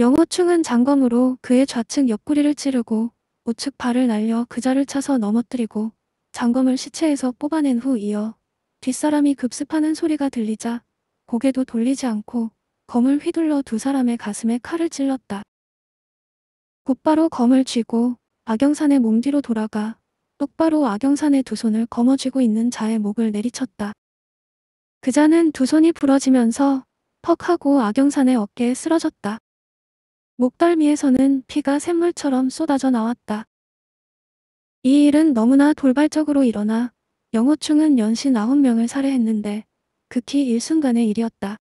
영호충은 장검으로 그의 좌측 옆구리를 찌르고 우측 발을 날려 그자를 차서 넘어뜨리고 장검을 시체에서 뽑아낸 후 이어 뒷사람이 급습하는 소리가 들리자 고개도 돌리지 않고 검을 휘둘러 두 사람의 가슴에 칼을 찔렀다. 곧바로 검을 쥐고 악영산의 몸 뒤로 돌아가 똑바로 악영산의 두 손을 거머쥐고 있는 자의 목을 내리쳤다. 그자는 두 손이 부러지면서 퍽 하고 악영산의 어깨에 쓰러졌다. 목덜미에서는 피가 샘물처럼 쏟아져 나왔다. 이 일은 너무나 돌발적으로 일어나 영호충은 연신 9명을 살해했는데 극히 일순간의 일이었다.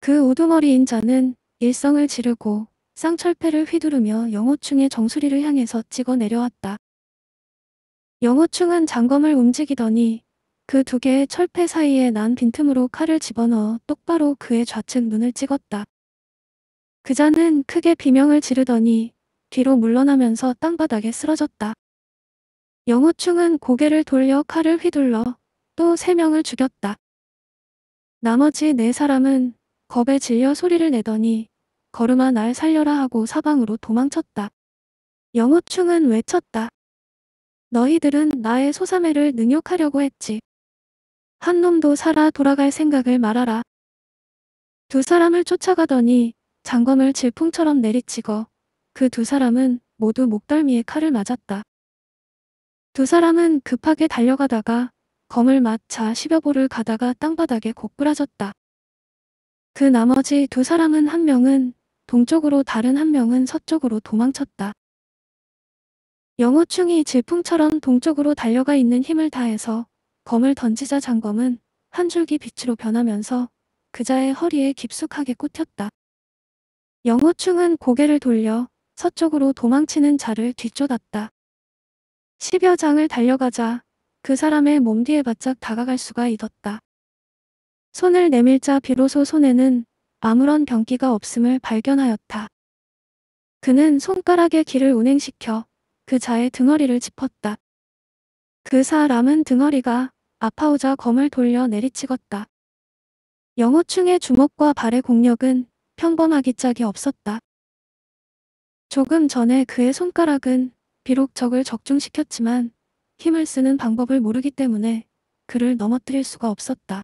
그 우두머리 인자는 일성을 지르고 쌍철패를 휘두르며 영호충의 정수리를 향해서 찍어 내려왔다. 영호충은 장검을 움직이더니 그 두 개의 철패 사이에 난 빈틈으로 칼을 집어넣어 똑바로 그의 좌측 눈을 찍었다. 그자는 크게 비명을 지르더니 뒤로 물러나면서 땅바닥에 쓰러졌다. 영호충은 고개를 돌려 칼을 휘둘러 또 세 명을 죽였다. 나머지 네 사람은 겁에 질려 소리를 내더니 걸음아 날 살려라 하고 사방으로 도망쳤다. 영호충은 외쳤다. 너희들은 나의 소사매를 능욕하려고 했지. 한 놈도 살아 돌아갈 생각을 말아라. 두 사람을 쫓아가더니 장검을 질풍처럼 내리치고 그 두 사람은 모두 목덜미에 칼을 맞았다. 두 사람은 급하게 달려가다가 검을 맞자 10여 보를 가다가 땅바닥에 고꾸라졌다. 그 나머지 두 사람은 한 명은 동쪽으로 다른 한 명은 서쪽으로 도망쳤다. 영호충이 질풍처럼 동쪽으로 달려가 있는 힘을 다해서 검을 던지자 장검은 한 줄기 빛으로 변하면서 그자의 허리에 깊숙하게 꽂혔다. 영호충은 고개를 돌려 서쪽으로 도망치는 자를 뒤쫓았다. 십여 장을 달려가자 그 사람의 몸 뒤에 바짝 다가갈 수가 있었다. 손을 내밀자 비로소 손에는 아무런 병기가 없음을 발견하였다. 그는 손가락에 길을 운행시켜 그 자의 등허리를 짚었다. 그 사람은 등허리가 아파오자 검을 돌려 내리치었다. 영호충의 주먹과 발의 공력은 평범하기 짝이 없었다. 조금 전에 그의 손가락은 비록 적을 적중시켰지만 힘을 쓰는 방법을 모르기 때문에 그를 넘어뜨릴 수가 없었다.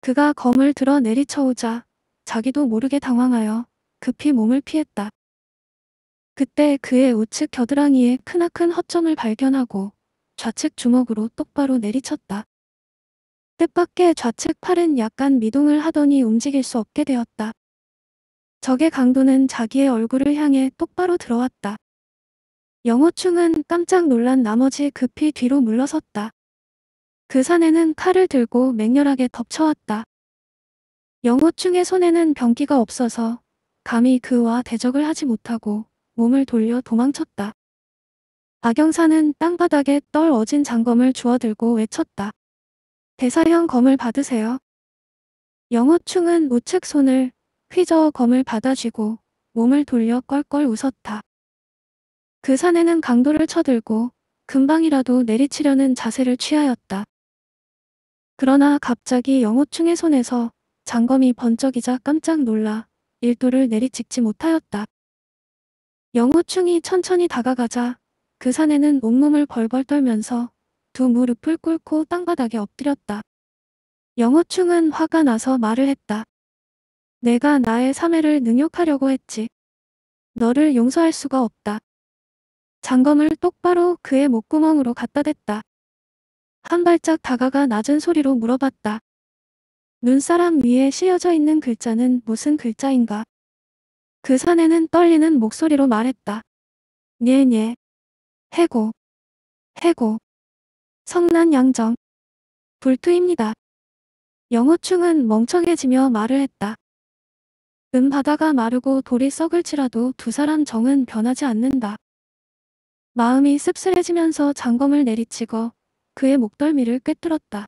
그가 검을 들어 내리쳐오자 자기도 모르게 당황하여 급히 몸을 피했다. 그때 그의 우측 겨드랑이에 크나큰 허점을 발견하고 좌측 주먹으로 똑바로 내리쳤다. 뜻밖의 좌측 팔은 약간 미동을 하더니 움직일 수 없게 되었다. 적의 강도는 자기의 얼굴을 향해 똑바로 들어왔다. 영호충은 깜짝 놀란 나머지 급히 뒤로 물러섰다. 그 사내는 칼을 들고 맹렬하게 덮쳐왔다. 영호충의 손에는 병기가 없어서 감히 그와 대적을 하지 못하고 몸을 돌려 도망쳤다. 박영사는 땅바닥에 떨어진 장검을 주워들고 외쳤다. 대사형 검을 받으세요. 영호충은 우측 손을 휘저어 검을 받아쥐고 몸을 돌려 껄껄 웃었다. 그 사내는 강도를 쳐들고 금방이라도 내리치려는 자세를 취하였다. 그러나 갑자기 영호충의 손에서 장검이 번쩍이자 깜짝 놀라 일도를 내리찍지 못하였다. 영호충이 천천히 다가가자 그 사내는 온몸을 벌벌 떨면서 두 무릎을 꿇고 땅바닥에 엎드렸다. 영호충은 화가 나서 말을 했다. 내가 나의 사매를 능욕하려고 했지. 너를 용서할 수가 없다. 장검을 똑바로 그의 목구멍으로 갖다 댔다. 한 발짝 다가가 낮은 소리로 물어봤다. 눈사람 위에 씌어져 있는 글자는 무슨 글자인가? 그 사내는 떨리는 목소리로 말했다. 네네. 해고. 해고. 성난 양정. 불투입니다. 영호충은 멍청해지며 말을 했다. 은 음 바다가 마르고 돌이 썩을지라도 두 사람 정은 변하지 않는다. 마음이 씁쓸해지면서 장검을 내리치고 그의 목덜미를 꿰뚫었다.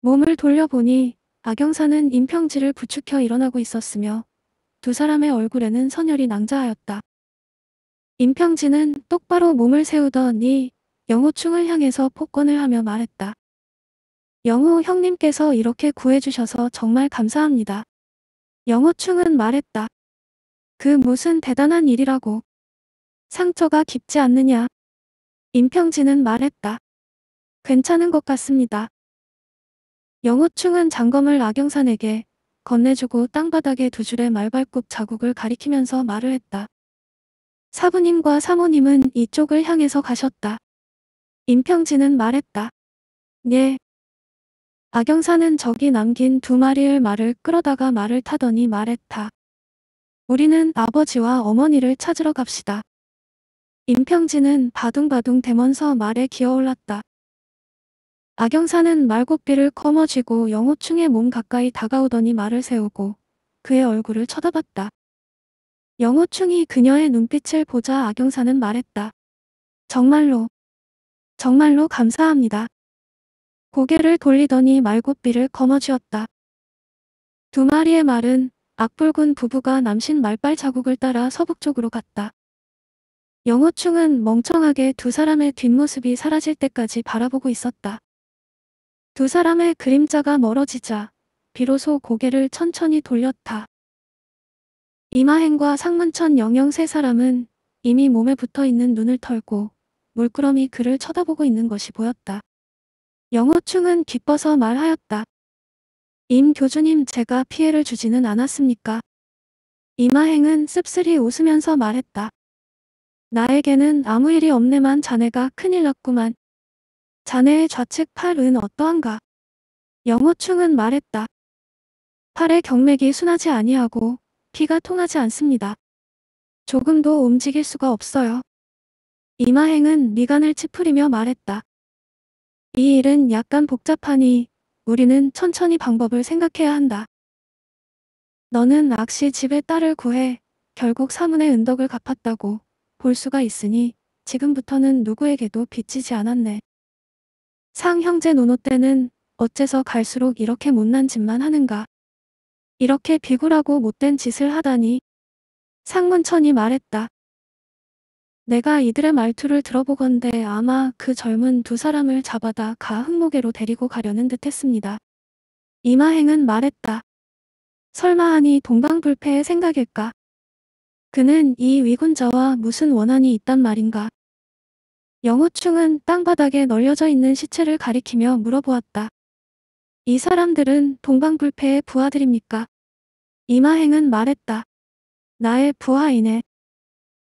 몸을 돌려보니 악영사는 임평지를 부축혀 일어나고 있었으며 두 사람의 얼굴에는 선혈이 낭자하였다. 임평지는 똑바로 몸을 세우더니 영호충을 향해서 폭권을 하며 말했다. 영호 형님께서 이렇게 구해주셔서 정말 감사합니다. 영호충은 말했다. 그 무슨 대단한 일이라고. 상처가 깊지 않느냐. 임평진은 말했다. 괜찮은 것 같습니다. 영호충은 장검을 악영산에게 건네주고 땅바닥에 두 줄의 말발굽 자국을 가리키면서 말을 했다. 사부님과 사모님은 이쪽을 향해서 가셨다. 임평진은 말했다. 네, 악영사는 적이 남긴 두 마리의 말을 끌어다가 말을 타더니 말했다. 우리는 아버지와 어머니를 찾으러 갑시다. 임평진은 바둥바둥 대면서 말에 기어올랐다. 악영사는 말고삐를 거머쥐고 영호충의 몸 가까이 다가오더니 말을 세우고 그의 얼굴을 쳐다봤다. 영호충이 그녀의 눈빛을 보자 악영사는 말했다. 정말로, 정말로 감사합니다. 고개를 돌리더니 말굽비를 거머쥐었다. 두 마리의 말은 악불군 부부가 남신 말빨 자국을 따라 서북쪽으로 갔다. 영호충은 멍청하게 두 사람의 뒷모습이 사라질 때까지 바라보고 있었다. 두 사람의 그림자가 멀어지자 비로소 고개를 천천히 돌렸다. 이마행과 상문천 영영 세 사람은 이미 몸에 붙어 있는 눈을 털고 물끄러미 그를 쳐다보고 있는 것이 보였다. 영호충은 기뻐서 말하였다. 임 교주님 제가 피해를 주지는 않았습니까? 이마행은 씁쓸히 웃으면서 말했다. 나에게는 아무 일이 없네만 자네가 큰일 났구만. 자네의 좌측 팔은 어떠한가? 영호충은 말했다. 팔의 경맥이 순하지 아니하고 피가 통하지 않습니다. 조금도 움직일 수가 없어요. 이마행은 미간을 찌푸리며 말했다. 이 일은 약간 복잡하니 우리는 천천히 방법을 생각해야 한다. 너는 악시 집에 딸을 구해 결국 사문의 은덕을 갚았다고 볼 수가 있으니 지금부터는 누구에게도 비치지 않았네. 상 형제 노노 때는 어째서 갈수록 이렇게 못난 짓만 하는가. 이렇게 비굴하고 못된 짓을 하다니. 상문천이 말했다. 내가 이들의 말투를 들어보건대 아마 그 젊은 두 사람을 잡아다 가 흑목에로 데리고 가려는 듯했습니다. 이마행은 말했다. 설마하니 동방불패의 생각일까? 그는 이 위군자와 무슨 원한이 있단 말인가? 영호충은 땅바닥에 널려져 있는 시체를 가리키며 물어보았다. 이 사람들은 동방불패의 부하들입니까? 이마행은 말했다. 나의 부하이네.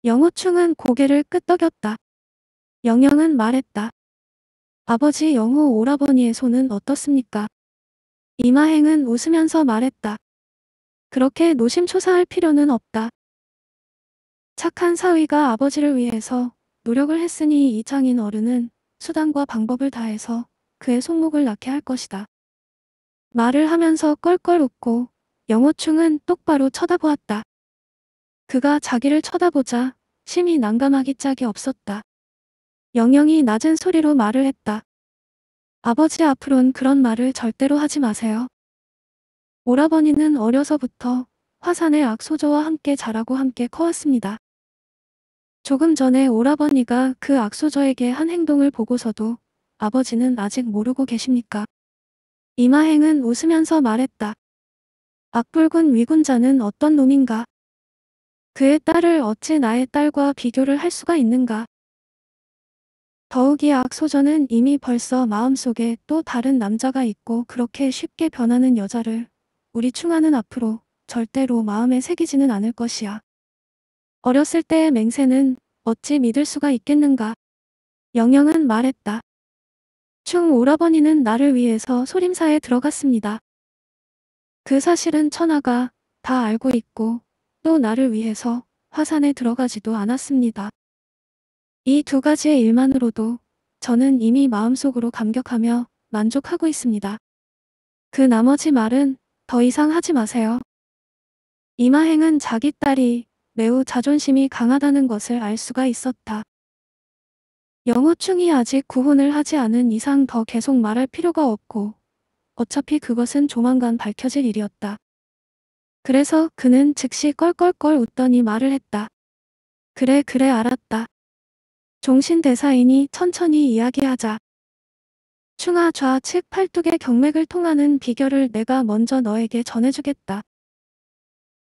영호충은 고개를 끄덕였다. 영영은 말했다. 아버지 영호 오라버니의 손은 어떻습니까? 이마행은 웃으면서 말했다. 그렇게 노심초사할 필요는 없다. 착한 사위가 아버지를 위해서 노력을 했으니 이창인 어른은 수단과 방법을 다해서 그의 손목을 낳게 할 것이다. 말을 하면서 껄껄 웃고 영호충은 똑바로 쳐다보았다. 그가 자기를 쳐다보자 심히 난감하기 짝이 없었다. 영영이 낮은 소리로 말을 했다. 아버지 앞으론 그런 말을 절대로 하지 마세요. 오라버니는 어려서부터 화산의 악소저와 함께 자라고 함께 커왔습니다. 조금 전에 오라버니가 그 악소저에게 한 행동을 보고서도 아버지는 아직 모르고 계십니까? 이마행은 웃으면서 말했다. 악불군 위군자는 어떤 놈인가? 그의 딸을 어찌 나의 딸과 비교를 할 수가 있는가. 더욱이 악소전은 이미 벌써 마음속에 또 다른 남자가 있고 그렇게 쉽게 변하는 여자를 우리 충아는 앞으로 절대로 마음에 새기지는 않을 것이야. 어렸을 때의 맹세는 어찌 믿을 수가 있겠는가. 영영은 말했다. 충 오라버니는 나를 위해서 소림사에 들어갔습니다. 그 사실은 천하가 다 알고 있고 또 나를 위해서 화산에 들어가지도 않았습니다. 이 두 가지의 일만으로도 저는 이미 마음속으로 감격하며 만족하고 있습니다. 그 나머지 말은 더 이상 하지 마세요. 이마행은 자기 딸이 매우 자존심이 강하다는 것을 알 수가 있었다. 영호충이 아직 구혼을 하지 않은 이상 더 계속 말할 필요가 없고 어차피 그것은 조만간 밝혀질 일이었다. 그래서 그는 즉시 껄껄껄 웃더니 말을 했다. 그래 그래 알았다. 종신대사이니 천천히 이야기하자. 충하 좌측 팔뚝의 경맥을 통하는 비결을 내가 먼저 너에게 전해주겠다.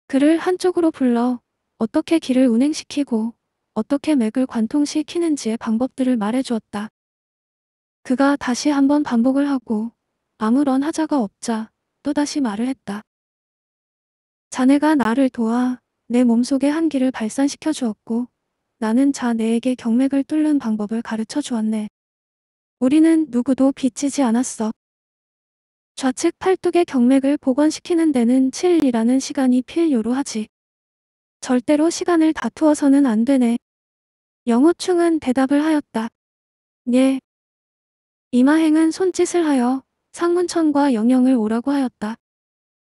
그를 한쪽으로 불러 어떻게 길을 운행시키고 어떻게 맥을 관통시키는지의 방법들을 말해주었다. 그가 다시 한번 반복을 하고 아무런 하자가 없자 또다시 말을 했다. 자네가 나를 도와 내 몸속의 한기를 발산시켜 주었고 나는 자네에게 경맥을 뚫는 방법을 가르쳐 주었네. 우리는 누구도 비치지 않았어. 좌측 팔뚝의 경맥을 복원시키는 데는 7일이라는 시간이 필요로 하지. 절대로 시간을 다투어서는 안 되네. 영호충은 대답을 하였다. 네. 이마행은 손짓을 하여 상문천과 영영을 오라고 하였다.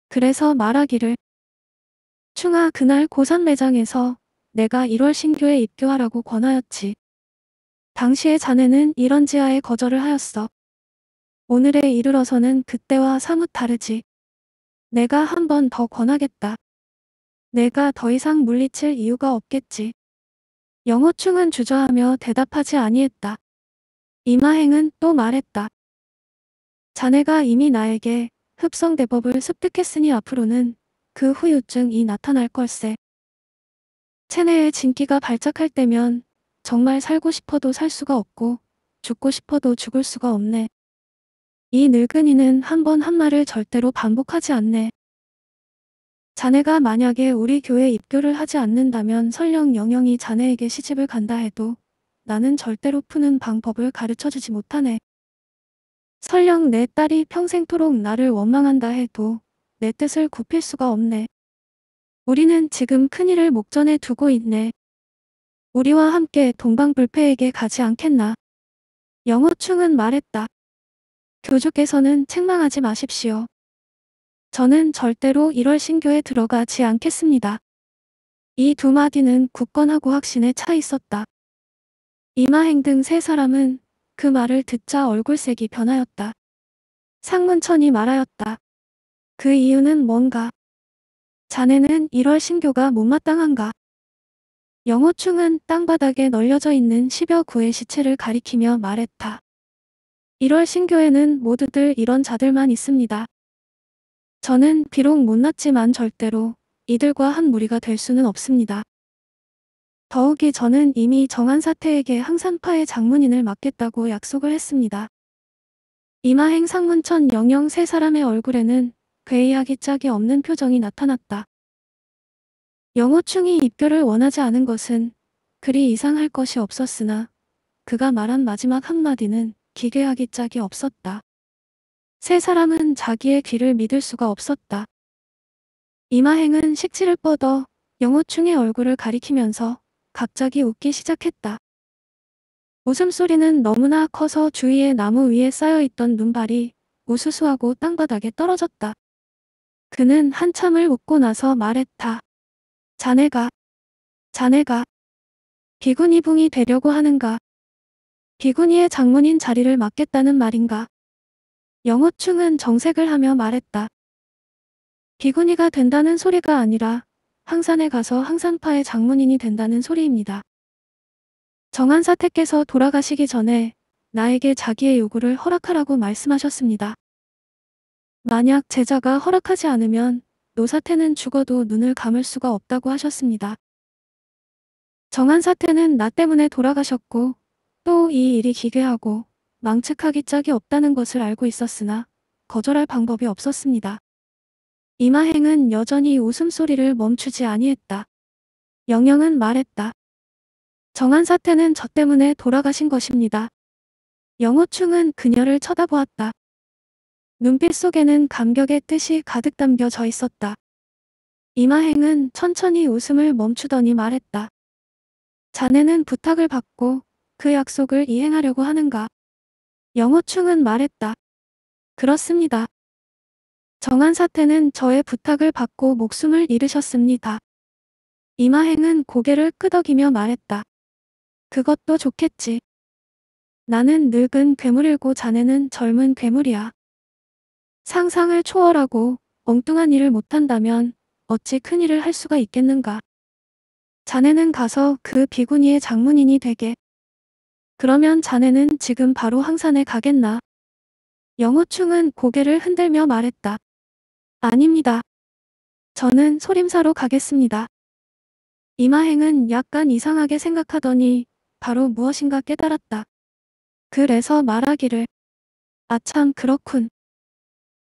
그래서 말하기를 충아 그날 고산 매장에서 내가 1월 신교에 입교하라고 권하였지. 당시의 자네는 이런 지하에 거절을 하였어. 오늘에 이르러서는 그때와 사뭇 다르지. 내가 한 번 더 권하겠다. 내가 더 이상 물리칠 이유가 없겠지. 영어충은 주저하며 대답하지 아니했다. 이마행은 또 말했다. 자네가 이미 나에게 흡성대법을 습득했으니 앞으로는 그 후유증이 나타날 걸세. 체내의 진기가 발작할 때면 정말 살고 싶어도 살 수가 없고 죽고 싶어도 죽을 수가 없네. 이 늙은이는 한 번 한 말을 절대로 반복하지 않네. 자네가 만약에 우리 교회 입교를 하지 않는다면 설령 영영이 자네에게 시집을 간다 해도 나는 절대로 푸는 방법을 가르쳐주지 못하네. 설령 내 딸이 평생토록 나를 원망한다 해도 내 뜻을 굽힐 수가 없네. 우리는 지금 큰일을 목전에 두고 있네. 우리와 함께 동방불패에게 가지 않겠나. 영호충은 말했다. 교주께서는 책망하지 마십시오. 저는 절대로 1월 신교에 들어가지 않겠습니다. 이 두 마디는 굳건하고 확신에 차 있었다. 이마행 등 세 사람은 그 말을 듣자 얼굴색이 변하였다. 상문천이 말하였다. 그 이유는 뭔가? 자네는 1월 신교가 못마땅한가? 영호충은 땅바닥에 널려져 있는 10여 구의 시체를 가리키며 말했다. 1월 신교에는 모두들 이런 자들만 있습니다. 저는 비록 못났지만 절대로 이들과 한 무리가 될 수는 없습니다. 더욱이 저는 이미 정한 사태에게 항산파의 장문인을 맡겠다고 약속을 했습니다. 이마행 상문천 영영 세 사람의 얼굴에는 괴이하기 짝이 없는 표정이 나타났다. 영호충이 입교를 원하지 않은 것은 그리 이상할 것이 없었으나 그가 말한 마지막 한마디는 기괴하기 짝이 없었다. 세 사람은 자기의 귀를 믿을 수가 없었다. 이마행은 식지를 뻗어 영호충의 얼굴을 가리키면서 갑자기 웃기 시작했다. 웃음소리는 너무나 커서 주위의 나무 위에 쌓여있던 눈발이 우수수하고 땅바닥에 떨어졌다. 그는 한참을 웃고 나서 말했다. 자네가, 자네가 비구니붕이 되려고 하는가? 비구니의 장문인 자리를 맡겠다는 말인가? 영호충은 정색을 하며 말했다. 비구니가 된다는 소리가 아니라 항산에 가서 항산파의 장문인이 된다는 소리입니다. 정한사태께서 돌아가시기 전에 나에게 자기의 요구를 허락하라고 말씀하셨습니다. 만약 제자가 허락하지 않으면 노사태는 죽어도 눈을 감을 수가 없다고 하셨습니다. 정한 사태는 나 때문에 돌아가셨고 또 이 일이 기괴하고 망측하기 짝이 없다는 것을 알고 있었으나 거절할 방법이 없었습니다. 이마행은 여전히 웃음소리를 멈추지 아니했다. 영영은 말했다. 정한 사태는 저 때문에 돌아가신 것입니다. 영호충은 그녀를 쳐다보았다. 눈빛 속에는 감격의 뜻이 가득 담겨져 있었다. 이마행은 천천히 웃음을 멈추더니 말했다. 자네는 부탁을 받고 그 약속을 이행하려고 하는가? 영호충은 말했다. 그렇습니다. 정한 사태는 저의 부탁을 받고 목숨을 잃으셨습니다. 이마행은 고개를 끄덕이며 말했다. 그것도 좋겠지. 나는 늙은 괴물이고 자네는 젊은 괴물이야. 상상을 초월하고 엉뚱한 일을 못한다면 어찌 큰일을 할 수가 있겠는가. 자네는 가서 그 비구니의 장문인이 되게. 그러면 자네는 지금 바로 항산에 가겠나? 영호충은 고개를 흔들며 말했다. 아닙니다. 저는 소림사로 가겠습니다. 이마행은 약간 이상하게 생각하더니 바로 무엇인가 깨달았다. 그래서 말하기를. 아참 그렇군.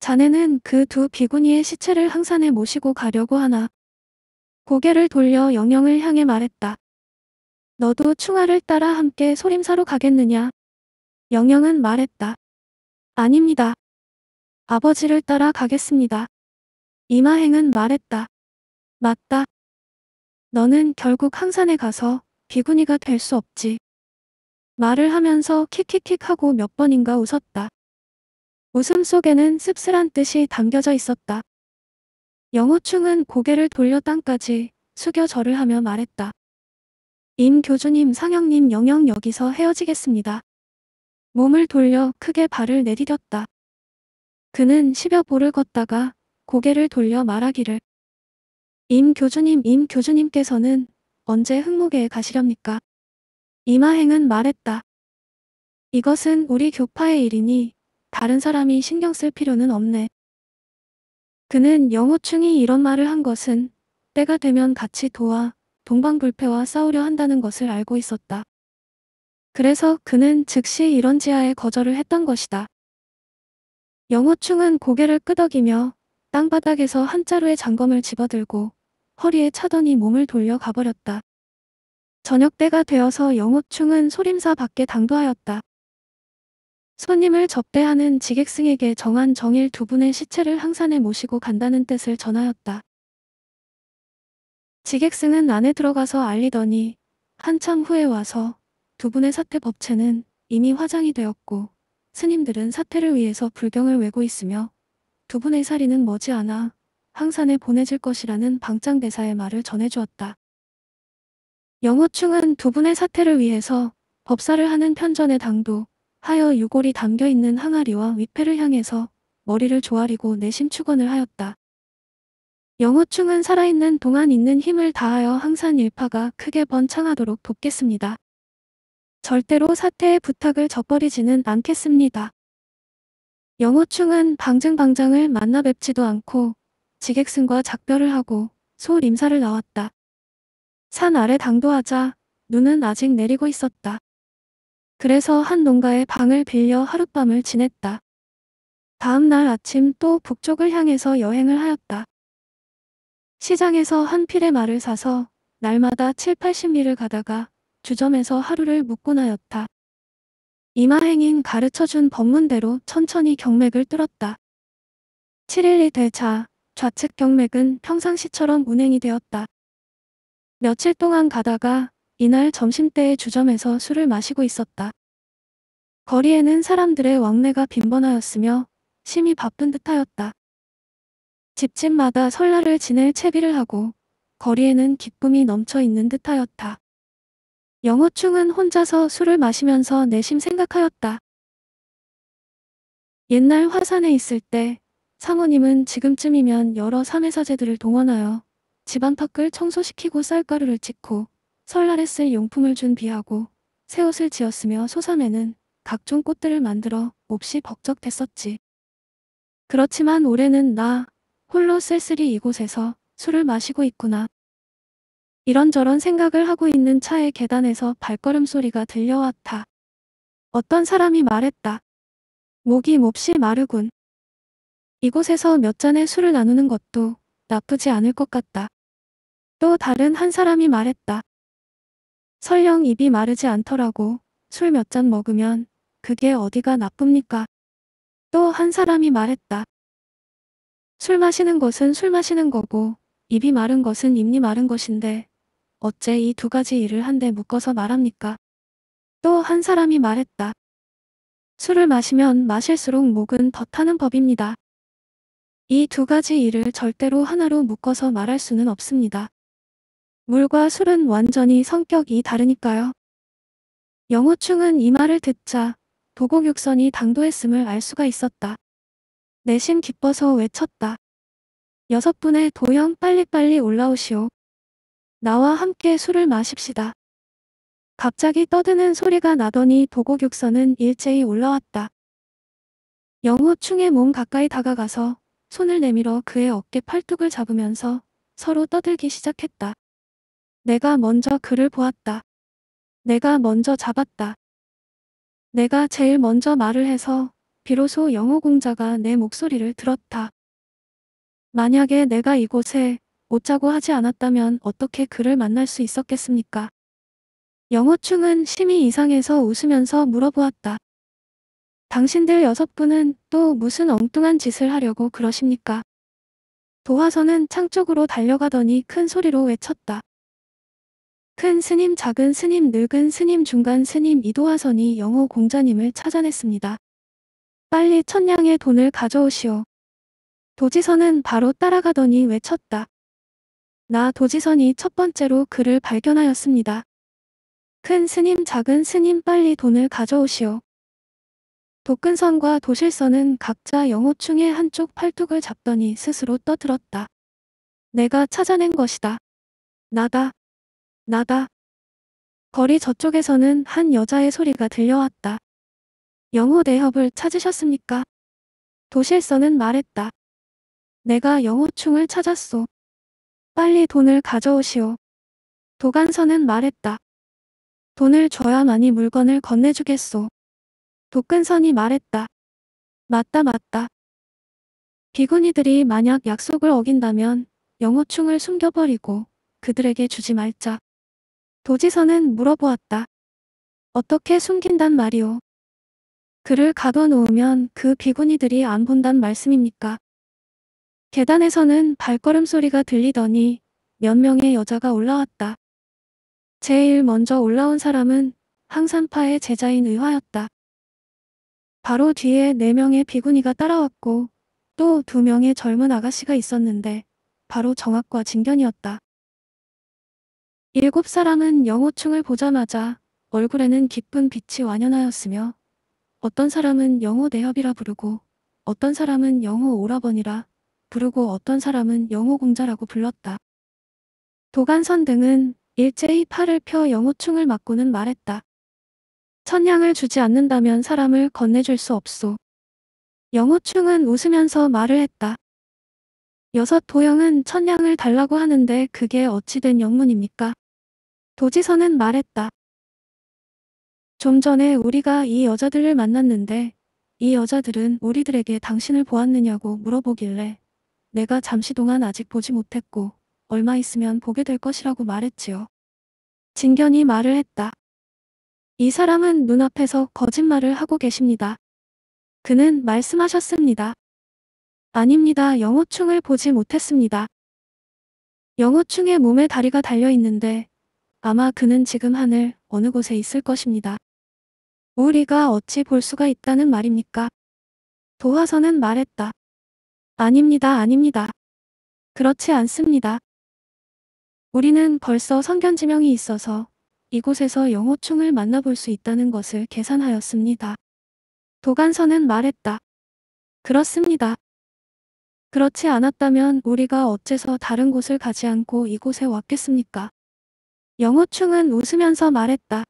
자네는 그 두 비구니의 시체를 항산에 모시고 가려고 하나. 고개를 돌려 영영을 향해 말했다. 너도 충아를 따라 함께 소림사로 가겠느냐? 영영은 말했다. 아닙니다. 아버지를 따라 가겠습니다. 이마행은 말했다. 맞다. 너는 결국 항산에 가서 비구니가 될 수 없지. 말을 하면서 킥킥킥 하고 몇 번인가 웃었다. 웃음 속에는 씁쓸한 뜻이 담겨져 있었다. 영호충은 고개를 돌려 땅까지 숙여 절을 하며 말했다. 임 교주님 상영님 영영 여기서 헤어지겠습니다. 몸을 돌려 크게 발을 내디뎠다. 그는 십여 보를 걷다가 고개를 돌려 말하기를 임 교주님 임 교주님께서는 언제 흑목에 가시렵니까? 이마행은 말했다. 이것은 우리 교파의 일이니 다른 사람이 신경 쓸 필요는 없네. 그는 영호충이 이런 말을 한 것은 때가 되면 같이 도와 동방불패와 싸우려 한다는 것을 알고 있었다. 그래서 그는 즉시 이런 지하에 거절을 했던 것이다. 영호충은 고개를 끄덕이며 땅바닥에서 한 자루의 장검을 집어들고 허리에 차더니 몸을 돌려 가버렸다. 저녁 때가 되어서 영호충은 소림사 밖에 당도하였다. 손님을 접대하는 지객승에게 정한 정일 두 분의 시체를 항산에 모시고 간다는 뜻을 전하였다. 지객승은 안에 들어가서 알리더니 한참 후에 와서 두 분의 사태 법체는 이미 화장이 되었고 스님들은 사태를 위해서 불경을 외고 있으며 두 분의 사리는 머지않아 항산에 보내질 것이라는 방장대사의 말을 전해주었다. 영호충은 두 분의 사태를 위해서 법사를 하는 편전의 당도 하여 유골이 담겨있는 항아리와 위패를 향해서 머리를 조아리고 내심 축원을 하였다. 영호충은 살아있는 동안 있는 힘을 다하여 항산 일파가 크게 번창하도록 돕겠습니다. 절대로 사태의 부탁을 져버리지는 않겠습니다. 영호충은 방증방장을 만나 뵙지도 않고 지객승과 작별을 하고 소림사를 나왔다. 산 아래 당도하자 눈은 아직 내리고 있었다. 그래서 한 농가의 방을 빌려 하룻밤을 지냈다. 다음 날 아침 또 북쪽을 향해서 여행을 하였다. 시장에서 한 필의 말을 사서 날마다 7, 8 0미를 가다가 주점에서 하루를 묵곤 하였다. 이마행인 가르쳐준 법문대로 천천히 경맥을 뚫었다. 7일이 되자 좌측 경맥은 평상시처럼 운행이 되었다. 며칠 동안 가다가 이날 점심때에 주점에서 술을 마시고 있었다. 거리에는 사람들의 왕래가 빈번하였으며 심히 바쁜 듯하였다. 집집마다 설날을 지낼 채비를 하고 거리에는 기쁨이 넘쳐 있는 듯하였다. 영호충은 혼자서 술을 마시면서 내심 생각하였다. 옛날 화산에 있을 때 상호님은 지금쯤이면 여러 사매사제들을 동원하여 집안 밖을 청소시키고 쌀가루를 찍고 설날에 쓸 용품을 준비하고 새 옷을 지었으며 소산에는 각종 꽃들을 만들어 몹시 벅적댔었지. 그렇지만 올해는 나 홀로 쓸쓸히 이곳에서 술을 마시고 있구나. 이런저런 생각을 하고 있는 차의 계단에서 발걸음 소리가 들려왔다. 어떤 사람이 말했다. 목이 몹시 마르군. 이곳에서 몇 잔의 술을 나누는 것도 나쁘지 않을 것 같다. 또 다른 한 사람이 말했다. 설령 입이 마르지 않더라고 술 몇 잔 먹으면 그게 어디가 나쁩니까? 또 한 사람이 말했다. 술 마시는 것은 술 마시는 거고 입이 마른 것은 입이 마른 것인데 어째 이 두 가지 일을 한데 묶어서 말합니까? 또 한 사람이 말했다. 술을 마시면 마실수록 목은 더 타는 법입니다. 이 두 가지 일을 절대로 하나로 묶어서 말할 수는 없습니다. 물과 술은 완전히 성격이 다르니까요. 영호충은 이 말을 듣자 도곡육선이 당도했음을 알 수가 있었다. 내심 기뻐서 외쳤다. 여섯 분의 도형 빨리빨리 올라오시오. 나와 함께 술을 마십시다. 갑자기 떠드는 소리가 나더니 도곡육선은 일제히 올라왔다. 영호충의 몸 가까이 다가가서 손을 내밀어 그의 어깨 팔뚝을 잡으면서 서로 떠들기 시작했다. 내가 먼저 그를 보았다. 내가 먼저 잡았다. 내가 제일 먼저 말을 해서 비로소 영호 공자가 내 목소리를 들었다. 만약에 내가 이곳에 오자고 하지 않았다면 어떻게 그를 만날 수 있었겠습니까? 영호충은 심히 이상해서 웃으면서 물어보았다. 당신들 여섯 분은 또 무슨 엉뚱한 짓을 하려고 그러십니까? 도화선은 창 쪽으로 달려가더니 큰 소리로 외쳤다. 큰 스님, 작은 스님, 늙은 스님, 중간 스님 이도화선이 영호 공자님을 찾아냈습니다. 빨리 천냥의 돈을 가져오시오. 도지선은 바로 따라가더니 외쳤다. 나 도지선이 첫 번째로 그를 발견하였습니다. 큰 스님, 작은 스님 빨리 돈을 가져오시오. 독근선과 도실선은 각자 영호충의 한쪽 팔뚝을 잡더니 스스로 떠들었다. 내가 찾아낸 것이다. 나다. 나가. 거리 저쪽에서는 한 여자의 소리가 들려왔다. 영호 대협을 찾으셨습니까? 도실서는 말했다. 내가 영호충을 찾았소. 빨리 돈을 가져오시오. 도간서는 말했다. 돈을 줘야만이 물건을 건네주겠소. 도근선이 말했다. 맞다 맞다. 비구니들이 만약 약속을 어긴다면 영호충을 숨겨버리고 그들에게 주지 말자. 도지선은 물어보았다. 어떻게 숨긴단 말이오. 그를 가둬놓으면 그 비구니들이 안 본단 말씀입니까? 계단에서는 발걸음 소리가 들리더니 몇 명의 여자가 올라왔다. 제일 먼저 올라온 사람은 항산파의 제자인 의화였다. 바로 뒤에 네 명의 비구니가 따라왔고 또 두 명의 젊은 아가씨가 있었는데 바로 정학과 진견이었다. 일곱 사람은 영호충을 보자마자 얼굴에는 기쁜 빛이 완연하였으며 어떤 사람은 영호 내협이라 부르고 어떤 사람은 영호 오라버니라 부르고 어떤 사람은 영호 공자라고 불렀다. 도간선 등은 일제히 팔을 펴 영호충을 맞고는 말했다. 천냥을 주지 않는다면 사람을 건네줄 수 없소. 영호충은 웃으면서 말을 했다. 여섯 도형은 천냥을 달라고 하는데 그게 어찌된 영문입니까? 도지선은 말했다. 좀 전에 우리가 이 여자들을 만났는데 이 여자들은 우리들에게 당신을 보았느냐고 물어보길래 내가 잠시 동안 아직 보지 못했고 얼마 있으면 보게 될 것이라고 말했지요. 진견이 말을 했다. 이 사람은 눈앞에서 거짓말을 하고 계십니다. 그는 말씀하셨습니다. 아닙니다. 영호충을 보지 못했습니다. 영호충의 몸에 다리가 달려있는데 아마 그는 지금 하늘 어느 곳에 있을 것입니다. 우리가 어찌 볼 수가 있다는 말입니까? 도화선은 말했다. 아닙니다. 아닙니다. 그렇지 않습니다. 우리는 벌써 선견지명이 있어서 이곳에서 영호충을 만나볼 수 있다는 것을 계산하였습니다. 도간선은 말했다. 그렇습니다. 그렇지 않았다면 우리가 어째서 다른 곳을 가지 않고 이곳에 왔겠습니까? 영호충은 웃으면서 말했다.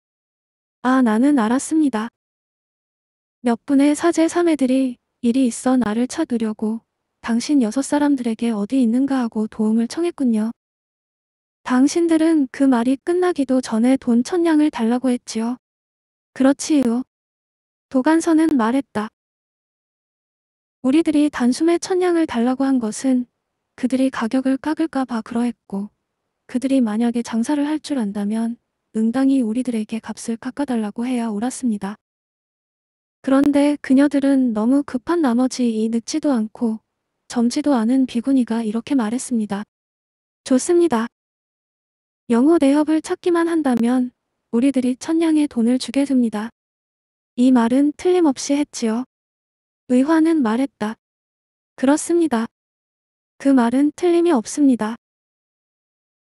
아 나는 알았습니다. 몇 분의 사제 사매들이 일이 있어 나를 찾으려고 당신 여섯 사람들에게 어디 있는가 하고 도움을 청했군요. 당신들은 그 말이 끝나기도 전에 돈 천냥을 달라고 했지요. 그렇지요. 도간선은 말했다. 우리들이 단숨에 천냥을 달라고 한 것은 그들이 가격을 깎을까봐 그러했고 그들이 만약에 장사를 할 줄 안다면 응당히 우리들에게 값을 깎아달라고 해야 옳았습니다. 그런데 그녀들은 너무 급한 나머지 이 늦지도 않고 젊지도 않은 비구니가 이렇게 말했습니다. 좋습니다. 영호 내협을 찾기만 한다면 우리들이 천냥의 돈을 주게 됩니다. 이 말은 틀림없이 했지요. 의화는 말했다. 그렇습니다. 그 말은 틀림이 없습니다.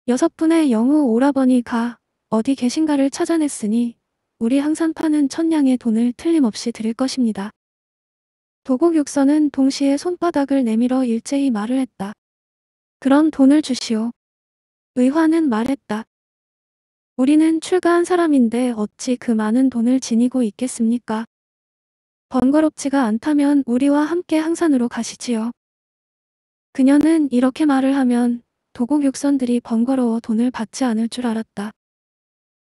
여섯 분의 영우 오라버니 가 어디 계신가를 찾아냈으니 우리 항산 파는 천냥의 돈을 틀림없이 드릴 것입니다. 도곡 육서는 동시에 손바닥을 내밀어 일제히 말을 했다. 그럼 돈을 주시오. 의화는 말했다. 우리는 출가한 사람인데 어찌 그 많은 돈을 지니고 있겠습니까? 번거롭지가 않다면 우리와 함께 항산으로 가시지요. 그녀는 이렇게 말을 하면 도곡 육선들이 번거로워 돈을 받지 않을 줄 알았다.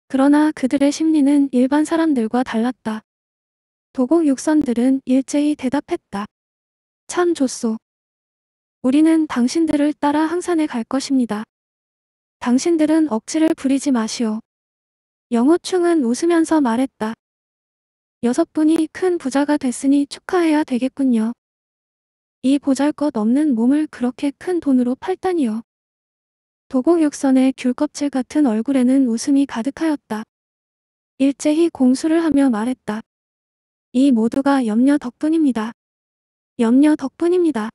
그러나 그들의 심리는 일반 사람들과 달랐다. 도곡 육선들은 일제히 대답했다. 참 좋소. 우리는 당신들을 따라 항산에 갈 것입니다. 당신들은 억지를 부리지 마시오. 영호충은 웃으면서 말했다. 여섯 분이 큰 부자가 됐으니 축하해야 되겠군요. 이 보잘것 없는 몸을 그렇게 큰 돈으로 팔다니요. 도곡 육선의 귤껍질 같은 얼굴에는 웃음이 가득하였다. 일제히 공수를 하며 말했다. 이 모두가 염려 덕분입니다. 염려 덕분입니다.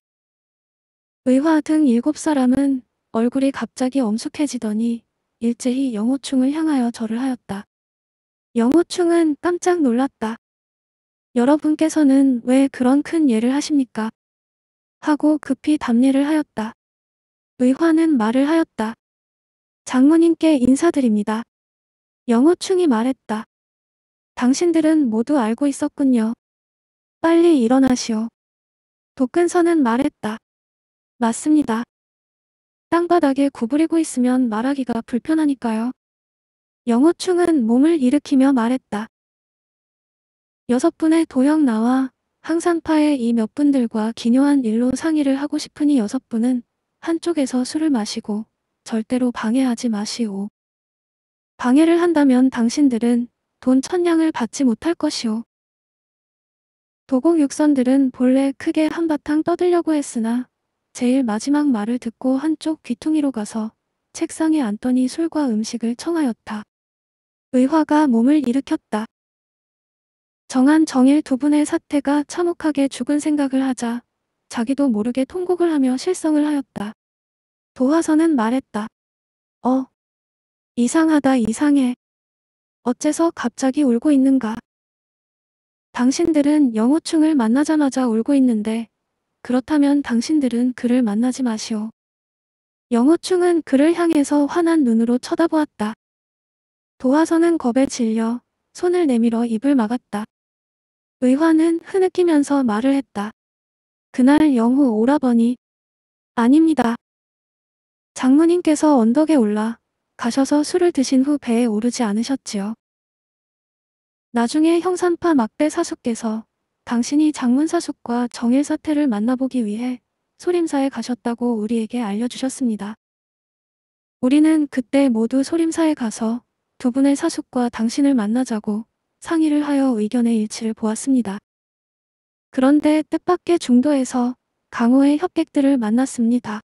의화 등 일곱 사람은 얼굴이 갑자기 엄숙해지더니 일제히 영호충을 향하여 절을 하였다. 영호충은 깜짝 놀랐다. 여러분께서는 왜 그런 큰 예를 하십니까? 하고 급히 답례를 하였다. 의화는 말을 하였다. 장모님께 인사드립니다. 영호충이 말했다. 당신들은 모두 알고 있었군요. 빨리 일어나시오. 독근선은 말했다. 맞습니다. 땅바닥에 구부리고 있으면 말하기가 불편하니까요. 영호충은 몸을 일으키며 말했다. 여섯 분의 도형 나와 항산파의 이 몇 분들과 기묘한 일로 상의를 하고 싶으니 여섯 분은 한쪽에서 술을 마시고 절대로 방해하지 마시오. 방해를 한다면 당신들은 돈 천냥을 받지 못할 것이오. 도공 육선들은 본래 크게 한바탕 떠들려고 했으나 제일 마지막 말을 듣고 한쪽 귀퉁이로 가서 책상에 앉더니 술과 음식을 청하였다. 의화가 몸을 일으켰다. 정한 정일 두 분의 사태가 참혹하게 죽은 생각을 하자 자기도 모르게 통곡을 하며 실성을 하였다. 도화선은 말했다. 어. 이상하다 이상해. 어째서 갑자기 울고 있는가. 당신들은 영호충을 만나자마자 울고 있는데 그렇다면 당신들은 그를 만나지 마시오. 영호충은 그를 향해서 환한 눈으로 쳐다보았다. 도화선은 겁에 질려 손을 내밀어 입을 막았다. 의화는 흐느끼면서 말을 했다. 그날 영후 오라버니 아닙니다. 장모님께서 언덕에 올라 가셔서 술을 드신 후 배에 오르지 않으셨지요. 나중에 형산파 막대 사숙께서 당신이 장문 사숙과 정일 사태를 만나보기 위해 소림사에 가셨다고 우리에게 알려주셨습니다. 우리는 그때 모두 소림사에 가서 두 분의 사숙과 당신을 만나자고 상의를 하여 의견의 일치를 보았습니다. 그런데 뜻밖의 중도에서 강호의 협객들을 만났습니다.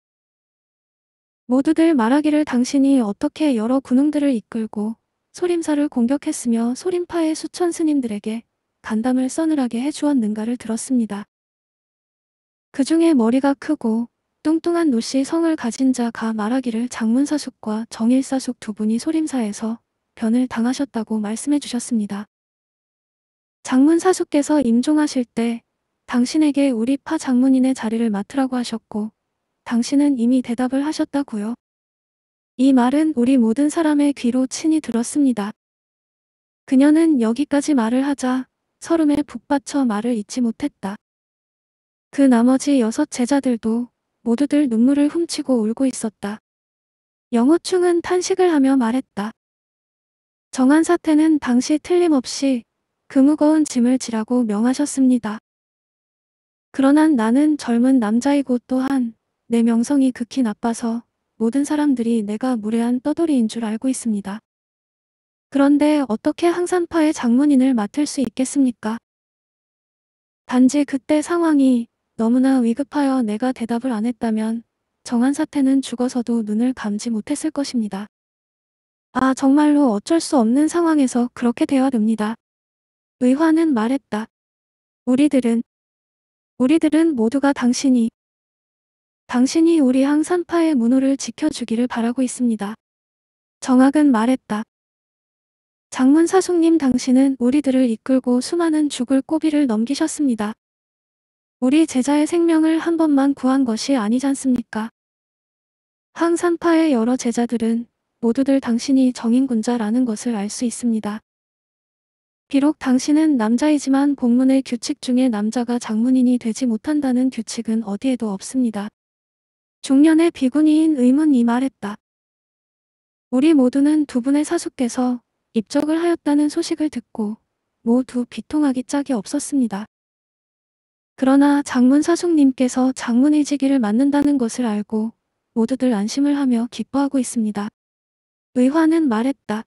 모두들 말하기를 당신이 어떻게 여러 군웅들을 이끌고 소림사를 공격했으며 소림파의 수천 스님들에게 간담을 써늘하게 해주었는가를 들었습니다. 그 중에 머리가 크고 뚱뚱한 노씨 성을 가진 자가 말하기를 장문사숙과 정일사숙 두 분이 소림사에서 변을 당하셨다고 말씀해 주셨습니다. 장문사수께서 임종하실 때 당신에게 우리 파 장문인의 자리를 맡으라고 하셨고 당신은 이미 대답을 하셨다고요. 이 말은 우리 모든 사람의 귀로 친히 들었습니다. 그녀는 여기까지 말을 하자 설움에 북받쳐 말을 잊지 못했다. 그 나머지 여섯 제자들도 모두들 눈물을 훔치고 울고 있었다. 영호충은 탄식을 하며 말했다. 정한 사태는 당시 틀림없이 그 무거운 짐을 지라고 명하셨습니다. 그러나 나는 젊은 남자이고 또한 내 명성이 극히 나빠서 모든 사람들이 내가 무례한 떠돌이인 줄 알고 있습니다. 그런데 어떻게 항산파의 장문인을 맡을 수 있겠습니까? 단지 그때 상황이 너무나 위급하여 내가 대답을 안 했다면 정한 사태는 죽어서도 눈을 감지 못했을 것입니다. 아 정말로 어쩔 수 없는 상황에서 그렇게 되어듭니다. 의화는 말했다. 우리들은 우리들은 모두가 당신이 당신이 우리 항산파의 문호를 지켜주기를 바라고 있습니다. 정학은 말했다. 장문 사숙님 당신은 우리들을 이끌고 수많은 죽을 꼬비를 넘기셨습니다. 우리 제자의 생명을 한 번만 구한 것이 아니잖습니까? 항산파의 여러 제자들은 모두들 당신이 정인군자라는 것을 알 수 있습니다. 비록 당신은 남자이지만 복문의 규칙 중에 남자가 장문인이 되지 못한다는 규칙은 어디에도 없습니다. 중년의 비군이인 의문이 말했다. 우리 모두는 두 분의 사수께서 입적을 하였다는 소식을 듣고 모두 비통하기 짝이 없었습니다. 그러나 장문 사숙님께서 장문의 지기를 맡는다는 것을 알고 모두들 안심을 하며 기뻐하고 있습니다. 의화는 말했다.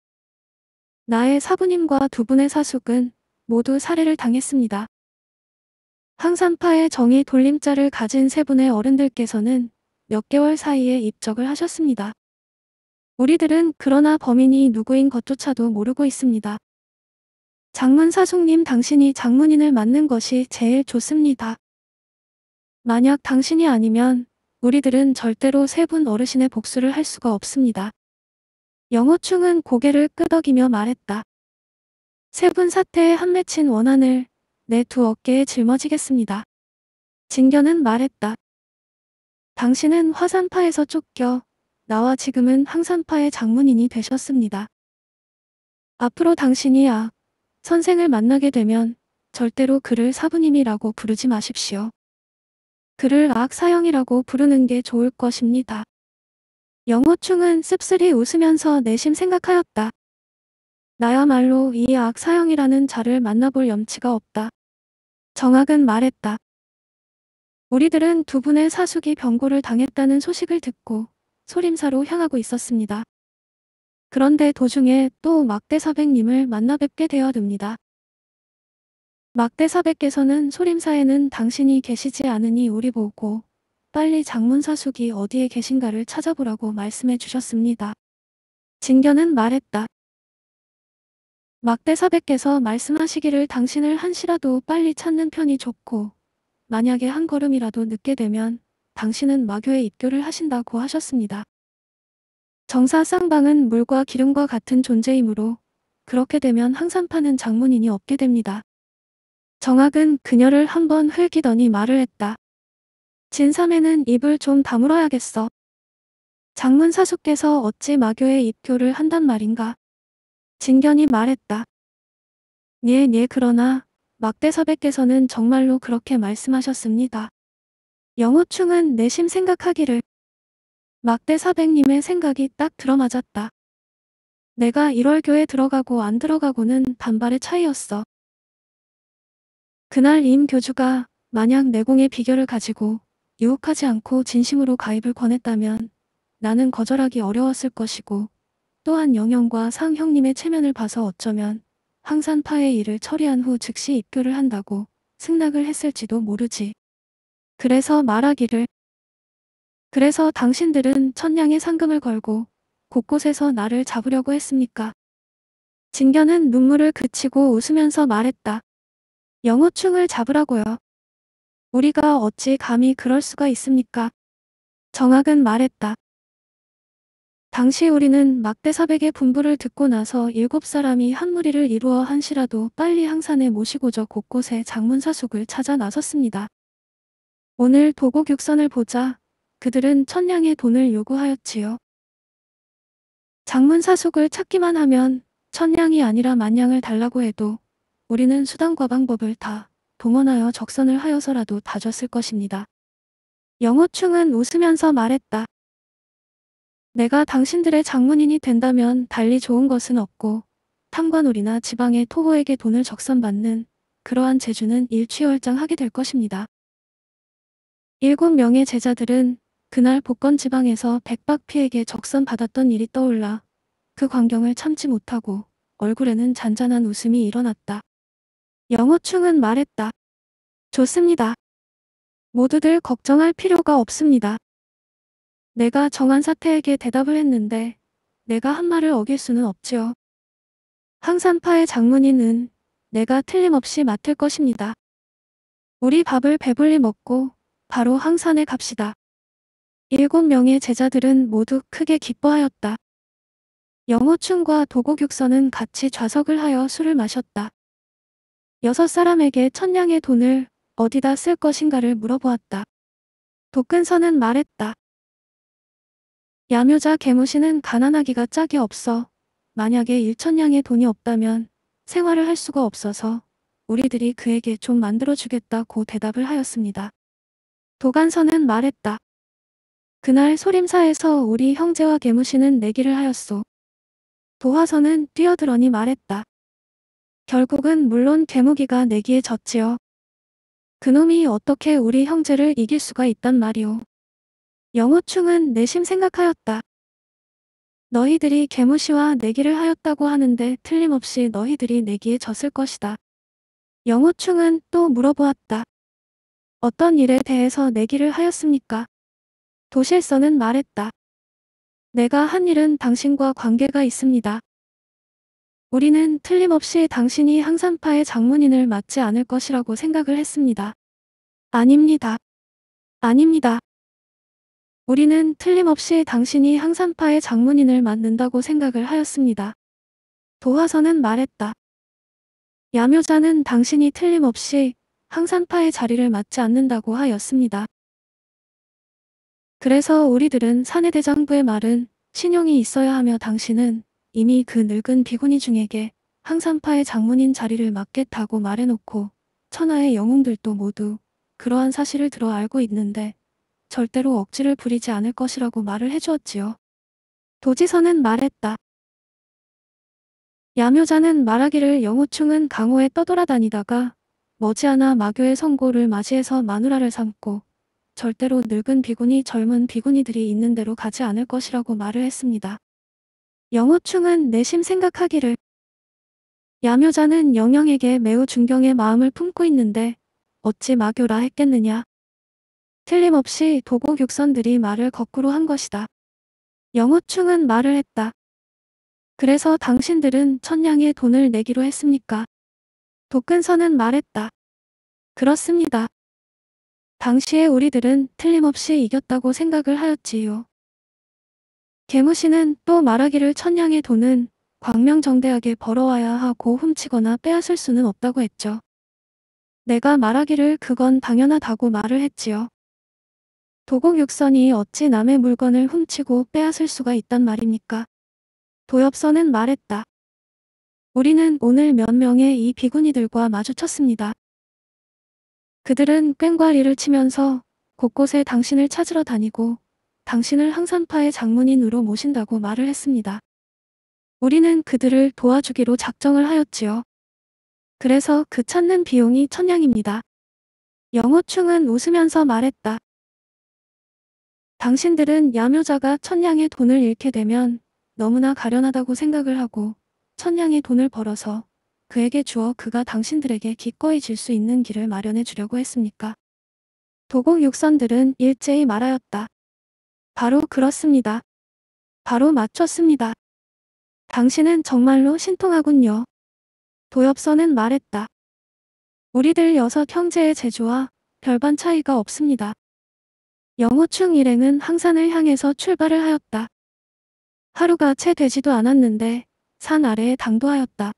나의 사부님과 두 분의 사숙은 모두 살해를 당했습니다. 항산파의 정의 돌림자를 가진 세 분의 어른들께서는 몇 개월 사이에 입적을 하셨습니다. 우리들은 그러나 범인이 누구인 것조차도 모르고 있습니다. 장문 사숙님 당신이 장문인을 맞는 것이 제일 좋습니다. 만약 당신이 아니면 우리들은 절대로 세 분 어르신의 복수를 할 수가 없습니다. 영호충은 고개를 끄덕이며 말했다. 세분 사태에 한맺힌 원한을 내 두 어깨에 짊어지겠습니다. 진견은 말했다. 당신은 화산파에서 쫓겨 나와 지금은 항산파의 장문인이 되셨습니다. 앞으로 당신이 아 선생을 만나게 되면 절대로 그를 사부님이라고 부르지 마십시오. 그를 악사형이라고 부르는 게 좋을 것입니다. 영호충은 씁쓸히 웃으면서 내심 생각하였다. 나야말로 이 악사형이라는 자를 만나볼 염치가 없다. 정학은 말했다. 우리들은 두 분의 사숙이 병고를 당했다는 소식을 듣고 소림사로 향하고 있었습니다. 그런데 도중에 또 막대사백님을 만나 뵙게 되어 됩니다. 막대사백께서는 소림사에는 당신이 계시지 않으니 우리 보고 빨리 장문사숙이 어디에 계신가를 찾아보라고 말씀해 주셨습니다. 진견은 말했다. 막대사백께서 말씀하시기를 당신을 한시라도 빨리 찾는 편이 좋고 만약에 한 걸음이라도 늦게 되면 당신은 마교에 입교를 하신다고 하셨습니다. 정사 쌍방은 물과 기름과 같은 존재이므로 그렇게 되면 항상 파는 장문인이 없게 됩니다. 정학은 그녀를 한번 흘기더니 말을 했다. 진삼에는 입을 좀 다물어야겠어. 장문사수께서 어찌 마교에 입교를 한단 말인가. 진견이 말했다. 네, 네 그러나 막대사백께서는 정말로 그렇게 말씀하셨습니다. 영호충은 내심 생각하기를 막대사백님의 생각이 딱 들어맞았다. 내가 1월교에 들어가고 안 들어가고는 반발의 차이였어. 그날 임 교주가 만약 내공의 비결을 가지고 유혹하지 않고 진심으로 가입을 권했다면 나는 거절하기 어려웠을 것이고 또한 영영과 상 형님의 체면을 봐서 어쩌면 항산파의 일을 처리한 후 즉시 입교를 한다고 승낙을 했을지도 모르지. 그래서 말하기를 그래서 당신들은 천냥의 상금을 걸고 곳곳에서 나를 잡으려고 했습니까? 진견은 눈물을 그치고 웃으면서 말했다. 영호충을 잡으라고요. 우리가 어찌 감히 그럴 수가 있습니까? 정학은 말했다. 당시 우리는 막대사백의 분부를 듣고 나서 일곱 사람이 한 무리를 이루어 한시라도 빨리 항산에 모시고저 곳곳에 장문사숙을 찾아 나섰습니다. 오늘 도고 육선을 보자 그들은 천냥의 돈을 요구하였지요. 장문사숙을 찾기만 하면 천냥이 아니라 만냥을 달라고 해도 우리는 수단과 방법을 다 동원하여 적선을 하여서라도 다졌을 것입니다. 영호충은 웃으면서 말했다. 내가 당신들의 장문인이 된다면 달리 좋은 것은 없고 탐관오리나 지방의 토호에게 돈을 적선받는 그러한 재주는 일취월장하게 될 것입니다. 일곱 명의 제자들은 그날 복건 지방에서 백박피에게 적선받았던 일이 떠올라 그 광경을 참지 못하고 얼굴에는 잔잔한 웃음이 일어났다. 영호충은 말했다. 좋습니다. 모두들 걱정할 필요가 없습니다. 내가 정한 사태에게 대답을 했는데 내가 한 말을 어길 수는 없지요. 항산파의 장문인은 내가 틀림없이 맡을 것입니다. 우리 밥을 배불리 먹고 바로 항산에 갑시다. 일곱 명의 제자들은 모두 크게 기뻐하였다. 영호충과 도고육선은 같이 좌석을 하여 술을 마셨다. 여섯 사람에게 천냥의 돈을 어디다 쓸 것인가를 물어보았다. 도큰선은 말했다. 야묘자 개무신은 가난하기가 짝이 없어 만약에 일천냥의 돈이 없다면 생활을 할 수가 없어서 우리들이 그에게 좀 만들어주겠다고 대답을 하였습니다. 도간선은 말했다. 그날 소림사에서 우리 형제와 개무신은 내기를 하였소. 도화선은 뛰어들어니 말했다. 결국은 물론 개무기가 내기에 졌지요. 그놈이 어떻게 우리 형제를 이길 수가 있단 말이오. 영호충은 내심 생각하였다. 너희들이 개무시와 내기를 하였다고 하는데 틀림없이 너희들이 내기에 졌을 것이다. 영호충은 또 물어보았다. 어떤 일에 대해서 내기를 하였습니까? 도실서는 말했다. 내가 한 일은 당신과 관계가 있습니다. 우리는 틀림없이 당신이 항산파의 장문인을 맞지 않을 것이라고 생각을 했습니다. 아닙니다. 아닙니다. 우리는 틀림없이 당신이 항산파의 장문인을 맞는다고 생각을 하였습니다. 도화선은 말했다. 야묘자는 당신이 틀림없이 항산파의 자리를 맞지 않는다고 하였습니다. 그래서 우리들은 사내대장부의 말은 신용이 있어야 하며 당신은 이미 그 늙은 비구니 중에게 항산파의 장문인 자리를 맡겠다고 말해놓고 천하의 영웅들도 모두 그러한 사실을 들어 알고 있는데 절대로 억지를 부리지 않을 것이라고 말을 해주었지요. 도지선은 말했다. 야묘자는 말하기를 영호충은 강호에 떠돌아다니다가 머지않아 마교의 선고를 맞이해서 마누라를 삼고 절대로 늙은 비군이 젊은 비군이들이 있는 대로 가지 않을 것이라고 말을 했습니다. 영호충은 내심 생각하기를 야묘자는 영영에게 매우 중경의 마음을 품고 있는데 어찌 마교라 했겠느냐. 틀림없이 도고 육선들이 말을 거꾸로 한 것이다. 영호충은 말을 했다. 그래서 당신들은 천냥의 돈을 내기로 했습니까? 도근선은 말했다. 그렇습니다. 당시에 우리들은 틀림없이 이겼다고 생각을 하였지요. 개무신은또 말하기를 천냥의 돈은 광명정대하게 벌어와야 하고 훔치거나 빼앗을 수는 없다고 했죠. 내가 말하기를 그건 당연하다고 말을 했지요. 도곡 육선이 어찌 남의 물건을 훔치고 빼앗을 수가 있단 말입니까? 도엽선은 말했다. 우리는 오늘 몇 명의 이 비구니들과 마주쳤습니다. 그들은 꽹과리를 치면서 곳곳에 당신을 찾으러 다니고 당신을 항산파의 장문인으로 모신다고 말을 했습니다. 우리는 그들을 도와주기로 작정을 하였지요. 그래서 그 찾는 비용이 천냥입니다. 영호충은 웃으면서 말했다. 당신들은 야묘자가 천냥의 돈을 잃게 되면 너무나 가련하다고 생각을 하고 천냥의 돈을 벌어서 그에게 주어 그가 당신들에게 기꺼이 질 수 있는 길을 마련해 주려고 했습니까? 도곡 육선들은 일제히 말하였다. 바로 그렇습니다. 바로 맞췄습니다. 당신은 정말로 신통하군요. 도엽선은 말했다. 우리들 여섯 형제의 재주와 별반 차이가 없습니다. 영호충 일행은 항산을 향해서 출발을 하였다. 하루가 채 되지도 않았는데 산 아래에 당도하였다.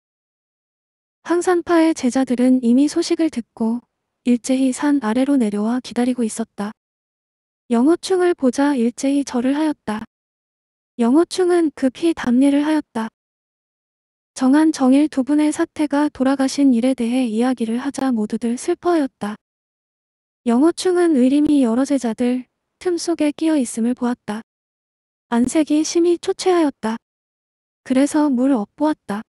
항산파의 제자들은 이미 소식을 듣고 일제히 산 아래로 내려와 기다리고 있었다. 영호충을 보자 일제히 절을 하였다. 영호충은 급히 답례를 하였다. 정한 정일 두 분의 사태가 돌아가신 일에 대해 이야기를 하자 모두들 슬퍼하였다. 영호충은 의림이 여러 제자들 틈 속에 끼어 있음을 보았다. 안색이 심히 초췌하였다. 그래서 물엇보았다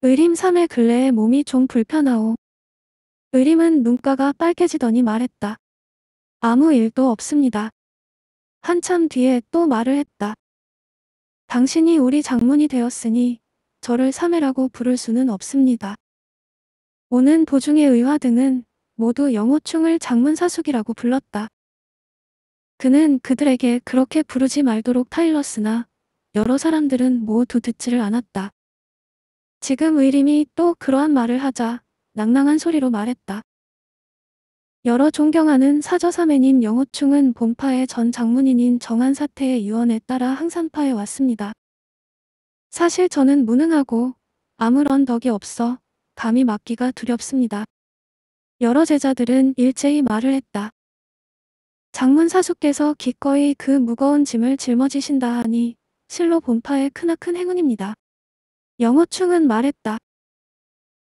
의림삼의 근래에 몸이 좀 불편하오. 의림은 눈가가 빨개지더니 말했다. 아무 일도 없습니다. 한참 뒤에 또 말을 했다. 당신이 우리 장문이 되었으니 저를 사매라고 부를 수는 없습니다. 오는 도중의 의화 등은 모두 영호충을 장문사숙이라고 불렀다. 그는 그들에게 그렇게 부르지 말도록 타일렀으나 여러 사람들은 모두 듣지를 않았다. 지금 의림이 또 그러한 말을 하자 낭낭한 소리로 말했다. 여러 존경하는 사저사매님 영호충은 본파의 전 장문인인 정한사태의 유언에 따라 항산파에 왔습니다. 사실 저는 무능하고 아무런 덕이 없어 감히 맡기가 두렵습니다. 여러 제자들은 일제히 말을 했다. 장문 사수께서 기꺼이 그 무거운 짐을 짊어지신다 하니 실로 본파의 크나큰 행운입니다. 영호충은 말했다.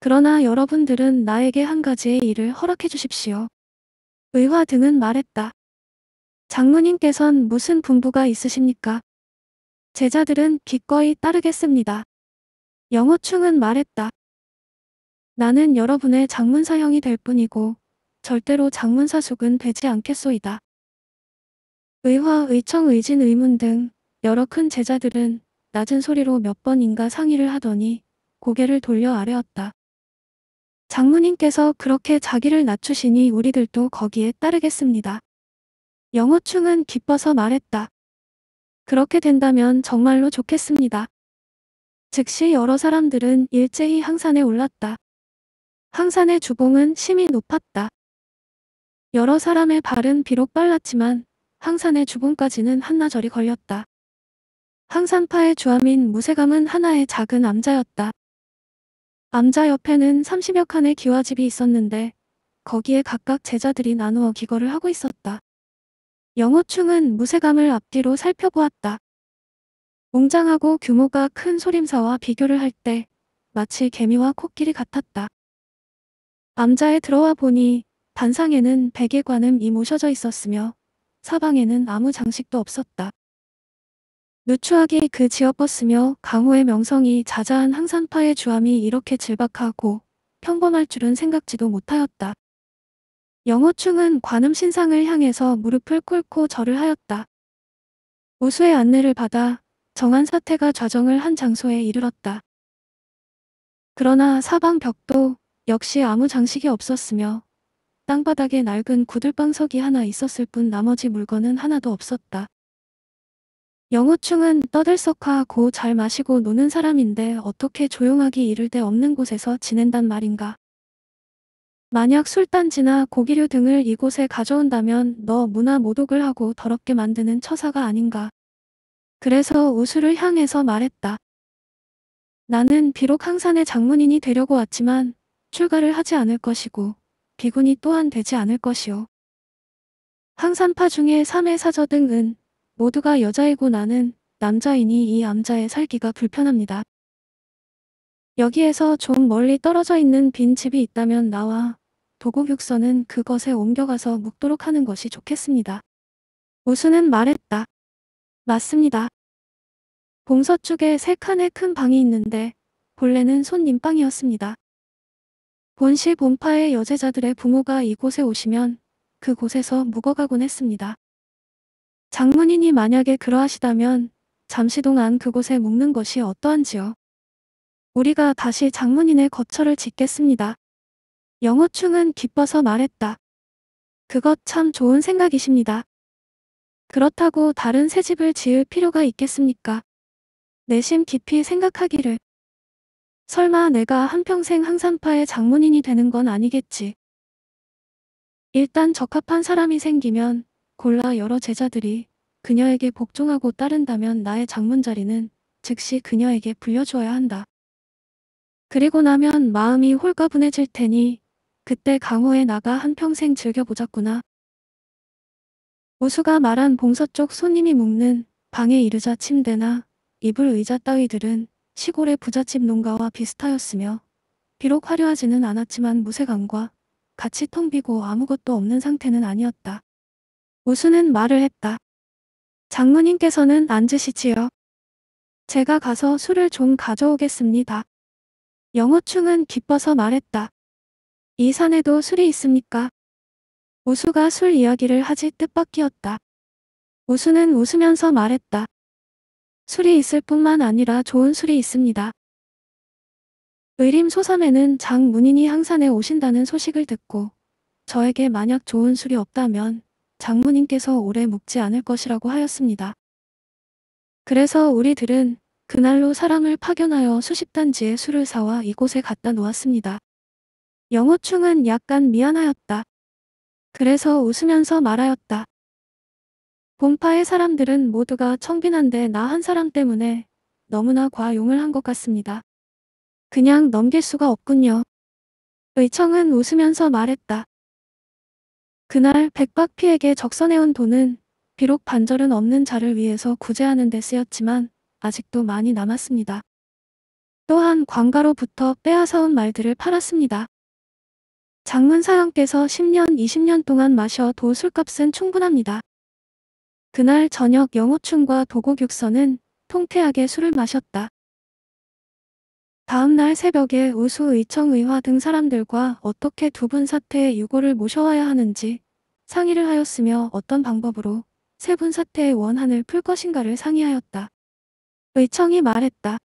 그러나 여러분들은 나에게 한 가지의 일을 허락해 주십시오. 의화 등은 말했다. 장모님께선 무슨 분부가 있으십니까? 제자들은 기꺼이 따르겠습니다. 영어충은 말했다. 나는 여러분의 장문사형이 될 뿐이고 절대로 장문사 숙은 되지 않겠소이다. 의화, 의청, 의진, 의문 등 여러 큰 제자들은 낮은 소리로 몇 번인가 상의를 하더니 고개를 돌려 아뢰었다. 장모님께서 그렇게 자기를 낮추시니 우리들도 거기에 따르겠습니다. 영호충은 기뻐서 말했다. 그렇게 된다면 정말로 좋겠습니다. 즉시 여러 사람들은 일제히 항산에 올랐다. 항산의 주봉은 심히 높았다. 여러 사람의 발은 비록 빨랐지만 항산의 주봉까지는 한나절이 걸렸다. 항산파의 주함인 무쇠감은 하나의 작은 암자였다. 암자 옆에는 30여 칸의 기와집이 있었는데 거기에 각각 제자들이 나누어 기거를 하고 있었다. 영호충은 무쇠감을 앞뒤로 살펴보았다. 웅장하고 규모가 큰 소림사와 비교를 할 때 마치 개미와 코끼리 같았다. 암자에 들어와 보니 단상에는 백의 관음이 모셔져 있었으며 사방에는 아무 장식도 없었다. 누추하게 그 지어뻗으며 강호의 명성이 자자한 항산파의 주함이 이렇게 질박하고 평범할 줄은 생각지도 못하였다. 영호충은 관음 신상을 향해서 무릎을 꿇고 절을 하였다. 우수의 안내를 받아 정한 사태가 좌정을 한 장소에 이르렀다. 그러나 사방 벽도 역시 아무 장식이 없었으며 땅바닥에 낡은 구들방석이 하나 있었을 뿐 나머지 물건은 하나도 없었다. 영호충은 떠들썩하고 잘 마시고 노는 사람인데 어떻게 조용하기 이를 데 없는 곳에서 지낸단 말인가. 만약 술단지나 고기류 등을 이곳에 가져온다면 너 문화 모독을 하고 더럽게 만드는 처사가 아닌가. 그래서 우수를 향해서 말했다. 나는 비록 항산의 장문인이 되려고 왔지만 출가를 하지 않을 것이고 비군이 또한 되지 않을 것이오. 항산파 중에 삼의 사저 등은 모두가 여자이고 나는 남자이니 이 암자에 살기가 불편합니다. 여기에서 좀 멀리 떨어져 있는 빈 집이 있다면 나와 도곡육서는 그것에 옮겨가서 묵도록 하는 것이 좋겠습니다. 우수는 말했다. 맞습니다. 봉서 쪽에 세 칸의 큰 방이 있는데 본래는 손님 방이었습니다. 본시 본파의 여제자들의 부모가 이곳에 오시면 그곳에서 묵어가곤 했습니다. 장문인이 만약에 그러하시다면 잠시 동안 그곳에 묵는 것이 어떠한지요. 우리가 다시 장문인의 거처를 짓겠습니다. 영어충은 기뻐서 말했다. 그것 참 좋은 생각이십니다. 그렇다고 다른 새 집을 지을 필요가 있겠습니까? 내심 깊이 생각하기를. 설마 내가 한평생 항산파의 장문인이 되는 건 아니겠지. 일단 적합한 사람이 생기면 골라 여러 제자들이 그녀에게 복종하고 따른다면 나의 장문 자리는 즉시 그녀에게 불려주어야 한다. 그리고 나면 마음이 홀가분해질 테니 그때 강호에 나가 한평생 즐겨보자꾸나. 오수가 말한 봉서 쪽 손님이 묵는 방에 이르자 침대나 이불 의자 따위들은 시골의 부잣집 농가와 비슷하였으며 비록 화려하지는 않았지만 무색함과 같이 텅 비고 아무것도 없는 상태는 아니었다. 우수는 말을 했다. 장모님께서는 앉으시지요. 제가 가서 술을 좀 가져오겠습니다. 영호충은 기뻐서 말했다. 이 산에도 술이 있습니까? 우수가 술 이야기를 하지 뜻밖이었다. 우수는 웃으면서 말했다. 술이 있을 뿐만 아니라 좋은 술이 있습니다. 의림 소삼에는 장 문인이 항산에 오신다는 소식을 듣고 저에게 만약 좋은 술이 없다면 장모님께서 오래 묵지 않을 것이라고 하였습니다. 그래서 우리들은 그날로 사람을 파견하여 수십 단지에 술을 사와 이곳에 갖다 놓았습니다. 영호충은 약간 미안하였다. 그래서 웃으면서 말하였다. 본파의 사람들은 모두가 청빈한데 나 한 사람 때문에 너무나 과용을 한 것 같습니다. 그냥 넘길 수가 없군요. 의청은 웃으면서 말했다. 그날 백박피에게 적선해온 돈은 비록 반절은 없는 자를 위해서 구제하는 데 쓰였지만 아직도 많이 남았습니다. 또한 광가로부터 빼앗아온 말들을 팔았습니다. 장문사형께서 10년, 20년 동안 마셔도 술값은 충분합니다. 그날 저녁 영호충과 도곡육선은 통쾌하게 술을 마셨다. 다음날 새벽에 우수 의청의화 등 사람들과 어떻게 두 분 사태의 유고를 모셔와야 하는지 상의를 하였으며 어떤 방법으로 세 분 사태의 원한을 풀 것인가를 상의하였다. 의청이 말했다.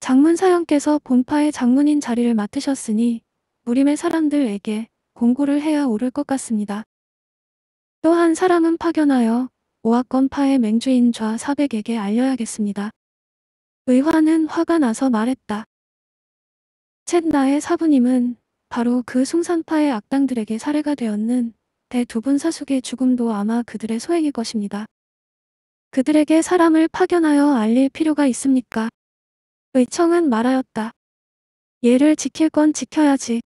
장문사형께서 본파의 장문인 자리를 맡으셨으니 무림의 사람들에게 공고를 해야 오를 것 같습니다. 또한 사람은 파견하여 오악권 파의 맹주인 좌400에게 알려야겠습니다. 의화는 화가 나서 말했다. 챗나의 사부님은 바로 그 숭산파의 악당들에게 사례가 되었는 대두분 사숙의 죽음도 아마 그들의 소행일 것입니다. 그들에게 사람을 파견하여 알릴 필요가 있습니까? 의청은 말하였다. 예를 지킬 건 지켜야지.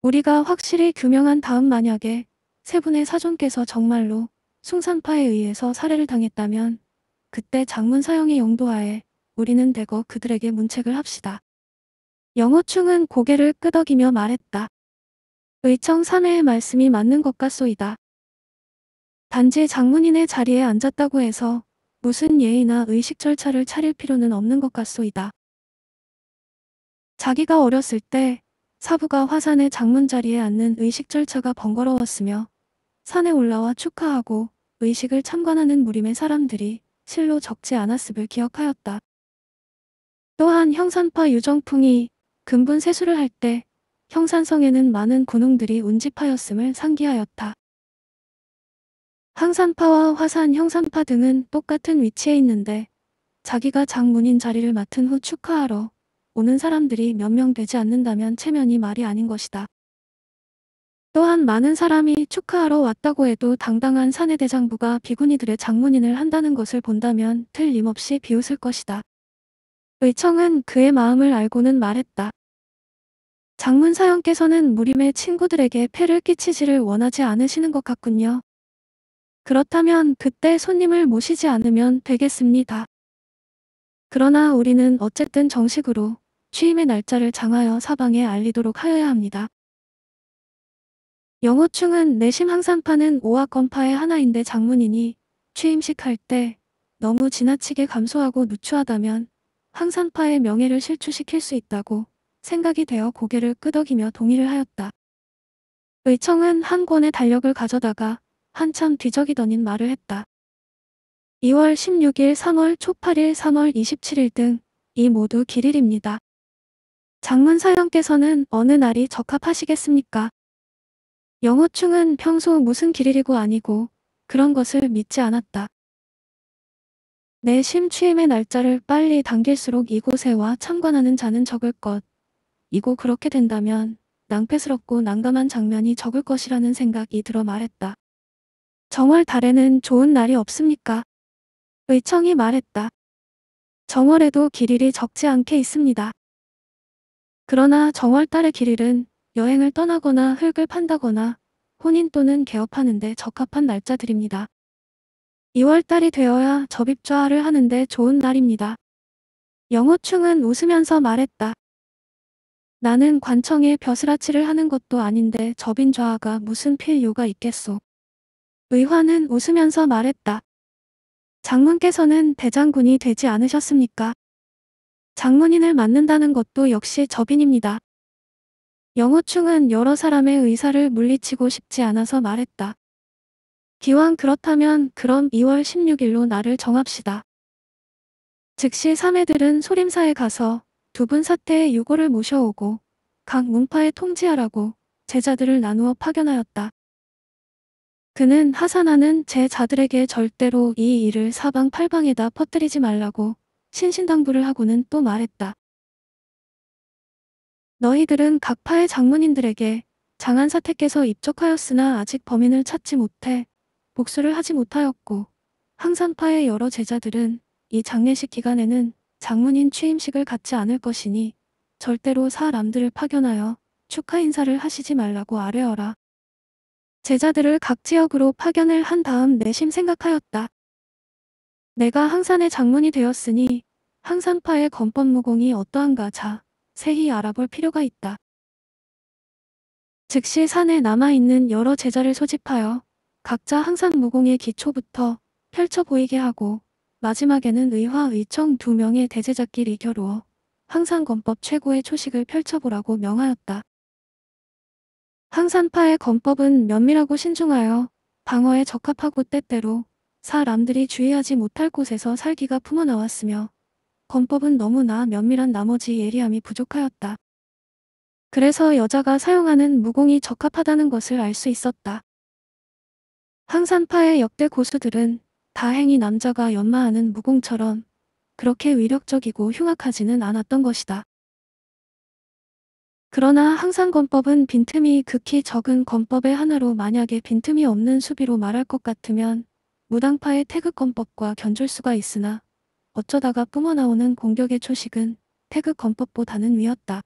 우리가 확실히 규명한 다음 만약에 세 분의 사존께서 정말로 숭산파에 의해서 살해를 당했다면 그때 장문 사용의용도하에 우리는 대거 그들에게 문책을 합시다. 영어충은 고개를 끄덕이며 말했다. 의청 사내의 말씀이 맞는 것 같소이다. 단지 장문인의 자리에 앉았다고 해서 무슨 예의나 의식 절차를 차릴 필요는 없는 것 같소이다. 자기가 어렸을 때 사부가 화산의 장문 자리에 앉는 의식 절차가 번거로웠으며 산에 올라와 축하하고 의식을 참관하는 무림의 사람들이 17로 적지 않았음을 기억하였다. 또한 형산파 유정풍이 근분 세수를 할 때 형산성에는 많은 군웅들이 운집하였음을 상기하였다. 항산파와 화산 형산파 등은 똑같은 위치에 있는데 자기가 장문인 자리를 맡은 후 축하하러 오는 사람들이 몇 명 되지 않는다면 체면이 말이 아닌 것이다. 또한 많은 사람이 축하하러 왔다고 해도 당당한 사내대장부가 비군이들의 장문인을 한다는 것을 본다면 틀림없이 비웃을 것이다. 의청은 그의 마음을 알고는 말했다. 장문사형께서는 무림의 친구들에게 폐를 끼치지를 원하지 않으시는 것 같군요. 그렇다면 그때 손님을 모시지 않으면 되겠습니다. 그러나 우리는 어쨌든 정식으로 취임의 날짜를 장하여 사방에 알리도록 하여야 합니다. 영호충은 내심 항상 파는 오악건파의 하나인데 장문이니 취임식 할 때 너무 지나치게 감소하고 누추하다면 항산파의 명예를 실추시킬 수 있다고 생각이 되어 고개를 끄덕이며 동의를 하였다. 의청은 한 권의 달력을 가져다가 한참 뒤적이더닌 말을 했다. 2월 16일, 3월 초 8일, 3월 27일 등 이 모두 길일입니다. 장문사형께서는 어느 날이 적합하시겠습니까? 영호충은 평소 무슨 길이고 아니고 그런 것을 믿지 않았다. 내 심취임의 날짜를 빨리 당길수록 이곳에 와 참관하는 자는 적을 것. 이고 그렇게 된다면 낭패스럽고 난감한 장면이 적을 것이라는 생각이 들어 말했다. 정월 달에는 좋은 날이 없습니까? 의청이 말했다. 정월에도 길일이 적지 않게 있습니다. 그러나 정월 달의 길일은 여행을 떠나거나 흙을 판다거나 혼인 또는 개업하는데 적합한 날짜들입니다. 2월달이 되어야 접입좌를 하는데 좋은 날입니다. 영호충은 웃으면서 말했다. 나는 관청에 벼슬아치를 하는 것도 아닌데 접인좌가 무슨 필요가 있겠소. 의화는 웃으면서 말했다. 장문께서는 대장군이 되지 않으셨습니까? 장문인을 맡는다는 것도 역시 접인입니다. 영호충은 여러 사람의 의사를 물리치고 싶지 않아서 말했다. 기왕 그렇다면 그럼 2월 16일로 날을 정합시다. 즉시 사매들은 소림사에 가서 두 분 사태의 유고를 모셔오고 각 문파에 통지하라고 제자들을 나누어 파견하였다. 그는 하사나는 제 자들에게 절대로 이 일을 사방팔방에다 퍼뜨리지 말라고 신신당부를 하고는 또 말했다. 너희들은 각 파의 장문인들에게 장한사태께서 입적하였으나 아직 범인을 찾지 못해 복수를 하지 못하였고 항산파의 여러 제자들은 이 장례식 기간에는 장문인 취임식을 갖지 않을 것이니 절대로 사람들을 파견하여 축하 인사를 하시지 말라고 아뢰어라. 제자들을 각 지역으로 파견을 한 다음 내심 생각하였다. 내가 항산의 장문이 되었으니 항산파의 건법무공이 어떠한가 자. 세히 알아볼 필요가 있다. 즉시 산에 남아있는 여러 제자를 소집하여 각자 항상 무공의 기초부터 펼쳐 보이게 하고 마지막에는 의화 의청 두 명의 대제자끼리 겨루어 항상검법 최고의 초식을 펼쳐보라고 명하였다. 항산파의 검법은 면밀하고 신중하여 방어에 적합하고 때때로 사람들이 주의하지 못할 곳에서 살기가 품어나왔으며 권법은 너무나 면밀한 나머지 예리함이 부족하였다. 그래서 여자가 사용하는 무공이 적합하다는 것을 알 수 있었다. 항산파의 역대 고수들은 다행히 남자가 연마하는 무공처럼 그렇게 위력적이고 흉악하지는 않았던 것이다. 그러나 항산 권법은 빈틈이 극히 적은 권법의 하나로 만약에 빈틈이 없는 수비로 말할 것 같으면 무당파의 태극권법과 견줄 수가 있으나 어쩌다가 뿜어나오는 공격의 초식은 태극 건법보다는 위였다.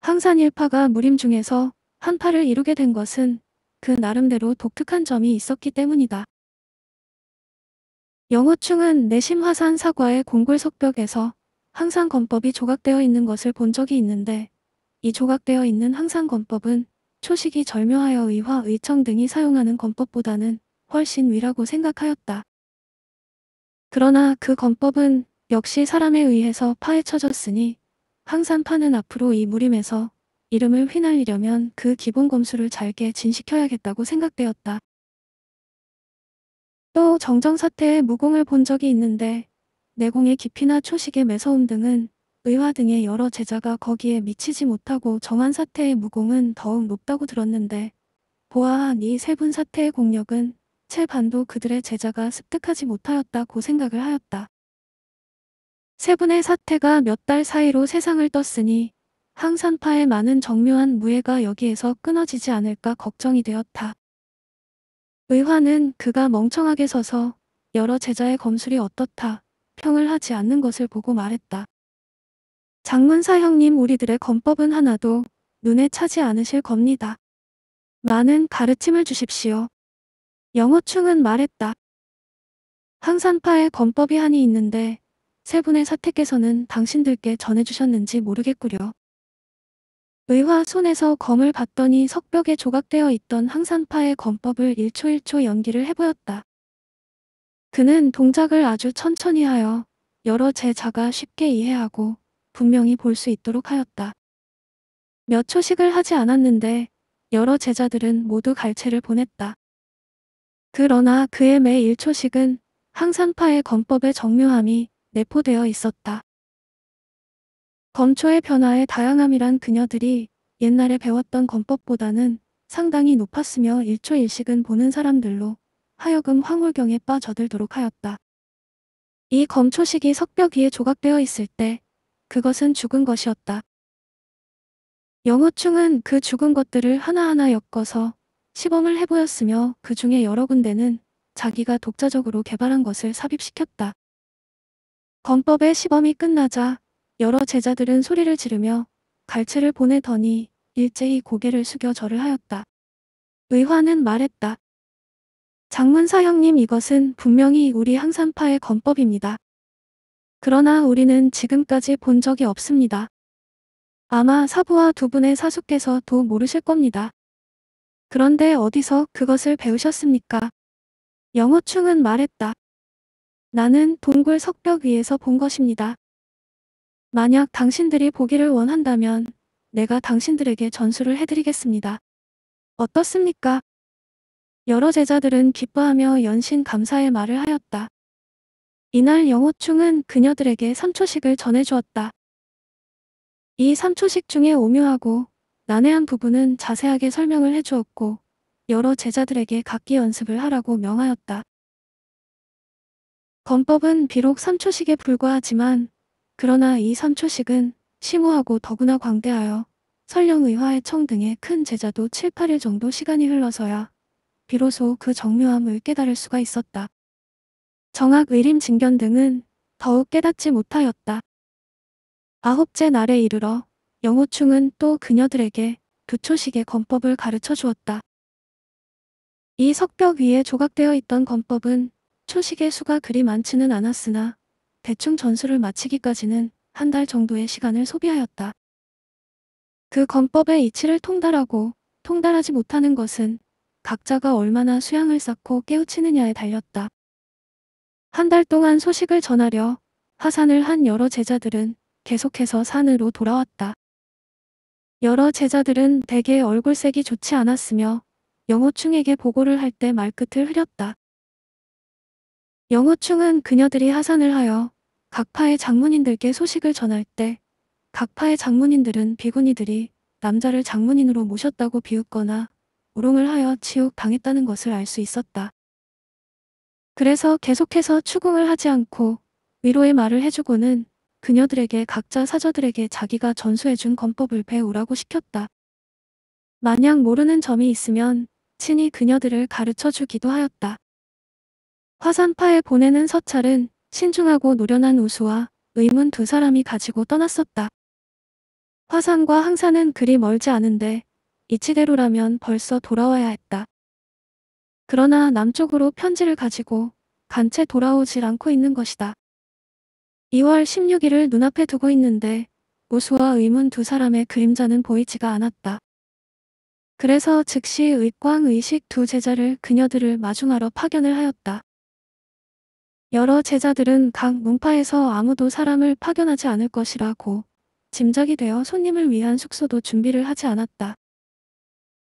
항산일파가 무림중에서 한파를 이루게 된 것은 그 나름대로 독특한 점이 있었기 때문이다. 영호충은 내심 화산 사과의 공골석벽에서 항산 건법이 조각되어 있는 것을 본 적이 있는데 이 조각되어 있는 항산 건법은 초식이 절묘하여 의화 의청 등이 사용하는 건법보다는 훨씬 위라고 생각하였다. 그러나 그 건법은 역시 사람에 의해서 파헤쳐졌으니 항상 파는 앞으로 이 무림에서 이름을 휘날리려면 그 기본 검수를 잘게 진시켜야겠다고 생각되었다. 또 정정사태의 무공을 본 적이 있는데 내공의 깊이나 초식의 매서움 등은 의화 등의 여러 제자가 거기에 미치지 못하고 정한 사태의 무공은 더욱 높다고 들었는데 보아한 이세분 사태의 공력은 채 반도 그들의 제자가 습득하지 못하였다고 생각을 하였다. 세 분의 사태가 몇 달 사이로 세상을 떴으니 항산파의 많은 정묘한 무예가 여기에서 끊어지지 않을까 걱정이 되었다. 의화는 그가 멍청하게 서서 여러 제자의 검술이 어떻다 평을 하지 않는 것을 보고 말했다. 장문사 형님 우리들의 검법은 하나도 눈에 차지 않으실 겁니다. 많은 가르침을 주십시오. 영호충은 말했다. 항산파의 권법이 한이 있는데 세 분의 사태께서는 당신들께 전해주셨는지 모르겠구려. 의화 손에서 검을 봤더니 석벽에 조각되어 있던 항산파의 검법을 1초 1초 연기를 해보였다. 그는 동작을 아주 천천히 하여 여러 제자가 쉽게 이해하고 분명히 볼 수 있도록 하였다. 몇 초씩을 하지 않았는데 여러 제자들은 모두 갈채를 보냈다. 그러나 그의 매1초식은 항산파의 검법의 정묘함이 내포되어 있었다. 검초의 변화의 다양함이란 그녀들이 옛날에 배웠던 검법보다는 상당히 높았으며 1초 1식은 보는 사람들로 하여금 황홀경에 빠져들도록 하였다. 이 검초식이 석벽 위에 조각되어 있을 때 그것은 죽은 것이었다. 영호충은 그 죽은 것들을 하나하나 엮어서 시범을 해보였으며 그 중에 여러 군데는 자기가 독자적으로 개발한 것을 삽입시켰다. 건법의 시범이 끝나자 여러 제자들은 소리를 지르며 갈채를 보내더니 일제히 고개를 숙여 절을 하였다. 의화는 말했다. 장문사 형님 이것은 분명히 우리 항산파의 건법입니다. 그러나 우리는 지금까지 본 적이 없습니다. 아마 사부와 두 분의 사수께서도 모르실 겁니다. 그런데 어디서 그것을 배우셨습니까? 영호충은 말했다. 나는 동굴 석벽 위에서 본 것입니다. 만약 당신들이 보기를 원한다면 내가 당신들에게 전수를 해드리겠습니다. 어떻습니까? 여러 제자들은 기뻐하며 연신 감사의 말을 하였다. 이날 영호충은 그녀들에게 삼초식을 전해주었다. 이 삼초식 중에 오묘하고 난해한 부분은 자세하게 설명을 해주었고 여러 제자들에게 각기 연습을 하라고 명하였다. 건법은 비록 3초식에 불과하지만 그러나 이 3초식은 심오하고 더구나 광대하여 설령 의화의 청 등의 큰 제자도 7, 8일 정도 시간이 흘러서야 비로소 그 정묘함을 깨달을 수가 있었다. 정학 의림 진견 등은 더욱 깨닫지 못하였다. 아홉째 날에 이르러 영호충은 또 그녀들에게 부초식의 건법을 가르쳐 주었다. 이 석벽 위에 조각되어 있던 검법은 초식의 수가 그리 많지는 않았으나 대충 전수를 마치기까지는 한 달 정도의 시간을 소비하였다. 그 검법의 이치를 통달하고 통달하지 못하는 것은 각자가 얼마나 수양을 쌓고 깨우치느냐에 달렸다. 한 달 동안 소식을 전하려 화산을 한 여러 제자들은 계속해서 산으로 돌아왔다. 여러 제자들은 대개 얼굴색이 좋지 않았으며 영호충에게 보고를 할 때 말끝을 흐렸다. 영호충은 그녀들이 하산을 하여 각파의 장문인들께 소식을 전할 때 각파의 장문인들은 비구니들이 남자를 장문인으로 모셨다고 비웃거나 우롱을 하여 치욕당했다는 것을 알 수 있었다. 그래서 계속해서 추궁을 하지 않고 위로의 말을 해주고는 그녀들에게 각자 사저들에게 자기가 전수해준 검법을 배우라고 시켰다. 만약 모르는 점이 있으면 친히 그녀들을 가르쳐주기도 하였다. 화산파에 보내는 서찰은 신중하고 노련한 우수와 의문 두 사람이 가지고 떠났었다. 화산과 항산은 그리 멀지 않은데 이치대로라면 벌써 돌아와야 했다. 그러나 남쪽으로 편지를 가지고 간 채 돌아오질 않고 있는 것이다. 2월 16일을 눈앞에 두고 있는데 우수와 의문 두 사람의 그림자는 보이지가 않았다. 그래서 즉시 의광 의식 두 제자를 그녀들을 마중하러 파견을 하였다. 여러 제자들은 각 문파에서 아무도 사람을 파견하지 않을 것이라고 짐작이 되어 손님을 위한 숙소도 준비를 하지 않았다.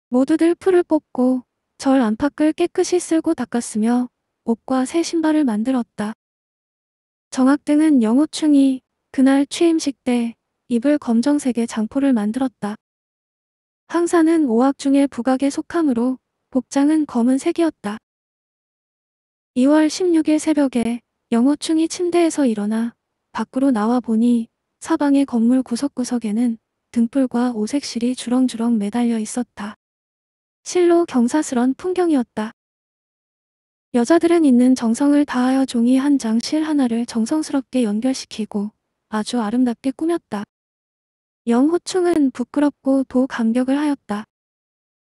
모두들 풀을 뽑고 절 안팎을 깨끗이 쓸고 닦았으며 옷과 새 신발을 만들었다. 정학등은 영호충이 그날 취임식 때 입을 검정색의 장포를 만들었다. 항사는 오학 중의 부각에 속함으로 복장은 검은색이었다. 2월 16일 새벽에 영호충이 침대에서 일어나 밖으로 나와 보니 사방의 건물 구석구석에는 등불과 오색실이 주렁주렁 매달려 있었다. 실로 경사스런 풍경이었다. 여자들은 있는 정성을 다하여 종이 한 장 실 하나를 정성스럽게 연결시키고 아주 아름답게 꾸몄다. 영호충은 부끄럽고 도 감격을 하였다.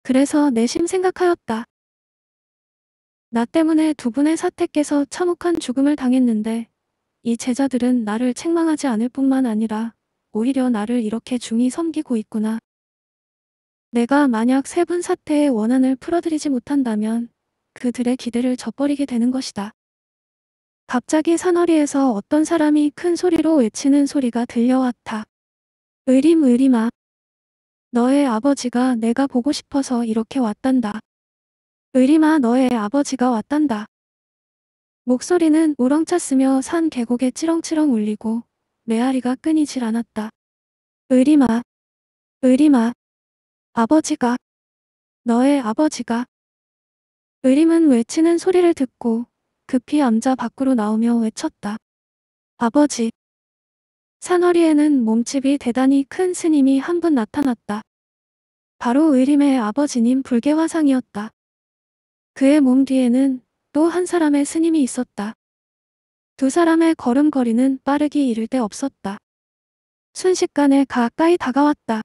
그래서 내심 생각하였다. 나 때문에 두 분의 사태께서 참혹한 죽음을 당했는데 이 제자들은 나를 책망하지 않을 뿐만 아니라 오히려 나를 이렇게 중히 섬기고 있구나. 내가 만약 세 분 사태의 원한을 풀어드리지 못한다면 그들의 기대를 져버리게 되는 것이다. 갑자기 산허리에서 어떤 사람이 큰 소리로 외치는 소리가 들려왔다. 의림 의림아. 너의 아버지가 내가 보고 싶어서 이렇게 왔단다. 의림아 너의 아버지가 왔단다. 목소리는 우렁찼으며 산 계곡에 찌렁찌렁 울리고 메아리가 끊이질 않았다. 의림아. 의림아. 아버지가. 너의 아버지가. 의림은 외치는 소리를 듣고 급히 앉아 밖으로 나오며 외쳤다. 아버지. 산허리에는 몸집이 대단히 큰 스님이 한 분 나타났다. 바로 의림의 아버지님 불개화상이었다. 그의 몸 뒤에는 또 한 사람의 스님이 있었다. 두 사람의 걸음거리는 빠르기 이를 데 없었다. 순식간에 가까이 다가왔다.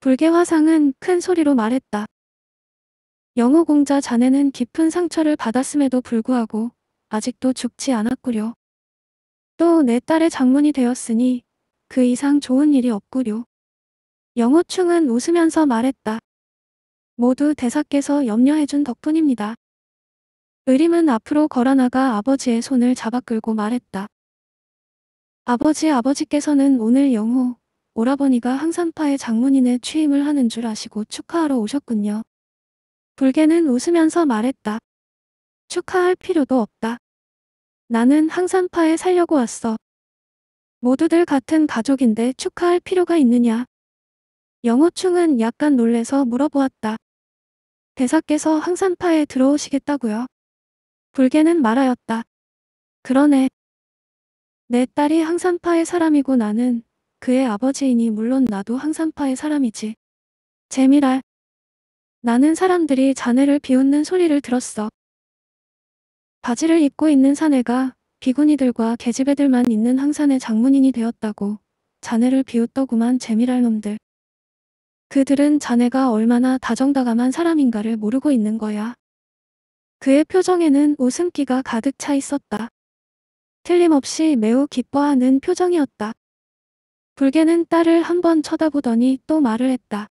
불개화상은 큰 소리로 말했다. 영호 공자 자네는 깊은 상처를 받았음에도 불구하고 아직도 죽지 않았구려. 또 내 딸의 장문이 되었으니 그 이상 좋은 일이 없구려. 영호충은 웃으면서 말했다. 모두 대사께서 염려해준 덕분입니다. 의림은 앞으로 걸어나가 아버지의 손을 잡아 끌고 말했다. 아버지 아버지께서는 오늘 영호, 오라버니가 항산파의 장문인의 취임을 하는 줄 아시고 축하하러 오셨군요. 불개는 웃으면서 말했다. 축하할 필요도 없다. 나는 항산 파에 살려고 왔어. 모두들 같은 가족인데 축하할 필요가 있느냐. 영호충은 약간 놀래서 물어보았다. 대사께서 항산파에 들어오시겠다고요. 불개는 말하였다. 그러네. 내 딸이 항산파의 사람이고 나는 그의 아버지이니 물론 나도 항산파의 사람이지. 재미랄. 나는 사람들이 자네를 비웃는 소리를 들었어. 바지를 입고 있는 사내가 비구니들과 계집애들만 있는 항산의 장문인이 되었다고 자네를 비웃더구만 재미랄 놈들. 그들은 자네가 얼마나 다정다감한 사람인가를 모르고 있는 거야. 그의 표정에는 웃음기가 가득 차 있었다. 틀림없이 매우 기뻐하는 표정이었다. 불개는 딸을 한 번 쳐다보더니 또 말을 했다.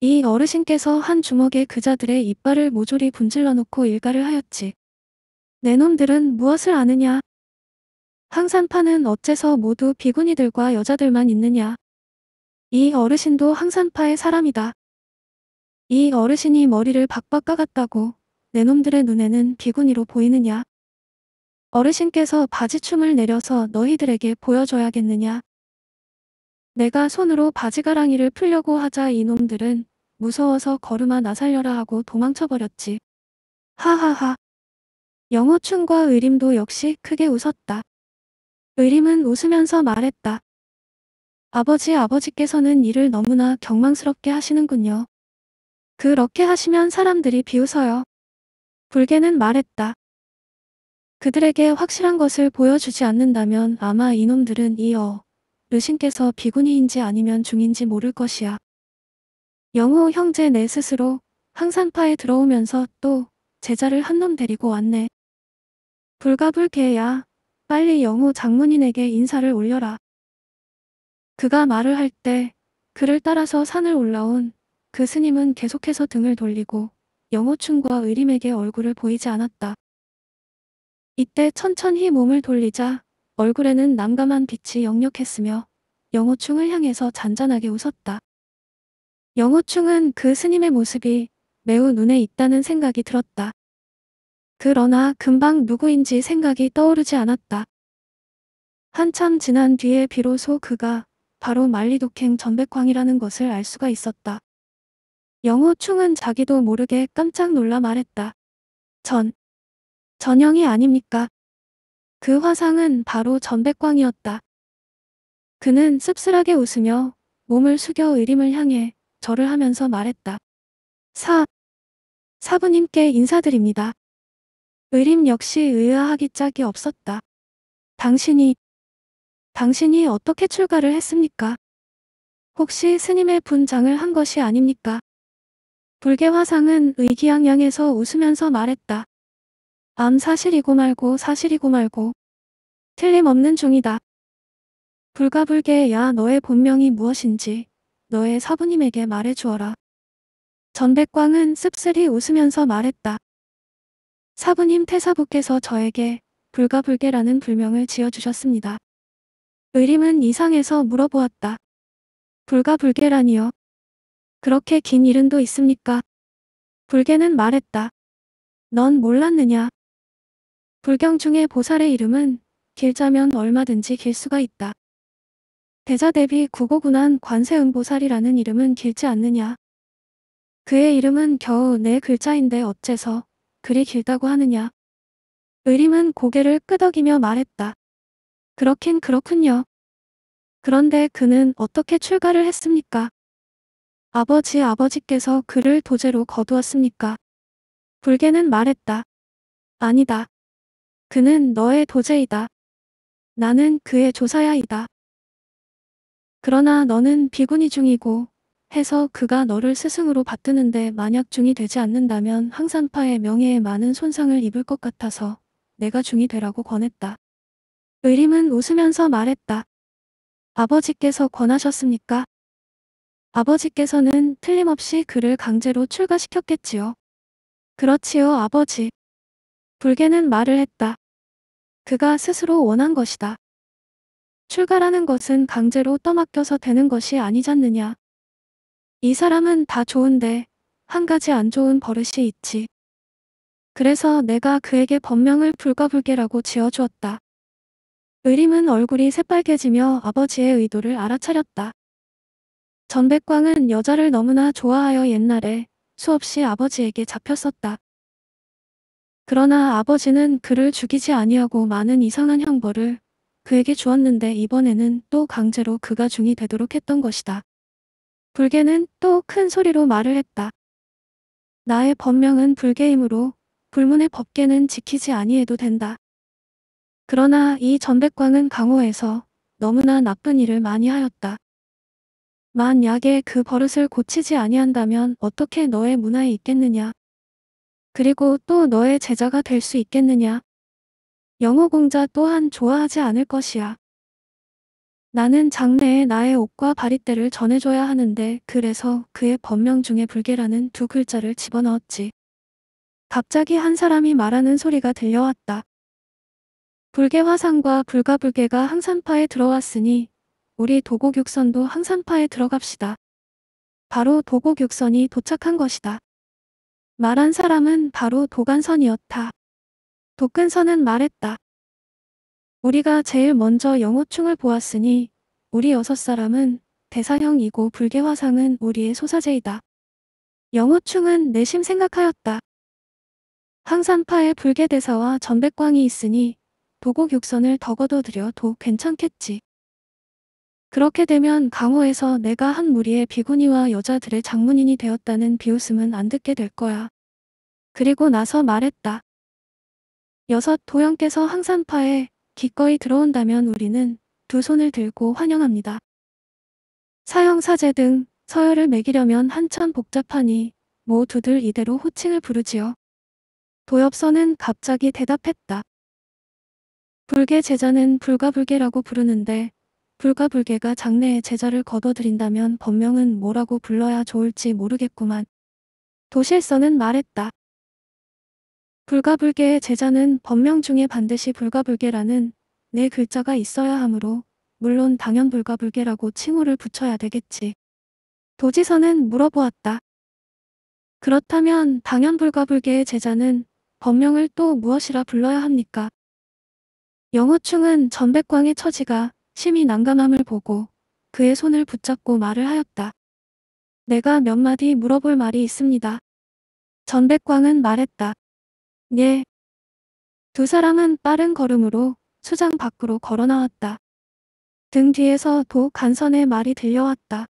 이 어르신께서 한 주먹에 그자들의 이빨을 모조리 분질러 놓고 일가를 하였지. 내 놈들은 무엇을 아느냐? 항산파는 어째서 모두 비구니들과 여자들만 있느냐? 이 어르신도 항산파의 사람이다. 이 어르신이 머리를 박박 까갔다고 내 놈들의 눈에는 비구니로 보이느냐? 어르신께서 바지춤을 내려서 너희들에게 보여줘야겠느냐? 내가 손으로 바지가랑이를 풀려고 하자 이놈들은 무서워서 걸음아 나살려라 하고 도망쳐버렸지. 하하하. 영호춘과 의림도 역시 크게 웃었다. 의림은 웃으면서 말했다. 아버지 아버지께서는 일을 너무나 경망스럽게 하시는군요. 그렇게 하시면 사람들이 비웃어요. 불개는 말했다. 그들에게 확실한 것을 보여주지 않는다면 아마 이놈들은 이어 르신께서 비구니인지 아니면 중인지 모를 것이야. 영우 형제 내 스스로 항산파에 들어오면서 또 제자를 한 놈 데리고 왔네. 불가불개야. 빨리 영우 장문인에게 인사를 올려라. 그가 말을 할 때 그를 따라서 산을 올라온 그 스님은 계속해서 등을 돌리고 영호충과 의림에게 얼굴을 보이지 않았다. 이때 천천히 몸을 돌리자 얼굴에는 난감한 빛이 역력했으며 영호충을 향해서 잔잔하게 웃었다. 영호충은 그 스님의 모습이 매우 눈에 있다는 생각이 들었다. 그러나 금방 누구인지 생각이 떠오르지 않았다. 한참 지난 뒤에 비로소 그가 바로 만리독행 전백광이라는 것을 알 수가 있었다. 영호충은 자기도 모르게 깜짝 놀라 말했다. 전, 전형이 아닙니까? 그 화상은 바로 전백광이었다. 그는 씁쓸하게 웃으며 몸을 숙여 의림을 향해 절을 하면서 말했다. 사, 사부님께 인사드립니다. 의림 역시 의아하기 짝이 없었다. 당신이, 당신이 어떻게 출가를 했습니까? 혹시 스님의 분장을 한 것이 아닙니까? 불개화상은 의기양양해서 웃으면서 말했다. 암 사실이고 말고 사실이고 말고. 틀림없는 중이다. 불가불개야 너의 본명이 무엇인지 너의 사부님에게 말해주어라. 전백광은 씁쓸히 웃으면서 말했다. 사부님 태사부께서 저에게 불가불개라는 불명을 지어주셨습니다. 의림은 이상해서 물어보았다. 불가불개라니요. 그렇게 긴 이름도 있습니까? 불개는 말했다. 넌 몰랐느냐? 불경 중에 보살의 이름은 길자면 얼마든지 길 수가 있다. 대자 대비 구고군한 관세음보살이라는 이름은 길지 않느냐. 그의 이름은 겨우 네 글자인데 어째서 그리 길다고 하느냐. 의림은 고개를 끄덕이며 말했다. 그렇긴 그렇군요. 그런데 그는 어떻게 출가를 했습니까? 아버지 아버지께서 그를 도제로 거두었습니까? 불개는 말했다. 아니다. 그는 너의 도제이다. 나는 그의 조사야이다. 그러나 너는 비구니 중이고 해서 그가 너를 스승으로 받드는데 만약 중이 되지 않는다면 항산파의 명예에 많은 손상을 입을 것 같아서 내가 중이 되라고 권했다. 의림은 웃으면서 말했다. 아버지께서 권하셨습니까? 아버지께서는 틀림없이 그를 강제로 출가시켰겠지요. 그렇지요 아버지. 불개는 말을 했다. 그가 스스로 원한 것이다. 출가라는 것은 강제로 떠맡겨서 되는 것이 아니잖느냐. 이 사람은 다 좋은데 한 가지 안 좋은 버릇이 있지. 그래서 내가 그에게 법명을 불가불개라고 지어주었다. 의림은 얼굴이 새빨개지며 아버지의 의도를 알아차렸다. 전백광은 여자를 너무나 좋아하여 옛날에 수없이 아버지에게 잡혔었다. 그러나 아버지는 그를 죽이지 아니하고 많은 이상한 형벌을 그에게 주었는데 이번에는 또 강제로 그가 중이 되도록 했던 것이다. 불개는 또 큰 소리로 말을 했다. 나의 법명은 불개이므로 불문의 법계는 지키지 아니해도 된다. 그러나 이 전백광은 강호에서 너무나 나쁜 일을 많이 하였다. 만약에 그 버릇을 고치지 아니한다면 어떻게 너의 문화에 있겠느냐. 그리고 또 너의 제자가 될 수 있겠느냐. 영어 공자 또한 좋아하지 않을 것이야. 나는 장래에 나의 옷과 바리떼를 전해줘야 하는데 그래서 그의 법명 중에 불계라는 두 글자를 집어넣었지. 갑자기 한 사람이 말하는 소리가 들려왔다. 불계화상과 불가불계가 항산파에 들어왔으니 우리 도곡육선도 항산파에 들어갑시다. 바로 도곡육선이 도착한 것이다. 말한 사람은 바로 도간선이었다. 도큰선은 말했다. 우리가 제일 먼저 영호충을 보았으니 우리 여섯 사람은 대사형이고 불개화상은 우리의 소사제이다. 영호충은 내심 생각하였다. 항산파의 불개대사와 전백광이 있으니 도곡육선을 덕어둬 들여도 괜찮겠지. 그렇게 되면 강호에서 내가 한 무리의 비구니와 여자들의 장문인이 되었다는 비웃음은 안 듣게 될 거야. 그리고 나서 말했다. 여섯 도영께서 항산파에 기꺼이 들어온다면 우리는 두 손을 들고 환영합니다. 사형사제 등 서열을 매기려면 한참 복잡하니 모두들 이대로 호칭을 부르지요. 도엽서는 갑자기 대답했다. 불계 제자는 불가불계라고 부르는데 불가불개가 장래에 제자를 거둬들인다면 법명은 뭐라고 불러야 좋을지 모르겠구만. 도실서는 말했다. 불가불개의 제자는 법명 중에 반드시 불가불개라는 네 글자가 있어야 하므로 물론 당연 불가불개라고 칭호를 붙여야 되겠지. 도지서는 물어보았다. 그렇다면 당연 불가불개의 제자는 법명을 또 무엇이라 불러야 합니까? 영호충은 전백광의 처지가 심히 난감함을 보고 그의 손을 붙잡고 말을 하였다. 내가 몇 마디 물어볼 말이 있습니다. 전백광은 말했다. 예. 두 사람은 빠른 걸음으로 수장 밖으로 걸어 나왔다. 등 뒤에서 도 간선의 말이 들려왔다.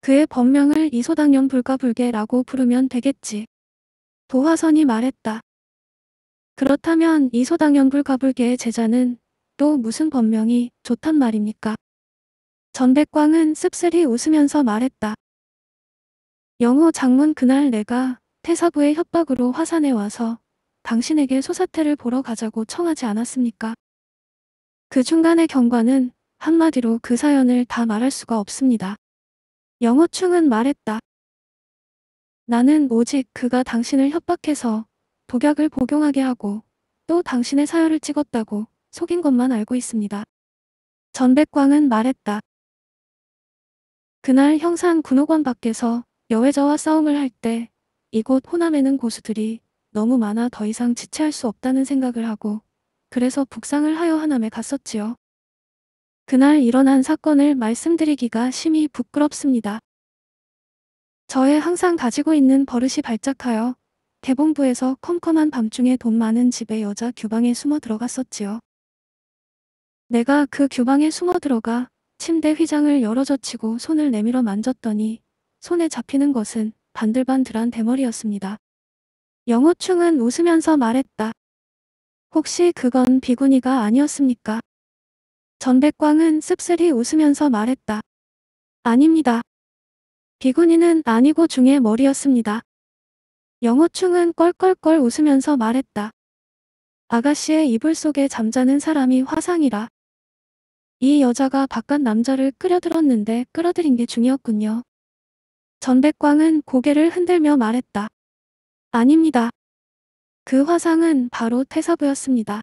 그의 법명을 이소당연불가불계라고 부르면 되겠지. 도화선이 말했다. 그렇다면 이소당연불가불계의 제자는 또 무슨 법명이 좋단 말입니까? 전백광은 씁쓸히 웃으면서 말했다. 영호 장문 그날 내가 태사부의 협박으로 화산에 와서 당신에게 소사태를 보러 가자고 청하지 않았습니까? 그 중간의 경관은 한마디로 그 사연을 다 말할 수가 없습니다. 영호충은 말했다. 나는 오직 그가 당신을 협박해서 독약을 복용하게 하고 또 당신의 사혈을 찍었다고 속인 것만 알고 있습니다. 전백광은 말했다. 그날 형산 군호관 밖에서 여회자와 싸움을 할 때 이곳 호남에는 고수들이 너무 많아 더 이상 지체할 수 없다는 생각을 하고 그래서 북상을 하여 하남에 갔었지요. 그날 일어난 사건을 말씀드리기가 심히 부끄럽습니다. 저의 항상 가지고 있는 버릇이 발작하여 대봉부에서 컴컴한 밤중에 돈 많은 집에 여자 규방에 숨어 들어갔었지요. 내가 그 규방에 숨어 들어가 침대 휘장을 열어젖히고 손을 내밀어 만졌더니 손에 잡히는 것은 반들반들한 대머리였습니다. 영호충은 웃으면서 말했다. 혹시 그건 비구니가 아니었습니까? 전백광은 씁쓸히 웃으면서 말했다. 아닙니다. 비구니는 아니고 중의 머리였습니다. 영호충은 껄껄껄 웃으면서 말했다. 아가씨의 이불 속에 잠자는 사람이 화상이라. 이 여자가 바깥 남자를 끌어들었는데 끌어들인 게 중이었군요. 전백광은 고개를 흔들며 말했다. 아닙니다. 그 화상은 바로 태사부였습니다.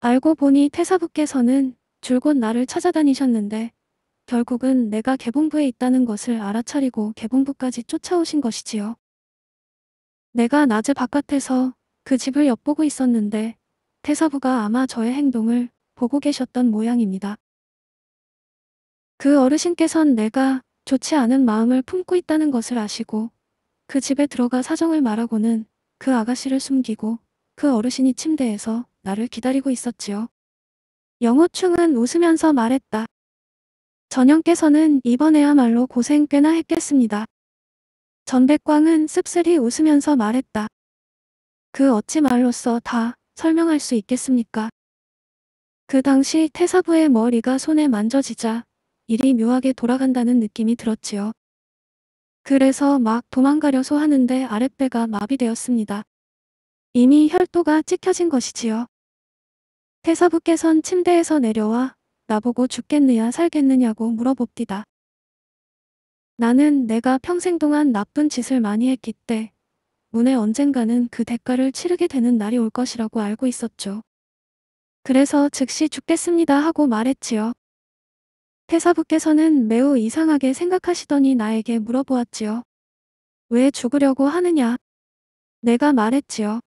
알고 보니 태사부께서는 줄곧 나를 찾아다니셨는데 결국은 내가 개봉부에 있다는 것을 알아차리고 개봉부까지 쫓아오신 것이지요. 내가 낮에 바깥에서 그 집을 엿보고 있었는데 태사부가 아마 저의 행동을 보고 계셨던 모양입니다. 그 어르신께선 내가 좋지 않은 마음을 품고 있다는 것을 아시고 그 집에 들어가 사정을 말하고는 그 아가씨를 숨기고 그 어르신이 침대에서 나를 기다리고 있었지요. 영호충은 웃으면서 말했다. 전영께서는 이번에야말로 고생 꽤나 했겠습니다. 전백광은 씁쓸히 웃으면서 말했다. 그 어찌 말로써 다 설명할 수 있겠습니까? 그 당시 태사부의 머리가 손에 만져지자 일이 묘하게 돌아간다는 느낌이 들었지요. 그래서 막 도망가려소 하는데 아랫배가 마비되었습니다. 이미 혈도가 찍혀진 것이지요. 태사부께선 침대에서 내려와 나보고 죽겠느냐 살겠느냐고 물어봅디다. 나는 내가 평생 동안 나쁜 짓을 많이 했기 때 문에 언젠가는 그 대가를 치르게 되는 날이 올 것이라고 알고 있었죠. 그래서 즉시 죽겠습니다 하고 말했지요. 태사부께서는 매우 이상하게 생각하시더니 나에게 물어보았지요. 왜 죽으려고 하느냐? 내가 말했지요.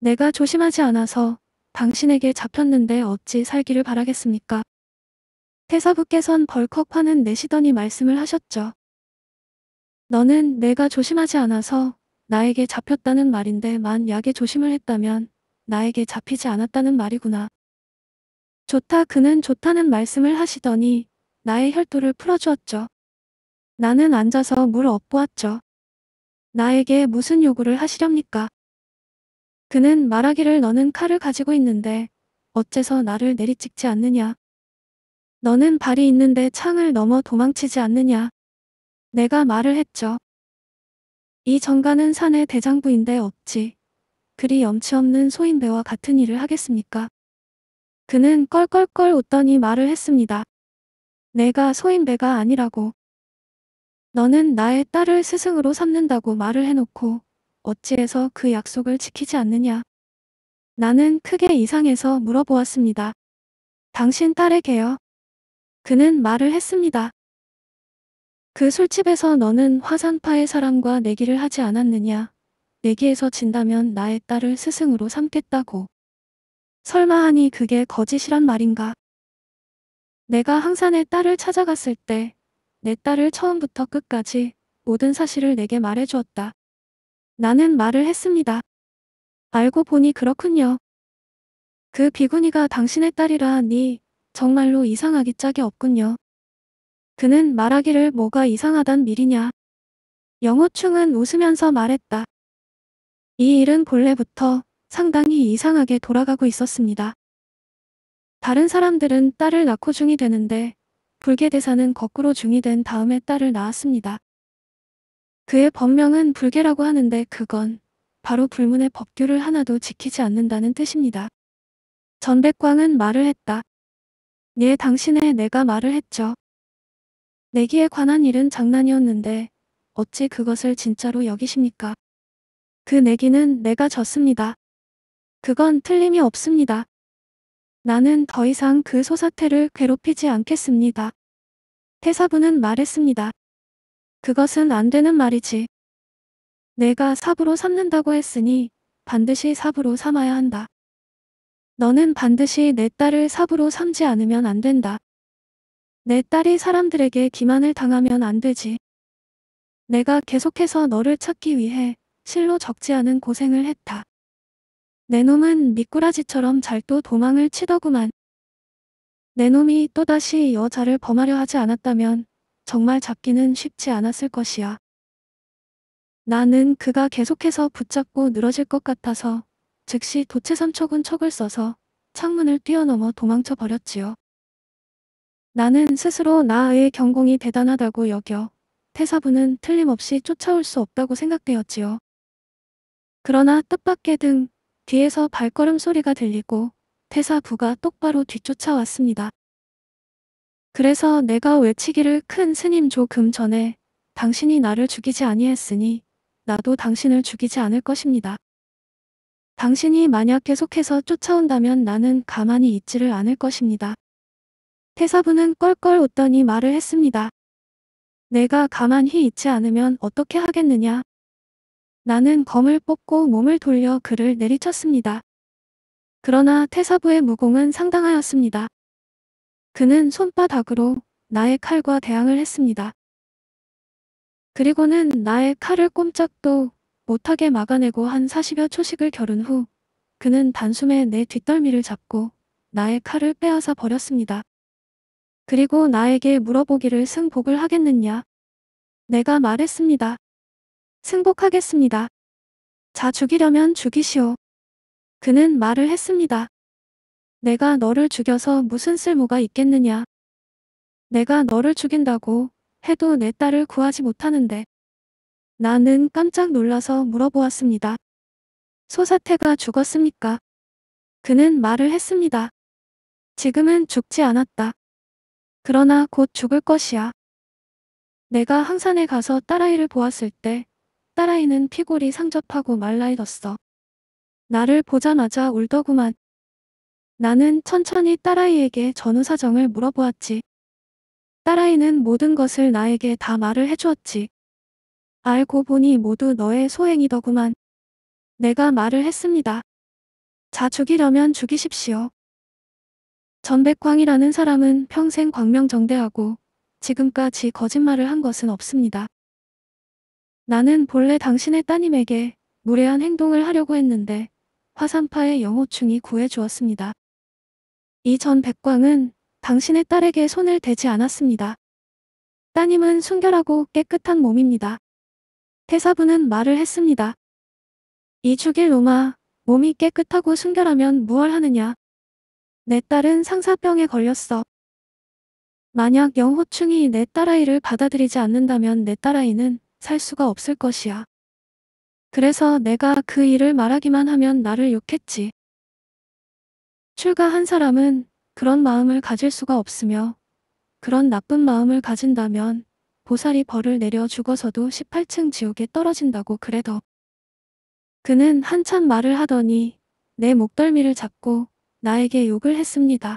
내가 조심하지 않아서 당신에게 잡혔는데 어찌 살기를 바라겠습니까? 태사부께선 벌컥 화는 내시더니 말씀을 하셨죠. 너는 내가 조심하지 않아서 나에게 잡혔다는 말인데 만 약에 조심을 했다면 나에게 잡히지 않았다는 말이구나. 좋다 그는 좋다는 말씀을 하시더니 나의 혈도를 풀어주었죠. 나는 앉아서 물 엎보았죠. 나에게 무슨 요구를 하시렵니까? 그는 말하기를 너는 칼을 가지고 있는데 어째서 나를 내리찍지 않느냐? 너는 발이 있는데 창을 넘어 도망치지 않느냐? 내가 말을 했죠. 이 정가는 산의 대장부인데 없지. 그리 염치 없는 소인배와 같은 일을 하겠습니까? 그는 껄껄껄 웃더니 말을 했습니다. 내가 소인배가 아니라고. 너는 나의 딸을 스승으로 삼는다고 말을 해놓고 어찌해서 그 약속을 지키지 않느냐. 나는 크게 이상해서 물어보았습니다. 당신 딸에게요. 그는 말을 했습니다. 그 술집에서 너는 화산파의 사람과 내기를 하지 않았느냐. 내기에서 진다면 나의 딸을 스승으로 삼겠다고. 설마 하니 그게 거짓이란 말인가? 내가 항산의 딸을 찾아갔을 때 내 딸을 처음부터 끝까지 모든 사실을 내게 말해주었다. 나는 말을 했습니다. 알고 보니 그렇군요. 그 비구니가 당신의 딸이라 하니 정말로 이상하기 짝이 없군요. 그는 말하기를 뭐가 이상하단 미리냐. 영호충은 웃으면서 말했다. 이 일은 본래부터 상당히 이상하게 돌아가고 있었습니다. 다른 사람들은 딸을 낳고 중이 되는데 불계대사는 거꾸로 중이 된 다음에 딸을 낳았습니다. 그의 법명은 불계라고 하는데 그건 바로 불문의 법규를 하나도 지키지 않는다는 뜻입니다. 전백광은 말을 했다. 예, 당신의 내가 말을 했죠. 내기에 관한 일은 장난이었는데 어찌 그것을 진짜로 여기십니까? 그 내기는 내가 졌습니다. 그건 틀림이 없습니다. 나는 더 이상 그 소사태를 괴롭히지 않겠습니다. 태사부는 말했습니다. 그것은 안 되는 말이지. 내가 삽으로 삼는다고 했으니 반드시 삽으로 삼아야 한다. 너는 반드시 내 딸을 삽으로 삼지 않으면 안 된다. 내 딸이 사람들에게 기만을 당하면 안 되지. 내가 계속해서 너를 찾기 위해 실로 적지 않은 고생을 했다. 내 놈은 미꾸라지처럼 잘 또 도망을 치더구만. 내 놈이 또다시 여자를 범하려 하지 않았다면 정말 잡기는 쉽지 않았을 것이야. 나는 그가 계속해서 붙잡고 늘어질 것 같아서 즉시 도체선촉은 척을 써서 창문을 뛰어넘어 도망쳐 버렸지요. 나는 스스로 나의 경공이 대단하다고 여겨 태사부는 틀림없이 쫓아올 수 없다고 생각되었지요. 그러나 뜻밖의 등 뒤에서 발걸음 소리가 들리고 태사부가 똑바로 뒤쫓아왔습니다. 그래서 내가 외치기를 큰 스님 조금 전에 당신이 나를 죽이지 아니했으니 나도 당신을 죽이지 않을 것입니다. 당신이 만약 계속해서 쫓아온다면 나는 가만히 있지를 않을 것입니다. 태사부는 껄껄 웃더니 말을 했습니다. 내가 가만히 있지 않으면 어떻게 하겠느냐 나는 검을 뽑고 몸을 돌려 그를 내리쳤습니다. 그러나 태사부의 무공은 상당하였습니다. 그는 손바닥으로 나의 칼과 대항을 했습니다. 그리고는 나의 칼을 꼼짝도 못하게 막아내고 한 40여 초식을 겨룬 후 그는 단숨에 내 뒷덜미를 잡고 나의 칼을 빼앗아 버렸습니다. 그리고 나에게 물어보기를 승복을 하겠느냐? 내가 말했습니다. 승복하겠습니다. 자 죽이려면 죽이시오. 그는 말을 했습니다. 내가 너를 죽여서 무슨 쓸모가 있겠느냐. 내가 너를 죽인다고 해도 내 딸을 구하지 못하는데. 나는 깜짝 놀라서 물어보았습니다. 소사태가 죽었습니까? 그는 말을 했습니다. 지금은 죽지 않았다. 그러나 곧 죽을 것이야. 내가 항산에 가서 딸아이를 보았을 때 딸아이는 피골이 상접하고 말라익었어. 나를 보자마자 울더구만. 나는 천천히 딸아이에게 전후 사정을 물어보았지. 딸아이는 모든 것을 나에게 다 말을 해주었지. 알고 보니 모두 너의 소행이더구만. 내가 말을 했습니다. 자 죽이려면 죽이십시오. 전백광이라는 사람은 평생 광명정대하고 지금까지 거짓말을 한 것은 없습니다. 나는 본래 당신의 따님에게 무례한 행동을 하려고 했는데 화산파의 영호충이 구해주었습니다. 이 전 백광은 당신의 딸에게 손을 대지 않았습니다. 따님은 순결하고 깨끗한 몸입니다. 태사부는 말을 했습니다. 이 죽일 로마 몸이 깨끗하고 순결하면 무얼 하느냐. 내 딸은 상사병에 걸렸어. 만약 영호충이 내 딸아이를 받아들이지 않는다면 내 딸아이는 살 수가 없을 것이야. 그래서 내가 그 일을 말하기만 하면 나를 욕했지. 출가한 사람은 그런 마음을 가질 수가 없으며 그런 나쁜 마음을 가진다면 보살이 벌을 내려 죽어서도 18층 지옥에 떨어진다고 그래도 그는 한참 말을 하더니 내 목덜미를 잡고 나에게 욕을 했습니다.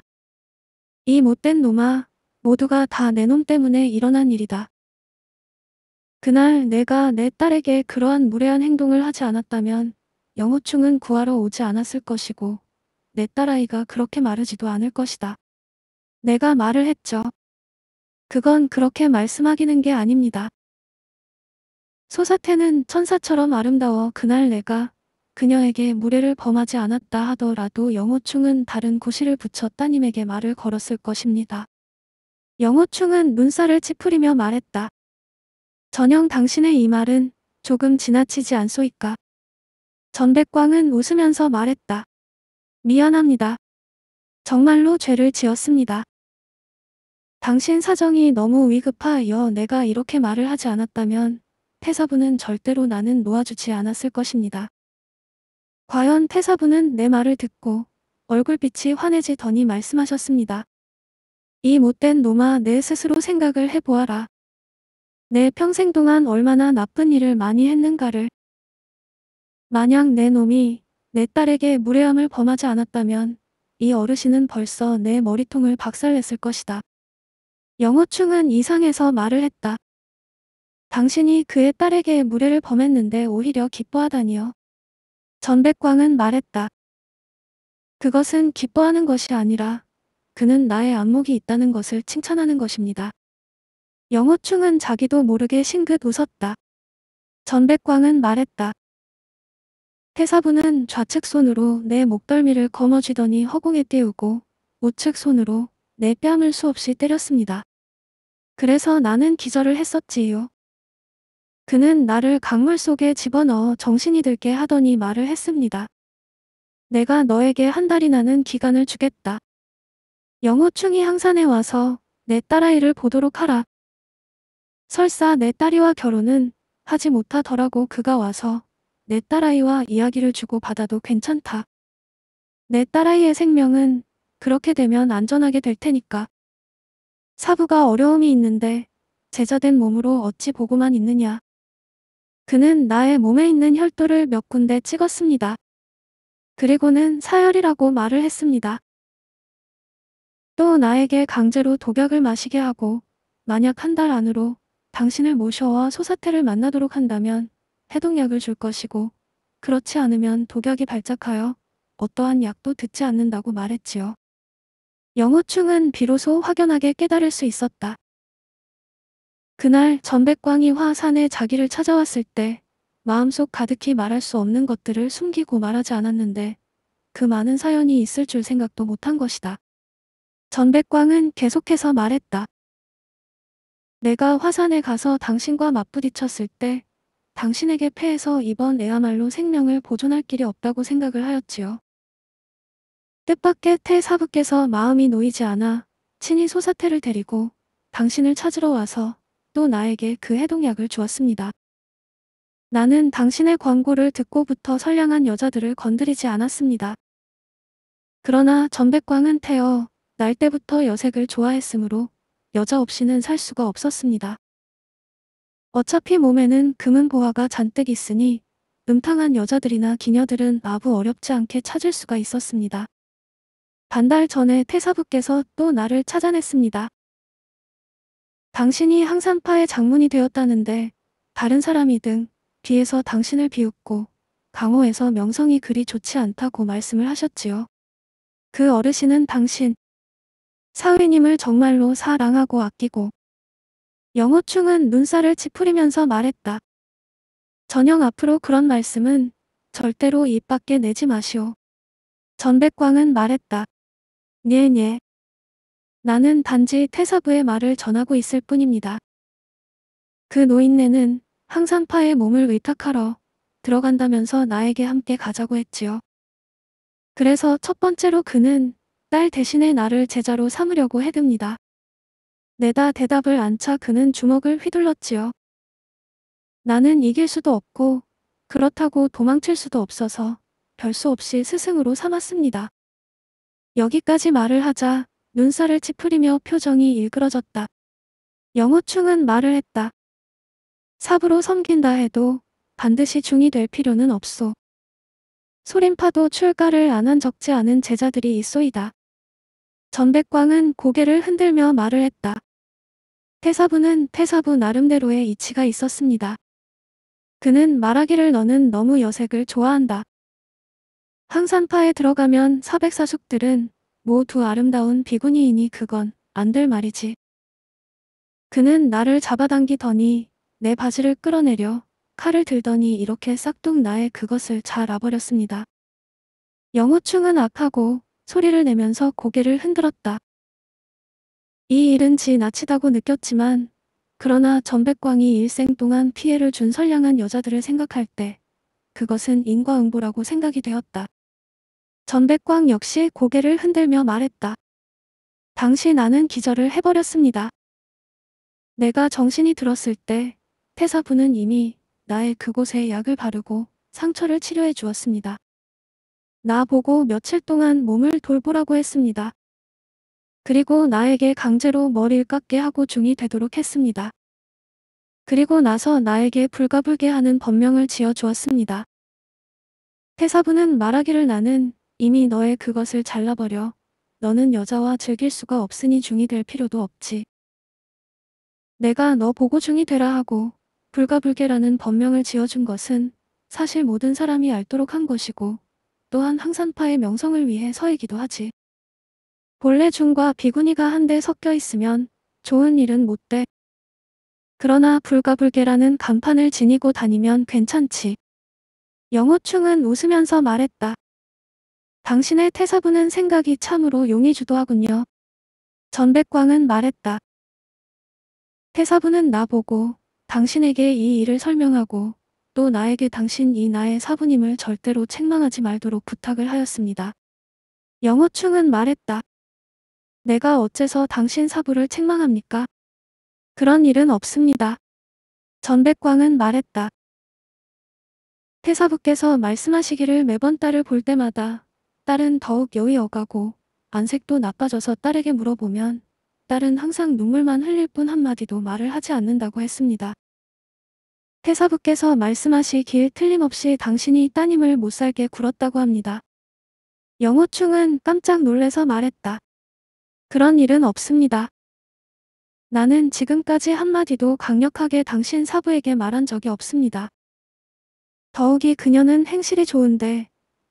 이 못된 놈아, 모두가 다 내놈 때문에 일어난 일이다. 그날 내가 내 딸에게 그러한 무례한 행동을 하지 않았다면 영호충은 구하러 오지 않았을 것이고 내 딸아이가 그렇게 마르지도 않을 것이다. 내가 말을 했죠. 그건 그렇게 말씀하기는 게 아닙니다. 소사태는 천사처럼 아름다워 그날 내가 그녀에게 무례를 범하지 않았다 하더라도 영호충은 다른 고시를 붙여 따님에게 말을 걸었을 것입니다. 영호충은 눈살을 찌푸리며 말했다. 전형 당신의 이 말은 조금 지나치지 않소이까. 전백광은 웃으면서 말했다. 미안합니다. 정말로 죄를 지었습니다. 당신 사정이 너무 위급하여 내가 이렇게 말을 하지 않았다면 태사부는 절대로 나는 놓아주지 않았을 것입니다. 과연 태사부는 내 말을 듣고 얼굴빛이 환해지더니 말씀하셨습니다. 이 못된 놈아 내 스스로 생각을 해보아라. 내 평생 동안 얼마나 나쁜 일을 많이 했는가를. 만약 내 놈이 내 딸에게 무례함을 범하지 않았다면 이 어르신은 벌써 내 머리통을 박살냈을 것이다. 영호충은 이상해서 말을 했다. 당신이 그의 딸에게 무례를 범했는데 오히려 기뻐하다니요. 전백광은 말했다. 그것은 기뻐하는 것이 아니라 그는 나의 안목이 있다는 것을 칭찬하는 것입니다. 영호충은 자기도 모르게 싱긋 웃었다. 전백광은 말했다. 태사부는 좌측 손으로 내 목덜미를 거머쥐더니 허공에 띄우고 우측 손으로 내 뺨을 수없이 때렸습니다. 그래서 나는 기절을 했었지요. 그는 나를 강물 속에 집어넣어 정신이 들게 하더니 말을 했습니다. 내가 너에게 한 달이나는 기간을 주겠다. 영호충이 항산에 와서 내 딸아이를 보도록 하라. 설사 내 딸이와 결혼은 하지 못하더라고 그가 와서 내 딸아이와 이야기를 주고받아도 괜찮다. 내 딸아이의 생명은 그렇게 되면 안전하게 될 테니까. 사부가 어려움이 있는데 제자된 몸으로 어찌 보고만 있느냐. 그는 나의 몸에 있는 혈도를 몇 군데 찍었습니다. 그리고는 사혈이라고 말을 했습니다. 또 나에게 강제로 독약을 마시게 하고 만약 한 달 안으로 당신을 모셔와 소사태를 만나도록 한다면 해독약을 줄 것이고 그렇지 않으면 독약이 발작하여 어떠한 약도 듣지 않는다고 말했지요. 영호충은 비로소 확연하게 깨달을 수 있었다. 그날 전백광이 화산에 자기를 찾아왔을 때 마음속 가득히 말할 수 없는 것들을 숨기고 말하지 않았는데 그 많은 사연이 있을 줄 생각도 못한 것이다. 전백광은 계속해서 말했다. 내가 화산에 가서 당신과 맞부딪혔을 때 당신에게 패해서 이번 애야말로 생명을 보존할 길이 없다고 생각을 하였지요. 뜻밖의 태사부께서 마음이 놓이지 않아 친히 소사태를 데리고 당신을 찾으러 와서 또 나에게 그 해독약을 주었습니다. 나는 당신의 광고를 듣고부터 선량한 여자들을 건드리지 않았습니다. 그러나 전백광은 태어 날 때부터 여색을 좋아했으므로 여자 없이는 살 수가 없었습니다. 어차피 몸에는 금은 보화가 잔뜩 있으니 음탕한 여자들이나 기녀들은 아부 어렵지 않게 찾을 수가 있었습니다. 반달 전에 태사부께서 또 나를 찾아냈습니다. 당신이 항산파의 장문이 되었다는데 다른 사람이등 뒤에서 당신을 비웃고 강호에서 명성이 그리 좋지 않다고 말씀을 하셨지요. 그 어르신은 당신, 사위님을 정말로 사랑하고 아끼고 영호충은 눈살을 찌푸리면서 말했다. 전영 앞으로 그런 말씀은 절대로 입 밖에 내지 마시오. 전백광은 말했다. 네네. 나는 단지 태사부의 말을 전하고 있을 뿐입니다. 그 노인네는 항산파의 몸을 위탁하러 들어간다면서 나에게 함께 가자고 했지요. 그래서 첫 번째로 그는 딸 대신에 나를 제자로 삼으려고 해듭니다. 내다 대답을 안 차 그는 주먹을 휘둘렀지요. 나는 이길 수도 없고 그렇다고 도망칠 수도 없어서 별수 없이 스승으로 삼았습니다. 여기까지 말을 하자 눈살을 찌푸리며 표정이 일그러졌다. 영호충은 말을 했다. 삽으로 섬긴다 해도 반드시 중이 될 필요는 없소. 소림파도 출가를 안 한 적지 않은 제자들이 있소이다. 전백광은 고개를 흔들며 말을 했다. 태사부는 태사부 나름대로의 이치가 있었습니다. 그는 말하기를 너는 너무 여색을 좋아한다. 항산파에 들어가면 사백사숙들은 모두 뭐 아름다운 비구니이니 그건 안 될 말이지. 그는 나를 잡아당기더니 내 바지를 끌어내려 칼을 들더니 이렇게 싹둑 나의 그것을 잘아버렸습니다 영호충은 악하고 소리를 내면서 고개를 흔들었다. 이 일은 지나치다고 느꼈지만 그러나 전백광이 일생 동안 피해를 준 선량한 여자들을 생각할 때 그것은 인과응보라고 생각이 되었다. 전백광 역시 고개를 흔들며 말했다. 당시 나는 기절을 해버렸습니다. 내가 정신이 들었을 때 태사부는 이미 나의 그곳에 약을 바르고 상처를 치료해 주었습니다. 나보고 며칠 동안 몸을 돌보라고 했습니다. 그리고 나에게 강제로 머리를 깎게 하고 중이 되도록 했습니다. 그리고 나서 나에게 불가불게 하는 법명을 지어 주었습니다. 태사부는 말하기를 나는 이미 너의 그것을 잘라버려. 너는 여자와 즐길 수가 없으니 중이 될 필요도 없지. 내가 너 보고 중이 되라 하고 불가불게라는 법명을 지어준 것은 사실 모든 사람이 알도록 한 것이고 또한 항산파의 명성을 위해 서이기도 하지. 본래 중과 비구니가 한데 섞여 있으면 좋은 일은 못 돼. 그러나 불가불개라는 간판을 지니고 다니면 괜찮지. 영호충은 웃으면서 말했다. 당신의 태사분은 생각이 참으로 용의주도하군요. 전백광은 말했다. 태사분은 나보고 당신에게 이 일을 설명하고 또 나에게 당신 이 나의 사부님을 절대로 책망하지 말도록 부탁을 하였습니다. 영어충은 말했다. 내가 어째서 당신 사부를 책망합니까? 그런 일은 없습니다. 전백광은 말했다. 태사부께서 말씀하시기를 매번 딸을 볼 때마다 딸은 더욱 여의 어가고 안색도 나빠져서 딸에게 물어보면 딸은 항상 눈물만 흘릴 뿐 한마디도 말을 하지 않는다고 했습니다. 태사부께서 말씀하시길 틀림없이 당신이 따님을 못살게 굴었다고 합니다. 영호충은 깜짝 놀래서 말했다. 그런 일은 없습니다. 나는 지금까지 한마디도 강력하게 당신 사부에게 말한 적이 없습니다. 더욱이 그녀는 행실이 좋은데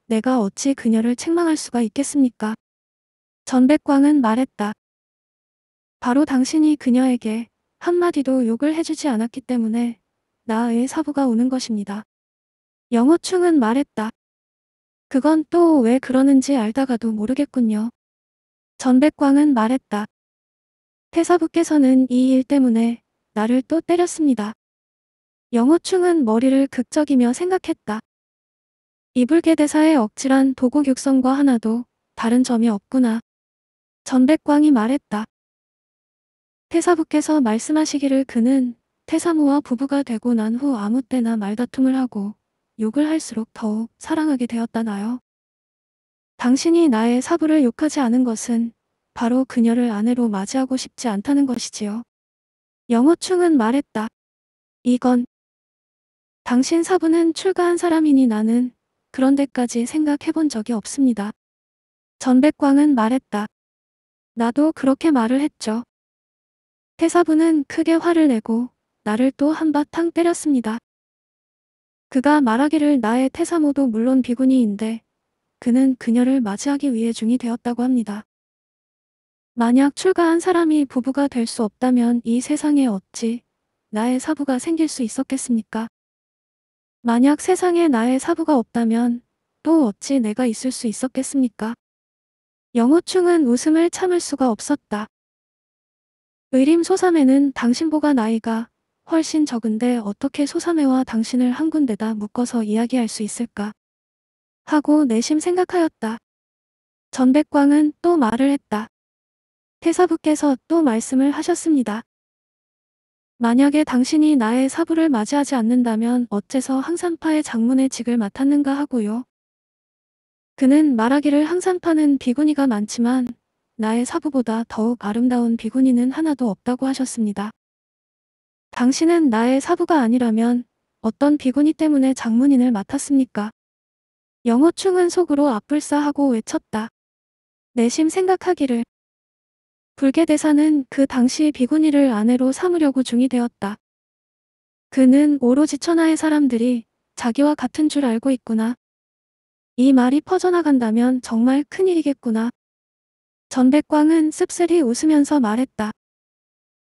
내가 어찌 그녀를 책망할 수가 있겠습니까? 전백광은 말했다. 바로 당신이 그녀에게 한마디도 욕을 해주지 않았기 때문에 나의 사부가 오는 것입니다. 영호충은 말했다. 그건 또 왜 그러는지 알다가도 모르겠군요. 전백광은 말했다. 태사부께서는 이 일 때문에 나를 또 때렸습니다. 영호충은 머리를 극적이며 생각했다. 이불계 대사의 억지란 도구육성과 하나도 다른 점이 없구나. 전백광이 말했다. 태사부께서 말씀하시기를 그는 태상우와 부부가 되고 난 후 아무 때나 말다툼을 하고 욕을 할수록 더욱 사랑하게 되었다나요. 당신이 나의 사부를 욕하지 않은 것은 바로 그녀를 아내로 맞이하고 싶지 않다는 것이지요. 영어충은 말했다. 이건 당신 사부는 출가한 사람이니 나는 그런 데까지 생각해 본 적이 없습니다. 전백광은 말했다. 나도 그렇게 말을 했죠. 태사부는 크게 화를 내고 나를 또 한바탕 때렸습니다. 그가 말하기를 나의 태사모도 물론 비구니인데 그는 그녀를 맞이하기 위해 중이 되었다고 합니다. 만약 출가한 사람이 부부가 될 수 없다면 이 세상에 어찌 나의 사부가 생길 수 있었겠습니까? 만약 세상에 나의 사부가 없다면 또 어찌 내가 있을 수 있었겠습니까? 영호충은 웃음을 참을 수가 없었다. 의림소삼에는 당신보가 나이가 훨씬 적은데 어떻게 소삼회와 당신을 한 군데다 묶어서 이야기할 수 있을까? 하고 내심 생각하였다. 전백광은 또 말을 했다. 태사부께서 또 말씀을 하셨습니다. 만약에 당신이 나의 사부를 맞이하지 않는다면 어째서 항산파의 장문의 직을 맡았는가 하고요. 그는 말하기를 항산파는 비구니가 많지만 나의 사부보다 더욱 아름다운 비구니는 하나도 없다고 하셨습니다. 당신은 나의 사부가 아니라면 어떤 비구니 때문에 장문인을 맡았습니까? 영호충은 속으로 앞불싸하고 외쳤다. 내심 생각하기를. 불계대사는 그 당시 비구니를 아내로 삼으려고 중이 되었다. 그는 오로지 천하의 사람들이 자기와 같은 줄 알고 있구나. 이 말이 퍼져나간다면 정말 큰일이겠구나. 전백광은 씁쓸히 웃으면서 말했다.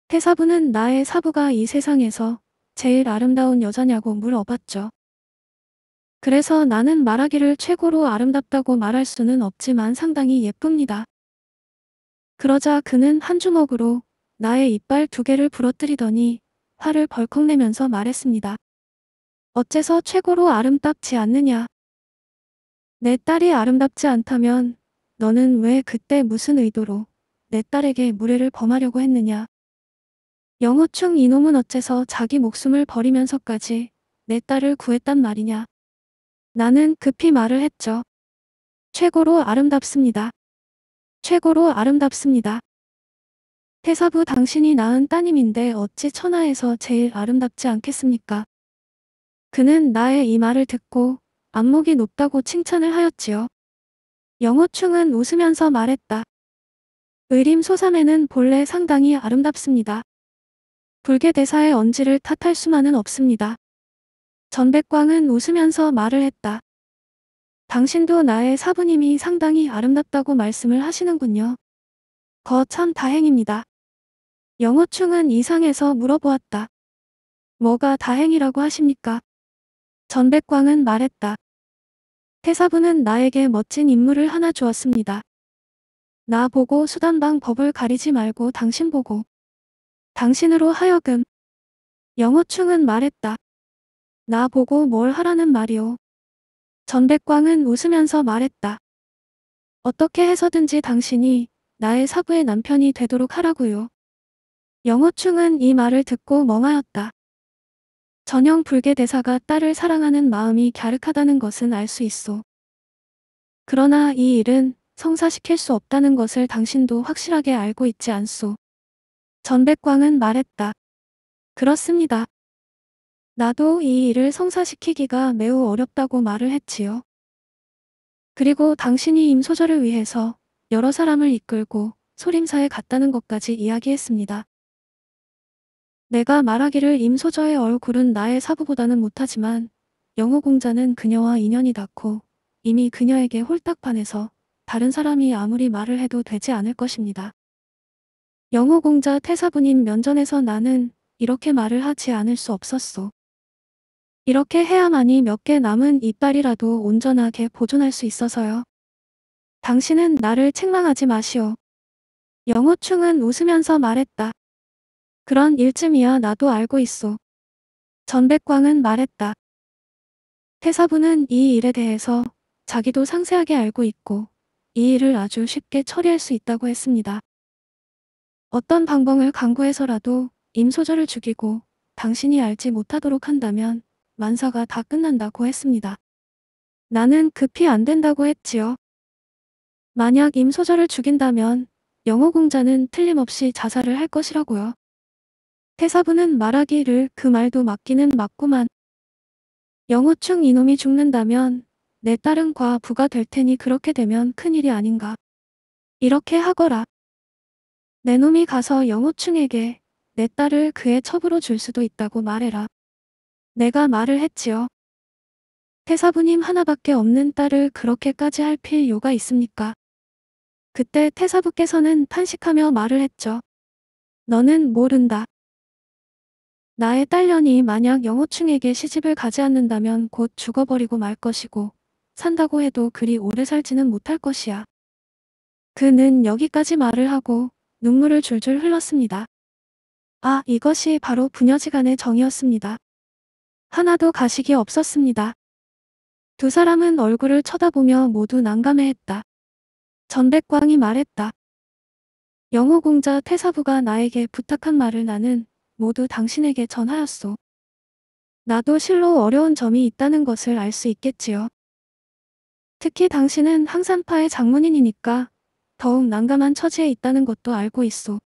태사부는 나의 사부가 이 세상에서 제일 아름다운 여자냐고 물어봤죠. 그래서 나는 말하기를 최고로 아름답다고 말할 수는 없지만 상당히 예쁩니다. 그러자 그는 한 주먹으로 나의 이빨 두 개를 부러뜨리더니 화를 벌컥 내면서 말했습니다. 어째서 최고로 아름답지 않느냐? 내 딸이 아름답지 않다면 너는 왜 그때 무슨 의도로 내 딸에게 무례를 범하려고 했느냐? 영호충 이놈은 어째서 자기 목숨을 버리면서까지 내 딸을 구했단 말이냐. 나는 급히 말을 했죠. 최고로 아름답습니다. 최고로 아름답습니다. 태사부 당신이 낳은 따님인데 어찌 천하에서 제일 아름답지 않겠습니까? 그는 나의 이 말을 듣고 안목이 높다고 칭찬을 하였지요. 영호충은 웃으면서 말했다. 의림소삼에는 본래 상당히 아름답습니다. 불계대사의 언지를 탓할 수만은 없습니다. 전백광은 웃으면서 말을 했다. 당신도 나의 사부님이 상당히 아름답다고 말씀을 하시는군요. 거 참 다행입니다. 영호충은 이상해서 물어보았다. 뭐가 다행이라고 하십니까? 전백광은 말했다. 태사부는 나에게 멋진 임무를 하나 주었습니다. 나 보고 수단방 법을 가리지 말고 당신 보고 당신으로 하여금. 영어충은 말했다. 나 보고 뭘 하라는 말이오. 전백광은 웃으면서 말했다. 어떻게 해서든지 당신이 나의 사부의 남편이 되도록 하라고요. 영어충은이 말을 듣고 멍하였다. 전형 불계대사가 딸을 사랑하는 마음이 갸륵하다는 것은 알 수 있어. 그러나 이 일은 성사시킬 수 없다는 것을 당신도 확실하게 알고 있지 않소. 전백광은 말했다. 그렇습니다. 나도 이 일을 성사시키기가 매우 어렵다고 말을 했지요. 그리고 당신이 임소절을 위해서 여러 사람을 이끌고 소림사에 갔다는 것까지 이야기했습니다. 내가 말하기를 임소저의 얼굴은 나의 사부보다는 못하지만 영호공자는 그녀와 인연이 닿고 이미 그녀에게 홀딱 반해서 다른 사람이 아무리 말을 해도 되지 않을 것입니다. 영호 공자 태사분인 면전에서 나는 이렇게 말을 하지 않을 수 없었소. 이렇게 해야만이 몇 개 남은 이빨이라도 온전하게 보존할 수 있어서요. 당신은 나를 책망하지 마시오. 영호충은 웃으면서 말했다. 그런 일쯤이야 나도 알고 있소. 전백광은 말했다. 태사부는 이 일에 대해서 자기도 상세하게 알고 있고 이 일을 아주 쉽게 처리할 수 있다고 했습니다. 어떤 방법을 강구해서라도 임소절을 죽이고 당신이 알지 못하도록 한다면 만사가 다 끝난다고 했습니다. 나는 급히 안 된다고 했지요. 만약 임소절을 죽인다면 영호 공자는 틀림없이 자살을 할 것이라고요. 태사부는 말하기를 그 말도 맞기는 맞구만. 영호충 이놈이 죽는다면 내 딸은 과부가 될 테니 그렇게 되면 큰일이 아닌가. 이렇게 하거라. 내 놈이 가서 영호충에게 내 딸을 그의 첩으로 줄 수도 있다고 말해라. 내가 말을 했지요. 태사부님 하나밖에 없는 딸을 그렇게까지 할 필요가 있습니까? 그때 태사부께서는 탄식하며 말을 했죠. 너는 모른다. 나의 딸년이 만약 영호충에게 시집을 가지 않는다면 곧 죽어버리고 말 것이고 산다고 해도 그리 오래 살지는 못할 것이야. 그는 여기까지 말을 하고 눈물을 줄줄 흘렀습니다. 아, 이것이 바로 부녀지간의 정이었습니다. 하나도 가식이 없었습니다. 두 사람은 얼굴을 쳐다보며 모두 난감해했다. 전백광이 말했다. 영호공자 태사부가 나에게 부탁한 말을 나는 모두 당신에게 전하였소. 나도 실로 어려운 점이 있다는 것을 알 수 있겠지요. 특히 당신은 항산파의 장문인이니까 더욱 난감한 처지에 있다는 것도 알고 있어.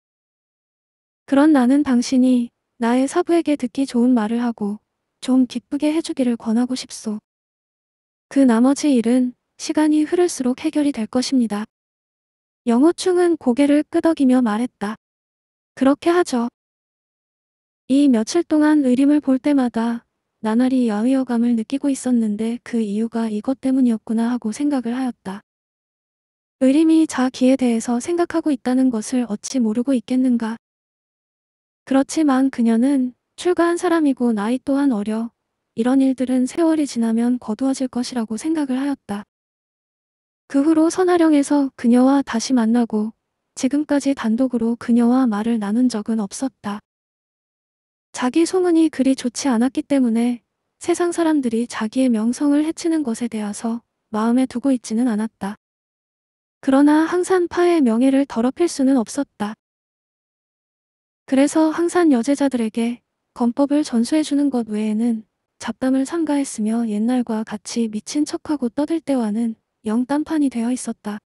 그런 나는 당신이 나의 사부에게 듣기 좋은 말을 하고 좀 기쁘게 해주기를 권하고 싶소. 그 나머지 일은 시간이 흐를수록 해결이 될 것입니다. 영호충은 고개를 끄덕이며 말했다. 그렇게 하죠. 이 며칠 동안 의림을 볼 때마다 나날이 야위어감을 느끼고 있었는데 그 이유가 이것 때문이었구나 하고 생각을 하였다. 의림이 자기에 대해서 생각하고 있다는 것을 어찌 모르고 있겠는가. 그렇지만 그녀는 출가한 사람이고 나이 또한 어려 이런 일들은 세월이 지나면 거두어질 것이라고 생각을 하였다. 그 후로 선화령에서 그녀와 다시 만나고 지금까지 단독으로 그녀와 말을 나눈 적은 없었다. 자기 소문이 그리 좋지 않았기 때문에 세상 사람들이 자기의 명성을 해치는 것에 대해서 마음에 두고 있지는 않았다. 그러나 항산 파의 명예를 더럽힐 수는 없었다. 그래서 항산 여제자들에게 건법을 전수해주는 것 외에는 잡담을 삼가했으며 옛날과 같이 미친 척하고 떠들 때와는 영딴판이 되어 있었다.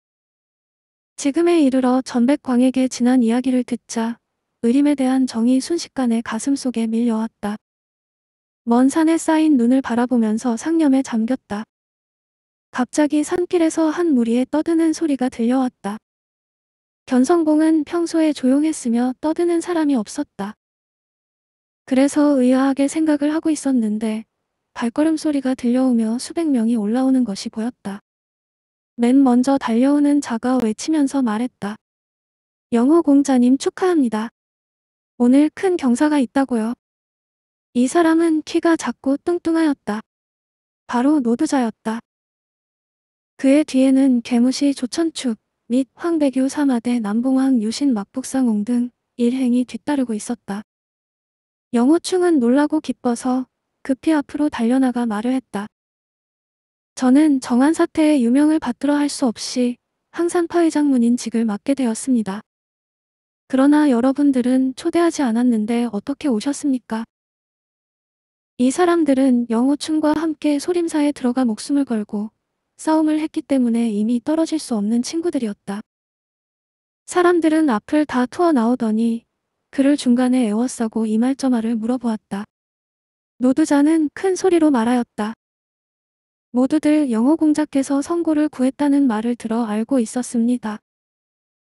지금에 이르러 전백광에게 지난 이야기를 듣자 의림에 대한 정이 순식간에 가슴속에 밀려왔다. 먼 산에 쌓인 눈을 바라보면서 상념에 잠겼다. 갑자기 산길에서 한 무리의 떠드는 소리가 들려왔다. 견성공은 평소에 조용했으며 떠드는 사람이 없었다. 그래서 의아하게 생각을 하고 있었는데 발걸음 소리가 들려오며 수백 명이 올라오는 것이 보였다. 맨 먼저 달려오는 자가 외치면서 말했다. 영호 공자님 축하합니다. 오늘 큰 경사가 있다고요. 이 사람은 키가 작고 뚱뚱하였다. 바로 노드자였다. 그의 뒤에는 개무시 조천축 및 황백유 사마대 남봉왕 유신 막북상옹 등 일행이 뒤따르고 있었다. 영호충은 놀라고 기뻐서 급히 앞으로 달려나가 말을 했다. 저는 정한 사태의 유명을 받들어 할 수 없이 항산파 의장문인 직을 맡게 되었습니다. 그러나 여러분들은 초대하지 않았는데 어떻게 오셨습니까? 이 사람들은 영호충과 함께 소림사에 들어가 목숨을 걸고 싸움을 했기 때문에 이미 떨어질 수 없는 친구들이었다. 사람들은 앞을 다 투어 나오더니 그를 중간에 애워싸고 이말저말을 물어보았다. 노두자는 큰 소리로 말하였다. 모두들 영어 공작께서 선고를 구했다는 말을 들어 알고 있었습니다.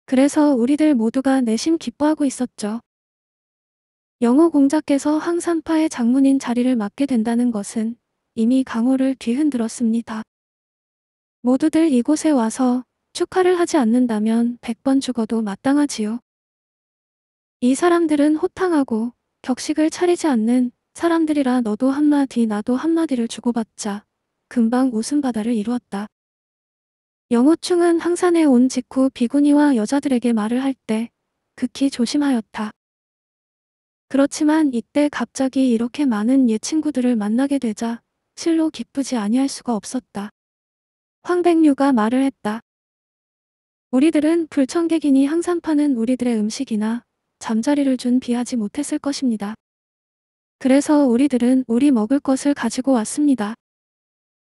그래서 우리들 모두가 내심 기뻐하고 있었죠. 영어 공작께서 항산파의 장문인 자리를 맡게 된다는 것은 이미 강호를 뒤흔들었습니다. 모두들 이곳에 와서 축하를 하지 않는다면 100번 죽어도 마땅하지요. 이 사람들은 호탕하고 격식을 차리지 않는 사람들이라 너도 한마디 나도 한마디를 주고받자 금방 웃음바다를 이루었다. 영호충은 항산에 온 직후 비구니와 여자들에게 말을 할 때 극히 조심하였다. 그렇지만 이때 갑자기 이렇게 많은 옛 친구들을 만나게 되자 실로 기쁘지 아니할 수가 없었다. 황백류가 말을 했다. 우리들은 불청객이니 항상 파는 우리들의 음식이나 잠자리를 준 비하지 못했을 것입니다. 그래서 우리들은 우리 먹을 것을 가지고 왔습니다.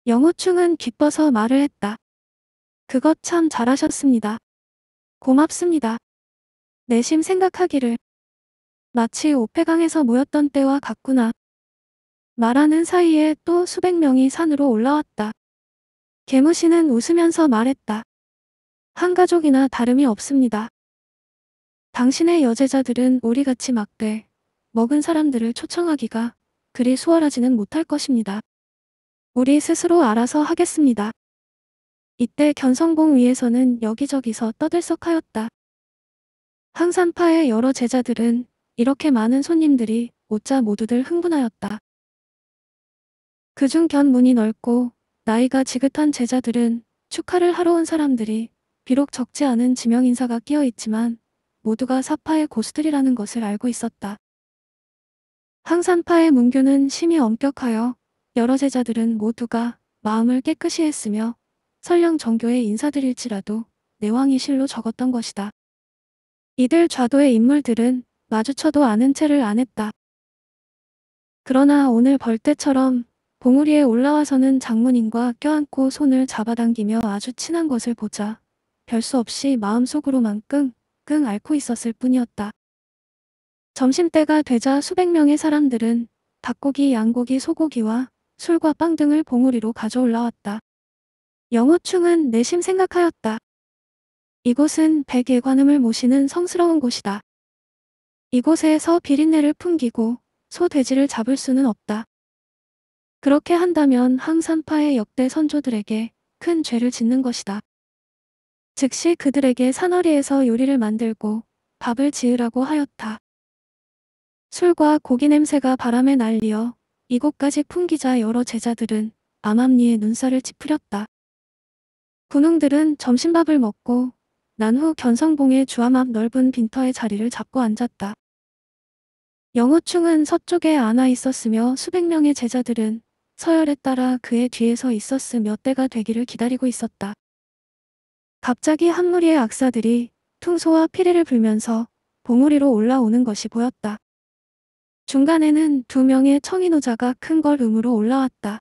영호충은 기뻐서 말을 했다. 그것 참 잘하셨습니다. 고맙습니다. 내심 생각하기를. 마치 오페강에서 모였던 때와 같구나. 말하는 사이에 또 수백 명이 산으로 올라왔다. 개무신은 웃으면서 말했다. 한 가족이나 다름이 없습니다. 당신의 여제자들은 우리같이 막대, 먹은 사람들을 초청하기가 그리 수월하지는 못할 것입니다. 우리 스스로 알아서 하겠습니다. 이때 견성봉 위에서는 여기저기서 떠들썩하였다. 항산파의 여러 제자들은 이렇게 많은 손님들이 오자 모두들 흥분하였다. 그 중 견문이 넓고 나이가 지긋한 제자들은 축하를 하러 온 사람들이 비록 적지 않은 지명 인사가 끼어 있지만 모두가 사파의 고수들이라는 것을 알고 있었다. 항산파의 문교는 심히 엄격하여 여러 제자들은 모두가 마음을 깨끗이 했으며 설령 정교에 인사드릴지라도 내왕이 실로 적었던 것이다. 이들 좌도의 인물들은 마주쳐도 아는 채를안 했다. 그러나 오늘 벌떼처럼 봉우리에 올라와서는 장문인과 껴안고 손을 잡아당기며 아주 친한 것을 보자 별수 없이 마음속으로만 끙끙 앓고 있었을 뿐이었다. 점심때가 되자 수백 명의 사람들은 닭고기, 양고기, 소고기와 술과 빵 등을 봉우리로 가져올라왔다. 영호충은 내심 생각하였다. 이곳은 백예관음을 모시는 성스러운 곳이다. 이곳에서 비린내를 풍기고 소 돼지를 잡을 수는 없다. 그렇게 한다면 항산파의 역대 선조들에게 큰 죄를 짓는 것이다. 즉시 그들에게 산허리에서 요리를 만들고 밥을 지으라고 하였다. 술과 고기 냄새가 바람에 날리어 이곳까지 풍기자 여러 제자들은 암암리에 눈살을 찌푸렸다. 군웅들은 점심밥을 먹고 난 후 견성봉의 주암 앞 넓은 빈터에 자리를 잡고 앉았다. 영호충은 서쪽에 안아 있었으며 수백 명의 제자들은 서열에 따라 그의 뒤에서 있었으 몇 대가 되기를 기다리고 있었다. 갑자기 한 무리의 악사들이 퉁소와 피리를 불면서 봉우리로 올라오는 것이 보였다. 중간에는 두 명의 청인호자가 큰 걸음으로 올라왔다.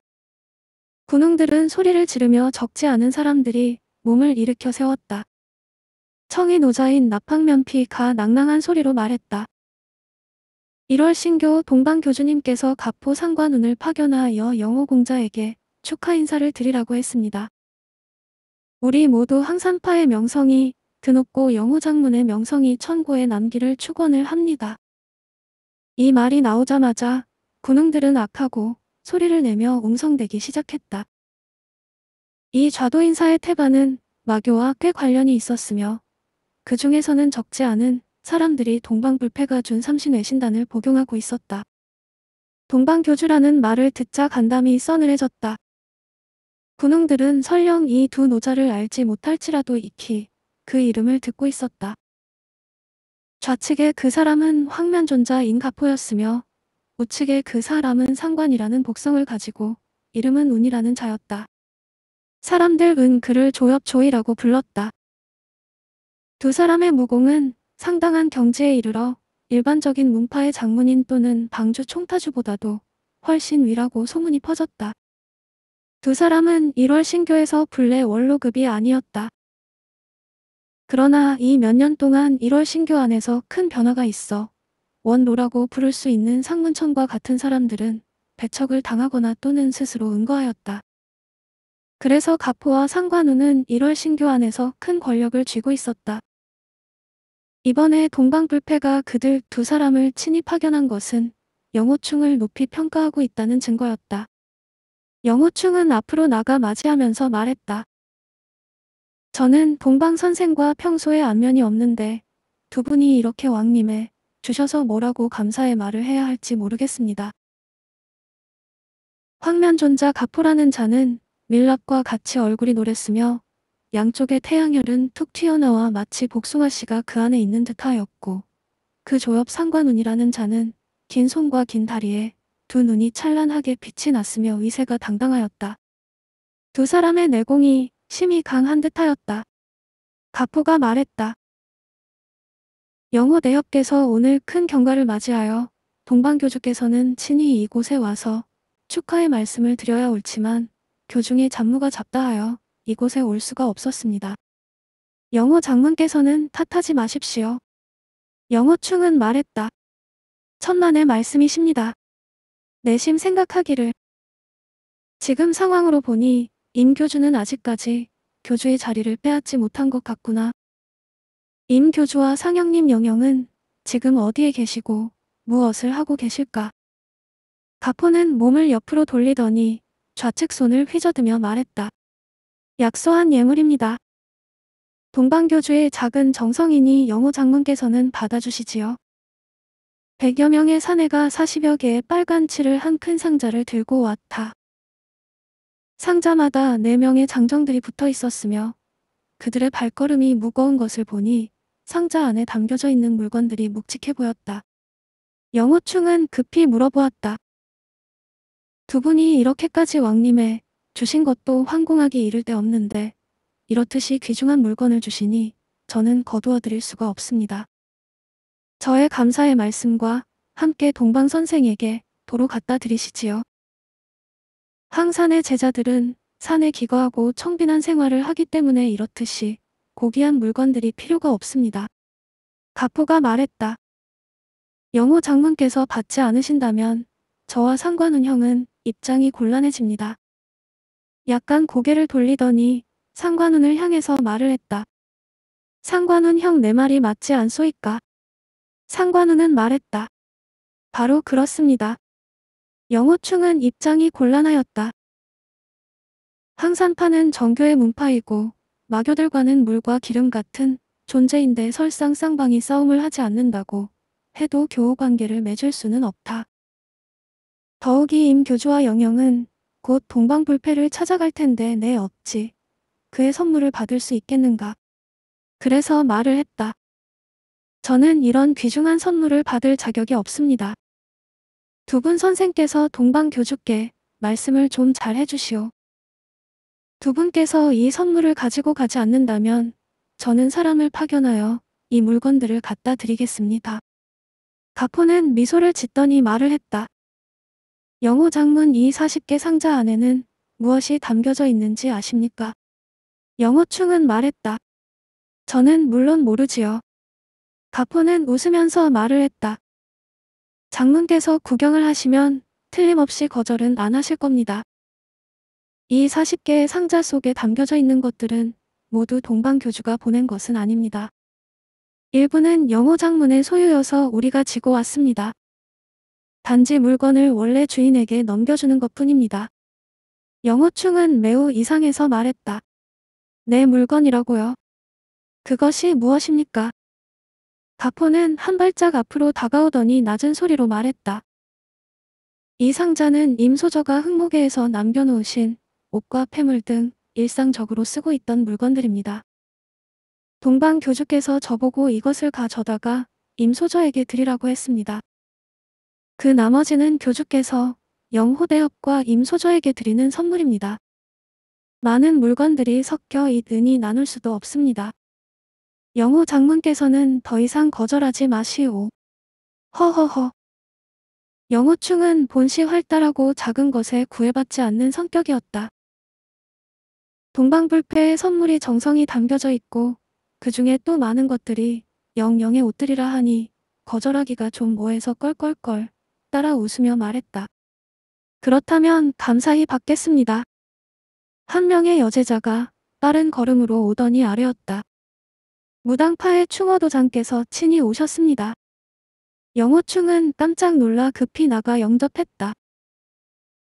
군웅들은 소리를 지르며 적지 않은 사람들이 몸을 일으켜 세웠다. 청인호자인 나팡면피가 낭낭한 소리로 말했다. 1월 신교 동방교주님께서 가포 상관운을 파견하여 영호공자에게 축하 인사를 드리라고 했습니다. 우리 모두 항산파의 명성이 드높고 영호장문의 명성이 천고에 남기를 축원을 합니다. 이 말이 나오자마자 군웅들은 악하고 소리를 내며 웅성대기 시작했다. 이 좌도 인사의 태반은 마교와 꽤 관련이 있었으며 그 중에서는 적지 않은 사람들이 동방불패가 준 삼신외신단을 복용하고 있었다. 동방교주라는 말을 듣자 간담이 써늘해졌다. 군웅들은 설령 이 두 노자를 알지 못할지라도 익히 그 이름을 듣고 있었다. 좌측에그 사람은 황면존자 인가포였으며 우측에그 사람은 상관이라는 복성을 가지고 이름은 운이라는 자였다. 사람들은 그를 조엽조이라고 불렀다. 두 사람의 무공은 상당한 경지에 이르러 일반적인 문파의 장문인 또는 방주 총타주보다도 훨씬 위라고 소문이 퍼졌다. 두 사람은 1월 신교에서 불례 원로급이 아니었다. 그러나 이 몇 년 동안 1월 신교 안에서 큰 변화가 있어 원로라고 부를 수 있는 상문천과 같은 사람들은 배척을 당하거나 또는 스스로 응거하였다 그래서 가포와 상관우는 1월 신교 안에서 큰 권력을 쥐고 있었다. 이번에 동방불패가 그들 두 사람을 친히 파견한 것은 영호충을 높이 평가하고 있다는 증거였다. 영호충은 앞으로 나가 맞이하면서 말했다. 저는 동방 선생과 평소에 안면이 없는데 두 분이 이렇게 왕님에 주셔서 뭐라고 감사의 말을 해야 할지 모르겠습니다. 황면존자 가포라는 자는 밀랍과 같이 얼굴이 노랬으며 양쪽의 태양열은 툭 튀어나와 마치 복숭아씨가 그 안에 있는 듯하였고 그 조엽 상관운이라는 자는 긴 손과 긴 다리에 두 눈이 찬란하게 빛이 났으며 위세가 당당하였다. 두 사람의 내공이 심히 강한 듯하였다. 가포가 말했다. 영호 대협께서 오늘 큰 경과를 맞이하여 동방교주께서는 친히 이곳에 와서 축하의 말씀을 드려야 옳지만 교중의 잡무가 잡다하여 이곳에 올 수가 없었습니다. 영호 장군께서는 탓하지 마십시오. 영호충은 말했다. 천만의 말씀이십니다. 내심 생각하기를 지금 상황으로 보니 임교주는 아직까지 교주의 자리를 빼앗지 못한 것 같구나. 임교주와 상영님 영영은 지금 어디에 계시고 무엇을 하고 계실까? 가포는 몸을 옆으로 돌리더니 좌측 손을 휘저으며 말했다. 약소한 예물입니다. 동방교주의 작은 정성이니 영호 장군께서는 받아주시지요. 백여 명의 사내가 40여 개의 빨간 칠을 한 큰 상자를 들고 왔다. 상자마다 4 명의 장정들이 붙어 있었으며 그들의 발걸음이 무거운 것을 보니 상자 안에 담겨져 있는 물건들이 묵직해 보였다. 영호충은 급히 물어보았다. 두 분이 이렇게까지 왕님의 주신 것도 황공하기 이를 데 없는데 이렇듯이 귀중한 물건을 주시니 저는 거두어 드릴 수가 없습니다. 저의 감사의 말씀과 함께 동방 선생에게 도로 갖다 드리시지요. 항산의 제자들은 산에 기거하고 청빈한 생활을 하기 때문에 이렇듯이 고귀한 물건들이 필요가 없습니다. 가포가 말했다. 영호 장문께서 받지 않으신다면 저와 상관은 형은 입장이 곤란해집니다. 약간 고개를 돌리더니 상관훈을 향해서 말을 했다. 상관훈 형 내 말이 맞지 않소이까? 상관훈은 말했다. 바로 그렇습니다. 영호충은 입장이 곤란하였다. 항산파는 정교의 문파이고 마교들과는 물과 기름 같은 존재인데 설상 쌍방이 싸움을 하지 않는다고 해도 교우관계를 맺을 수는 없다. 더욱이 임교주와 영영은 곧 동방불패를 찾아갈 텐데 내 없지. 그의 선물을 받을 수 있겠는가. 그래서 말을 했다. 저는 이런 귀중한 선물을 받을 자격이 없습니다. 두 분 선생께서 동방교주께 말씀을 좀 잘 해주시오. 두 분께서 이 선물을 가지고 가지 않는다면 저는 사람을 파견하여 이 물건들을 갖다 드리겠습니다. 가포는 미소를 짓더니 말을 했다. 영호 장문 이 40개 상자 안에는 무엇이 담겨져 있는지 아십니까? 영호충은 말했다. 저는 물론 모르지요. 가포는 웃으면서 말을 했다. 장문께서 구경을 하시면 틀림없이 거절은 안 하실 겁니다. 이 40개의 상자 속에 담겨져 있는 것들은 모두 동방교주가 보낸 것은 아닙니다. 일부는 영호 장문의 소유여서 우리가 지고 왔습니다. 단지 물건을 원래 주인에게 넘겨주는 것뿐입니다. 영호충은 매우 이상해서 말했다. 내 네, 물건이라고요. 그것이 무엇입니까? 가포는 한 발짝 앞으로 다가오더니 낮은 소리로 말했다. 이 상자는 임소저가 흑목에에서 남겨놓으신 옷과 폐물 등 일상적으로 쓰고 있던 물건들입니다. 동방 교주께서 저보고 이것을 가져다가 임소저에게 드리라고 했습니다. 그 나머지는 교주께서 영호대협과 임소저에게 드리는 선물입니다. 많은 물건들이 섞여 이으이 나눌 수도 없습니다. 영호 장문께서는 더 이상 거절하지 마시오. 허허허. 영호충은 본시 활달하고 작은 것에 구애받지 않는 성격이었다. 동방불패의 선물이 정성이 담겨져 있고 그 중에 또 많은 것들이 영영의 옷들이라 하니 거절하기가 좀 뭐해서 껄껄껄. 따라 웃으며 말했다. 그렇다면 감사히 받겠습니다. 한 명의 여제자가 빠른 걸음으로 오더니 아래였다. 무당파의 충어도장께서 친히 오셨습니다. 영호충은 깜짝 놀라 급히 나가 영접했다.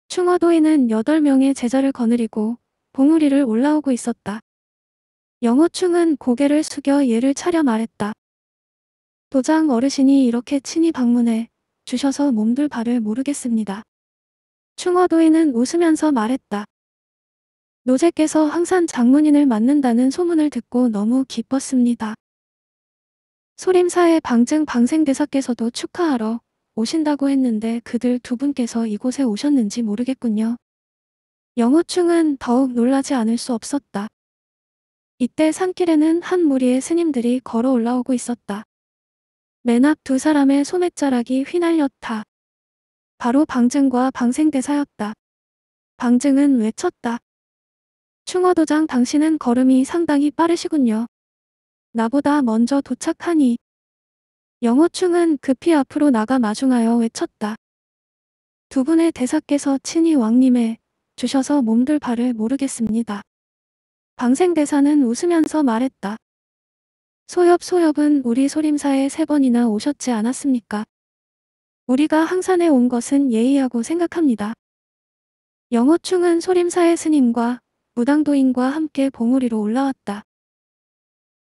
충어도에는 8명의 제자를 거느리고 봉우리를 올라오고 있었다. 영호충은 고개를 숙여 예를 차려 말했다. 도장 어르신이 이렇게 친히 방문해 주셔서 몸둘 바를 모르겠습니다. 충어도인은 웃으면서 말했다. 노제께서 항상 장문인을 맡는다는 소문을 듣고 너무 기뻤습니다. 소림사의 방증 방생대사께서도 축하하러 오신다고 했는데 그들 두 분께서 이곳에 오셨는지 모르겠군요. 영호충은 더욱 놀라지 않을 수 없었다. 이때 산길에는 한 무리의 스님들이 걸어 올라오고 있었다. 맨앞두 사람의 소맷자락이 휘날렸다. 바로 방증과 방생대사였다. 방증은 외쳤다. 충어도장 당신은 걸음이 상당히 빠르시군요. 나보다 먼저 도착하니. 영호충은 급히 앞으로 나가 마중하여 외쳤다. 두 분의 대사께서 친히 왕님의 주셔서 몸둘 바를 모르겠습니다. 방생대사는 웃으면서 말했다. 소엽 소엽은 우리 소림사에 세 번이나 오셨지 않았습니까? 우리가 항산에 온 것은 예의하고 생각합니다. 영어충은 소림사의 스님과 무당도인과 함께 봉우리로 올라왔다.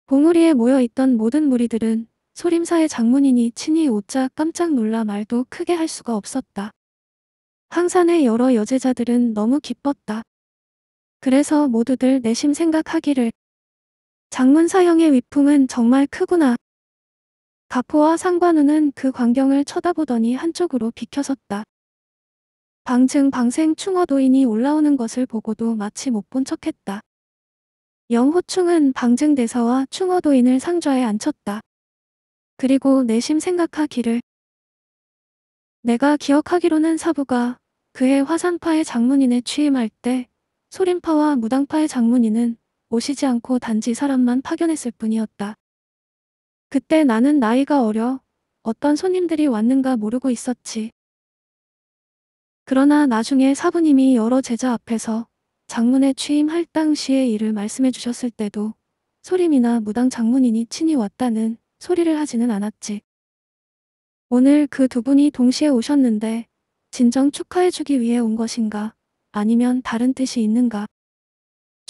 봉우리에 모여있던 모든 무리들은 소림사의 장문인이 친히 오자 깜짝 놀라 말도 크게 할 수가 없었다. 항산의 여러 여제자들은 너무 기뻤다. 그래서 모두들 내심 생각하기를 장문사형의 위풍은 정말 크구나. 가포와 상관우는 그 광경을 쳐다보더니 한쪽으로 비켜섰다. 방증 방생 충어도인이 올라오는 것을 보고도 마치 못 본 척했다. 영호충은 방증대사와 충어도인을 상좌에 앉혔다. 그리고 내심 생각하기를 내가 기억하기로는 사부가 그의 화산파의 장문인에 취임할 때 소림파와 무당파의 장문인은 오시지 않고 단지 사람만 파견했을 뿐이었다. 그때 나는 나이가 어려 어떤 손님들이 왔는가 모르고 있었지. 그러나 나중에 사부님이 여러 제자 앞에서 장문에 취임할 당시의 일을 말씀해 주셨을 때도 소림이나 무당 장문인이 친히 왔다는 소리를 하지는 않았지. 오늘 그 두 분이 동시에 오셨는데 진정 축하해 주기 위해 온 것인가 아니면 다른 뜻이 있는가.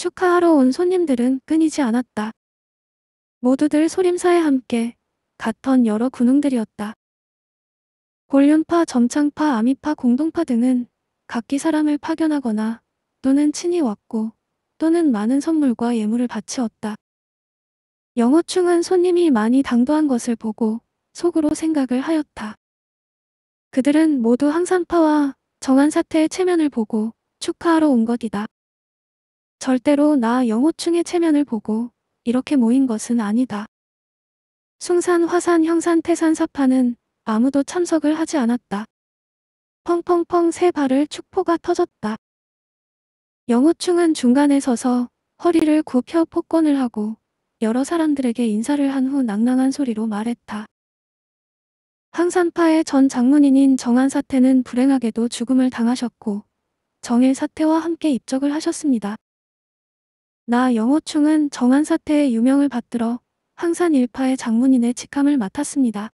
축하하러 온 손님들은 끊이지 않았다. 모두들 소림사에 함께 갔던 여러 군웅들이었다. 골륜파, 점창파, 아미파, 공동파 등은 각기 사람을 파견하거나 또는 친히 왔고 또는 많은 선물과 예물을 바치었다. 영호충은 손님이 많이 당도한 것을 보고 속으로 생각을 하였다. 그들은 모두 항산파와 정한사태의 체면을 보고 축하하러 온 것이다. 절대로 나 영호충의 체면을 보고 이렇게 모인 것은 아니다. 숭산, 화산, 형산, 태산, 사파는 아무도 참석을 하지 않았다. 펑펑펑 세 발을 축포가 터졌다. 영호충은 중간에 서서 허리를 굽혀 폭권을 하고 여러 사람들에게 인사를 한 후 낭낭한 소리로 말했다. 항산파의 전 장문인인 정한 사태는 불행하게도 죽음을 당하셨고 정일 사태와 함께 입적을 하셨습니다. 나 영호충은 정한 사태의 유명을 받들어 항산 일파의 장문인의 직함을 맡았습니다.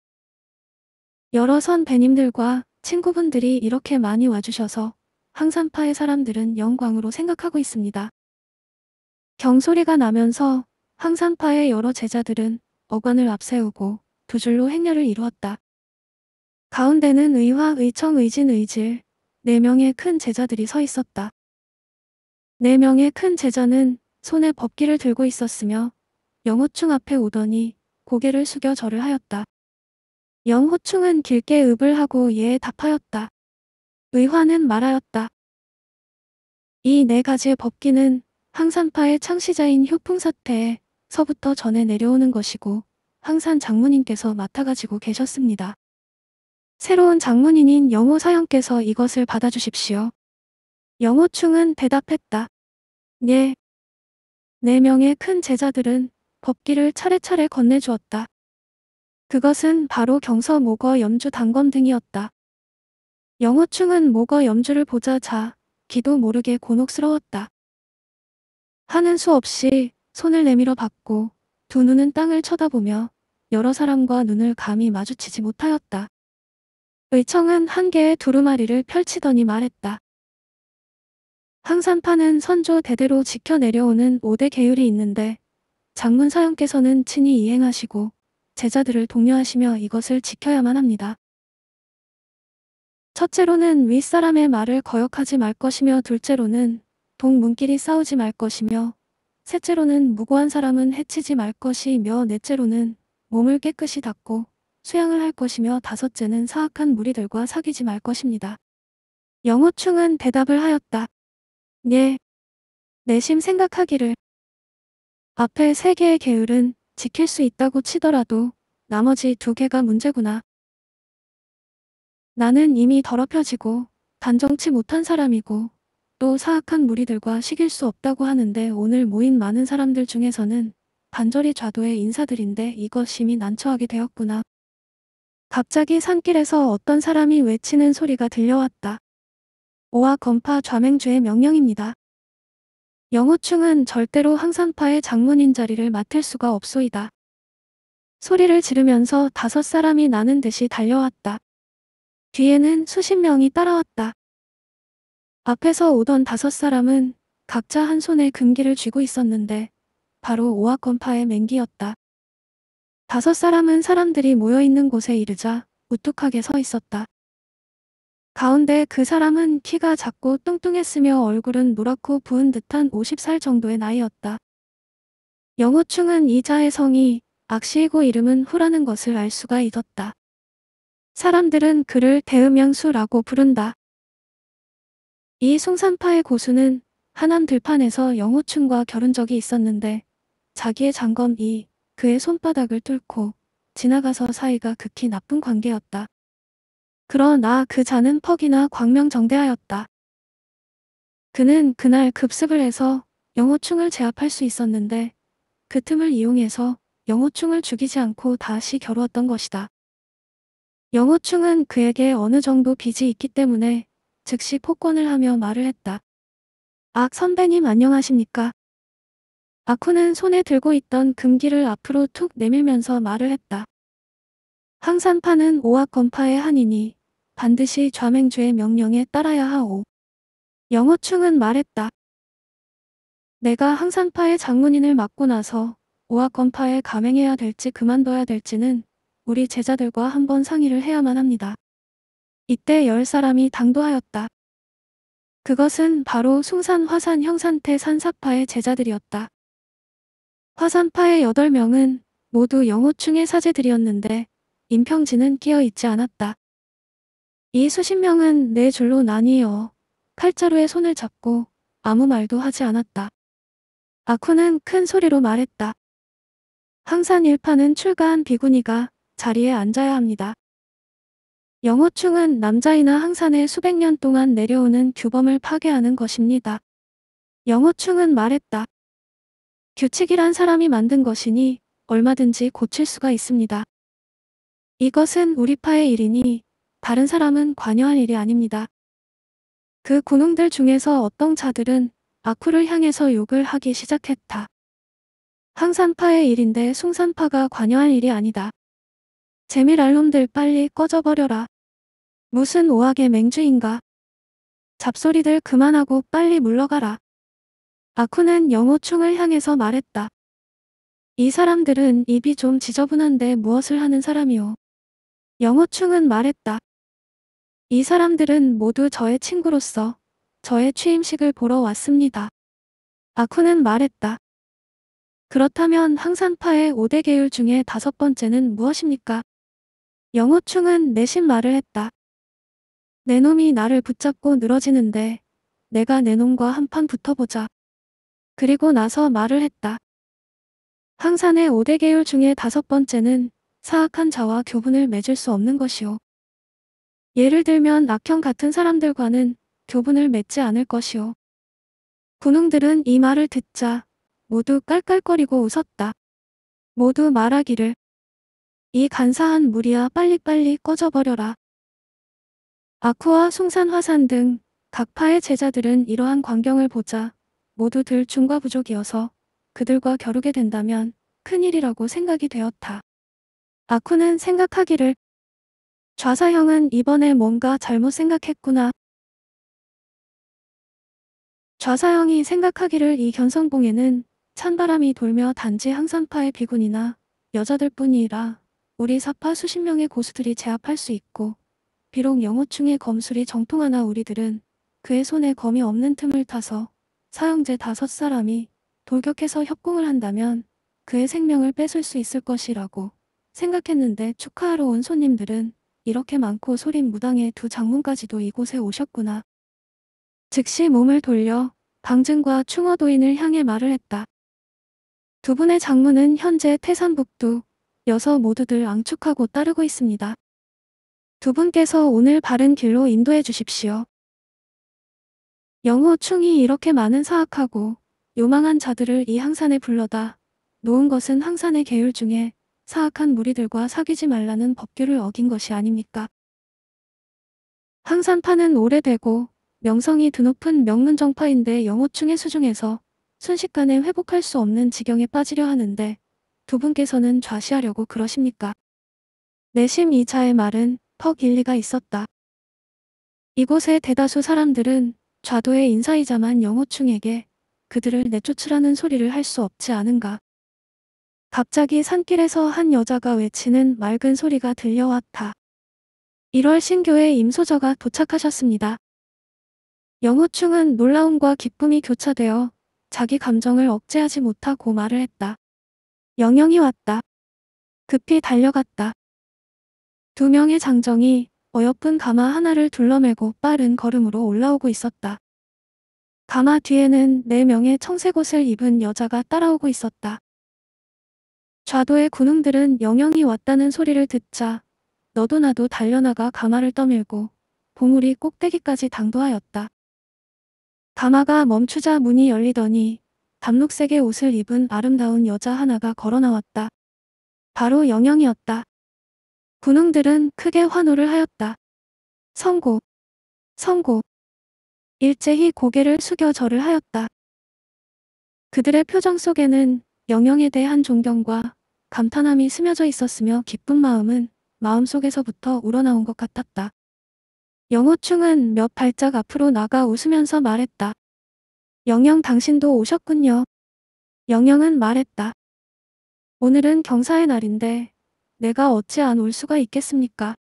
여러 선 배님들과 친구분들이 이렇게 많이 와주셔서 항산파의 사람들은 영광으로 생각하고 있습니다. 경소리가 나면서 항산파의 여러 제자들은 어관을 앞세우고 두 줄로 행렬을 이루었다. 가운데는 의화, 의청, 의진, 의질 네 명의 큰 제자들이 서 있었다. 네 명의 큰 제자는 손에 법기를 들고 있었으며 영호충 앞에 오더니 고개를 숙여 절을 하였다. 영호충은 길게 읍을 하고 예에 답하였다. 의화는 말하였다. 이 네 가지의 법기는 항산파의 창시자인 효풍사태에 서부터 전해 내려오는 것이고 항산 장모님께서 맡아가지고 계셨습니다. 새로운 장모님인 영호사형께서 이것을 받아주십시오. 영호충은 대답했다. 예, 네 명의 큰 제자들은 법기를 차례차례 건네주었다. 그것은 바로 경서 모거 염주 단검 등이었다. 영호충은 모거 염주를 보자 자 기도 모르게 곤혹스러웠다. 하는 수 없이 손을 내밀어 받고 두 눈은 땅을 쳐다보며 여러 사람과 눈을 감히 마주치지 못하였다. 의청은 한 개의 두루마리를 펼치더니 말했다. 항산파는 선조 대대로 지켜 내려오는 5대 계율이 있는데 장문 사형께서는 친히 이행하시고 제자들을 독려하시며 이것을 지켜야만 합니다. 첫째로는 윗사람의 말을 거역하지 말 것이며 둘째로는 동문끼리 싸우지 말 것이며 셋째로는 무고한 사람은 해치지 말 것이며 넷째로는 몸을 깨끗이 닦고 수양을 할 것이며 다섯째는 사악한 무리들과 사귀지 말 것입니다. 영호충은 대답을 하였다. 예. 내심 생각하기를. 앞에 세 개의 계율은 지킬 수 있다고 치더라도 나머지 두 개가 문제구나. 나는 이미 더럽혀지고 단정치 못한 사람이고 또 사악한 무리들과 시길 수 없다고 하는데 오늘 모인 많은 사람들 중에서는 반절이 좌도의 인사들인데 이것 이미 난처하게 되었구나. 갑자기 산길에서 어떤 사람이 외치는 소리가 들려왔다. 오와 건파 좌맹주의 명령입니다. 영호충은 절대로 항산파의 장문인 자리를 맡을 수가 없소이다. 소리를 지르면서 다섯 사람이 나는 듯이 달려왔다. 뒤에는 수십 명이 따라왔다. 앞에서 오던 다섯 사람은 각자 한 손에 금기를 쥐고 있었는데 바로 오악건파의 맹기였다. 다섯 사람은 사람들이 모여있는 곳에 이르자 우뚝하게 서 있었다. 가운데 그 사람은 키가 작고 뚱뚱했으며 얼굴은 노랗고 부은 듯한 50살 정도의 나이였다. 영호충은 이자의 성이 악시이고 이름은 후라는 것을 알 수가 있었다. 사람들은 그를 대음양수라고 부른다. 이 송산파의 고수는 하남 들판에서 영호충과 결혼 적이 있었는데 자기의 장검이 그의 손바닥을 뚫고 지나가서 사이가 극히 나쁜 관계였다. 그러나 그 자는 퍽이나 광명정대하였다. 그는 그날 급습을 해서 영호충을 제압할 수 있었는데 그 틈을 이용해서 영호충을 죽이지 않고 다시 겨루었던 것이다. 영호충은 그에게 어느 정도 빚이 있기 때문에 즉시 폭권을 하며 말을 했다. 악 선배님 안녕하십니까? 아쿠는 손에 들고 있던 금기를 앞으로 툭 내밀면서 말을 했다. 항산파는 오악건파의 한이니 반드시 좌맹주의 명령에 따라야 하오. 영호충은 말했다. 내가 항산파의 장문인을 맡고 나서 오악건파에 감행해야 될지 그만둬야 될지는 우리 제자들과 한번 상의를 해야만 합니다. 이때 열 사람이 당도하였다. 그것은 바로 숭산 화산 형산태 산사파의 제자들이었다. 화산파의 여 명은 모두 영호충의 사제들이었는데 임평진은 끼어 있지 않았다. 이 수십 명은 내 줄로 나뉘어 칼자루에 손을 잡고 아무 말도 하지 않았다. 아쿠는 큰 소리로 말했다. 항산 일파는 출가한 비구니가 자리에 앉아야 합니다. 영호충은 남자이나 항산에 수백 년 동안 내려오는 규범을 파괴하는 것입니다. 영호충은 말했다. 규칙이란 사람이 만든 것이니 얼마든지 고칠 수가 있습니다. 이것은 우리파의 일이니 다른 사람은 관여한 일이 아닙니다. 그 군웅들 중에서 어떤 자들은 아쿠를 향해서 욕을 하기 시작했다. 항산파의 일인데 숭산파가 관여한 일이 아니다. 재미랄 놈들 빨리 꺼져버려라. 무슨 오악의 맹주인가. 잡소리들 그만하고 빨리 물러가라. 아쿠는 영호충을 향해서 말했다. 이 사람들은 입이 좀 지저분한데 무엇을 하는 사람이오. 영호충은 말했다. 이 사람들은 모두 저의 친구로서 저의 취임식을 보러 왔습니다. 아쿠는 말했다. 그렇다면 항산파의 5대 계율 중에 다섯 번째는 무엇입니까? 영호충은 내심 말을 했다. 내 놈이 나를 붙잡고 늘어지는데 내가 내 놈과 한판 붙어보자. 그리고 나서 말을 했다. 항산의 5대 계율 중에 다섯 번째는 사악한 자와 교분을 맺을 수 없는 것이오. 예를 들면 낙형 같은 사람들과는 교분을 맺지 않을 것이오. 군웅들은 이 말을 듣자 모두 깔깔거리고 웃었다. 모두 말하기를 이 간사한 물이야 빨리빨리 꺼져버려라. 아쿠아 숭산 화산 등 각파의 제자들은 이러한 광경을 보자 모두들 중과 부족이어서 그들과 겨루게 된다면 큰일이라고 생각이 되었다. 아쿠는 생각하기를 좌사형은 이번에 뭔가 잘못 생각했구나. 좌사형이 생각하기를 이 견성봉에는 찬바람이 돌며 단지 항산파의 비군이나 여자들뿐이라 우리 사파 수십 명의 고수들이 제압할 수 있고 비록 영호충의 검술이 정통하나 우리들은 그의 손에 검이 없는 틈을 타서 사형제 다섯 사람이 돌격해서 협공을 한다면 그의 생명을 뺏을 수 있을 것이라고 생각했는데 축하하러 온 손님들은 이렇게 많고 소림 무당의 두 장문까지도 이곳에 오셨구나. 즉시 몸을 돌려 방증과 충어도인을 향해 말을 했다. 두 분의 장문은 현재 태산북두 여서 모두들 앙축하고 따르고 있습니다. 두 분께서 오늘 바른 길로 인도해 주십시오. 영호 충이 이렇게 많은 사악하고 요망한 자들을 이 항산에 불러다 놓은 것은 항산의 계율 중에 사악한 무리들과 사귀지 말라는 법규를 어긴 것이 아닙니까? 항산파는 오래되고 명성이 드높은 명문정파인데 영호충의 수중에서 순식간에 회복할 수 없는 지경에 빠지려 하는데 두 분께서는 좌시하려고 그러십니까? 내심 이자의 말은 퍽 일리가 있었다. 이곳의 대다수 사람들은 좌도의 인사이자만 영호충에게 그들을 내쫓으라는 소리를 할 수 없지 않은가 갑자기 산길에서 한 여자가 외치는 맑은 소리가 들려왔다. 1월 신교에 임소저가 도착하셨습니다. 영호충은 놀라움과 기쁨이 교차되어 자기 감정을 억제하지 못하고 말을 했다. 영영이 왔다. 급히 달려갔다. 두 명의 장정이 어여쁜 가마 하나를 둘러매고 빠른 걸음으로 올라오고 있었다. 가마 뒤에는 네 명의 청색 옷을 입은 여자가 따라오고 있었다. 좌도의 군웅들은 영영이 왔다는 소리를 듣자 너도 나도 달려나가 가마를 떠밀고 보물이 꼭대기까지 당도하였다. 가마가 멈추자 문이 열리더니 담록색의 옷을 입은 아름다운 여자 하나가 걸어나왔다. 바로 영영이었다. 군웅들은 크게 환호를 하였다. 성고, 성고. 일제히 고개를 숙여 절을 하였다. 그들의 표정 속에는 영영에 대한 존경과 감탄함이 스며져 있었으며 기쁜 마음은 마음속에서부터 우러나온 것 같았다. 영호충은 몇 발짝 앞으로 나가 웃으면서 말했다. 영영 당신도 오셨군요. 영영은 말했다. 오늘은 경사의 날인데 내가 어찌 안 올 수가 있겠습니까?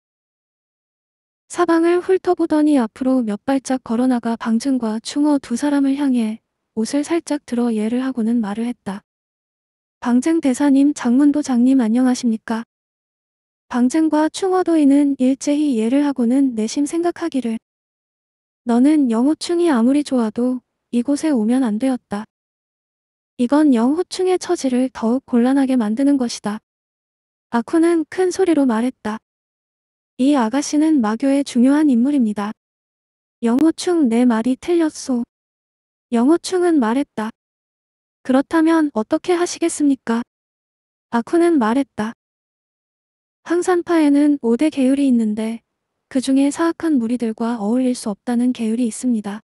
사방을 훑어보더니 앞으로 몇 발짝 걸어나가 방증과 충어 두 사람을 향해 옷을 살짝 들어 예를 하고는 말을 했다. 방증 대사님 장문도 장님 안녕하십니까. 방증과 충어도인은 일제히 예를 하고는 내심 생각하기를 너는 영호충이 아무리 좋아도 이곳에 오면 안 되었다. 이건 영호충의 처지를 더욱 곤란하게 만드는 것이다. 아쿠는 큰 소리로 말했다. 이 아가씨는 마교의 중요한 인물입니다. 영호충 내 말이 틀렸소. 영호충은 말했다. 그렇다면 어떻게 하시겠습니까? 아쿠는 말했다. 항산파에는 5대 계율이 있는데 그 중에 사악한 무리들과 어울릴 수 없다는 계율이 있습니다.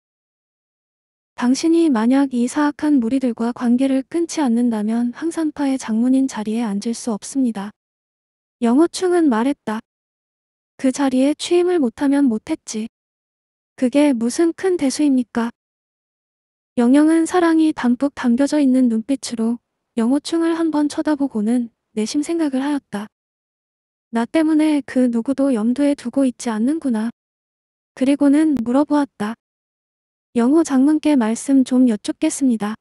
당신이 만약 이 사악한 무리들과 관계를 끊지 않는다면 항산파의 장문인 자리에 앉을 수 없습니다. 영호충은 말했다. 그 자리에 취임을 못하면 못했지. 그게 무슨 큰 대수입니까? 영영은 사랑이 담뿍 담겨져 있는 눈빛으로 영호충을 한번 쳐다보고는 내심 생각을 하였다. 나 때문에 그 누구도 염두에 두고 있지 않는구나. 그리고는 물어보았다. 영호 장문께 말씀 좀 여쭙겠습니다.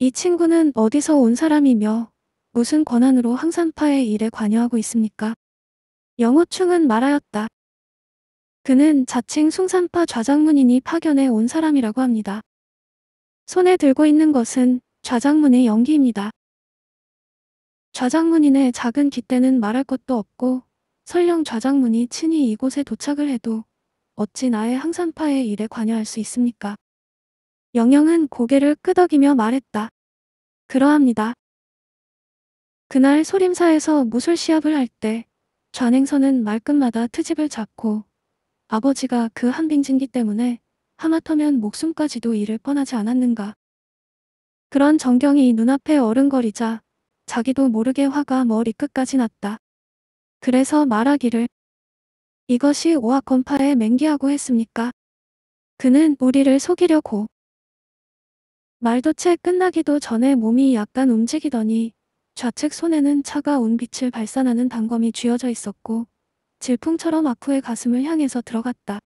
이 친구는 어디서 온 사람이며 무슨 권한으로 항산파의 일에 관여하고 있습니까? 영호충은 말하였다. 그는 자칭 숭산파 좌장문인이 파견해 온 사람이라고 합니다. 손에 들고 있는 것은 좌장문의 연기입니다. 좌장문인의 작은 기대는 말할 것도 없고 설령 좌장문이 친히 이곳에 도착을 해도 어찌 나의 항산파의 일에 관여할 수 있습니까? 영영은 고개를 끄덕이며 말했다. 그러합니다. 그날 소림사에서 무술 시합을 할 때 좌냉선은 말끝마다 트집을 잡고 아버지가 그 한빙진기 때문에 하마터면 목숨까지도 잃을 뻔하지 않았는가. 그런 정경이 눈앞에 어른거리자 자기도 모르게 화가 머리끝까지 났다. 그래서 말하기를 이것이 오아건파의 맹기하고 했습니까? 그는 우리를 속이려고 말도 채 끝나기도 전에 몸이 약간 움직이더니 좌측 손에는 차가운 빛을 발산하는 단검이 쥐어져 있었고 질풍처럼 아쿠의 가슴을 향해서 들어갔다.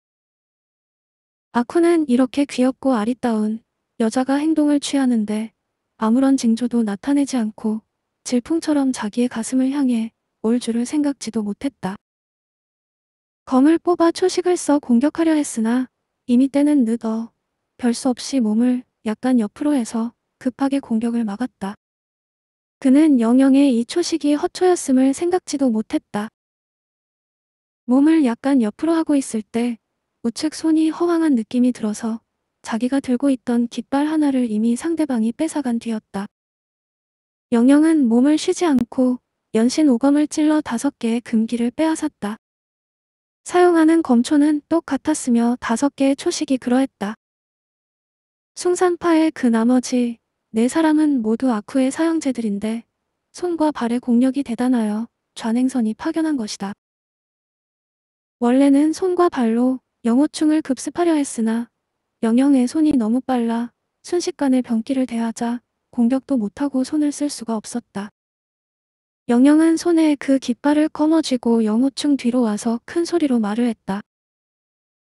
아쿠는 이렇게 귀엽고 아리따운 여자가 행동을 취하는데 아무런 징조도 나타내지 않고 질풍처럼 자기의 가슴을 향해 올 줄을 생각지도 못했다. 검을 뽑아 초식을 써 공격하려 했으나 이미 때는 늦어 별 수 없이 몸을 약간 옆으로 해서 급하게 공격을 막았다. 그는 영영의 이 초식이 허초였음을 생각지도 못했다. 몸을 약간 옆으로 하고 있을 때 우측 손이 허황한 느낌이 들어서 자기가 들고 있던 깃발 하나를 이미 상대방이 뺏어간 뒤였다. 영영은 몸을 쉬지 않고 연신 오검을 찔러 다섯 개의 금기를 빼앗았다. 사용하는 검초는 똑같았으며 다섯 개의 초식이 그러했다. 숭산파의 그 나머지 네 사람은 모두 아쿠의 사형제들인데 손과 발의 공력이 대단하여 좌냉선이 파견한 것이다. 원래는 손과 발로 영호충을 급습하려 했으나 영영의 손이 너무 빨라 순식간에 병기를 대하자 공격도 못하고 손을 쓸 수가 없었다. 영영은 손에 그 깃발을 꺼머쥐고 영호충 뒤로 와서 큰 소리로 말을 했다.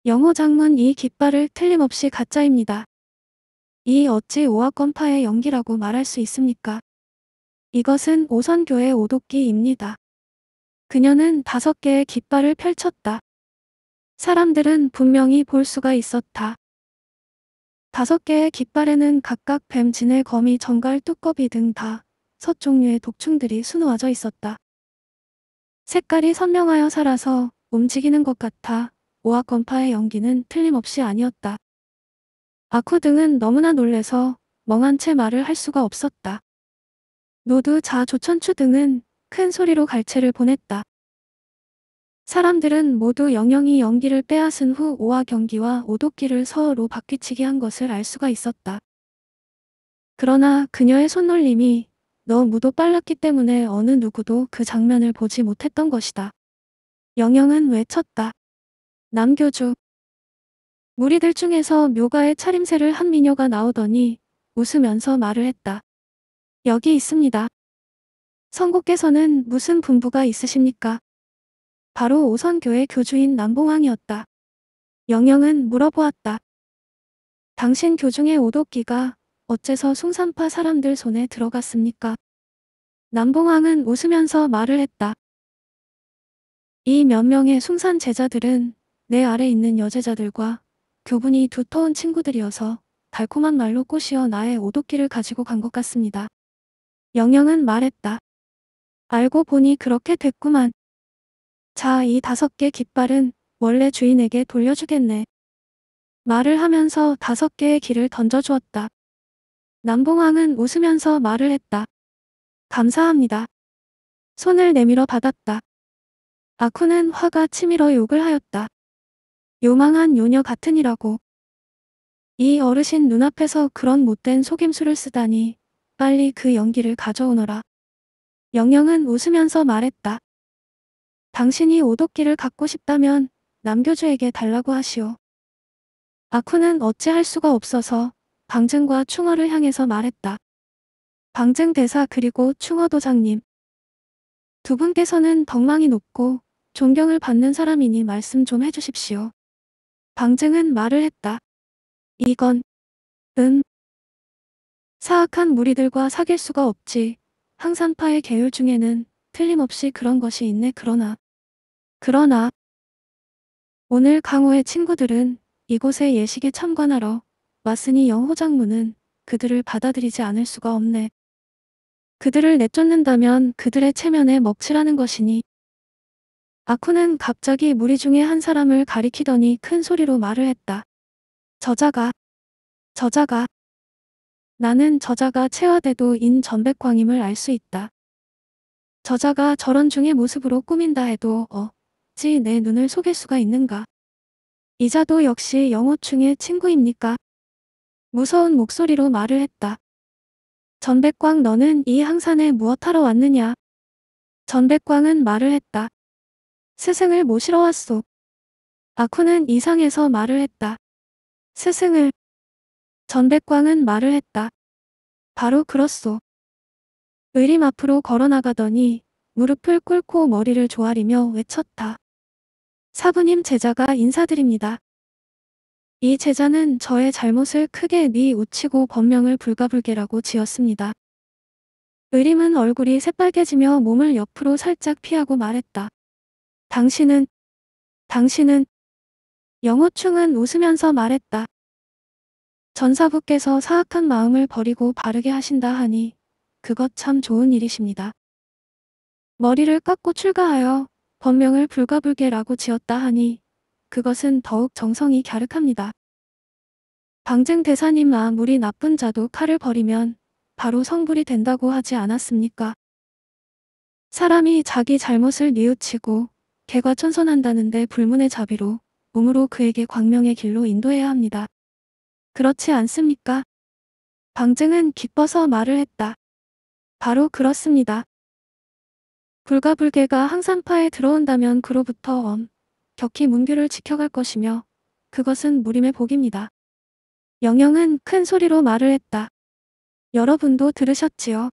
영호 장문 이 깃발을 틀림없이 가짜입니다. 이 어찌 오화건파의 연기라고 말할 수 있습니까? 이것은 오선교의 오독기입니다 그녀는 다섯 개의 깃발을 펼쳤다. 사람들은 분명히 볼 수가 있었다. 다섯 개의 깃발에는 각각 뱀, 진해, 거미, 정갈, 뚜꺼비 등다섯 종류의 독충들이 수놓아져 있었다. 색깔이 선명하여 살아서 움직이는 것 같아 오아건파의 연기는 틀림없이 아니었다. 아쿠 등은 너무나 놀래서 멍한 채 말을 할 수가 없었다. 노두 자 조천추 등은 큰 소리로 갈채를 보냈다. 사람들은 모두 영영이 연기를 빼앗은 후 5화 경기와 오독기를 서로 바퀴치기 한 것을 알 수가 있었다. 그러나 그녀의 손놀림이 너무도 빨랐기 때문에 어느 누구도 그 장면을 보지 못했던 것이다. 영영은 외쳤다. 남교주. 무리들 중에서 묘가의 차림새를 한 미녀가 나오더니 웃으면서 말을 했다. 여기 있습니다. 선고께서는 무슨 분부가 있으십니까? 바로 오선교의 교주인 남봉왕이었다. 영영은 물어보았다. 당신 교중의 오독기가 어째서 숭산파 사람들 손에 들어갔습니까? 남봉왕은 웃으면서 말을 했다. 이 몇 명의 숭산 제자들은 내 아래 있는 여제자들과 교분이 두터운 친구들이어서 달콤한 말로 꼬시어 나의 오독기를 가지고 간 것 같습니다. 영영은 말했다. 알고 보니 그렇게 됐구만. 자, 이 다섯 개 깃발은 원래 주인에게 돌려주겠네. 말을 하면서 다섯 개의 길을 던져주었다. 남봉왕은 웃으면서 말을 했다. 감사합니다. 손을 내밀어 받았다. 아쿠는 화가 치밀어 욕을 하였다. 요망한 요녀 같으니라고. 이 어르신 눈앞에서 그런 못된 속임수를 쓰다니 빨리 그 연기를 가져오너라. 영영은 웃으면서 말했다. 당신이 오도끼를 갖고 싶다면 남교주에게 달라고 하시오. 아쿠는 어찌할 수가 없어서 방증과 충어를 향해서 말했다. 방증 대사 그리고 충어 도장님. 두 분께서는 덕망이 높고 존경을 받는 사람이니 말씀 좀 해주십시오. 방증은 말을 했다. 이건 은 음. 사악한 무리들과 사귈 수가 없지. 항산파의 계율 중에는 틀림없이 그런 것이 있네 그러나 그러나 오늘 강호의 친구들은 이곳의 예식에 참관하러 왔으니 영호장문은 그들을 받아들이지 않을 수가 없네. 그들을 내쫓는다면 그들의 체면에 먹칠하는 것이니. 아쿠는 갑자기 무리 중에 한 사람을 가리키더니 큰 소리로 말을 했다. 저자가. 저자가. 나는 저자가 체화대도인 전백광임을 알 수 있다. 저자가 저런 중의 모습으로 꾸민다 해도 어. 어찌 내 눈을 속일 수가 있는가. 이자도 역시 영호충의 친구입니까? 무서운 목소리로 말을 했다. 전백광 너는 이 항산에 무엇하러 왔느냐? 전백광은 말을 했다. 스승을 모시러 왔소. 아쿠는 이상해서 말을 했다. 스승을. 전백광은 말을 했다. 바로 그렇소. 의림 앞으로 걸어나가더니 무릎을 꿇고 머리를 조아리며 외쳤다. 사부님 제자가 인사드립니다. 이 제자는 저의 잘못을 크게 뉘우치고 법명을 불가불개라고 지었습니다. 의림은 얼굴이 새빨개지며 몸을 옆으로 살짝 피하고 말했다. 당신은, 당신은, 영호충은 웃으면서 말했다. 전사부께서 사악한 마음을 버리고 바르게 하신다 하니 그것 참 좋은 일이십니다. 머리를 깎고 출가하여 법명을 불가불개라고 지었다 하니 그것은 더욱 정성이 갸륵합니다. 방증 대사님 아무리 나쁜 자도 칼을 버리면 바로 성불이 된다고 하지 않았습니까? 사람이 자기 잘못을 뉘우치고 개가 천선한다는데 불문의 자비로 몸으로 그에게 광명의 길로 인도해야 합니다. 그렇지 않습니까? 방증은 기뻐서 말을 했다. 바로 그렇습니다. 불가불개가 항산파에 들어온다면 그로부터 엄, 격히 문규를 지켜갈 것이며 그것은 무림의 복입니다. 영영은 큰 소리로 말을 했다. 여러분도 들으셨지요?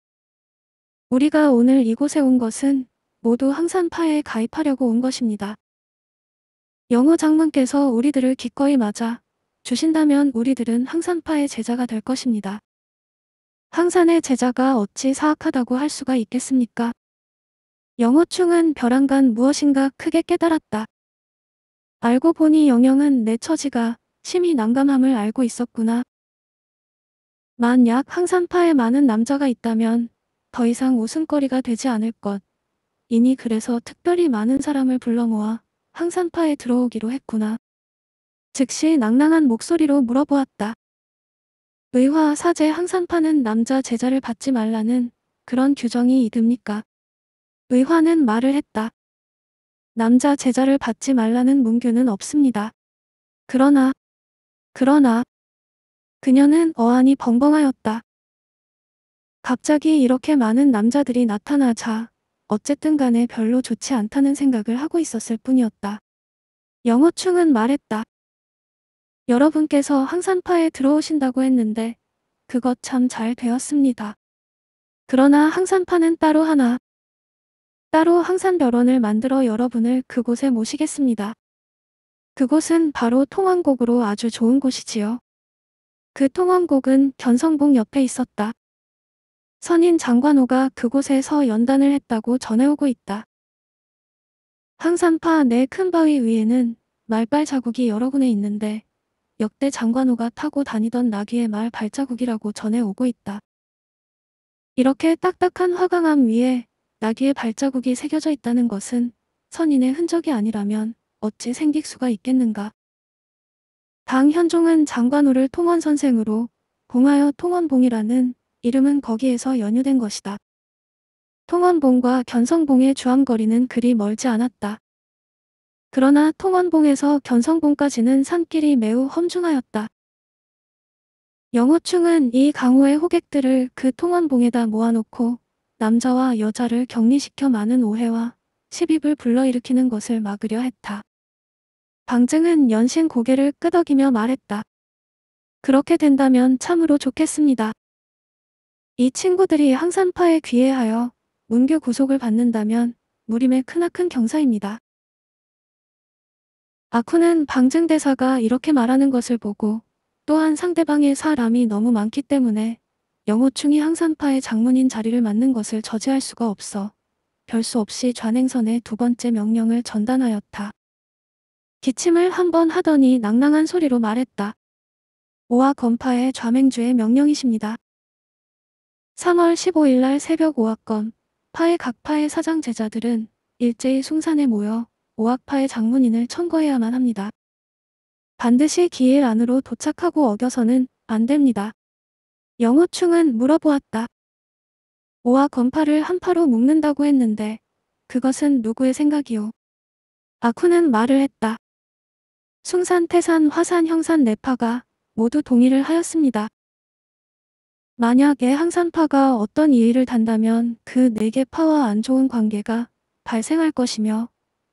우리가 오늘 이곳에 온 것은 모두 항산파에 가입하려고 온 것입니다. 영호 장군께서 우리들을 기꺼이 맞아 주신다면 우리들은 항산파의 제자가 될 것입니다. 항산의 제자가 어찌 사악하다고 할 수가 있겠습니까? 영호충은 벼랑간 무엇인가 크게 깨달았다. 알고 보니 영영은 내 처지가 심히 난감함을 알고 있었구나. 만약 항산파에 많은 남자가 있다면 더 이상 웃음거리가 되지 않을 것. 이니 그래서 특별히 많은 사람을 불러 모아 항산파에 들어오기로 했구나. 즉시 낭낭한 목소리로 물어보았다. 의화 사제 항산파는 남자 제자를 받지 말라는 그런 규정이 이듭니까? 의화는 말을 했다. 남자 제자를 받지 말라는 문규는 없습니다. 그러나, 그러나, 그녀는 어안이 벙벙하였다. 갑자기 이렇게 많은 남자들이 나타나자 어쨌든 간에 별로 좋지 않다는 생각을 하고 있었을 뿐이었다. 영어충은 말했다. 여러분께서 항산파에 들어오신다고 했는데 그것 참 잘 되었습니다. 그러나 항산파는 따로 하나 따로 항산별원을 만들어 여러분을 그곳에 모시겠습니다. 그곳은 바로 통왕곡으로 아주 좋은 곳이지요. 그 통왕곡은 견성봉 옆에 있었다. 선인 장관호가 그곳에서 연단을 했다고 전해오고 있다. 항산파 내 큰 바위 위에는 말빨 자국이 여러 군에 있는데 역대 장관호가 타고 다니던 나귀의 말 발자국이라고 전해오고 있다. 이렇게 딱딱한 화강암 위에 나귀의 발자국이 새겨져 있다는 것은 선인의 흔적이 아니라면 어찌 생길 수가 있겠는가. 당 현종은 장관우를 통원선생으로 봉하여 통원봉이라는 이름은 거기에서 연유된 것이다. 통원봉과 견성봉의 주암거리는 그리 멀지 않았다. 그러나 통원봉에서 견성봉까지는 산길이 매우 험중하였다. 영호충은 이 강호의 호객들을 그 통원봉에다 모아놓고 남자와 여자를 격리시켜 많은 오해와 시비를 불러일으키는 것을 막으려 했다. 방증은 연신 고개를 끄덕이며 말했다. 그렇게 된다면 참으로 좋겠습니다. 이 친구들이 항산파에 귀해하여 문교 구속을 받는다면 무림의 크나큰 경사입니다. 아쿠는 방증대사가 이렇게 말하는 것을 보고 또한 상대방의 사람이 너무 많기 때문에 영호충이 항산파의 장문인 자리를 맡는 것을 저지할 수가 없어 별수 없이 좌냉선의 두 번째 명령을 전단하였다. 기침을 한 번 하더니 낭낭한 소리로 말했다. 오아 건파의 좌맹주의 명령이십니다. 3월 15일 날 새벽 오아건 파의 각 파의 사장 제자들은 일제히 숭산에 모여 오악파의 장문인을 청거해야만 합니다. 반드시 기일 안으로 도착하고 어겨서는 안 됩니다. 영호충은 물어보았다. 오와 건파를 한파로 묶는다고 했는데 그것은 누구의 생각이오. 아쿠는 말을 했다. 숭산, 태산, 화산, 형산 내파가 네 모두 동의를 하였습니다. 만약에 항산파가 어떤 이의를 단다면 그 네 개 파와 안 좋은 관계가 발생할 것이며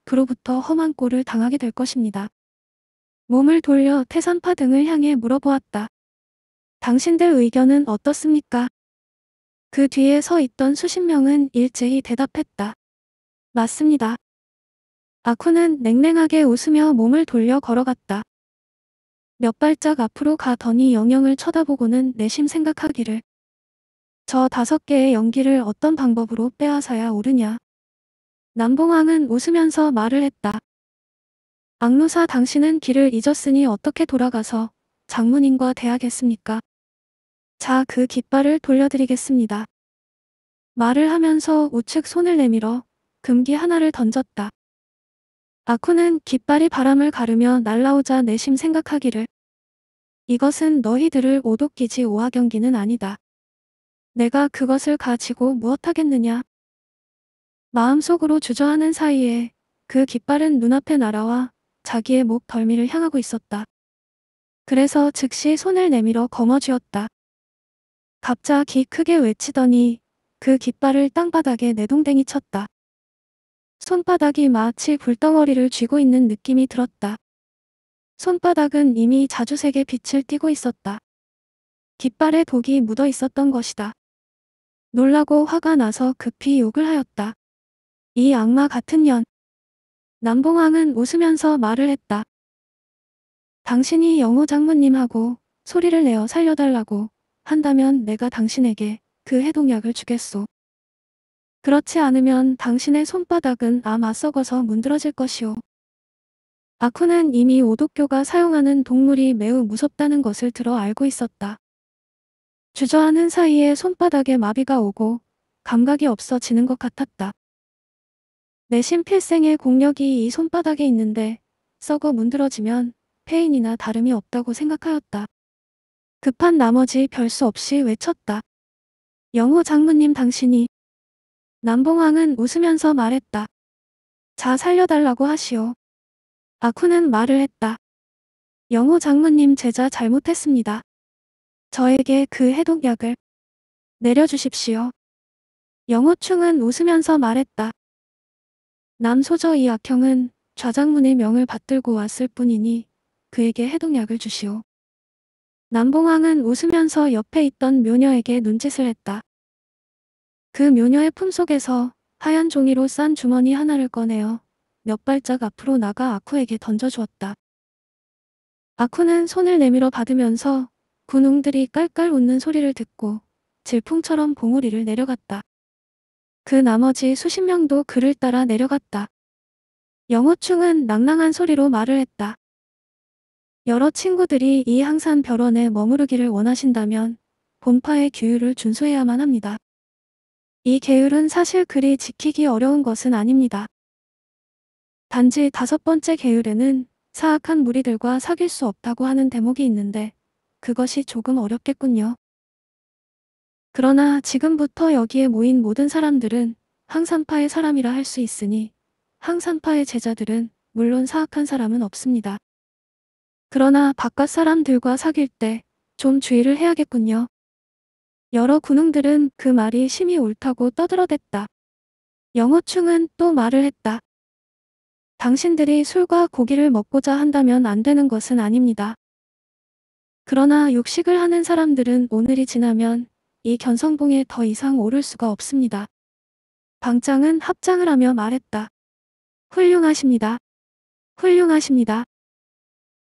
그로부터 험한 꼴을 당하게 될 것입니다. 몸을 돌려 태산파 등을 향해 물어보았다. 당신들 의견은 어떻습니까? 그 뒤에 서 있던 수십 명은 일제히 대답했다. 맞습니다. 아쿠는 냉랭하게 웃으며 몸을 돌려 걸어갔다. 몇 발짝 앞으로 가더니 영영을 쳐다보고는 내심 생각하기를. 저 다섯 개의 연기를 어떤 방법으로 빼앗아야 오르냐. 남봉왕은 웃으면서 말을 했다. 악로사 당신은 길을 잊었으니 어떻게 돌아가서 장문인과 대하겠습니까? 자, 그 깃발을 돌려드리겠습니다. 말을 하면서 우측 손을 내밀어 금기 하나를 던졌다. 아쿠는 깃발이 바람을 가르며 날라오자 내심 생각하기를 이것은 너희들을 오독기지 오하경기는 아니다. 내가 그것을 가지고 무엇하겠느냐? 마음속으로 주저하는 사이에 그 깃발은 눈앞에 날아와 자기의 목 덜미를 향하고 있었다. 그래서 즉시 손을 내밀어 거머쥐었다. 갑자기 크게 외치더니 그 깃발을 땅바닥에 내동댕이 쳤다. 손바닥이 마치 불덩어리를 쥐고 있는 느낌이 들었다. 손바닥은 이미 자주색의 빛을 띠고 있었다. 깃발에 독이 묻어 있었던 것이다. 놀라고 화가 나서 급히 욕을 하였다. 이 악마 같은 년. 남봉왕은 웃으면서 말을 했다. 당신이 영호 장모님하고 소리를 내어 살려달라고 한다면 내가 당신에게 그 해독약을 주겠소. 그렇지 않으면 당신의 손바닥은 아마 썩어서 문드러질 것이오. 아쿠는 이미 오독교가 사용하는 동물이 매우 무섭다는 것을 들어 알고 있었다. 주저하는 사이에 손바닥에 마비가 오고 감각이 없어지는 것 같았다. 내신 필생의 공력이 이 손바닥에 있는데 썩어 문드러지면 페인이나 다름이 없다고 생각하였다. 급한 나머지 별 수 없이 외쳤다. 영호 장군님 당신이 남봉왕은 웃으면서 말했다. 자 살려달라고 하시오. 아쿠는 말을 했다. 영호 장군님 제자 잘못했습니다. 저에게 그 해독약을 내려주십시오. 영호충은 웃으면서 말했다. 남소저 이 악형은 좌장문의 명을 받들고 왔을 뿐이니 그에게 해독약을 주시오. 남봉왕은 웃으면서 옆에 있던 묘녀에게 눈짓을 했다. 그 묘녀의 품속에서 하얀 종이로 싼 주머니 하나를 꺼내어 몇 발짝 앞으로 나가 아쿠에게 던져주었다. 아쿠는 손을 내밀어 받으면서 군웅들이 깔깔 웃는 소리를 듣고 질풍처럼 봉우리를 내려갔다. 그 나머지 수십 명도 그를 따라 내려갔다. 영호충은 낭낭한 소리로 말을 했다. 여러 친구들이 이 항산 별원에 머무르기를 원하신다면 본파의 규율을 준수해야만 합니다. 이 계율은 사실 그리 지키기 어려운 것은 아닙니다. 단지 다섯 번째 계율에는 사악한 무리들과 사귈 수 없다고 하는 대목이 있는데 그것이 조금 어렵겠군요. 그러나 지금부터 여기에 모인 모든 사람들은 항산파의 사람이라 할 수 있으니 항산파의 제자들은 물론 사악한 사람은 없습니다. 그러나 바깥 사람들과 사귈 때 좀 주의를 해야겠군요. 여러 군웅들은 그 말이 심히 옳다고 떠들어댔다. 영어충은또 말을 했다. 당신들이 술과 고기를 먹고자 한다면 안 되는 것은 아닙니다. 그러나 육식을 하는 사람들은 오늘이 지나면 이 견성봉에 더 이상 오를 수가 없습니다. 방장은 합장을 하며 말했다. 훌륭하십니다. 훌륭하십니다.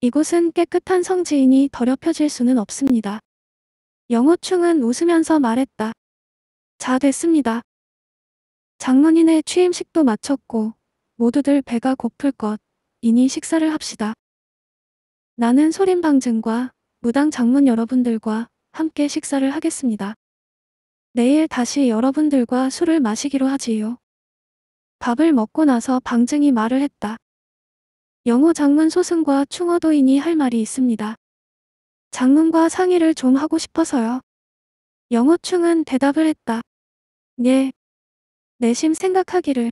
이곳은 깨끗한 성지이니 더럽혀질 수는 없습니다. 영호충은 웃으면서 말했다. 자 됐습니다. 장문인의 취임식도 마쳤고 모두들 배가 고플 것 이니 식사를 합시다. 나는 소림방증과 무당 장문 여러분들과 함께 식사를 하겠습니다. 내일 다시 여러분들과 술을 마시기로 하지요. 밥을 먹고 나서 방증이 말을 했다. 영호 장문 소승과 충어도인이 할 말이 있습니다. 장문과 상의를 좀 하고 싶어서요. 영호충은 대답을 했다. 네. 내심 생각하기를.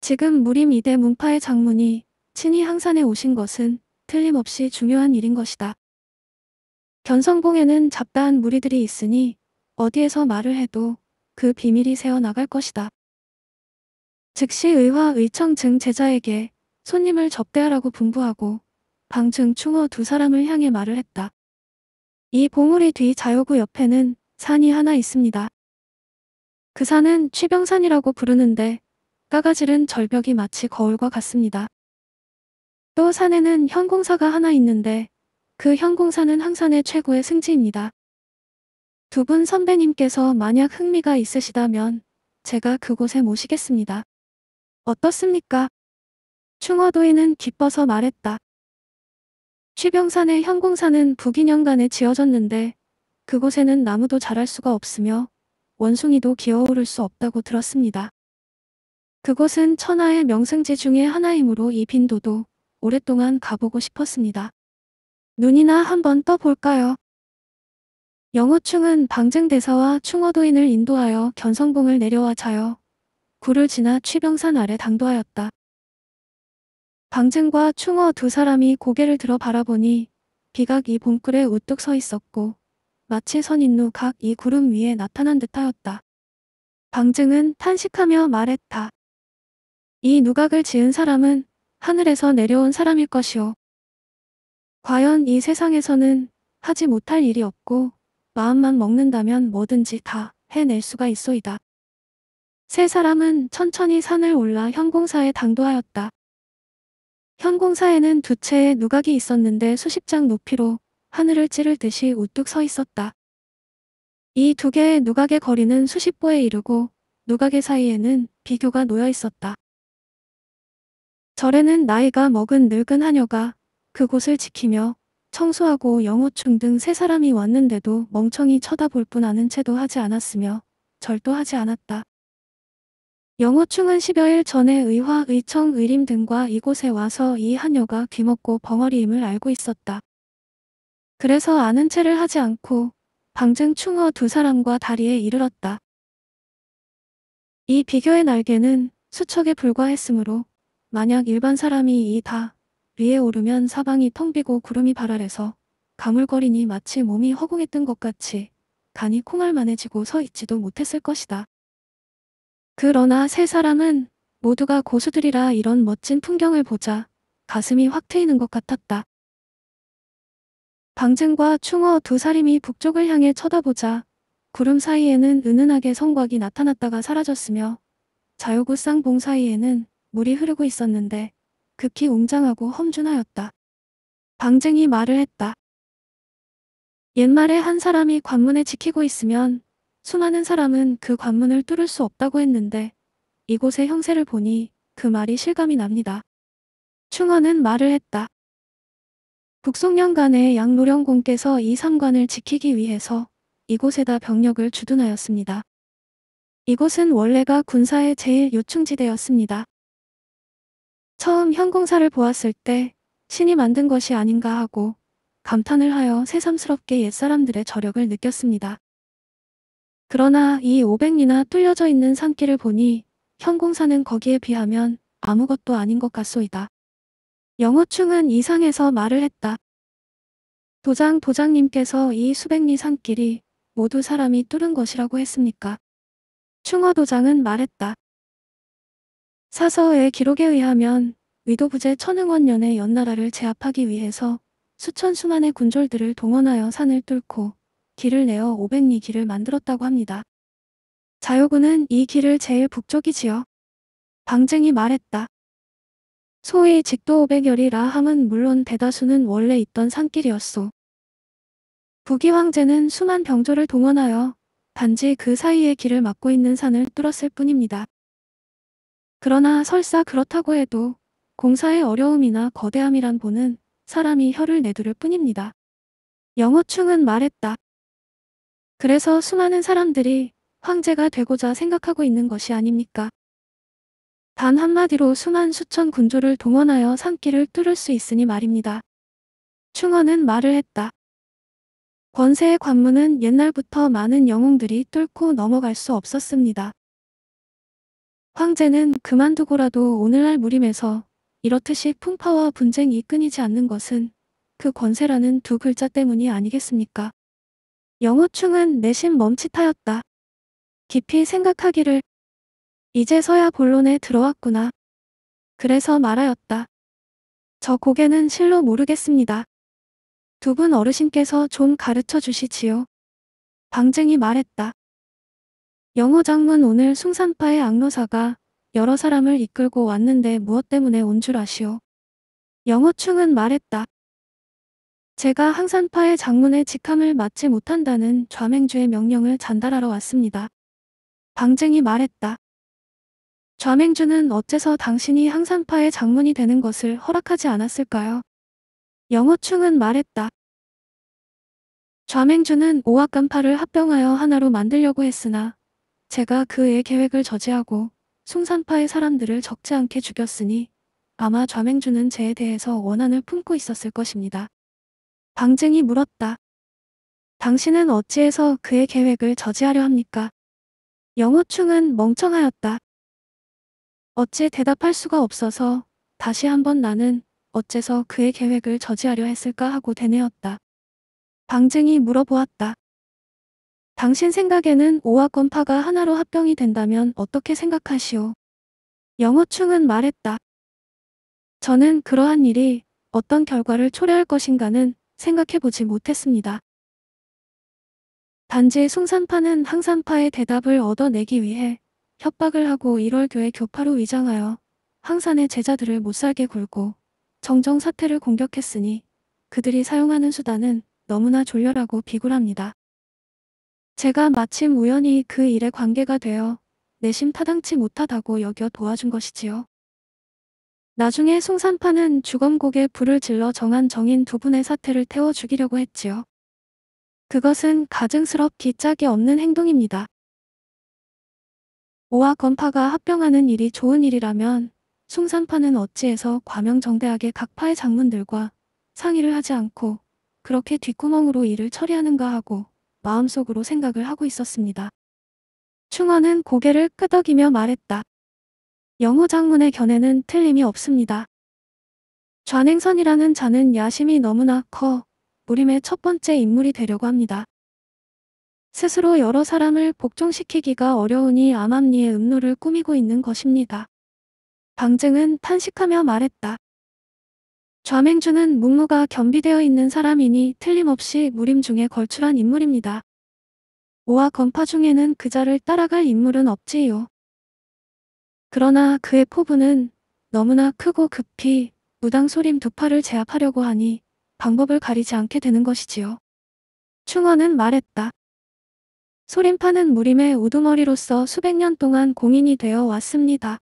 지금 무림 이대 문파의 장문이 친히 항산에 오신 것은 틀림없이 중요한 일인 것이다. 견성봉에는 잡다한 무리들이 있으니 어디에서 말을 해도 그 비밀이 새어나갈 것이다. 즉시 의화 의청 증 제자에게 손님을 접대하라고 분부하고 방층 충어 두 사람을 향해 말을 했다. 이 봉우리 뒤 자유구 옆에는 산이 하나 있습니다. 그 산은 취병산이라고 부르는데 까가지른 절벽이 마치 거울과 같습니다. 또 산에는 현공사가 하나 있는데 그 현공사는 항산의 최고의 승지입니다. 두 분 선배님께서 만약 흥미가 있으시다면 제가 그곳에 모시겠습니다. 어떻습니까? 충어도인은 기뻐서 말했다. 취병산의 현공사는북인년간에 지어졌는데 그곳에는 나무도 자랄 수가 없으며 원숭이도 기어오를 수 없다고 들었습니다. 그곳은 천하의 명승지 중의 하나이므로 이 빈도도 오랫동안 가보고 싶었습니다. 눈이나 한번 떠볼까요? 영호충은 방증대사와 충어도인을 인도하여 견성봉을 내려와 자여 굴을 지나 취병산 아래 당도하였다. 방증과 충어 두 사람이 고개를 들어 바라보니 비각 이 봉굴에 우뚝 서 있었고 마치 선인루 각이 구름 위에 나타난 듯하였다. 방증은 탄식하며 말했다. 이 누각을 지은 사람은 하늘에서 내려온 사람일 것이오. 과연 이 세상에서는 하지 못할 일이 없고 마음만 먹는다면 뭐든지 다 해낼 수가 있소이다. 세 사람은 천천히 산을 올라 형공사에 당도하였다. 현 공사에는 두 채의 누각이 있었는데 수십 장 높이로 하늘을 찌를 듯이 우뚝 서 있었다. 이 두 개의 누각의 거리는 수십 보에 이르고 누각의 사이에는 비교가 놓여 있었다. 절에는 나이가 먹은 늙은 하녀가 그곳을 지키며 청소하고 영호충 등 세 사람이 왔는데도 멍청이 쳐다볼 뿐 아는 채도 하지 않았으며 절도 하지 않았다. 영호충은 10여일 전에 의화, 의청, 의림 등과 이곳에 와서 이 한여가 귀먹고 벙어리임을 알고 있었다. 그래서 아는 체를 하지 않고 방증 충어 두 사람과 다리에 이르렀다. 이 비교의 날개는 수척에 불과했으므로 만약 일반 사람이 이 다 위에 오르면 사방이 텅 비고 구름이 발랄해서 가물거리니 마치 몸이 허공에 뜬것 같이 간이 콩알만해지고 서 있지도 못했을 것이다. 그러나 세 사람은 모두가 고수들이라 이런 멋진 풍경을 보자 가슴이 확 트이는 것 같았다. 방증과 충어 두 사림이 북쪽을 향해 쳐다보자 구름 사이에는 은은하게 성곽이 나타났다가 사라졌으며 자유구 쌍봉 사이에는 물이 흐르고 있었는데 극히 웅장하고 험준하였다. 방증이 말을 했다. 옛말에 한 사람이 관문에 지키고 있으면 수많은 사람은 그 관문을 뚫을 수 없다고 했는데 이곳의 형세를 보니 그 말이 실감이 납니다. 충원은 말을 했다. 북송년간에 양노령공께서 이상관을 지키기 위해서 이곳에다 병력을 주둔하였습니다. 이곳은 원래가 군사의 제일 요충지대였습니다. 처음 현공사를 보았을 때 신이 만든 것이 아닌가 하고 감탄을 하여 새삼스럽게 옛사람들의 저력을 느꼈습니다. 그러나 이 500리나 뚫려져 있는 산길을 보니 현공사는 거기에 비하면 아무것도 아닌 것 같소이다. 영호충은 이상해서 말을 했다. 도장 도장님께서 이 수백리 산길이 모두 사람이 뚫은 것이라고 했습니까? 충어 도장은 말했다. 사서의 기록에 의하면 위도부제 천흥원년의 연나라를 제압하기 위해서 수천 수만의 군졸들을 동원하여 산을 뚫고 길을 내어 500리 길을 만들었다고 합니다. 자요군은이 길을 제일 북쪽이지요. 방증이 말했다. 소위 직도 5 0 0열이라함은 물론 대다수는 원래 있던 산길이었소. 부기 황제는 수만 병조를 동원하여 단지 그사이에 길을 막고 있는 산을 뚫었을 뿐입니다. 그러나 설사 그렇다고 해도 공사의 어려움이나 거대함이란 보는 사람이 혀를 내두를 뿐입니다. 영어충은 말했다. 그래서 수많은 사람들이 황제가 되고자 생각하고 있는 것이 아닙니까? 단 한마디로 수만 수천 군조를 동원하여 산길을 뚫을 수 있으니 말입니다. 충원은 말을 했다. 권세의 관문은 옛날부터 많은 영웅들이 뚫고 넘어갈 수 없었습니다. 황제는 그만두고라도 오늘날 무림에서 이렇듯이 풍파와 분쟁이 끊이지 않는 것은 그 권세라는 두 글자 때문이 아니겠습니까? 영호충은 내심 멈칫하였다. 깊이 생각하기를 이제서야 본론에 들어왔구나. 그래서 말하였다. 저 고개는 실로 모르겠습니다. 두 분 어르신께서 좀 가르쳐 주시지요. 방증이 말했다. 영호 장문 오늘 숭산파의 악로사가 여러 사람을 이끌고 왔는데 무엇 때문에 온 줄 아시오. 영호충은 말했다. 제가 항산파의 장문에 직함을 맞지 못한다는 좌맹주의 명령을 전달하러 왔습니다. 방쟁이 말했다. 좌맹주는 어째서 당신이 항산파의 장문이 되는 것을 허락하지 않았을까요? 영어충은 말했다. 좌맹주는 오악간파를 합병하여 하나로 만들려고 했으나 제가 그의 계획을 저지하고 숭산파의 사람들을 적지 않게 죽였으니 아마 좌맹주는 제에 대해서 원한을 품고 있었을 것입니다. 방증이 물었다. 당신은 어찌해서 그의 계획을 저지하려 합니까? 영호충은 멍청하였다. 어찌 대답할 수가 없어서 다시 한번 나는 어째서 그의 계획을 저지하려 했을까 하고 되뇌었다. 방증이 물어보았다. 당신 생각에는 오화권파가 하나로 합병이 된다면 어떻게 생각하시오? 영호충은 말했다. 저는 그러한 일이 어떤 결과를 초래할 것인가는 생각해보지 못했습니다. 단지 송산파는 항산파의 대답을 얻어내기 위해 협박을 하고 1월 교회 교파로 위장하여 항산의 제자들을 못살게 굴고 정정 사태를 공격했으니 그들이 사용하는 수단은 너무나 졸렬하고 비굴합니다. 제가 마침 우연히 그 일에 관계가 되어 내심 타당치 못하다고 여겨 도와준 것이지요. 나중에 송산파는 주검곡에 불을 질러 정한 정인 두 분의 사태를 태워 죽이려고 했지요. 그것은 가증스럽기 짝이 없는 행동입니다. 오와 건파가 합병하는 일이 좋은 일이라면 송산파는 어찌해서 과명정대하게 각파의 장문들과 상의를 하지 않고 그렇게 뒷구멍으로 일을 처리하는가 하고 마음속으로 생각을 하고 있었습니다. 충원은 고개를 끄덕이며 말했다. 영호 장문의 견해는 틀림이 없습니다. 좌냉선이라는 자는 야심이 너무나 커 무림의 첫 번째 인물이 되려고 합니다. 스스로 여러 사람을 복종시키기가 어려우니 암암리의 음로를 꾸미고 있는 것입니다. 방증은 탄식하며 말했다. 좌맹주는 문무가 겸비되어 있는 사람이니 틀림없이 무림 중에 걸출한 인물입니다. 오와 건파 중에는 그자를 따라갈 인물은 없지요. 그러나 그의 포부는 너무나 크고 급히 무당소림 두 팔을 제압하려고 하니 방법을 가리지 않게 되는 것이지요. 충원은 말했다. 소림파는 무림의 우두머리로서 수백 년 동안 공인이 되어 왔습니다.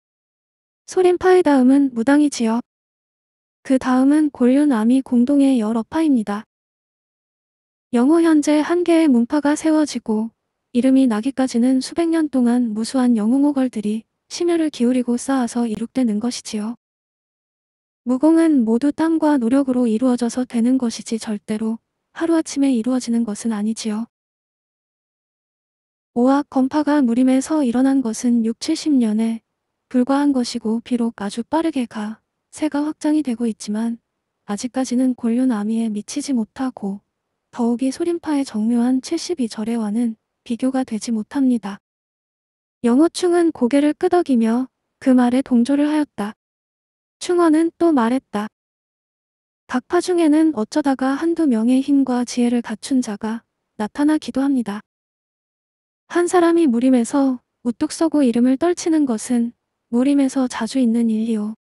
소림파의 다음은 무당이지요. 그 다음은 곤륜암이 공동의 여러 파입니다. 영호 현재 한 개의 문파가 세워지고 이름이 나기까지는 수백 년 동안 무수한 영웅호걸들이 심혈을 기울이고 쌓아서 이룩되는 것이지요. 무공은 모두 땀과 노력으로 이루어져서 되는 것이지 절대로 하루아침에 이루어지는 것은 아니지요. 오악 건파가 무림에서 일어난 것은 6, 70년에 불과한 것이고 비록 아주 빠르게 가 새가 확장이 되고 있지만 아직까지는 곤륜아미에 미치지 못하고 더욱이 소림파의 정묘한 72절에와는 비교가 되지 못합니다. 영호충은 고개를 끄덕이며 그 말에 동조를 하였다. 충원은 또 말했다. 각파 중에는 어쩌다가 한두 명의 힘과 지혜를 갖춘 자가 나타나기도 합니다. 한 사람이 무림에서 우뚝 서고 이름을 떨치는 것은 무림에서 자주 있는 일이요.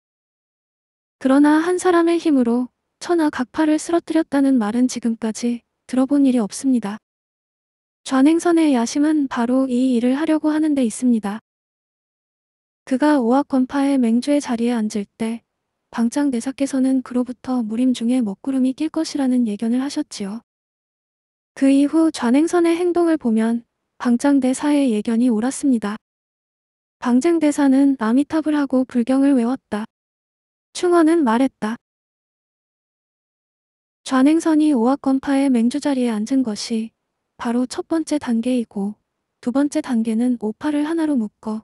그러나 한 사람의 힘으로 천하 각파를 쓰러뜨렸다는 말은 지금까지 들어본 일이 없습니다. 전행선의 야심은 바로 이 일을 하려고 하는 데 있습니다. 그가 오악권파의 맹주의 자리에 앉을 때 방장 대사께서는 그로부터 무림 중에 먹구름이 낄 것이라는 예견을 하셨지요. 그 이후 전행선의 행동을 보면 방장대사의 예견이 옳았습니다. 방장대사는 아미탑을 하고 불경을 외웠다. 충원은 말했다. 좌행선이 오악권파의 맹주자리에 앉은 것이 바로 첫 번째 단계이고 두 번째 단계는 오파를 하나로 묶어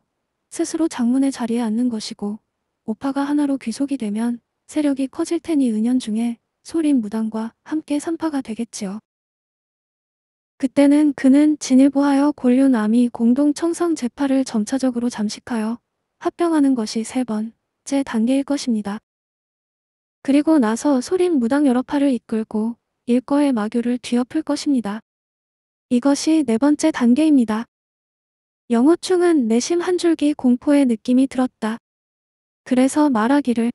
스스로 장문의 자리에 앉는 것이고 오파가 하나로 귀속이 되면 세력이 커질 테니 은연중에 소림 무당과 함께 산파가 되겠지요. 그때는 그는 진일보하여 곤륜암이 공동청성 재파를 점차적으로 잠식하여 합병하는 것이 세 번째 단계일 것입니다. 그리고 나서 소림 무당 여러 파를 이끌고 일거의 마교를 뒤엎을 것입니다. 이것이 네 번째 단계입니다. 영어충은 내심 한 줄기 공포의 느낌이 들었다. 그래서 말하기를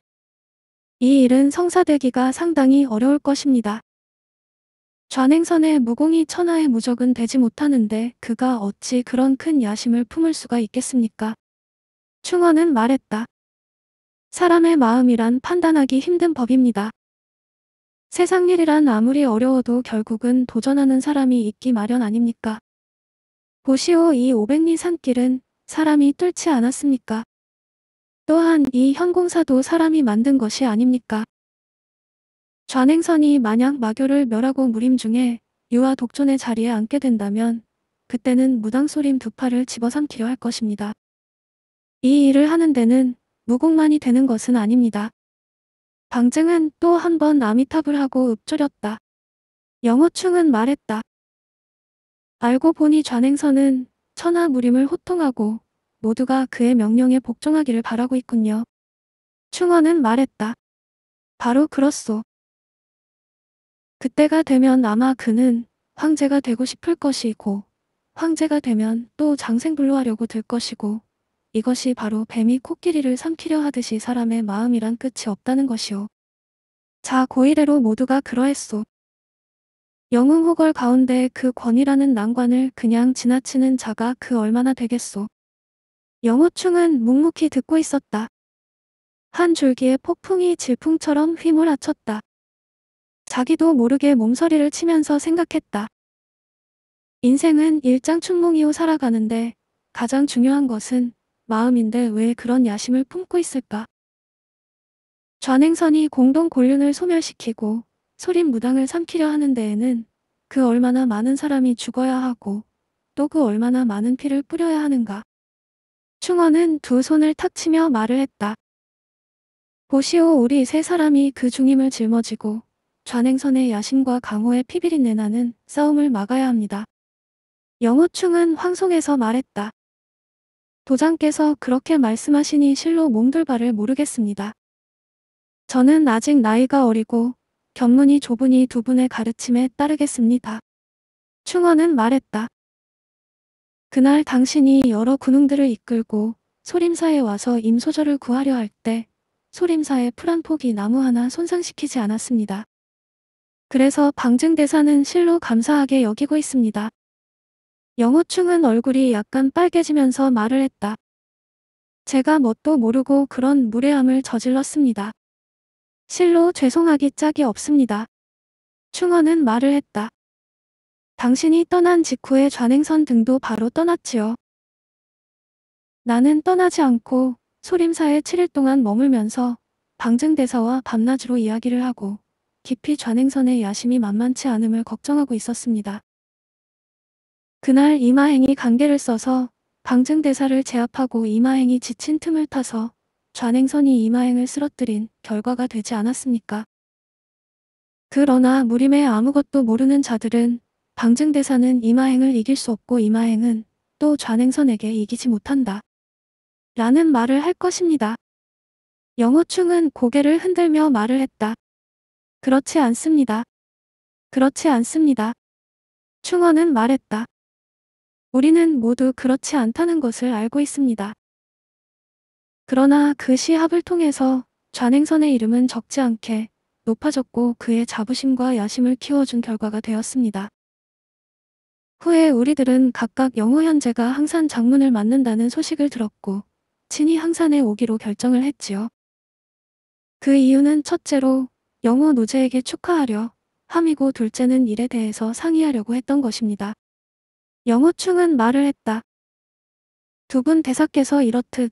이 일은 성사되기가 상당히 어려울 것입니다. 좌냉선의 무공이 천하의 무적은 되지 못하는데 그가 어찌 그런 큰 야심을 품을 수가 있겠습니까? 충원은 말했다. 사람의 마음이란 판단하기 힘든 법입니다. 세상 일이란 아무리 어려워도 결국은 도전하는 사람이 있기 마련 아닙니까? 보시오 이5 0 0리 산길은 사람이 뚫지 않았습니까? 또한 이 현공사도 사람이 만든 것이 아닙니까? 좌냉선이 만약 마교를 멸하고 무림중에 유아 독존의 자리에 앉게 된다면 그때는 무당소림 두 팔을 집어삼키려 할 것입니다. 이 일을 하는 데는 무공만이 되는 것은 아닙니다. 방증은 또 한 번 아미탑을 하고 읊조렸다. 영호충은 말했다. 알고 보니 좌냉선은 천하 무림을 호통하고 모두가 그의 명령에 복종하기를 바라고 있군요. 충원은 말했다. 바로 그렇소. 그때가 되면 아마 그는 황제가 되고 싶을 것이고 황제가 되면 또 장생불로하려고 들 것이고 이것이 바로 뱀이 코끼리를 삼키려 하듯이 사람의 마음이란 끝이 없다는 것이오. 자 고이래로 모두가 그러했소. 영웅호걸 가운데 그 권위라는 난관을 그냥 지나치는 자가 그 얼마나 되겠소. 영호충은 묵묵히 듣고 있었다. 한 줄기의 폭풍이 질풍처럼 휘몰아쳤다. 자기도 모르게 몸서리를 치면서 생각했다. 인생은 일장춘몽이요 살아가는데 가장 중요한 것은 마음인데 왜 그런 야심을 품고 있을까? 좌냉선이 공동 곤륜을 소멸시키고 소림 무당을 삼키려 하는 데에는 그 얼마나 많은 사람이 죽어야 하고 또 그 얼마나 많은 피를 뿌려야 하는가. 충원은 두 손을 탁 치며 말을 했다. 보시오 우리 세 사람이 그 중임을 짊어지고 좌냉선의 야심과 강호의 피비린내 나는 싸움을 막아야 합니다. 영호충은 황송에서 말했다. 도장께서 그렇게 말씀하시니 실로 몸둘바를 모르겠습니다. 저는 아직 나이가 어리고 견문이 좁으니 두 분의 가르침에 따르겠습니다. 충원은 말했다. 그날 당신이 여러 군웅들을 이끌고 소림사에 와서 임소절을 구하려 할 때소림사에풀한 폭이 나무 하나 손상시키지 않았습니다. 그래서 방증대사는 실로 감사하게 여기고 있습니다. 영호충은 얼굴이 약간 빨개지면서 말을 했다. 제가 뭣도 모르고 그런 무례함을 저질렀습니다. 실로 죄송하기 짝이 없습니다. 충원은 말을 했다. 당신이 떠난 직후에 좌냉선 등도 바로 떠났지요. 나는 떠나지 않고 소림사에 7일 동안 머물면서 방증대사와 밤낮으로 이야기를 하고 깊이 좌냉선의 야심이 만만치 않음을 걱정하고 있었습니다. 그날 이마행이 강계를 써서 방증대사를 제압하고 이마행이 지친 틈을 타서 좌냉선이 이마행을 쓰러뜨린 결과가 되지 않았습니까? 그러나 무림의 아무것도 모르는 자들은 방증대사는 이마행을 이길 수 없고 이마행은 또 좌냉선에게 이기지 못한다. 라는 말을 할 것입니다. 영어충은 고개를 흔들며 말을 했다. 그렇지 않습니다. 그렇지 않습니다. 충원은 말했다. 우리는 모두 그렇지 않다는 것을 알고 있습니다. 그러나 그 시합을 통해서 좌냉선의 이름은 적지 않게 높아졌고 그의 자부심과 야심을 키워준 결과가 되었습니다. 후에 우리들은 각각 영호 현재가 항산 장문을 맞는다는 소식을 들었고 친히 항산에 오기로 결정을 했지요. 그 이유는 첫째로 영호 노제에게 축하하려 함이고 둘째는 일에 대해서 상의하려고 했던 것입니다. 영호충은 말을 했다. 두 분 대사께서 이렇듯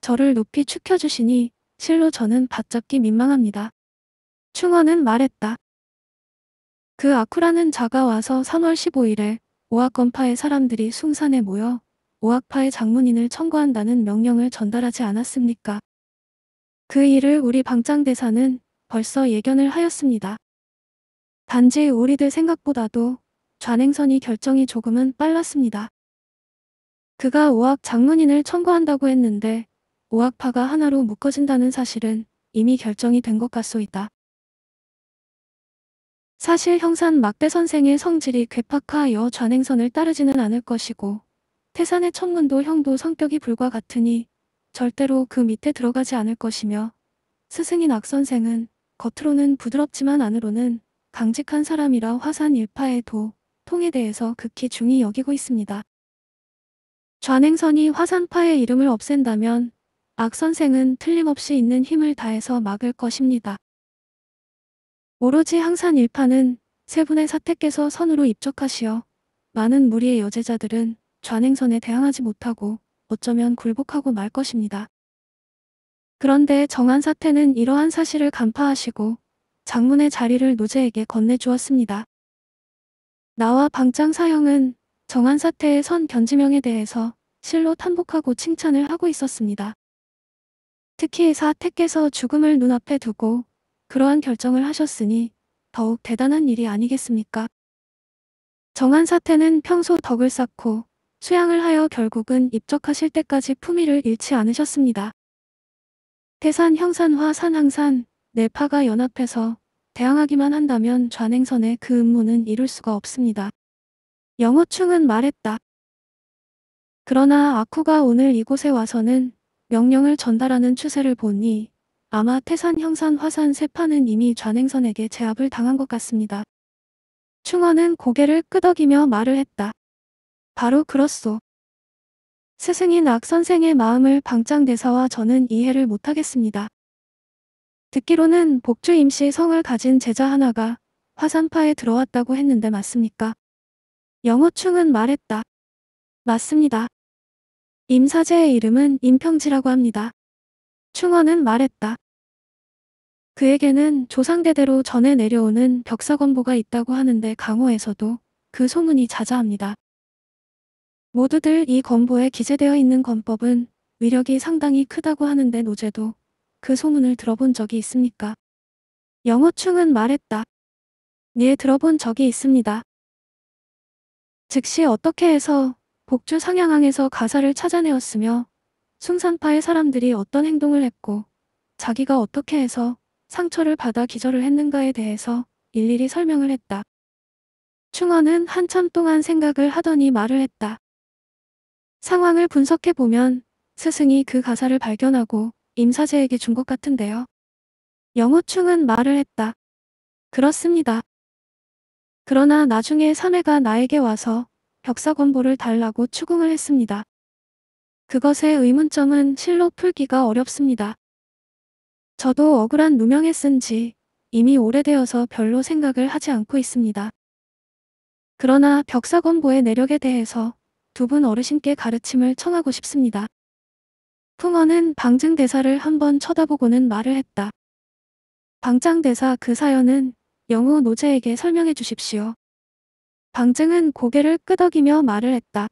저를 높이 축혀주시니 실로 저는 바짝기 민망합니다. 충원은 말했다. 그 아쿠라는 자가 와서 3월 15일에 오악건파의 사람들이 숭산에 모여 오악파의 장문인을 청구한다는 명령을 전달하지 않았습니까? 그 일을 우리 방장대사는 벌써 예견을 하였습니다. 단지 우리들 생각보다도 좌냉선이 결정이 조금은 빨랐습니다. 그가 오악 장문인을 청구한다고 했는데 오악파가 하나로 묶어진다는 사실은 이미 결정이 된 것 같소이다. 사실 형산 막대 선생의 성질이 괴팍하여 좌냉선을 따르지는 않을 것이고 태산의 천문도 형도 성격이 불과 같으니 절대로 그 밑에 들어가지 않을 것이며 스승인 악선생은 겉으로는 부드럽지만 안으로는 강직한 사람이라 화산 일파에도 통에 대해서 극히 중히 여기고 있습니다. 좌냉선이 화산파의 이름을 없앤다면 악선생은 틀림없이 있는 힘을 다해서 막을 것입니다. 오로지 항산 일파는 세 분의 사태께서 선으로 입적하시어 많은 무리의 여제자들은 좌냉선에 대항하지 못하고 어쩌면 굴복하고 말 것입니다. 그런데 정한 사태는 이러한 사실을 간파하시고 장문의 자리를 노제에게 건네주었습니다. 나와 방장 사형은 정한 사태의 선견지명에 대해서 실로 탄복하고 칭찬을 하고 있었습니다. 특히 사태께서 죽음을 눈앞에 두고 그러한 결정을 하셨으니 더욱 대단한 일이 아니겠습니까? 정한 사태는 평소 덕을 쌓고 수양을 하여 결국은 입적하실 때까지 품위를 잃지 않으셨습니다. 태산 형산화 산항산 내파가 네 연합해서 대항하기만 한다면 좌냉선의 그 음모는 이룰 수가 없습니다. 영호충은 말했다. 그러나 아쿠가 오늘 이곳에 와서는 명령을 전달하는 추세를 보니 아마 태산 형산 화산 세파는 이미 좌냉선에게 제압을 당한 것 같습니다. 충원은 고개를 끄덕이며 말을 했다. 바로 그렇소. 스승인 악 선생의 마음을 방장대사와 저는 이해를 못하겠습니다. 듣기로는 복주 임씨의 성을 가진 제자 하나가 화산파에 들어왔다고 했는데 맞습니까? 영어충은 말했다. 맞습니다. 임사제의 이름은 임평지라고 합니다. 충원은 말했다. 그에게는 조상대대로 전해 내려오는 벽사건보가 있다고 하는데 강호에서도 그 소문이 자자합니다. 모두들 이 건보에 기재되어 있는 건법은 위력이 상당히 크다고 하는데 노제도 그 소문을 들어본 적이 있습니까? 영호충은 말했다. 예 들어본 적이 있습니다. 즉시 어떻게 해서 복주 상향항에서 가사를 찾아내었으며 숭산파의 사람들이 어떤 행동을 했고 자기가 어떻게 해서 상처를 받아 기절을 했는가에 대해서 일일이 설명을 했다. 충원은 한참 동안 생각을 하더니 말을 했다. 상황을 분석해보면 스승이 그 가사를 발견하고 임사제에게 준 것 같은데요. 영호충은 말을 했다. 그렇습니다. 그러나 나중에 사내가 나에게 와서 벽사건보를 달라고 추궁을 했습니다. 그것의 의문점은 실로 풀기가 어렵습니다. 저도 억울한 누명에 쓴 지 이미 오래되어서 별로 생각을 하지 않고 있습니다. 그러나 벽사건보의 내력에 대해서 두 분 어르신께 가르침을 청하고 싶습니다. 풍어는 방증대사를 한 번 쳐다보고는 말을 했다. 방장대사 그 사연은 영우 노제에게 설명해 주십시오. 방증은 고개를 끄덕이며 말을 했다.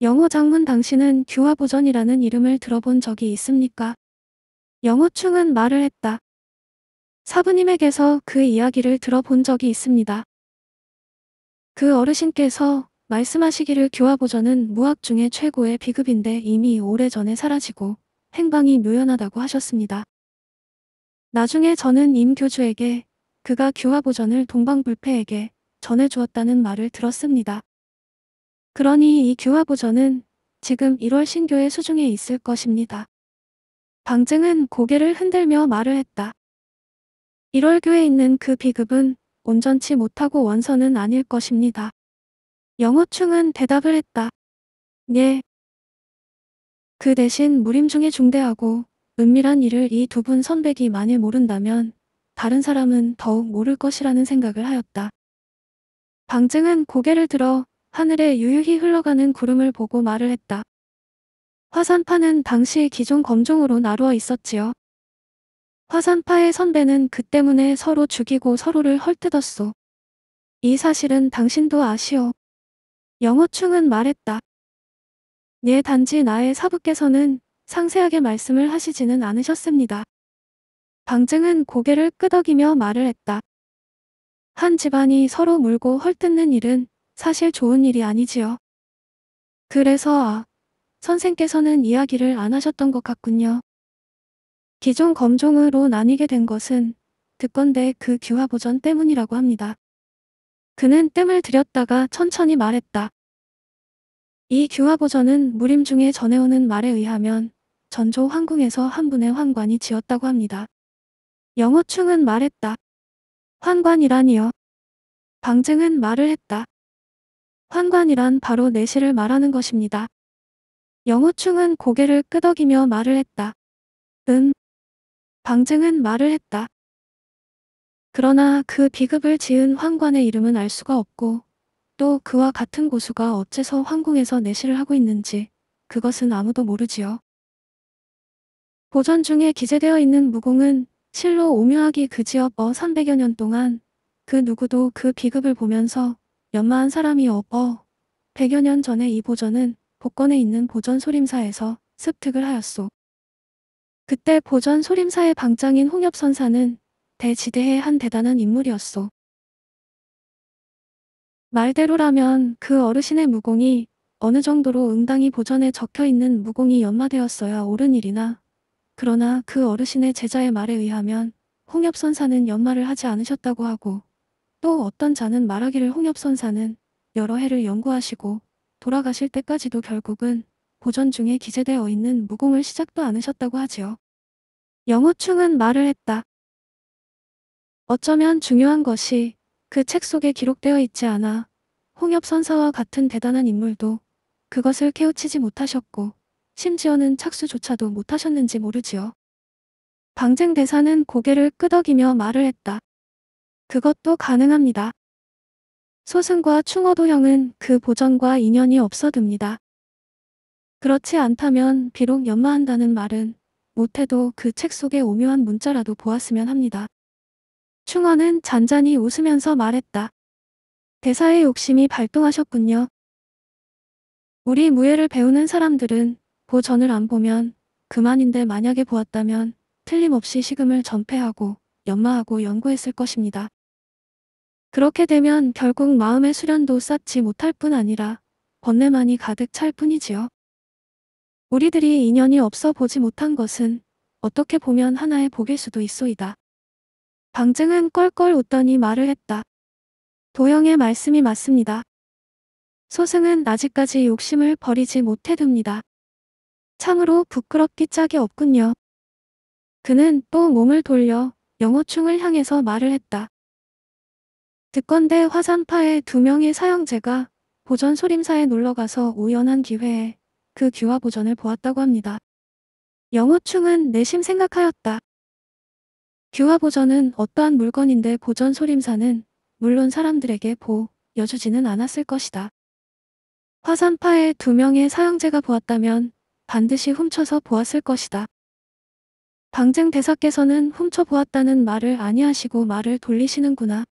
영호 장문 당신은 규화보전이라는 이름을 들어본 적이 있습니까? 영호충은 말을 했다. 사부님에게서 그 이야기를 들어본 적이 있습니다. 그 어르신께서 말씀하시기를 교화보전은 무학 중에 최고의 비급인데 이미 오래전에 사라지고 행방이 묘연하다고 하셨습니다. 나중에 저는 임 교주에게 그가 교화보전을 동방불패에게 전해주었다는 말을 들었습니다. 그러니 이 교화보전은 지금 1월 신교의 수중에 있을 것입니다. 방증은 고개를 흔들며 말을 했다. 1월교에 있는 그 비급은 온전치 못하고 원서는 아닐 것입니다. 영어충은 대답을 했다. 예. 그 대신 무림중에 중대하고 은밀한 일을 이 두 분 선배기 만일 모른다면 다른 사람은 더욱 모를 것이라는 생각을 하였다. 방증은 고개를 들어 하늘에 유유히 흘러가는 구름을 보고 말을 했다. 화산파는 당시 기존 검종으로 나루어 있었지요. 화산파의 선배는 그 때문에 서로 죽이고 서로를 헐뜯었소. 이 사실은 당신도 아시오. 영어충은 말했다. 예 단지 나의 사부께서는 상세하게 말씀을 하시지는 않으셨습니다. 방증은 고개를 끄덕이며 말을 했다. 한 집안이 서로 물고 헐뜯는 일은 사실 좋은 일이 아니지요. 그래서 아, 선생께서는 이야기를 안 하셨던 것 같군요. 기존 검종으로 나뉘게 된 것은 듣건대 그 규화보전 때문이라고 합니다. 그는 뜸을 들였다가 천천히 말했다. 이 규화고전은 무림중에 전해오는 말에 의하면 전조 황궁에서 한 분의 환관이 지었다고 합니다. 영호충은 말했다. 환관이란이요. 방증은 말을 했다. 환관이란 바로 내실을 말하는 것입니다. 영호충은 고개를 끄덕이며 말을 했다. 음. 방증은 말을 했다. 그러나 그 비급을 지은 황관의 이름은 알 수가 없고 또 그와 같은 고수가 어째서 황궁에서 내실을 하고 있는지 그것은 아무도 모르지요. 보전 중에 기재되어 있는 무공은 실로 오묘하기 그 지역 어 300여 년 동안 그 누구도 그 비급을 보면서 연마한 사람이 없어 100여 년 전에 이 보전은 복건에 있는 보전 소림사에서 습득을 하였소. 그때 보전 소림사의 방장인 홍엽선사는 대지대의 한 대단한 인물이었소. 말대로라면 그 어르신의 무공이 어느 정도로 응당이 보전에 적혀있는 무공이 연마되었어야 옳은 일이나 그러나 그 어르신의 제자의 말에 의하면 홍엽선사는 연마를 하지 않으셨다고 하고 또 어떤 자는 말하기를 홍엽선사는 여러 해를 연구하시고 돌아가실 때까지도 결국은 보전 중에 기재되어 있는 무공을 시작도 않으셨다고 하지요. 영호충은 말을 했다. 어쩌면 중요한 것이 그 책 속에 기록되어 있지 않아 홍엽 선사와 같은 대단한 인물도 그것을 깨우치지 못하셨고 심지어는 착수조차도 못하셨는지 모르지요. 방쟁 대사는 고개를 끄덕이며 말을 했다. 그것도 가능합니다. 소승과 충어도형은 그 보전과 인연이 없어듭니다. 그렇지 않다면 비록 연마한다는 말은 못해도 그 책속에 오묘한 문자라도 보았으면 합니다. 충원은 잔잔히 웃으면서 말했다. 대사의 욕심이 발동하셨군요. 우리 무예를 배우는 사람들은 보전을 안 보면 그만인데 만약에 보았다면 틀림없이 식음을 전폐하고 연마하고 연구했을 것입니다. 그렇게 되면 결국 마음의 수련도 쌓지 못할 뿐 아니라 번뇌만이 가득 찰 뿐이지요. 우리들이 인연이 없어 보지 못한 것은 어떻게 보면 하나의 복일 수도 있소이다. 방증은 껄껄 웃더니 말을 했다. 도영의 말씀이 맞습니다. 소승은 아직까지 욕심을 버리지 못해둡니다. 참으로 부끄럽기 짝이 없군요. 그는 또 몸을 돌려 영호충을 향해서 말을 했다. 듣건대 화산파의 두 명의 사형제가 보전 소림사에 놀러가서 우연한 기회에 그 귀화보전을 보았다고 합니다. 영호충은 내심 생각하였다. 규화 보전은 어떠한 물건인데 보전 소림사는 물론 사람들에게 보, 여주지는 않았을 것이다. 화산파의 두 명의 사형제가 보았다면 반드시 훔쳐서 보았을 것이다. 방증 대사께서는 훔쳐보았다는 말을 아니하시고 말을 돌리시는구나.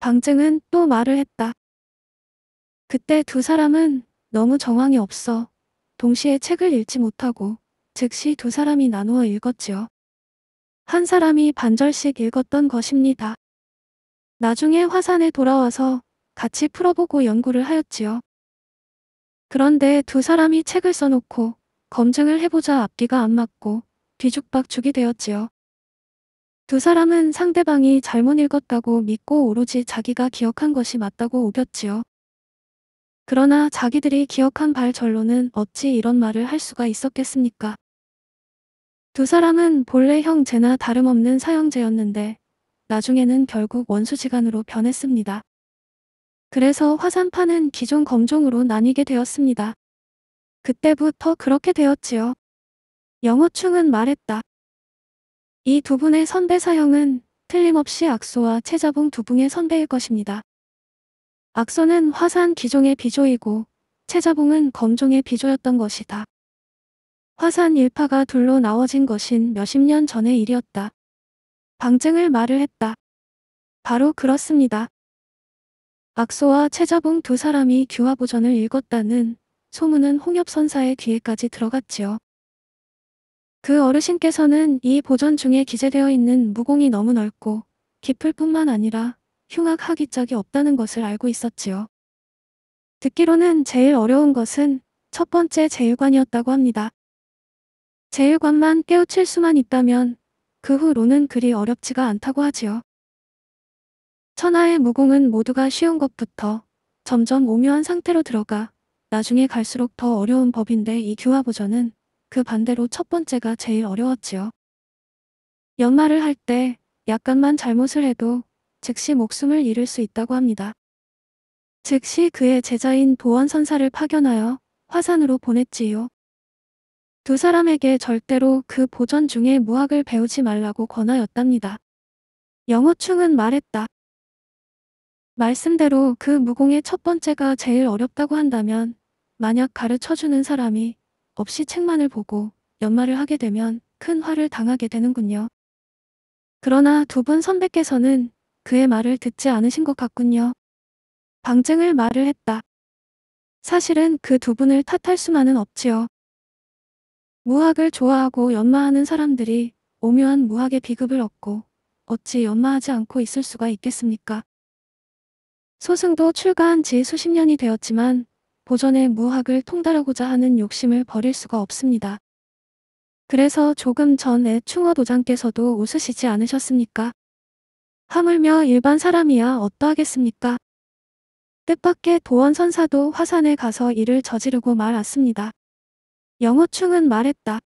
방증은 또 말을 했다. 그때 두 사람은 너무 정황이 없어 동시에 책을 읽지 못하고 즉시 두 사람이 나누어 읽었지요. 한 사람이 반절씩 읽었던 것입니다. 나중에 화산에 돌아와서 같이 풀어보고 연구를 하였지요. 그런데 두 사람이 책을 써놓고 검증을 해보자 앞뒤가 안 맞고 뒤죽박죽이 되었지요. 두 사람은 상대방이 잘못 읽었다고 믿고 오로지 자기가 기억한 것이 맞다고 우겼지요. 그러나 자기들이 기억한 발절로는 어찌 이런 말을 할 수가 있었겠습니까? 두 사람은 본래 형제나 다름없는 사형제였는데 나중에는 결국 원수지간으로 변했습니다. 그래서 화산파는 기존 검종으로 나뉘게 되었습니다. 그때부터 그렇게 되었지요. 영어충은 말했다. 이 두 분의 선배 사형은 틀림없이 악소와 최자봉 두 분의 선배일 것입니다. 악소는 화산 기종의 비조이고 최자봉은 검종의 비조였던 것이다. 화산 일파가 둘로 나눠진 것인 몇십 년 전의 일이었다. 방증을 말을 했다. 바로 그렇습니다. 악소와 최자봉 두 사람이 규화보전을 읽었다는 소문은 홍엽선사의 귀에까지 들어갔지요. 그 어르신께서는 이 보전 중에 기재되어 있는 무공이 너무 넓고 깊을 뿐만 아니라 흉악하기 짝이 없다는 것을 알고 있었지요. 듣기로는 제일 어려운 것은 첫 번째 제일관이었다고 합니다. 제일관만 깨우칠 수만 있다면 그 후로는 그리 어렵지가 않다고 하지요. 천하의 무공은 모두가 쉬운 것부터 점점 오묘한 상태로 들어가 나중에 갈수록 더 어려운 법인데 이규화보전은그 반대로 첫 번째가 제일 어려웠지요. 연말을 할 때 약간만 잘못을 해도 즉시 목숨을 잃을 수 있다고 합니다. 즉시 그의 제자인 도원선사를 파견하여 화산으로 보냈지요. 두 사람에게 절대로 그 보전 중에 무학을 배우지 말라고 권하였답니다. 영어충은 말했다. 말씀대로 그 무공의 첫 번째가 제일 어렵다고 한다면 만약 가르쳐주는 사람이 없이 책만을 보고 연말을 하게 되면 큰 화를 당하게 되는군요. 그러나 두 분 선배께서는 그의 말을 듣지 않으신 것 같군요. 방증을 말을 했다. 사실은 그 두 분을 탓할 수만은 없지요. 무학을 좋아하고 연마하는 사람들이 오묘한 무학의 비급을 얻고 어찌 연마하지 않고 있을 수가 있겠습니까? 소승도 출가한 지 수십 년이 되었지만 보존의 무학을 통달하고자 하는 욕심을 버릴 수가 없습니다. 그래서 조금 전에 충어도장께서도 웃으시지 않으셨습니까? 하물며 일반 사람이야 어떠하겠습니까? 뜻밖의 도원선사도 화산에 가서 일을 저지르고 말았습니다. 영호충은 말했다.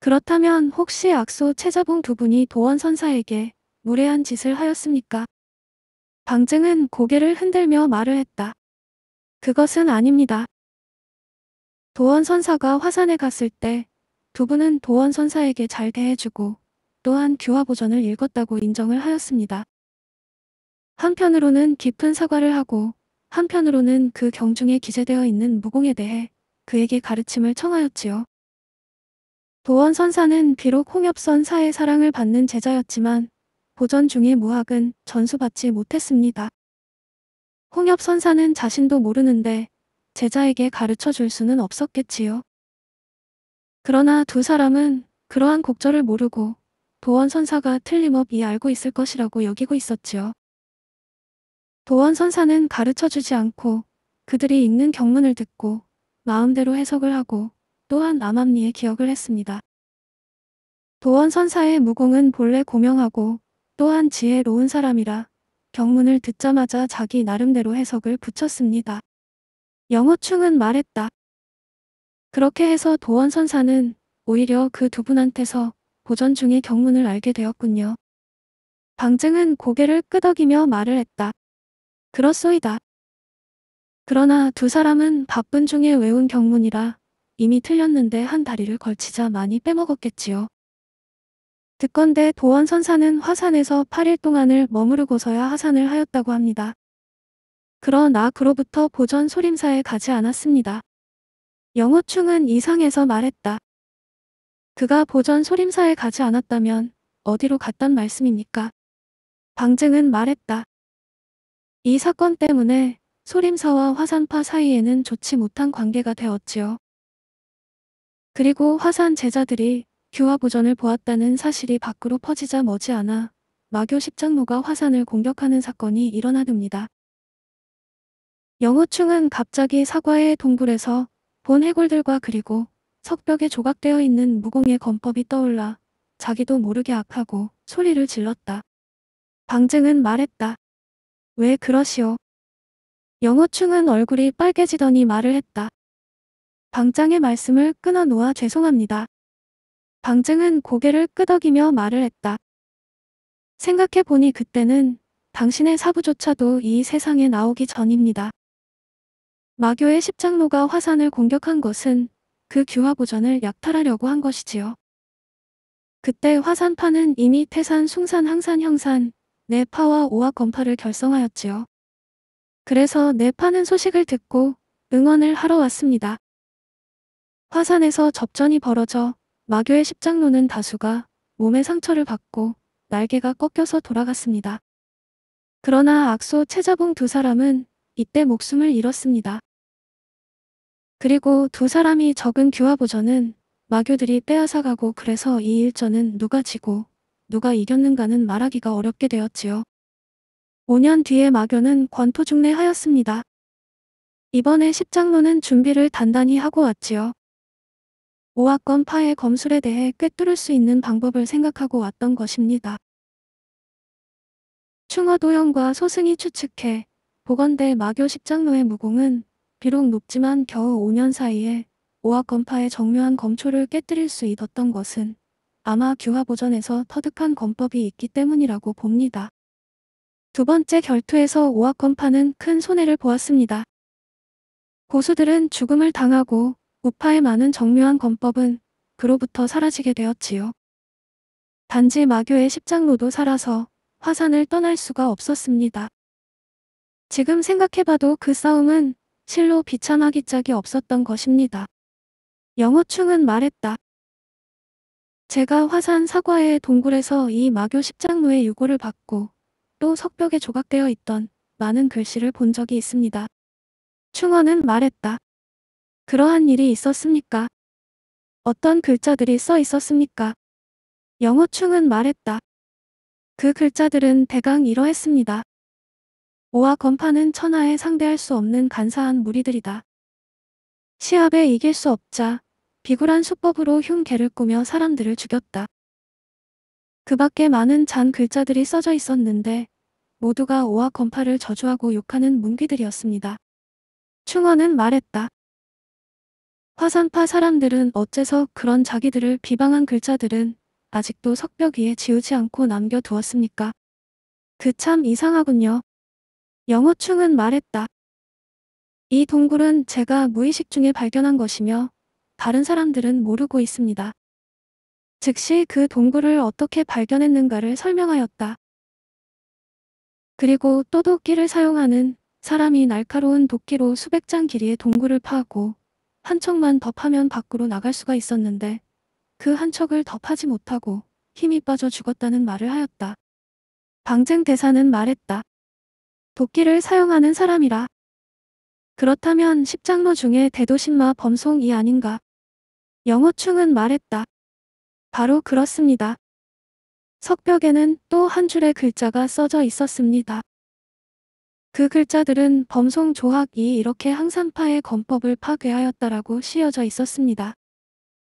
그렇다면 혹시 악소 최자봉 두 분이 도원 선사에게 무례한 짓을 하였습니까? 방증은 고개를 흔들며 말을 했다. 그것은 아닙니다. 도원 선사가 화산에 갔을 때 두 분은 도원 선사에게 잘 대해주고 또한 규화보전을 읽었다고 인정을 하였습니다. 한편으로는 깊은 사과를 하고 한편으로는 그 경중에 기재되어 있는 무공에 대해 그에게 가르침을 청하였지요. 도원 선사는 비록 홍엽선사의 사랑을 받는 제자였지만 보전 중의 무학은 전수받지 못했습니다. 홍엽선사는 자신도 모르는데 제자에게 가르쳐 줄 수는 없었겠지요. 그러나 두 사람은 그러한 곡절을 모르고 도원 선사가 틀림없이 알고 있을 것이라고 여기고 있었지요. 도원 선사는 가르쳐 주지 않고 그들이 읽는 경문을 듣고 마음대로 해석을 하고 또한 남암리에 기억을 했습니다. 도원 선사의 무공은 본래 고명하고 또한 지혜로운 사람이라 경문을 듣자마자 자기 나름대로 해석을 붙였습니다. 영호충은 말했다. 그렇게 해서 도원 선사는 오히려 그 두 분한테서 보전 중의 경문을 알게 되었군요. 방증은 고개를 끄덕이며 말을 했다. 그렇소이다. 그러나 두 사람은 바쁜 중에 외운 경문이라 이미 틀렸는데 한 다리를 걸치자 많이 빼먹었겠지요. 듣건대 도원 선사는 화산에서 8일 동안을 머무르고서야 하산을 하였다고 합니다. 그러나 그로부터 보전 소림사에 가지 않았습니다. 영호충은 이상해서 말했다. 그가 보전 소림사에 가지 않았다면 어디로 갔단 말씀입니까? 방증은 말했다. 이 사건 때문에 소림사와 화산파 사이에는 좋지 못한 관계가 되었지요. 그리고 화산 제자들이 규화고전을 보았다는 사실이 밖으로 퍼지자 머지않아 마교 십장로가 화산을 공격하는 사건이 일어나듭니다. 영호충은 갑자기 사과의 동굴에서 본 해골들과 그리고 석벽에 조각되어 있는 무공의 검법이 떠올라 자기도 모르게 악하고 소리를 질렀다. 방증은 말했다. 왜 그러시오? 영호충은 얼굴이 빨개지더니 말을 했다. 방장의 말씀을 끊어 놓아 죄송합니다. 방증은 고개를 끄덕이며 말을 했다. 생각해보니 그때는 당신의 사부조차도 이 세상에 나오기 전입니다. 마교의 십장로가 화산을 공격한 것은 그 규화보전을 약탈하려고 한 것이지요. 그때 화산파는 이미 태산, 숭산, 항산, 형산, 내파와 네 오악검파를 결성하였지요. 그래서 내 파는 소식을 듣고 응원을 하러 왔습니다. 화산에서 접전이 벌어져 마교의 십장로는 다수가 몸에 상처를 받고 날개가 꺾여서 돌아갔습니다. 그러나 악소 체자봉두 사람은 이때 목숨을 잃었습니다. 그리고 두 사람이 적은 규화보전은 마교들이 빼앗아가고 그래서 이 일전은 누가 지고 누가 이겼는가는 말하기가 어렵게 되었지요. 5년 뒤에 마교는 권토중례하였습니다. 이번에 십장로는 준비를 단단히 하고 왔지요. 오악권 파의 검술에 대해 꿰뚫을 수 있는 방법을 생각하고 왔던 것입니다. 충화도형과 소승이 추측해 보건대 마교 십장로의 무공은 비록 높지만 겨우 5년 사이에 오악건파의 정묘한 검초를 깨뜨릴 수 있었던 것은 아마 규화보전에서 터득한 검법이 있기 때문이라고 봅니다. 두 번째 결투에서 오아건파는큰 손해를 보았습니다. 고수들은 죽음을 당하고 우파의 많은 정묘한 건법은 그로부터 사라지게 되었지요. 단지 마교의 십장로도 살아서 화산을 떠날 수가 없었습니다. 지금 생각해봐도 그 싸움은 실로 비참하기 짝이 없었던 것입니다. 영어충은 말했다. 제가 화산 사과의 동굴에서 이 마교 십장로의 유고를 받고 또 석벽에 조각되어 있던 많은 글씨를 본 적이 있습니다. 충원은 말했다. 그러한 일이 있었습니까? 어떤 글자들이 써 있었습니까? 영어충은 말했다. 그 글자들은 대강 이러했습니다. 오와 건파는 천하에 상대할 수 없는 간사한 무리들이다. 시합에 이길 수 없자 비굴한 수법으로 흉계를 꾸며 사람들을 죽였다. 그 밖에 많은 잔 글자들이 써져 있었는데 모두가 오와 건파를 저주하고 욕하는 문귀들이었습니다. 충원은 말했다. 화산파 사람들은 어째서 그런 자기들을 비방한 글자들은 아직도 석벽 위에 지우지 않고 남겨두었습니까? 그 참 이상하군요. 영호충은 말했다. 이 동굴은 제가 무의식 중에 발견한 것이며 다른 사람들은 모르고 있습니다. 즉시 그 동굴을 어떻게 발견했는가를 설명하였다. 그리고 또 도끼를 사용하는 사람이 날카로운 도끼로 수백 장 길이의 동굴을 파고 한 척만 더 파면 밖으로 나갈 수가 있었는데 그 한 척을 더 파지 못하고 힘이 빠져 죽었다는 말을 하였다. 방쟁 대사는 말했다. 도끼를 사용하는 사람이라. 그렇다면 십장로 중에 대도신마 범송이 아닌가? 영호충은 말했다. 바로 그렇습니다. 석벽에는 또 한 줄의 글자가 써져 있었습니다. 그 글자들은 범송 조학이 이렇게 항산파의 건법을 파괴하였다라고 씌어져 있었습니다.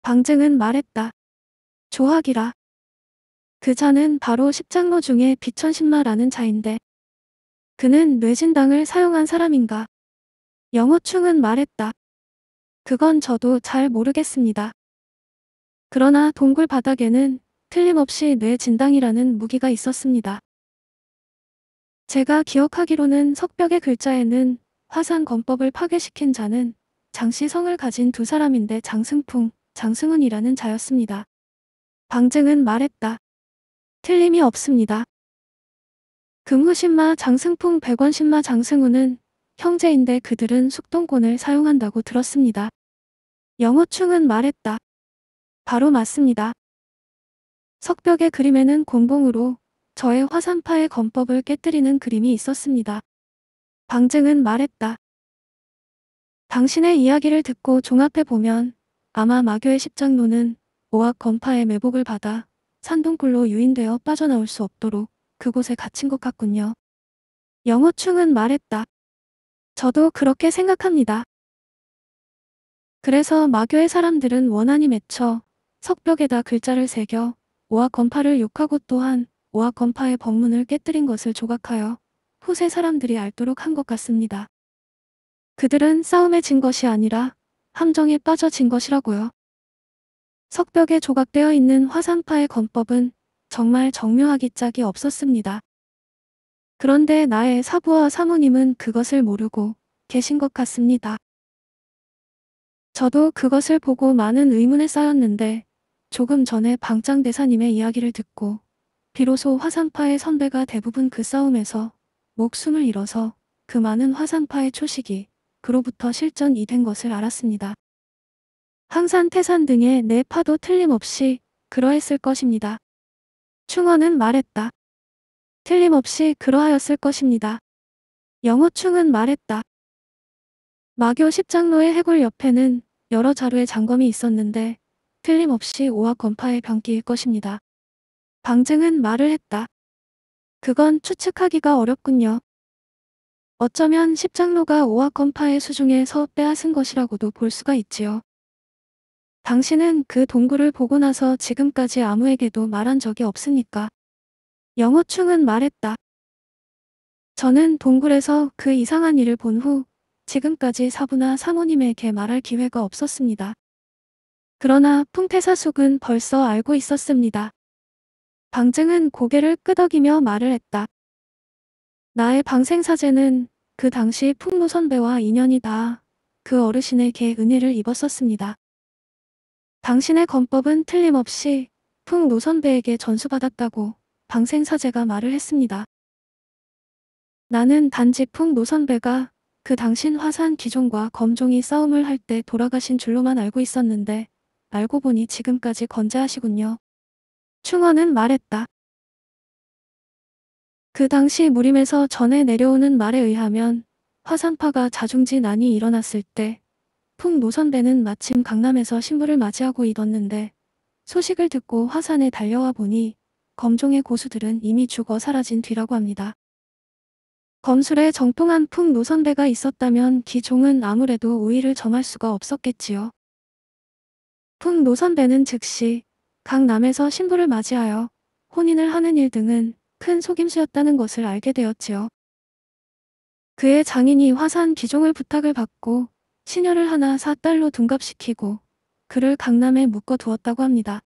방증은 말했다. 조학이라. 그 자는 바로 십장로 중에 비천신마라는 자인데 그는 뇌진당을 사용한 사람인가? 영호충은 말했다. 그건 저도 잘 모르겠습니다. 그러나 동굴 바닥에는 틀림없이 뇌진당이라는 무기가 있었습니다. 제가 기억하기로는 석벽의 글자에는 화산검법을 파괴시킨 자는 장시 성을 가진 두 사람인데 장승풍, 장승훈이라는 자였습니다. 방증은 말했다. 틀림이 없습니다. 금후신마 장승풍 백원신마 장승훈은 형제인데 그들은 숙동권을 사용한다고 들었습니다. 영호충은 말했다. 바로 맞습니다. 석벽의 그림에는 공봉으로 저의 화산파의 검법을 깨뜨리는 그림이 있었습니다. 방증은 말했다. 당신의 이야기를 듣고 종합해보면 아마 마교의 십장로는 오악 검파의 매복을 받아 산동굴로 유인되어 빠져나올 수 없도록 그곳에 갇힌 것 같군요. 영어충은 말했다. 저도 그렇게 생각합니다. 그래서 마교의 사람들은 원한이 맺혀 석벽에다 글자를 새겨 오아 건파를 욕하고 또한 오아 건파의 법문을 깨뜨린 것을 조각하여 후세 사람들이 알도록 한 것 같습니다. 그들은 싸움에 진 것이 아니라 함정에 빠져 진 것이라고요. 석벽에 조각되어 있는 화산파의 건법은 정말 정묘하기 짝이 없었습니다. 그런데 나의 사부와 사모님은 그것을 모르고 계신 것 같습니다. 저도 그것을 보고 많은 의문에 쌓였는데 조금 전에 방장 대사님의 이야기를 듣고 비로소 화산파의 선배가 대부분 그 싸움에서 목숨을 잃어서 그 많은 화산파의 초식이 그로부터 실전이 된 것을 알았습니다. 항산 태산 등의 내 네 파도 틀림없이 그러했을 것입니다. 충원은 말했다. 틀림없이 그러하였을 것입니다. 영호충은 말했다. 마교 십장로의 해골 옆에는 여러 자루의 장검이 있었는데 틀림없이 오와 건파의 병기일 것입니다. 방증은 말을 했다. 그건 추측하기가 어렵군요. 어쩌면 십장로가 오와 건파의 수중에서 빼앗은 것이라고도 볼 수가 있지요. 당신은 그 동굴을 보고 나서 지금까지 아무에게도 말한 적이 없습니까? 영호충은 말했다. 저는 동굴에서 그 이상한 일을 본 후 지금까지 사부나 사모님에게 말할 기회가 없었습니다. 그러나 풍태사숙은 벌써 알고 있었습니다. 방증은 고개를 끄덕이며 말을 했다. 나의 방생사제는 그 당시 풍로 선배와 인연이 다 그 어르신에게 은혜를 입었었습니다. 당신의 건법은 틀림없이 풍노 선배에게 전수받았다고 방생사제가 말을 했습니다. 나는 단지 풍노 선배가 그 당신 화산 기종과 검종이 싸움을 할 때 돌아가신 줄로만 알고 있었는데 알고 보니 지금까지 건재하시군요. 충원은 말했다. 그 당시 무림에서 전해 내려오는 말에 의하면 화산파가 자중지 난이 일어났을 때 풍노선배는 마침 강남에서 신부를 맞이하고 있었는데 소식을 듣고 화산에 달려와 보니 검종의 고수들은 이미 죽어 사라진 뒤라고 합니다. 검술에 정통한 풍노선배가 있었다면 기종은 아무래도 우위를 점할 수가 없었겠지요. 북풍 노선배는 즉시 강남에서 신부를 맞이하여 혼인을 하는 일 등은 큰 속임수였다는 것을 알게 되었지요. 그의 장인이 화산 기종을 부탁을 받고 시녀를 하나 사딸로 둔갑시키고 그를 강남에 묶어두었다고 합니다.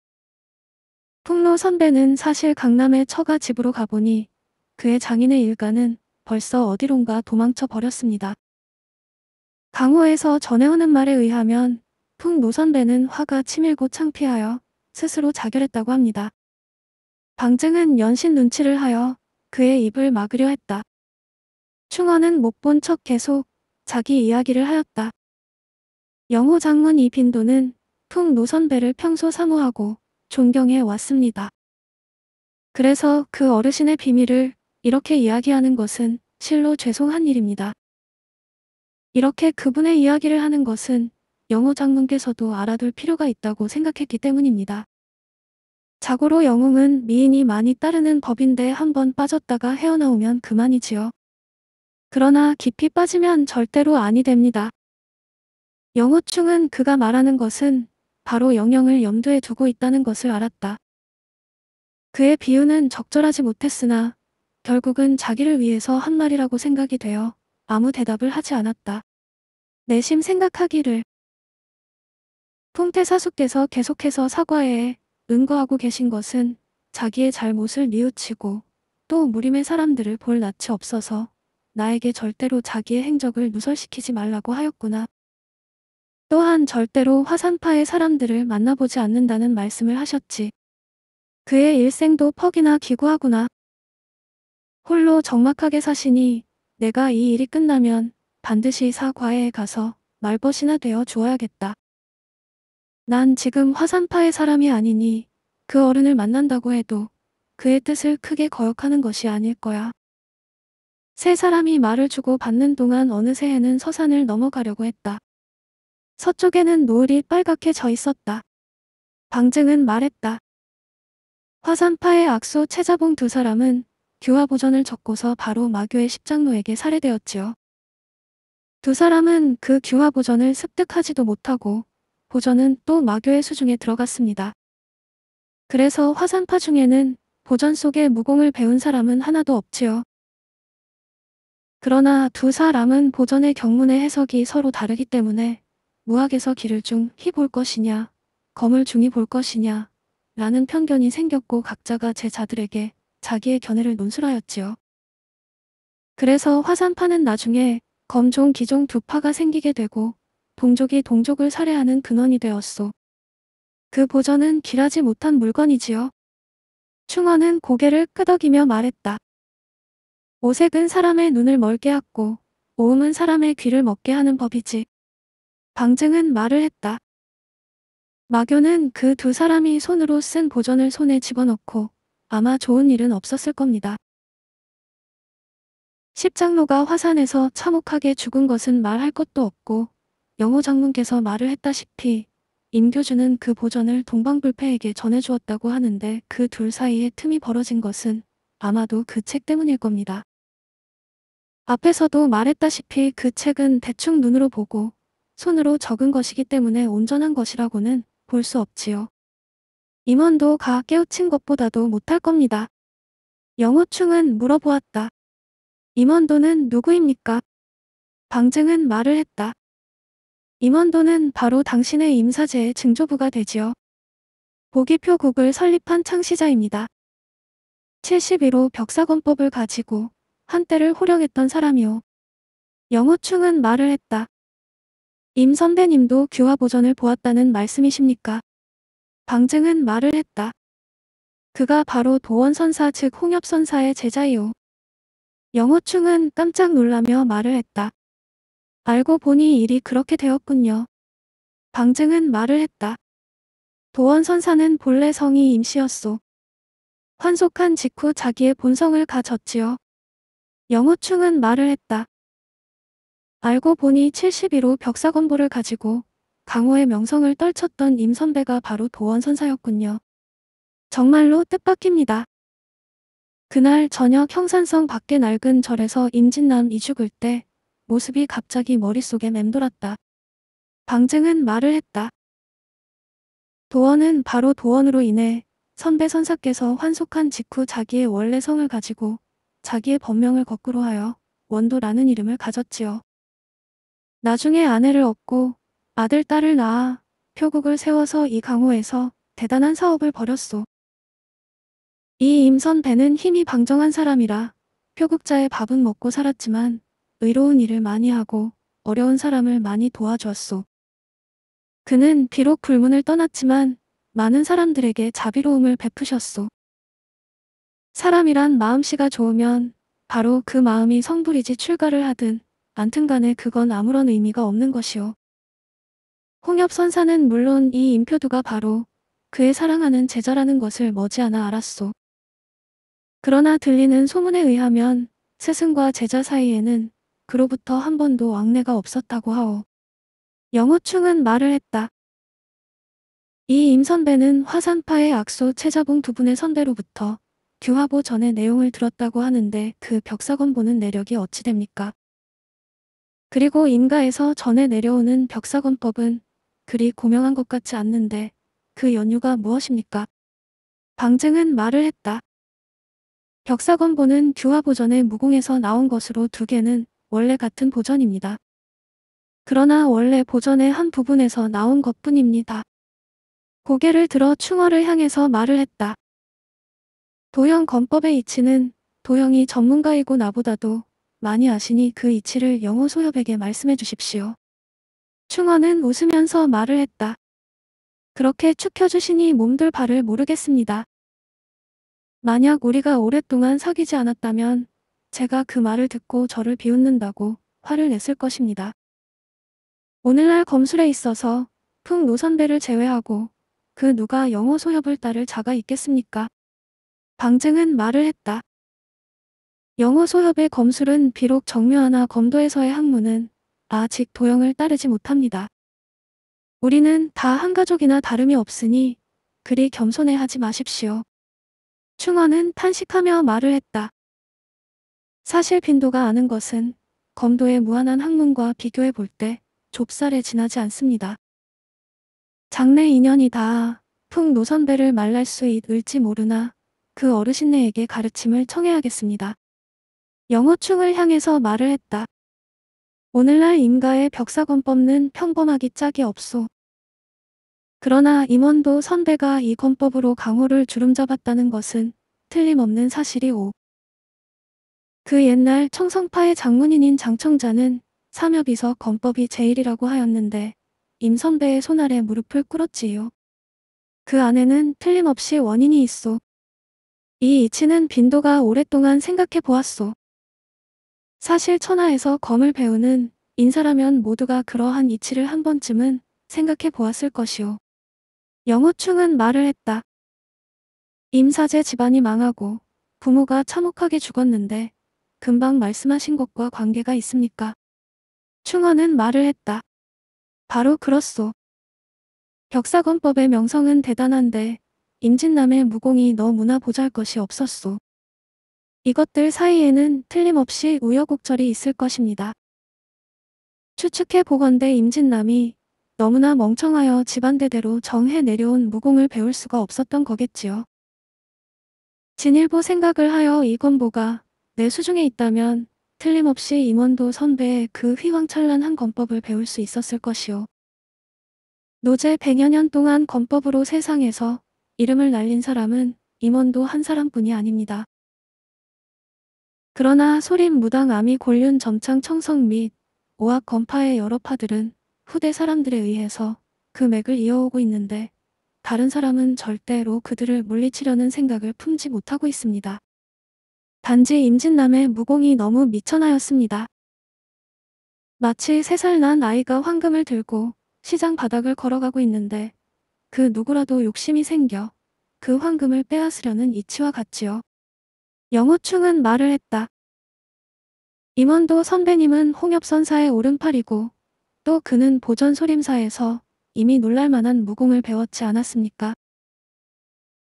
풍로 선배는 사실 강남의 처가 집으로 가보니 그의 장인의 일가는 벌써 어디론가 도망쳐 버렸습니다. 강호에서 전해오는 말에 의하면 풍무 선배는 화가 치밀고 창피하여 스스로 자결했다고 합니다. 방증은 연신 눈치를 하여 그의 입을 막으려 했다. 충원은 못 본 척 계속 자기 이야기를 하였다. 영호 장문 이 빈도는 풍노 선배를 평소 사모하고 존경해 왔습니다. 그래서 그 어르신의 비밀을 이렇게 이야기하는 것은 실로 죄송한 일입니다. 이렇게 그분의 이야기를 하는 것은 영호 장군께서도 알아둘 필요가 있다고 생각했기 때문입니다. 자고로 영웅은 미인이 많이 따르는 법인데 한번 빠졌다가 헤어나오면 그만이지요. 그러나 깊이 빠지면 절대로 아니 됩니다. 영호충은 그가 말하는 것은 바로 영영을 염두에 두고 있다는 것을 알았다. 그의 비유는 적절하지 못했으나 결국은 자기를 위해서 한 말이라고 생각이 되어 아무 대답을 하지 않았다. 내심 생각하기를 통태 사숙께서 계속해서 사과에 응거하고 계신 것은 자기의 잘못을 뉘우치고 또 무림의 사람들을 볼 낯이 없어서 나에게 절대로 자기의 행적을 누설시키지 말라고 하였구나. 또한 절대로 화산파의 사람들을 만나보지 않는다는 말씀을 하셨지. 그의 일생도 퍽이나 기구하구나. 홀로 적막하게 사시니 내가 이 일이 끝나면 반드시 사과에 가서 말벗이나 되어 주어야겠다. 난 지금 화산파의 사람이 아니니 그 어른을 만난다고 해도 그의 뜻을 크게 거역하는 것이 아닐 거야. 세 사람이 말을 주고 받는 동안 어느새에는 서산을 넘어가려고 했다. 서쪽에는 노을이 빨갛게 져 있었다. 방증은 말했다. 화산파의 악수 최자봉 두 사람은 규화보전을 적고서 바로 마교의 십장로에게 살해되었지요. 두 사람은 그 규화보전을 습득하지도 못하고 보전은 또 마교의 수중에 들어갔습니다. 그래서 화산파 중에는 보전 속에 무공을 배운 사람은 하나도 없지요. 그러나 두 사람은 보전의 경문의 해석이 서로 다르기 때문에 무학에서 길을 중히 볼 것이냐, 검을 중이 볼 것이냐 라는 편견이 생겼고 각자가 제자들에게 자기의 견해를 논술하였지요. 그래서 화산파는 나중에 검종 기종 두 파가 생기게 되고 동족이 동족을 살해하는 근원이 되었소. 그 보전은 길하지 못한 물건이지요. 충원은 고개를 끄덕이며 말했다. 오색은 사람의 눈을 멀게 하고 오음은 사람의 귀를 먹게 하는 법이지. 방증은 말을 했다. 마교는 그 두 사람이 손으로 쓴 보전을 손에 집어넣고 아마 좋은 일은 없었을 겁니다. 십장로가 화산에서 참혹하게 죽은 것은 말할 것도 없고 영호 장군께서 말을 했다시피 임교주는 그 보전을 동방불패에게 전해주었다고 하는데 그 둘 사이에 틈이 벌어진 것은 아마도 그 책 때문일 겁니다. 앞에서도 말했다시피 그 책은 대충 눈으로 보고 손으로 적은 것이기 때문에 온전한 것이라고는 볼 수 없지요. 임원도 가 깨우친 것보다도 못할 겁니다. 영호충은 물어보았다. 임원도는 누구입니까? 방증은 말을 했다. 임원도는 바로 당신의 임사제의 증조부가 되지요. 보기표국을 설립한 창시자입니다. 71호 벽사건법을 가지고 한때를 호령했던 사람이오. 영호충은 말을 했다. 임 선배님도 규화보전을 보았다는 말씀이십니까? 방증은 말을 했다. 그가 바로 도원선사 즉 홍엽선사의 제자이오. 영호충은 깜짝 놀라며 말을 했다. 알고 보니 일이 그렇게 되었군요. 방증은 말을 했다. 도원 선사는 본래 성이 임시였소. 환속한 직후 자기의 본성을 가졌지요. 영호충은 말을 했다. 알고 보니 71호 벽사건보를 가지고 강호의 명성을 떨쳤던 임 선배가 바로 도원 선사였군요. 정말로 뜻밖입니다. 그날 저녁 형산성 밖에 낡은 절에서 임진남 이죽을 때 모습이 갑자기 머릿속에 맴돌았다. 방증은 말을 했다. 도원은 바로 도원으로 인해 선배 선사께서 환속한 직후 자기의 원래 성을 가지고 자기의 법명을 거꾸로 하여 원도라는 이름을 가졌지요. 나중에 아내를 얻고 아들 딸을 낳아 표국을 세워서 이 강호에서 대단한 사업을 벌였소. 이 임선배는 힘이 방정한 사람이라 표국자의 밥은 먹고 살았지만 의로운 일을 많이 하고 어려운 사람을 많이 도와주었소. 그는 비록 불문을 떠났지만 많은 사람들에게 자비로움을 베푸셨소. 사람이란 마음씨가 좋으면 바로 그 마음이 성불이지 출가를 하든 안튼 간에 그건 아무런 의미가 없는 것이오. 홍엽 선사는 물론 이 임표두가 바로 그의 사랑하는 제자라는 것을 머지않아 알았소. 그러나 들리는 소문에 의하면 스승과 제자 사이에는 그로부터 한 번도 왕래가 없었다고 하오. 영호충은 말을 했다. 이 임선배는 화산파의 악소 최자봉 두 분의 선배로부터 규화보 전의 내용을 들었다고 하는데 그 벽사건 보는 내력이 어찌 됩니까? 그리고 인가에서 전해 내려오는 벽사건법은 그리 고명한 것 같지 않는데 그 연유가 무엇입니까? 방증은 말을 했다. 벽사건보는 규화보전의 무공에서 나온 것으로 두 개는 원래 같은 보전입니다. 그러나 원래 보전의 한 부분에서 나온 것뿐입니다. 고개를 들어 충어를 향해서 말을 했다. 도형 건법의 이치는 도형이 전문가이고 나보다도 많이 아시니 그 이치를 영호 소협에게 말씀해 주십시오. 충어는 웃으면서 말을 했다. 그렇게 축혀주시니 몸둘 바를 모르겠습니다. 만약 우리가 오랫동안 사귀지 않았다면 제가 그 말을 듣고 저를 비웃는다고 화를 냈을 것입니다. 오늘날 검술에 있어서 풍노 선배를 제외하고 그 누가 영어 소협을 따를 자가 있겠습니까? 방증은 말을 했다. 영어 소협의 검술은 비록 정묘하나 검도에서의 학문은 아직 도형을 따르지 못합니다. 우리는 다 한가족이나 다름이 없으니 그리 겸손해하지 마십시오. 충원은 탄식하며 말을 했다. 사실 빈도가 아는 것은 검도의 무한한 학문과 비교해 볼 때 좁쌀에 지나지 않습니다. 장래 인연이 다풍 노선배를 말랄 수 있을지 모르나 그 어르신네에게 가르침을 청해야겠습니다. 영어충을 향해서 말을 했다. 오늘날 임가의 벽사건법는 평범하기 짝이 없소. 그러나 임원도 선배가 이 건법으로 강호를 주름잡았다는 것은 틀림없는 사실이오. 그 옛날 청성파의 장문인인 장청자는 삼엽이서 건법이 제일이라고 하였는데 임선배의 손아래 무릎을 꿇었지요. 그 안에는 틀림없이 원인이 있소. 이 이치는 빈도가 오랫동안 생각해 보았소. 사실 천하에서 검을 배우는 인사라면 모두가 그러한 이치를 한 번쯤은 생각해 보았을 것이오. 영호충은 말을 했다. 임사제 집안이 망하고 부모가 참혹하게 죽었는데 금방 말씀하신 것과 관계가 있습니까? 충헌은 말을 했다. 바로 그렇소. 격사건법의 명성은 대단한데 임진남의 무공이 너무나 보잘 것이 없었소. 이것들 사이에는 틀림없이 우여곡절이 있을 것입니다. 추측해 보건대 임진남이 너무나 멍청하여 집안대대로 정해 내려온 무공을 배울 수가 없었던 거겠지요. 진일보 생각을 하여 이건보가 내 수중에 있다면 틀림없이 임원도 선배의 그 휘황찬란한 검법을 배울 수 있었을 것이오. 노제 100여 년 동안 검법으로 세상에서 이름을 날린 사람은 임원도 한 사람뿐이 아닙니다. 그러나 소림 무당 암이 곤륜 점창 청성 및 오악 검파의 여러 파들은 후대 사람들에 의해서 그 맥을 이어오고 있는데 다른 사람은 절대로 그들을 물리치려는 생각을 품지 못하고 있습니다. 단지 임진남의 무공이 너무 미천하였습니다. 마치 세 살 난 아이가 황금을 들고 시장 바닥을 걸어가고 있는데 그 누구라도 욕심이 생겨 그 황금을 빼앗으려는 이치와 같지요. 영호충은 말을 했다. 임원도 선배님은 홍엽선사의 오른팔이고 또 그는 보전소림사에서 이미 놀랄만한 무공을 배웠지 않았습니까?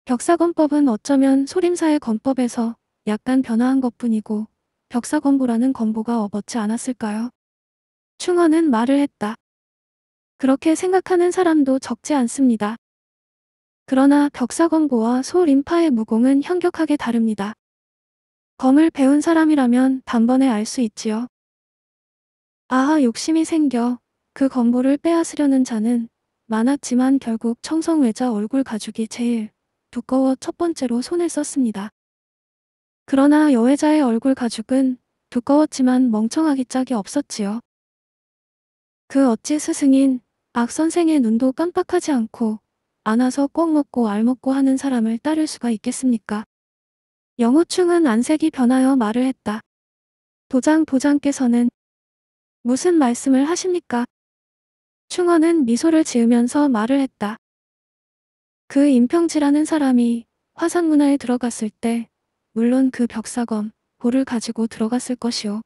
벽사건법은 어쩌면 소림사의 건법에서 약간 변화한 것뿐이고 벽사건보라는 건보가 업어치 않았을까요? 충원은 말을 했다. 그렇게 생각하는 사람도 적지 않습니다. 그러나 벽사건보와 소림파의 무공은 현격하게 다릅니다. 검을 배운 사람이라면 단번에 알 수 있지요. 아하 욕심이 생겨 그 건보를 빼앗으려는 자는 많았지만 결국 청성외자 얼굴 가죽이 제일 두꺼워 첫 번째로 손을 썼습니다. 그러나 여회자의 얼굴 가죽은 두꺼웠지만 멍청하기 짝이 없었지요. 그 어찌 스승인 악선생의 눈도 깜빡하지 않고 안아서 꼭 먹고 알먹고 하는 사람을 따를 수가 있겠습니까? 영호충은 안색이 변하여 말을 했다. 도장 도장께서는 무슨 말씀을 하십니까? 충원은 미소를 지으면서 말을 했다. 그 임평지라는 사람이 화산문화에 들어갔을 때 물론 그 벽사검, 볼을 가지고 들어갔을 것이오.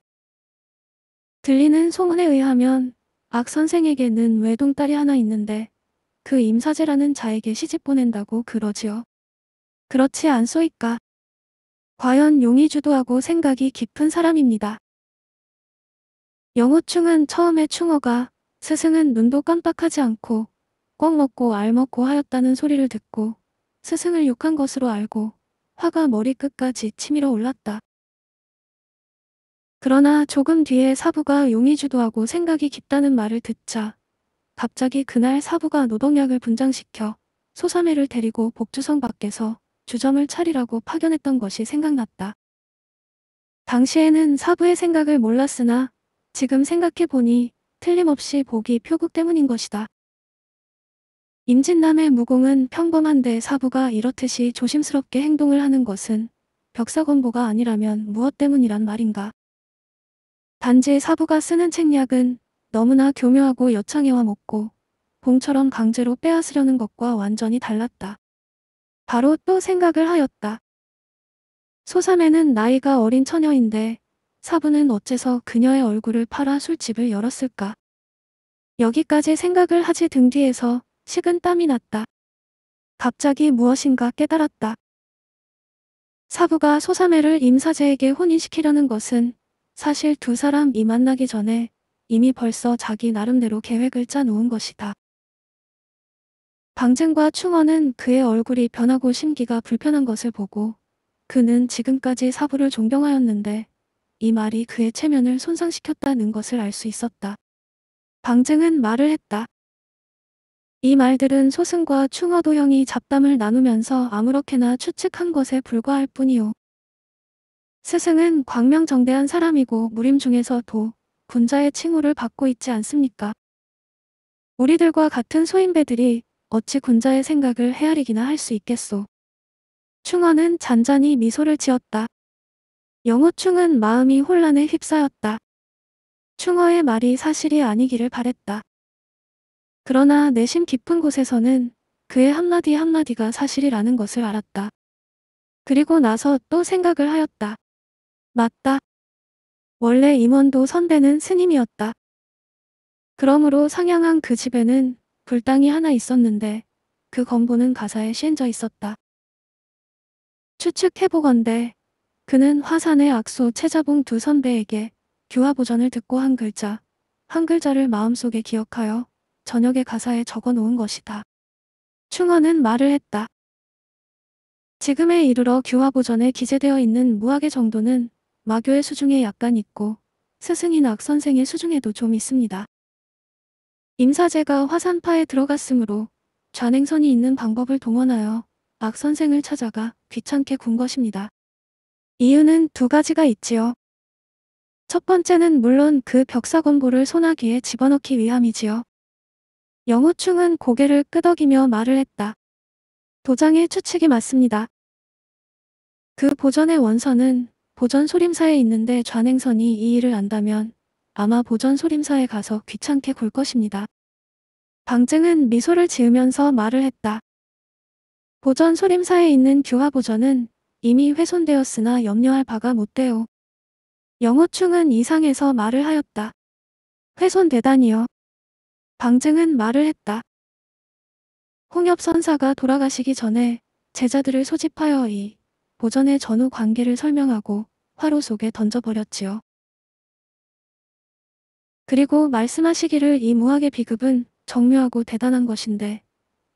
들리는 소문에 의하면 악 선생에게는 외동딸이 하나 있는데 그 임사제라는 자에게 시집 보낸다고 그러지요. 그렇지 않소이까. 과연 용이 주도하고 생각이 깊은 사람입니다. 영호충은 처음에 충어가 스승은 눈도 깜빡하지 않고 꿩 먹고 알 먹고 하였다는 소리를 듣고 스승을 욕한 것으로 알고 파가 머리끝까지 치밀어 올랐다. 그러나 조금 뒤에 사부가 용의 주도하고 생각이 깊다는 말을 듣자 갑자기 그날 사부가 노동약을 분장시켜 소삼회를 데리고 복주성 밖에서 주점을 차리라고 파견했던 것이 생각났다. 당시에는 사부의 생각을 몰랐으나 지금 생각해보니 틀림없이 보기 표국 때문인 것이다. 임진남의 무공은 평범한데 사부가 이렇듯이 조심스럽게 행동을 하는 것은 벽사건보가 아니라면 무엇 때문이란 말인가. 단지 사부가 쓰는 책략은 너무나 교묘하고 여창해와 먹고 봉처럼 강제로 빼앗으려는 것과 완전히 달랐다. 바로 또 생각을 하였다. 소삼에는 나이가 어린 처녀인데 사부는 어째서 그녀의 얼굴을 팔아 술집을 열었을까. 여기까지 생각을 하지 등 뒤에서 식은땀이 났다. 갑자기 무엇인가 깨달았다. 사부가 소사매를 임사제에게 혼인시키려는 것은 사실 두 사람이 만나기 전에 이미 벌써 자기 나름대로 계획을 짜놓은 것이다. 방쟁과 충원은 그의 얼굴이 변하고 심기가 불편한 것을 보고 그는 지금까지 사부를 존경하였는데 이 말이 그의 체면을 손상시켰다는 것을 알 수 있었다. 방쟁은 말을 했다. 이 말들은 소승과 충어도형이 잡담을 나누면서 아무렇게나 추측한 것에 불과할 뿐이오 스승은 광명정대한 사람이고 무림중에서 도, 군자의 칭호를 받고 있지 않습니까? 우리들과 같은 소인배들이 어찌 군자의 생각을 헤아리기나 할 수 있겠소. 충어는 잔잔히 미소를 지었다. 영호충은 마음이 혼란에 휩싸였다. 충어의 말이 사실이 아니기를 바랬다. 그러나 내심 깊은 곳에서는 그의 한마디 한마디가 사실이라는 것을 알았다. 그리고 나서 또 생각을 하였다. 맞다. 원래 임원도 선배는 스님이었다. 그러므로 상향한 그 집에는 불당이 하나 있었는데 그 건보는 가사에 씌인져 있었다. 추측해보건대 그는 화산의 악소 최자봉 두 선배에게 규화보전을 듣고 한 글자, 한 글자를 마음속에 기억하여 저녁에 가사에 적어 놓은 것이다. 충헌은 말을 했다. 지금에 이르러 규화보전에 기재되어 있는 무학의 정도는 마교의 수중에 약간 있고 스승인 악선생의 수중에도 좀 있습니다. 임사제가 화산파에 들어갔으므로 좌냉선이 있는 방법을 동원하여 악선생을 찾아가 귀찮게 군 것입니다. 이유는 두 가지가 있지요. 첫 번째는 물론 그 벽사건보를 소나기에 집어넣기 위함이지요. 영호충은 고개를 끄덕이며 말을 했다. 도장의 추측이 맞습니다. 그 보전의 원서는 보전 소림사에 있는데 좌냉선이 이 일을 안다면 아마 보전 소림사에 가서 귀찮게 굴 것입니다. 방증은 미소를 지으면서 말을 했다. 보전 소림사에 있는 규화보전은 이미 훼손되었으나 염려할 바가 못돼요. 영호충은 이상해서 말을 하였다. 훼손되다니요. 방증은 말을 했다. 홍엽 선사가 돌아가시기 전에 제자들을 소집하여 이 보전의 전후 관계를 설명하고 화로 속에 던져버렸지요. 그리고 말씀하시기를 이 무학의 비급은 정묘하고 대단한 것인데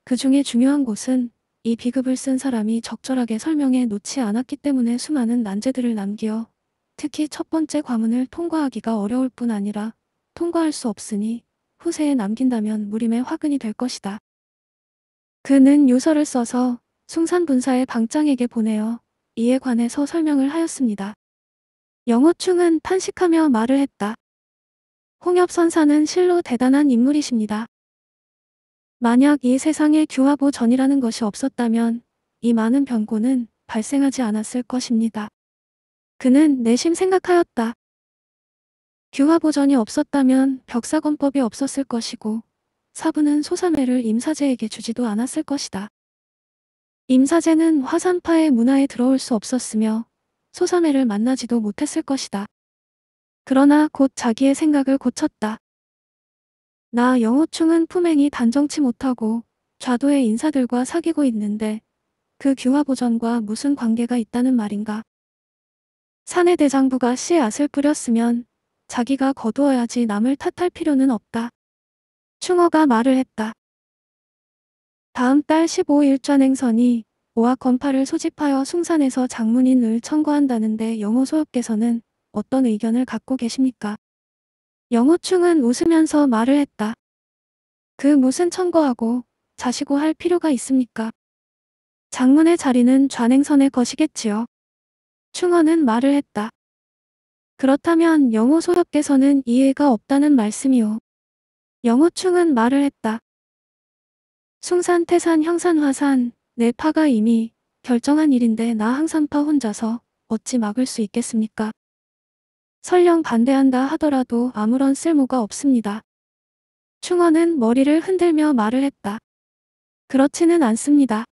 그 중에 중요한 곳은 이 비급을 쓴 사람이 적절하게 설명해 놓지 않았기 때문에 수많은 난제들을 남겨 특히 첫 번째 과문을 통과하기가 어려울 뿐 아니라 통과할 수 없으니 후세에 남긴다면 무림의 화근이 될 것이다. 그는 요서를 써서 숭산분사의 방장에게 보내어 이에 관해서 설명을 하였습니다. 영호충은 탄식하며 말을 했다. 홍엽선사는 실로 대단한 인물이십니다. 만약 이 세상에 규화보 전이라는 것이 없었다면 이 많은 변고는 발생하지 않았을 것입니다. 그는 내심 생각하였다. 규화보전이 없었다면 벽사건법이 없었을 것이고 사부는 소사매를 임사제에게 주지도 않았을 것이다. 임사제는 화산파의 문화에 들어올 수 없었으며 소사매를 만나지도 못했을 것이다. 그러나 곧 자기의 생각을 고쳤다. 나 영호충은 품행이 단정치 못하고 좌도의 인사들과 사귀고 있는데 그 규화보전과 무슨 관계가 있다는 말인가. 사내 대장부가 씨앗을 뿌렸으면 자기가 거두어야지 남을 탓할 필요는 없다. 충어가 말을 했다. 다음 달 15일 전행선이 오아 건파를 소집하여 숭산에서 장문인을 청구한다는데 영호 소엽께서는 어떤 의견을 갖고 계십니까? 영호충은 웃으면서 말을 했다. 그 무슨 청구하고 자시고 할 필요가 있습니까? 장문의 자리는 좌냉선의 것이겠지요. 충원는 말을 했다. 그렇다면 영호 소협께서는 이해가 없다는 말씀이오. 영호충은 말을 했다. 숭산 태산 형산 화산 내 파가 이미 결정한 일인데 나 항산파 혼자서 어찌 막을 수 있겠습니까? 설령 반대한다 하더라도 아무런 쓸모가 없습니다. 충원은 머리를 흔들며 말을 했다. 그렇지는 않습니다.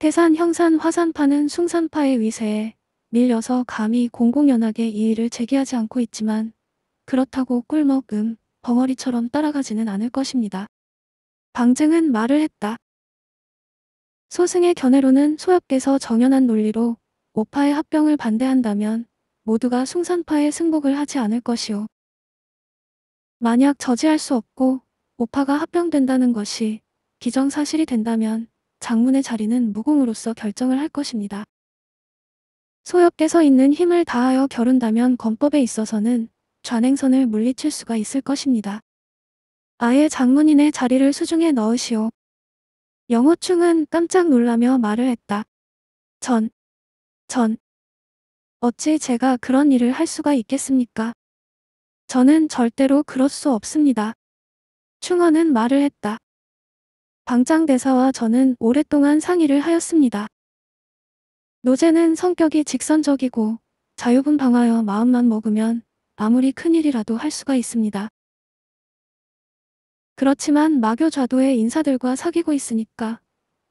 태산 형산 화산파는 숭산파의 위세에 밀려서 감히 공공연하게 이 일을 제기하지 않고 있지만 그렇다고 꿀먹 음 벙어리처럼 따라가지는 않을 것입니다. 방증은 말을 했다. 소승의 견해로는 소엽께서 정연한 논리로 오파의 합병을 반대한다면 모두가 숭산파의 승복을 하지 않을 것이오. 만약 저지할 수 없고 오파가 합병된다는 것이 기정사실이 된다면 장문의 자리는 무공으로서 결정을 할 것입니다. 소엽께서 있는 힘을 다하여 겨룬다면 건법에 있어서는 좌냉선을 물리칠 수가 있을 것입니다. 아예 장문인의 자리를 수중에 넣으시오. 영호충은 깜짝 놀라며 말을 했다. 전, 전. 어찌 제가 그런 일을 할 수가 있겠습니까? 저는 절대로 그럴 수 없습니다. 충원은 말을 했다. 방장대사와 저는 오랫동안 상의를 하였습니다. 노제는 성격이 직선적이고 자유분방하여 마음만 먹으면 아무리 큰일이라도 할 수가 있습니다. 그렇지만 마교 좌도의 인사들과 사귀고 있으니까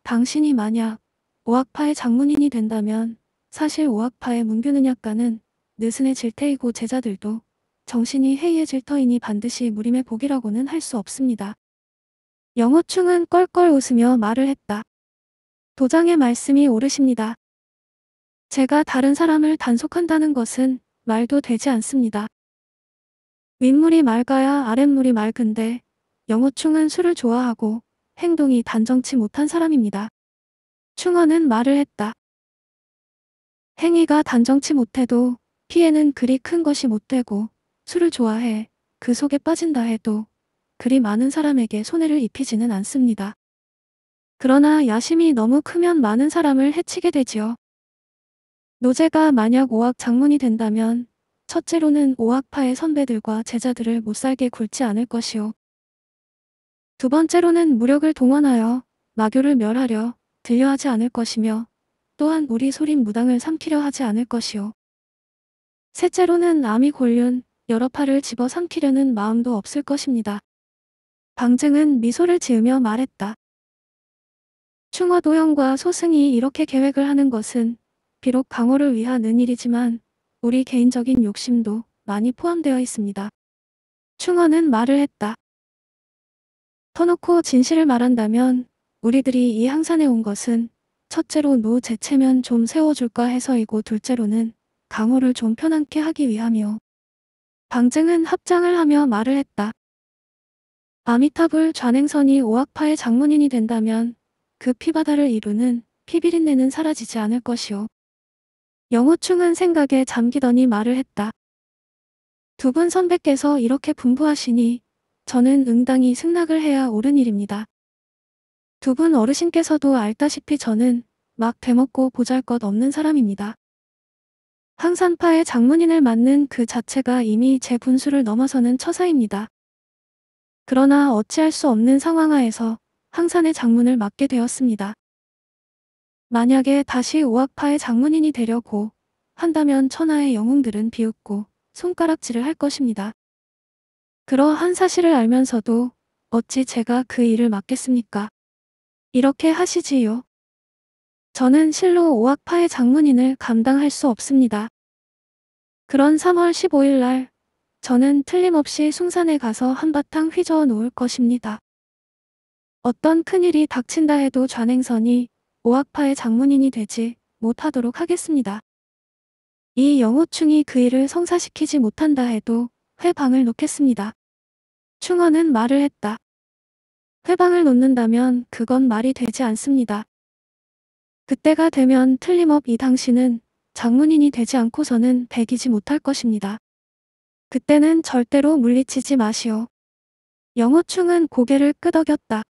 당신이 만약 오악파의 장문인이 된다면 사실 오악파의 문규는 약간은 느슨의질태이고 제자들도 정신이 해이의질 터이니 반드시 무림의복이라고는할 수 없습니다. 영호충은 껄껄 웃으며 말을 했다. 도장의 말씀이 오르십니다. 제가 다른 사람을 단속한다는 것은 말도 되지 않습니다. 윗물이 맑아야 아랫물이 맑은데 영어충은 술을 좋아하고 행동이 단정치 못한 사람입니다. 충원은 말을 했다. 행위가 단정치 못해도 피해는 그리 큰 것이 못되고 술을 좋아해 그 속에 빠진다 해도 그리 많은 사람에게 손해를 입히지는 않습니다. 그러나 야심이 너무 크면 많은 사람을 해치게 되지요. 노제가 만약 오악 장문이 된다면 첫째로는 오악파의 선배들과 제자들을 못살게 굴지 않을 것이요. 두 번째로는 무력을 동원하여 마교를 멸하려 들려하지 않을 것이며 또한 우리 소림 무당을 삼키려 하지 않을 것이요. 셋째로는 암이 곤륜 여러 파를 집어 삼키려는 마음도 없을 것입니다. 방증은 미소를 지으며 말했다. 충화도영과 소승이 이렇게 계획을 하는 것은 비록 방어를 위한 은일이지만 우리 개인적인 욕심도 많이 포함되어 있습니다. 충원은 말을 했다. 터놓고 진실을 말한다면 우리들이 이 항산에 온 것은 첫째로 노 재채면 좀 세워줄까 해서이고 둘째로는 강호를 좀 편안케 하기 위함이요. 방증은 합장을 하며 말을 했다. 아미타불 좌냉선이 오악파의 장문인이 된다면 그 피바다를 이루는 피비린내는 사라지지 않을 것이오 영호충은 생각에 잠기더니 말을 했다. 두 분 선배께서 이렇게 분부하시니 저는 응당히 승낙을 해야 옳은 일입니다. 두 분 어르신께서도 알다시피 저는 막 대먹고 보잘것 없는 사람입니다. 항산파의 장문인을 맡는 그 자체가 이미 제 분수를 넘어서는 처사입니다. 그러나 어찌할 수 없는 상황하에서 항산의 장문을 맡게 되었습니다. 만약에 다시 오악파의 장문인이 되려고 한다면 천하의 영웅들은 비웃고 손가락질을 할 것입니다. 그러한 사실을 알면서도 어찌 제가 그 일을 맡겠습니까? 이렇게 하시지요. 저는 실로 오악파의 장문인을 감당할 수 없습니다. 그런 3월 15일 날 저는 틀림없이 숭산에 가서 한바탕 휘저어 놓을 것입니다. 어떤 큰일이 닥친다 해도 좌냉선이 오악파의 장문인이 되지 못하도록 하겠습니다. 이 영호충이 그 일을 성사시키지 못한다 해도 회방을 놓겠습니다. 충원은 말을 했다. 회방을 놓는다면 그건 말이 되지 않습니다. 그때가 되면 틀림없이 당신은 장문인이 되지 않고서는 배기지 못할 것입니다. 그때는 절대로 물리치지 마시오. 영호충은 고개를 끄덕였다.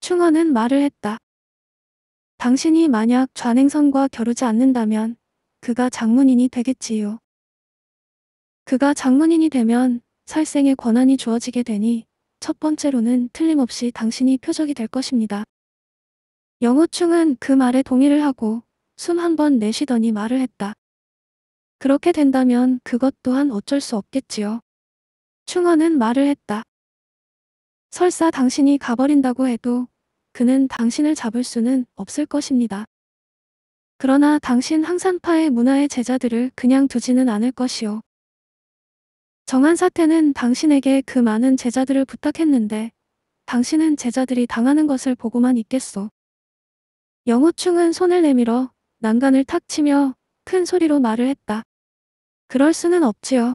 충원은 말을 했다. 당신이 만약 좌냉선과 겨루지 않는다면 그가 장문인이 되겠지요. 그가 장문인이 되면 살생의 권한이 주어지게 되니 첫 번째로는 틀림없이 당신이 표적이 될 것입니다. 영호충은 그 말에 동의를 하고 숨 한 번 내쉬더니 말을 했다. 그렇게 된다면 그것 또한 어쩔 수 없겠지요. 충헌은 말을 했다. 설사 당신이 가버린다고 해도 그는 당신을 잡을 수는 없을 것입니다. 그러나 당신 항산파의 문화의 제자들을 그냥 두지는 않을 것이요. 정한 사태는 당신에게 그 많은 제자들을 부탁했는데 당신은 제자들이 당하는 것을 보고만 있겠소. 영호충은 손을 내밀어 난간을 탁 치며 큰 소리로 말을 했다. 그럴 수는 없지요.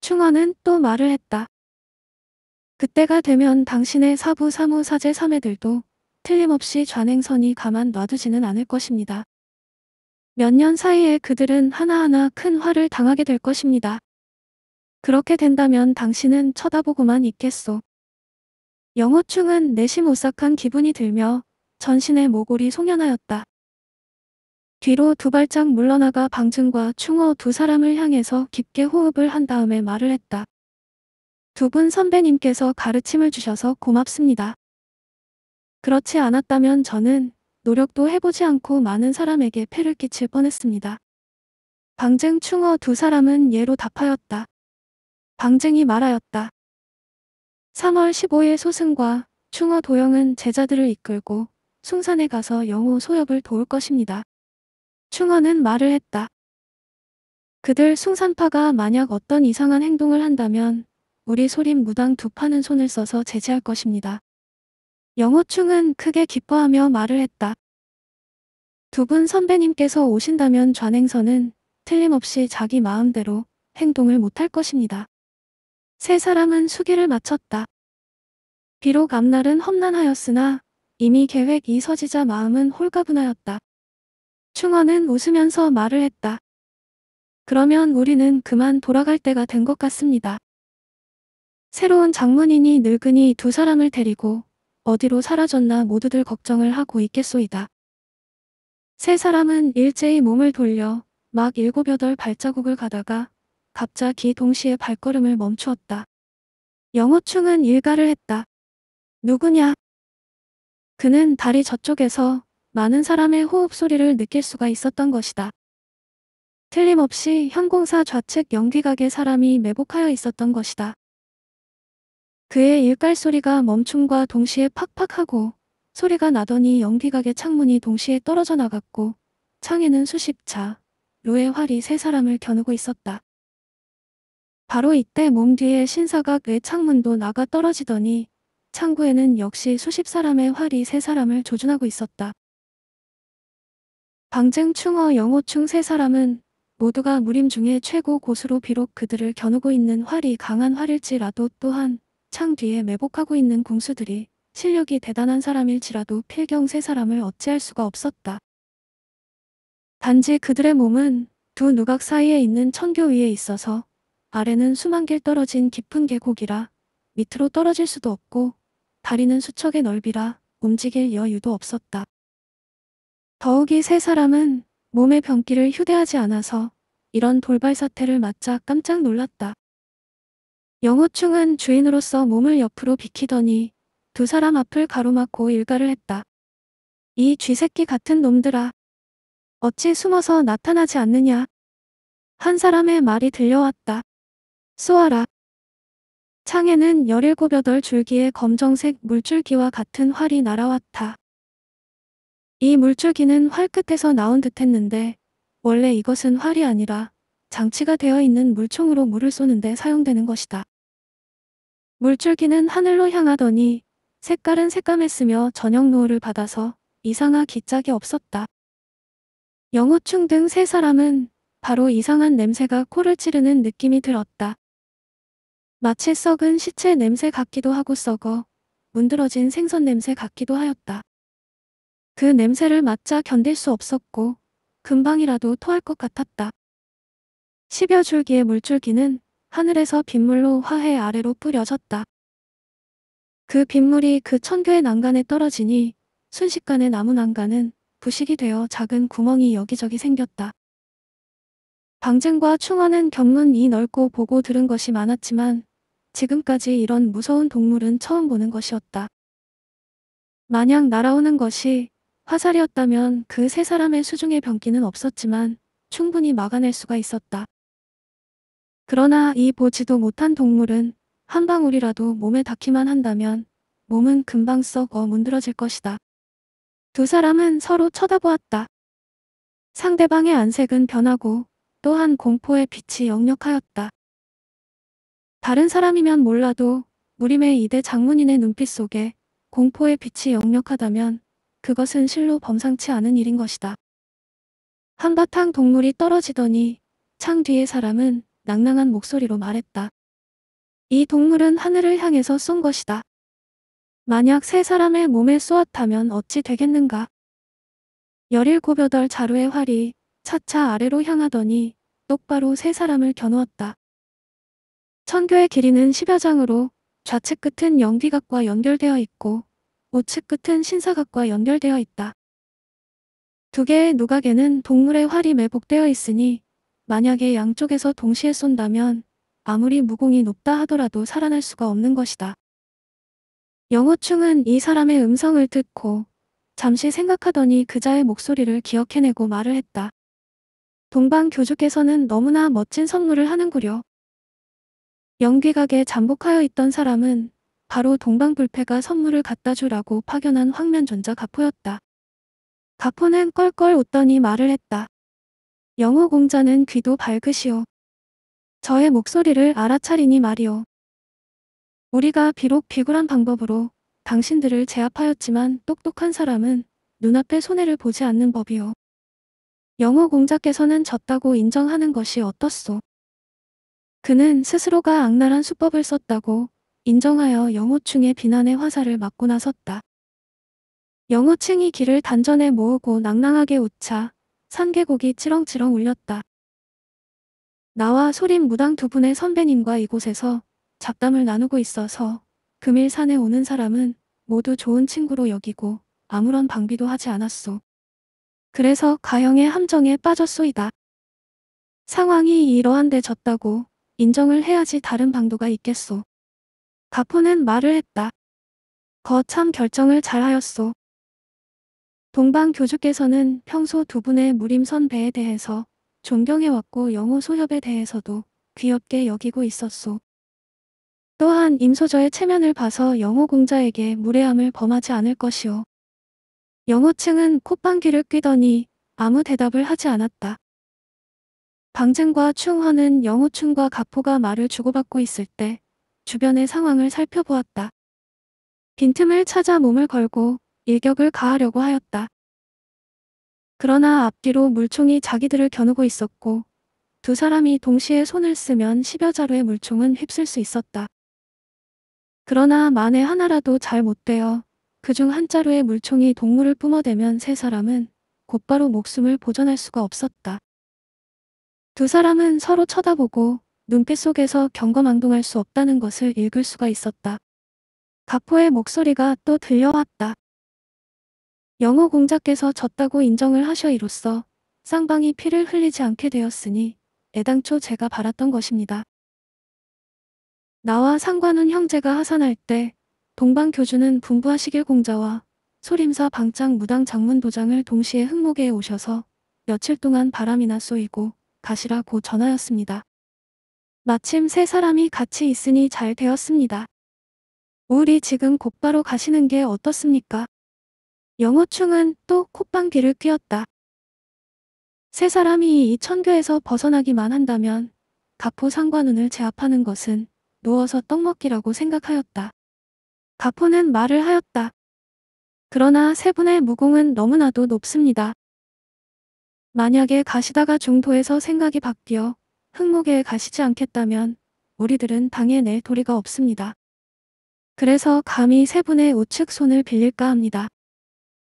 충원은 또 말을 했다. 그때가 되면 당신의 사부 사무 사제 사매들도 틀림없이 좌냉선이 가만 놔두지는 않을 것입니다. 몇 년 사이에 그들은 하나하나 큰 화를 당하게 될 것입니다. 그렇게 된다면 당신은 쳐다보고만 있겠소. 영호충은 내심 오싹한 기분이 들며 전신의 모골이 송연하였다. 뒤로 두 발짝 물러나가 방증과 충호 두 사람을 향해서 깊게 호흡을 한 다음에 말을 했다. 두분 선배님께서 가르침을 주셔서 고맙습니다. 그렇지 않았다면 저는 노력도 해보지 않고 많은 사람에게 폐를 끼칠 뻔했습니다. 방쟁 충어 두 사람은 예로 답하였다. 방쟁이 말하였다. 3월 15일 소승과 충어 도영은 제자들을 이끌고 숭산에 가서 영호 소엽을 도울 것입니다. 충어는 말을 했다. 그들 숭산파가 만약 어떤 이상한 행동을 한다면 우리 소림 무당 두 파는 손을 써서 제지할 것입니다. 영호충은 크게 기뻐하며 말을 했다. 두 분 선배님께서 오신다면 좌냉선은 틀림없이 자기 마음대로 행동을 못할 것입니다. 세 사람은 수기를 마쳤다. 비록 앞날은 험난하였으나 이미 계획 이서지자 마음은 홀가분하였다. 충원은 웃으면서 말을 했다. 그러면 우리는 그만 돌아갈 때가 된 것 같습니다. 새로운 장문인이 늙은이 두 사람을 데리고 어디로 사라졌나 모두들 걱정을 하고 있겠소이다. 세 사람은 일제히 몸을 돌려 막 일곱여덟 발자국을 가다가 갑자기 동시에 발걸음을 멈추었다. 영어충은 일가를 했다. 누구냐? 그는 다리 저쪽에서 많은 사람의 호흡 소리를 느낄 수가 있었던 것이다. 틀림없이 현공사 좌측 연기각의 사람이 매복하여 있었던 것이다. 그의 일갈 소리가 멈춤과 동시에 팍팍하고 소리가 나더니 연기각의 창문이 동시에 떨어져 나갔고 창에는 수십 차 로의 활이 세 사람을 겨누고 있었다. 바로 이때 몸 뒤에 신사각 외 창문도 나가 떨어지더니 창구에는 역시 수십 사람의 활이 세 사람을 조준하고 있었다. 방쟁충어 영호충 세 사람은 모두가 무림 중에 최고 고수로 비록 그들을 겨누고 있는 활이 강한 활일지라도 또한 창 뒤에 매복하고 있는 공수들이 실력이 대단한 사람일지라도 필경 세 사람을 어찌할 수가 없었다. 단지 그들의 몸은 두 누각 사이에 있는 천교 위에 있어서 아래는 수만 길 떨어진 깊은 계곡이라 밑으로 떨어질 수도 없고 다리는 수척의 넓이라 움직일 여유도 없었다. 더욱이 세 사람은 몸의 변기를 휴대하지 않아서 이런 돌발 사태를 맞자 깜짝 놀랐다. 영호충은 주인으로서 몸을 옆으로 비키더니 두 사람 앞을 가로막고 일가를 했다. 이 쥐새끼 같은 놈들아. 어찌 숨어서 나타나지 않느냐. 한 사람의 말이 들려왔다. 쏘아라. 창에는 17여덟 줄기의 검정색 물줄기와 같은 활이 날아왔다. 이 물줄기는 활 끝에서 나온 듯했는데 원래 이것은 활이 아니라 장치가 되어 있는 물총으로 물을 쏘는데 사용되는 것이다. 물줄기는 하늘로 향하더니 색깔은 색감했으며 저녁 노을을 받아서 이상하 기짝이 없었다. 영호충 등 세 사람은 바로 이상한 냄새가 코를 찌르는 느낌이 들었다. 마치 썩은 시체 냄새 같기도 하고 썩어 문드러진 생선 냄새 같기도 하였다. 그 냄새를 맡자 견딜 수 없었고 금방이라도 토할 것 같았다. 10여 줄기의 물줄기는 하늘에서 빗물로 화해 아래로 뿌려졌다. 그 빗물이 그 천교의 난간에 떨어지니 순식간에 나무 난간은 부식이 되어 작은 구멍이 여기저기 생겼다. 방증과 충원은 겪문이 넓고 보고 들은 것이 많았지만 지금까지 이런 무서운 동물은 처음 보는 것이었다. 만약 날아오는 것이 화살이었다면 그 세 사람의 수중의 변기는 없었지만 충분히 막아낼 수가 있었다. 그러나 이 보지도 못한 동물은 한 방울이라도 몸에 닿기만 한다면 몸은 금방 썩 어문드러질 것이다. 두 사람은 서로 쳐다보았다. 상대방의 안색은 변하고 또한 공포의 빛이 역력하였다. 다른 사람이면 몰라도 무림의 이대 장문인의 눈빛 속에 공포의 빛이 역력하다면 그것은 실로 범상치 않은 일인 것이다. 한바탕 동물이 떨어지더니 창 뒤의 사람은 낭낭한 목소리로 말했다. 이 동물은 하늘을 향해서 쏜 것이다. 만약 세 사람의 몸에 쏘았다면 어찌 되겠는가? 열일곱여덟 자루의 활이 차차 아래로 향하더니 똑바로 세 사람을 겨누었다. 천교의 길이는 십여 장으로 좌측 끝은 영기각과 연결되어 있고 우측 끝은 신사각과 연결되어 있다. 두 개의 누각에는 동물의 활이 매복되어 있으니 만약에 양쪽에서 동시에 쏜다면 아무리 무공이 높다 하더라도 살아날 수가 없는 것이다. 영호충은 이 사람의 음성을 듣고 잠시 생각하더니 그자의 목소리를 기억해내고 말을 했다. 동방 교주께서는 너무나 멋진 선물을 하는구려. 영귀각에 잠복하여 있던 사람은 바로 동방불패가 선물을 갖다 주라고 파견한 황면존자 가포였다. 가포는 껄껄 웃더니 말을 했다. 영호 공자는 귀도 밝으시오. 저의 목소리를 알아차리니 말이오. 우리가 비록 비굴한 방법으로 당신들을 제압하였지만 똑똑한 사람은 눈앞에 손해를 보지 않는 법이오. 영호 공자께서는 졌다고 인정하는 것이 어떻소. 그는 스스로가 악랄한 수법을 썼다고 인정하여 영호충의 비난의 화살을 맞고 나섰다. 영호충이 길을 단전에 모으고 낭낭하게 웃자 산계곡이 치렁치렁 울렸다. 나와 소림 무당 두 분의 선배님과 이곳에서 잡담을 나누고 있어서 금일산에 오는 사람은 모두 좋은 친구로 여기고 아무런 방비도 하지 않았소. 그래서 가형의 함정에 빠졌소이다. 상황이 이러한데 졌다고 인정을 해야지 다른 방도가 있겠소. 가포는 말을 했다. 거참 결정을 잘하였소. 동방 교주께서는 평소 두 분의 무림선 배에 대해서 존경해왔고 영호 소협에 대해서도 귀엽게 여기고 있었소. 또한 임소저의 체면을 봐서 영호 공자에게 무례함을 범하지 않을 것이오. 영호층은 콧방귀를 끼더니 아무 대답을 하지 않았다. 방증과 충헌은 영호충과 가포가 말을 주고받고 있을 때 주변의 상황을 살펴보았다. 빈틈을 찾아 몸을 걸고 일격을 가하려고 하였다. 그러나 앞뒤로 물총이 자기들을 겨누고 있었고 두 사람이 동시에 손을 쓰면 10여 자루의 물총은 휩쓸 수 있었다. 그러나 만에 하나라도 잘 못되어 그 중 한 자루의 물총이 동물을 뿜어대면 세 사람은 곧바로 목숨을 보전할 수가 없었다. 두 사람은 서로 쳐다보고 눈빛 속에서 경거망동할 수 없다는 것을 읽을 수가 있었다. 가포의 목소리가 또 들려왔다. 영어 공자께서 졌다고 인정을 하셔이로써 쌍방이 피를 흘리지 않게 되었으니 애당초 제가 바랐던 것입니다. 나와 상관은 형제가 하산할 때 동방 교주는 분부하시길 공자와 소림사 방장 무당 장문 도장을 동시에 흑목에 오셔서 며칠 동안 바람이나 쏘이고 가시라고 전하였습니다. 마침 세 사람이 같이 있으니 잘 되었습니다. 우리 지금 곧바로 가시는 게 어떻습니까? 영호충은 또 콧방귀를 뀌었다. 세 사람이 이 천교에서 벗어나기만 한다면 가포 상관운을 제압하는 것은 누워서 떡 먹기라고 생각하였다. 가포는 말을 하였다. 그러나 세 분의 무공은 너무나도 높습니다. 만약에 가시다가 중도에서 생각이 바뀌어 흑목에 가시지 않겠다면 우리들은 당해낼 도리가 없습니다. 그래서 감히 세 분의 우측 손을 빌릴까 합니다.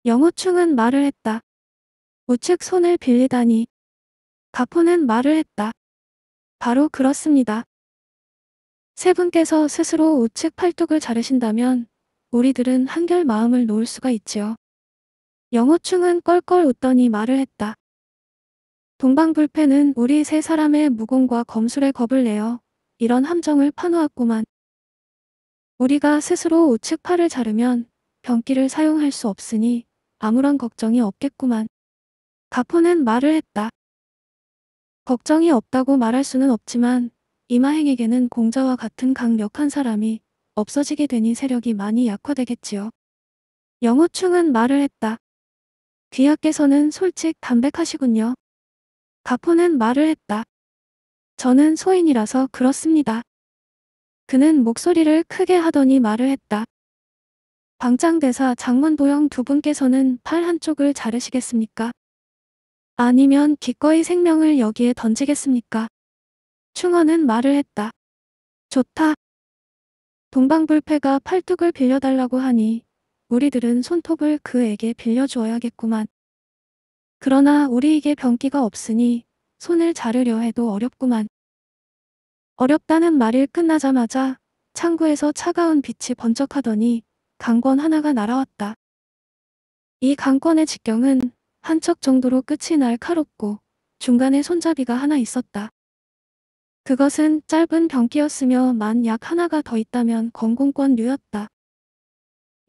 영호충은 말을 했다. 우측 손을 빌리다니. 가포는 말을 했다. 바로 그렇습니다. 세 분께서 스스로 우측 팔뚝을 자르신다면 우리들은 한결 마음을 놓을 수가 있지요. 영호충은 껄껄 웃더니 말을 했다. 동방불패는 우리 세 사람의 무공과 검술에 겁을 내어 이런 함정을 파놓았구만. 우리가 스스로 우측 팔을 자르면 병기를 사용할 수 없으니 아무런 걱정이 없겠구만. 가포는 말을 했다. 걱정이 없다고 말할 수는 없지만 이마행에게는 공자와 같은 강력한 사람이 없어지게 되니 세력이 많이 약화되겠지요. 영호충은 말을 했다. 귀하께서는 솔직 담백하시군요. 가포는 말을 했다. 저는 소인이라서 그렇습니다. 그는 목소리를 크게 하더니 말을 했다. 방장대사 장문 도영 두 분께서는 팔 한쪽을 자르시겠습니까? 아니면 기꺼이 생명을 여기에 던지겠습니까? 충원은 말을 했다. 좋다. 동방불패가 팔뚝을 빌려달라고 하니 우리들은 손톱을 그에게 빌려주어야겠구만. 그러나 우리에게 병기가 없으니 손을 자르려 해도 어렵구만. 어렵다는 말이 끝나자마자 창구에서 차가운 빛이 번쩍하더니 강권 하나가 날아왔다. 이 강권의 직경은 한 척 정도로 끝이 날카롭고 중간에 손잡이가 하나 있었다. 그것은 짧은 병기였으며 만 약 하나가 더 있다면 건공권류였다.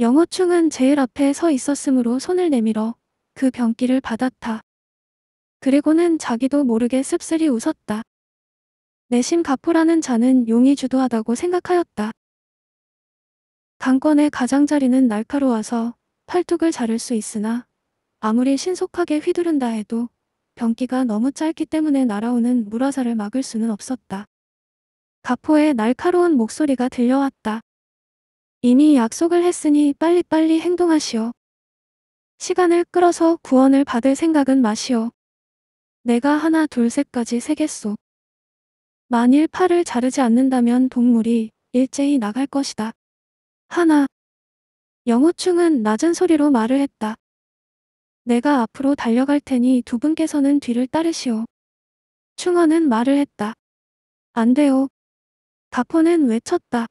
영호충은 제일 앞에 서 있었으므로 손을 내밀어 그 병기를 받았다. 그리고는 자기도 모르게 씁쓸히 웃었다. 내심 가포라는 자는 용이 주도하다고 생각하였다. 강권의 가장자리는 날카로워서 팔뚝을 자를 수 있으나 아무리 신속하게 휘두른다 해도 변기가 너무 짧기 때문에 날아오는 물화살을 막을 수는 없었다. 가포의 날카로운 목소리가 들려왔다. 이미 약속을 했으니 빨리빨리 행동하시오. 시간을 끌어서 구원을 받을 생각은 마시오. 내가 하나 둘 셋까지 세겠소. 만일 팔을 자르지 않는다면 동물이 일제히 나갈 것이다. 하나. 영호충은 낮은 소리로 말을 했다. 내가 앞으로 달려갈 테니 두 분께서는 뒤를 따르시오. 충원은 말을 했다. 안 돼요. 가포는 외쳤다.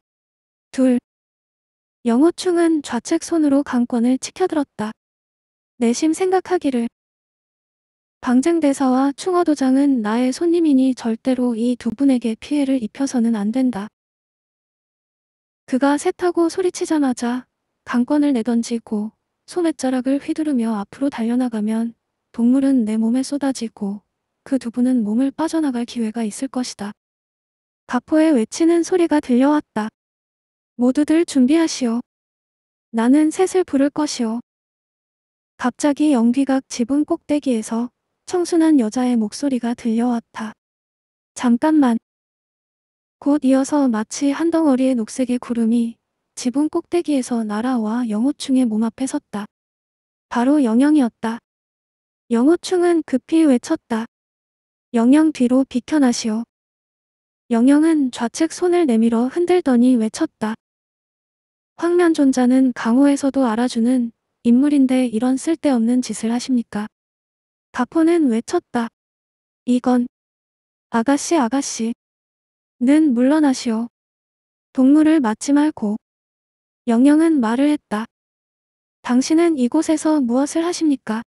둘. 영호충은 좌측 손으로 강권을 치켜들었다. 내심 생각하기를. 방쟁대사와 충어도장은 나의 손님이니 절대로 이 두 분에게 피해를 입혀서는 안 된다. 그가 새타고 소리치자마자 강권을 내던지고 소맷자락을 휘두르며 앞으로 달려나가면 동물은 내 몸에 쏟아지고 그 두 분은 몸을 빠져나갈 기회가 있을 것이다. 가포의 외치는 소리가 들려왔다. 모두들 준비하시오. 나는 셋을 부를 것이오. 갑자기 연기각 지붕 꼭대기에서 청순한 여자의 목소리가 들려왔다. 잠깐만. 곧 이어서 마치 한 덩어리의 녹색의 구름이 지붕 꼭대기에서 날아와 영호충의 몸 앞에 섰다. 바로 영영이었다. 영호충은 급히 외쳤다. 영영 뒤로 비켜나시오. 영영은 좌측 손을 내밀어 흔들더니 외쳤다. 황면존자는 강호에서도 알아주는 인물인데 이런 쓸데없는 짓을 하십니까? 가포는 외쳤다. 이건 아가씨 아가씨 는 물러나시오. 동물을 맞지 말고. 영영은 말을 했다. 당신은 이곳에서 무엇을 하십니까?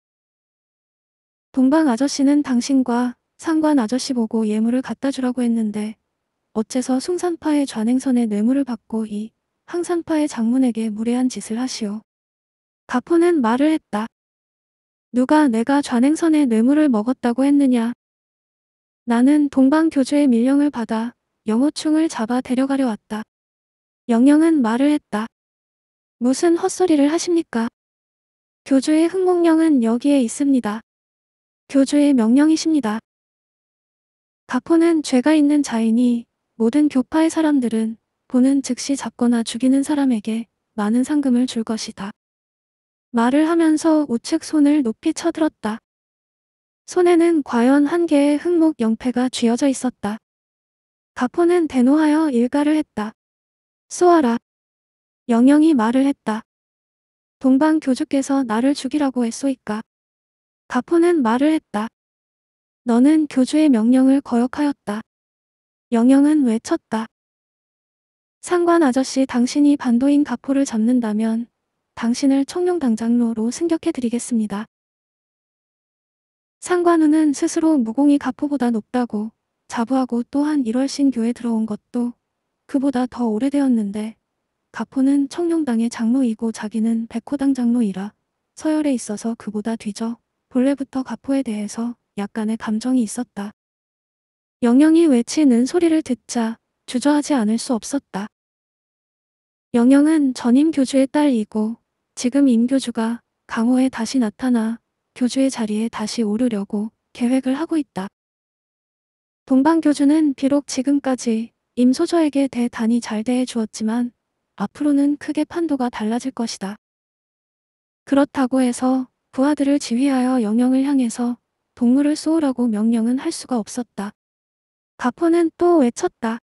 동방 아저씨는 당신과 상관 아저씨 보고 예물을 갖다 주라고 했는데 어째서 숭산파의 좌냉선에 뇌물을 받고 이 항산파의 장문에게 무례한 짓을 하시오. 가포는 말을 했다. 누가 내가 좌냉선의 뇌물을 먹었다고 했느냐? 나는 동방교주의 밀령을 받아 영호충을 잡아 데려가려 왔다. 영영은 말을 했다. 무슨 헛소리를 하십니까? 교주의 흥공령은 여기에 있습니다. 교주의 명령이십니다. 가포는 죄가 있는 자이니 모든 교파의 사람들은 보는 즉시 잡거나 죽이는 사람에게 많은 상금을 줄 것이다. 말을 하면서 우측 손을 높이 쳐들었다. 손에는 과연 한 개의 흑목 영패가 쥐어져 있었다. 가포는 대노하여 일가를 했다. 소아라 영영이 말을 했다. 동방 교주께서 나를 죽이라고 했소이까. 가포는 말을 했다. 너는 교주의 명령을 거역하였다. 영영은 외쳤다. 상관 아저씨 당신이 반도인 가포를 잡는다면 당신을 청룡당장로로 승격해드리겠습니다. 상관우는 스스로 무공이 가포보다 높다고 자부하고 또한 1월 신교에 들어온 것도 그보다 더 오래되었는데 가포는 청룡당의 장로이고 자기는 백호당 장로이라 서열에 있어서 그보다 뒤져 본래부터 가포에 대해서 약간의 감정이 있었다. 영영이 외치는 소리를 듣자 주저하지 않을 수 없었다. 영영은 전임 교주의 딸이고 지금 임 교주가 강호에 다시 나타나 교주의 자리에 다시 오르려고 계획을 하고 있다. 동방교주는 비록 지금까지 임소저에게 대단히 잘 대해 주었지만 앞으로는 크게 판도가 달라질 것이다. 그렇다고 해서 부하들을 지휘하여 영영을 향해서 동물을 쏘으라고 명령은 할 수가 없었다. 가포는 또 외쳤다.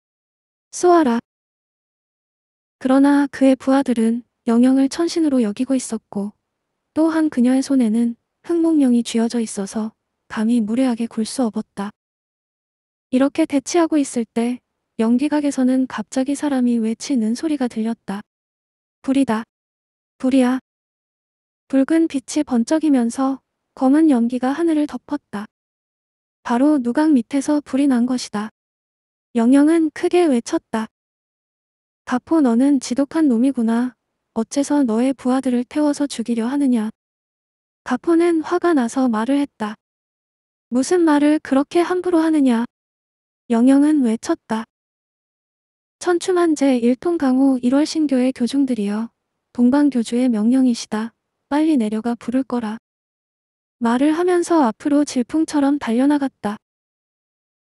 쏘아라. 그러나 그의 부하들은 영영을 천신으로 여기고 있었고 또한 그녀의 손에는 흑목령이 쥐어져 있어서 감히 무례하게 굴 수 없었다. 이렇게 대치하고 있을 때 연기각에서는 갑자기 사람이 외치는 소리가 들렸다. 불이다. 불이야. 붉은 빛이 번쩍이면서 검은 연기가 하늘을 덮었다. 바로 누각 밑에서 불이 난 것이다. 영영은 크게 외쳤다. 가포 너는 지독한 놈이구나. 어째서 너의 부하들을 태워서 죽이려 하느냐. 가포는 화가 나서 말을 했다. 무슨 말을 그렇게 함부로 하느냐. 영영은 외쳤다. 천추만 제1통 강호 1월 신교의 교중들이여 동방교주의 명령이시다. 빨리 내려가 부를 거라. 말을 하면서 앞으로 질풍처럼 달려나갔다.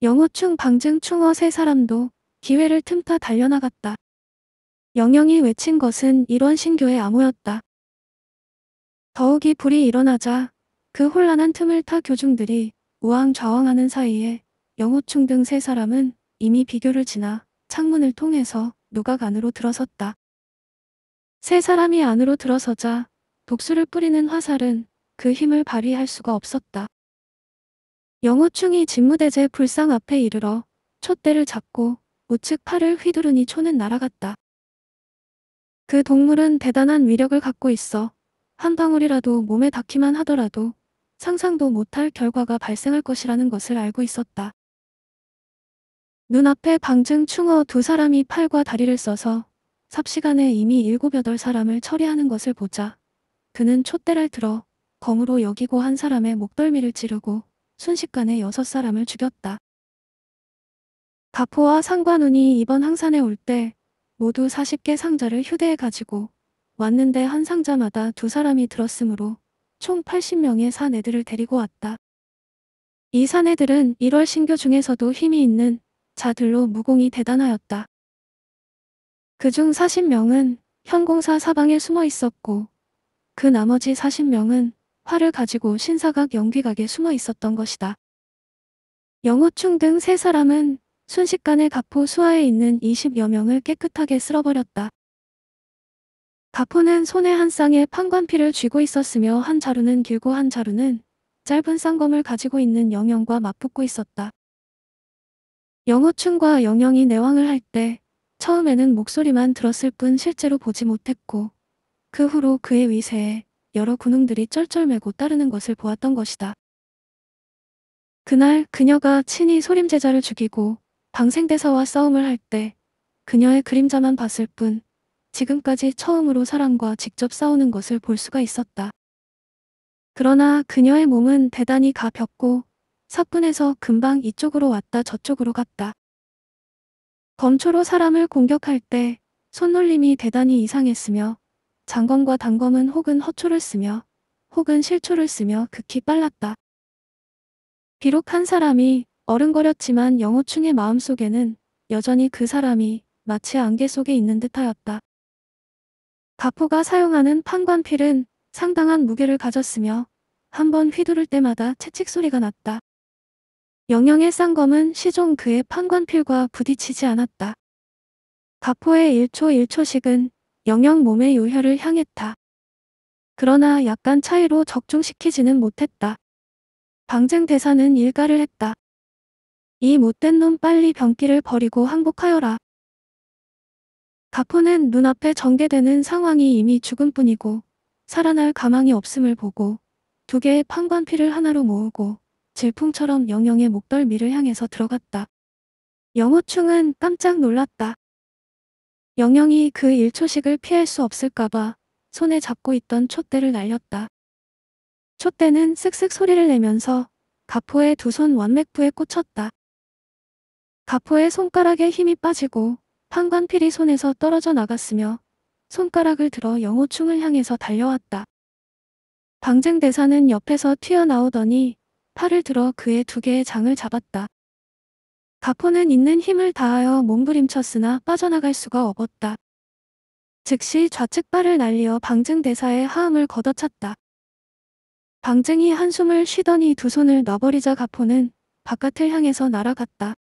영호충 방증충어 세 사람도 기회를 틈타 달려나갔다. 영영이 외친 것은 일원 신교의 암호였다. 더욱이 불이 일어나자 그 혼란한 틈을 타 교중들이 우왕좌왕하는 사이에 영호충 등 세 사람은 이미 비교를 지나 창문을 통해서 누각 안으로 들어섰다. 세 사람이 안으로 들어서자 독수를 뿌리는 화살은 그 힘을 발휘할 수가 없었다. 영호충이 진무대제 불상 앞에 이르러 촛대를 잡고 우측 팔을 휘두르니 초는 날아갔다. 그 동물은 대단한 위력을 갖고 있어 한 방울이라도 몸에 닿기만 하더라도 상상도 못할 결과가 발생할 것이라는 것을 알고 있었다. 눈앞에 방증 충어 두 사람이 팔과 다리를 써서 삽시간에 이미 일곱 여덟 사람을 처리하는 것을 보자 그는 촛대를 들어 검으로 여기고 한 사람의 목덜미를 찌르고 순식간에 여섯 사람을 죽였다. 가포와 상관운이 이번 항산에 올 때 모두 40개 상자를 휴대해 가지고 왔는데 한 상자마다 두 사람이 들었으므로 총 80명의 사내들을 데리고 왔다. 이 사내들은 1월 신교 중에서도 힘이 있는 자들로 무공이 대단하였다. 그 중 40명은 현공사 사방에 숨어 있었고 그 나머지 40명은 활을 가지고 신사각 연기각에 숨어 있었던 것이다. 영호충 등 세 사람은 순식간에 가포 수하에 있는 20여 명을 깨끗하게 쓸어버렸다. 가포는 손에 한 쌍의 판관피를 쥐고 있었으며 한 자루는 길고 한 자루는 짧은 쌍검을 가지고 있는 영영과 맞붙고 있었다. 영호충과 영영이 내왕을 할 때 처음에는 목소리만 들었을 뿐 실제로 보지 못했고 그 후로 그의 위세에 여러 군웅들이 쩔쩔매고 따르는 것을 보았던 것이다. 그날 그녀가 친히 소림제자를 죽이고 방생대사와 싸움을 할 때 그녀의 그림자만 봤을 뿐 지금까지 처음으로 사람과 직접 싸우는 것을 볼 수가 있었다. 그러나 그녀의 몸은 대단히 가볍고 사뿐해서 금방 이쪽으로 왔다 저쪽으로 갔다. 검초로 사람을 공격할 때 손놀림이 대단히 이상했으며 장검과 단검은 혹은 허초를 쓰며 혹은 실초를 쓰며 극히 빨랐다. 비록 한 사람이 어른거렸지만 영호충의 마음속에는 여전히 그 사람이 마치 안개 속에 있는 듯하였다. 가포가 사용하는 판관필은 상당한 무게를 가졌으며 한번 휘두를 때마다 채찍 소리가 났다. 영영의 쌍검은 시종 그의 판관필과 부딪히지 않았다. 가포의 1초 1초식은 영영 몸의 요혈을 향했다. 그러나 약간 차이로 적중시키지는 못했다. 방쟁 대사는 일가를 했다. 이 못된 놈 빨리 병기를 버리고 항복하여라. 가포는 눈앞에 전개되는 상황이 이미 죽음뿐이고 살아날 가망이 없음을 보고 두 개의 판관피를 하나로 모으고 질풍처럼 영영의 목덜미를 향해서 들어갔다. 영호충은 깜짝 놀랐다. 영영이 그 일초식을 피할 수 없을까봐 손에 잡고 있던 촛대를 날렸다. 촛대는 쓱쓱 소리를 내면서 가포의 두 손 완맥부에 꽂혔다. 가포의 손가락에 힘이 빠지고 판관필이 손에서 떨어져 나갔으며 손가락을 들어 영호충을 향해서 달려왔다. 방쟁대사는 옆에서 튀어나오더니 팔을 들어 그의 두 개의 장을 잡았다. 가포는 있는 힘을 다하여 몸부림쳤으나 빠져나갈 수가 없었다. 즉시 좌측발을 날리어 방증 대사의 하음을 걷어찼다. 방증이 한숨을 쉬더니 두 손을 놔버리자 가포는 바깥을 향해서 날아갔다.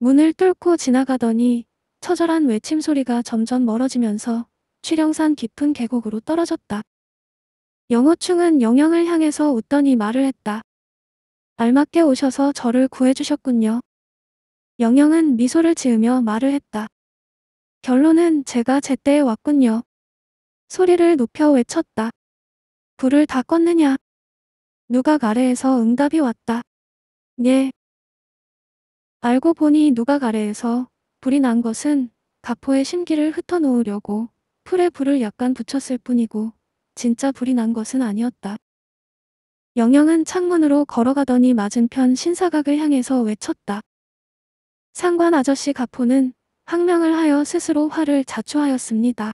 문을 뚫고 지나가더니 처절한 외침 소리가 점점 멀어지면서 취령산 깊은 계곡으로 떨어졌다. 영호충은 영영을 향해서 웃더니 말을 했다. 알맞게 오셔서 저를 구해주셨군요. 영영은 미소를 지으며 말을 했다. 결론은 제가 제때에 왔군요. 소리를 높여 외쳤다. 불을 다 껐느냐? 누각 아래에서 응답이 왔다. 예. 알고 보니 누각 아래에서 불이 난 것은 가포의 심기를 흩어놓으려고 풀에 불을 약간 붙였을 뿐이고 진짜 불이 난 것은 아니었다. 영영은 창문으로 걸어가더니 맞은편 신사각을 향해서 외쳤다. 상관 아저씨 가포는 항명을 하여 스스로 화를 자초하였습니다.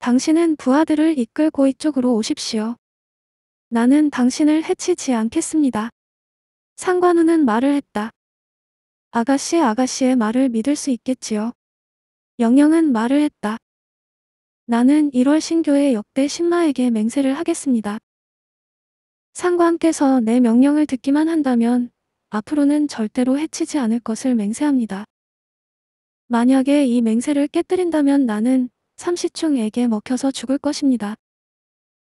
당신은 부하들을 이끌고 이쪽으로 오십시오. 나는 당신을 해치지 않겠습니다. 상관우는 말을 했다. 아가씨 아가씨의 말을 믿을 수 있겠지요. 영영은 말을 했다. 나는 1월 신교의 역대 신마에게 맹세를 하겠습니다. 상관께서 내 명령을 듣기만 한다면 앞으로는 절대로 해치지 않을 것을 맹세합니다. 만약에 이 맹세를 깨뜨린다면 나는 삼시충에게 먹혀서 죽을 것입니다.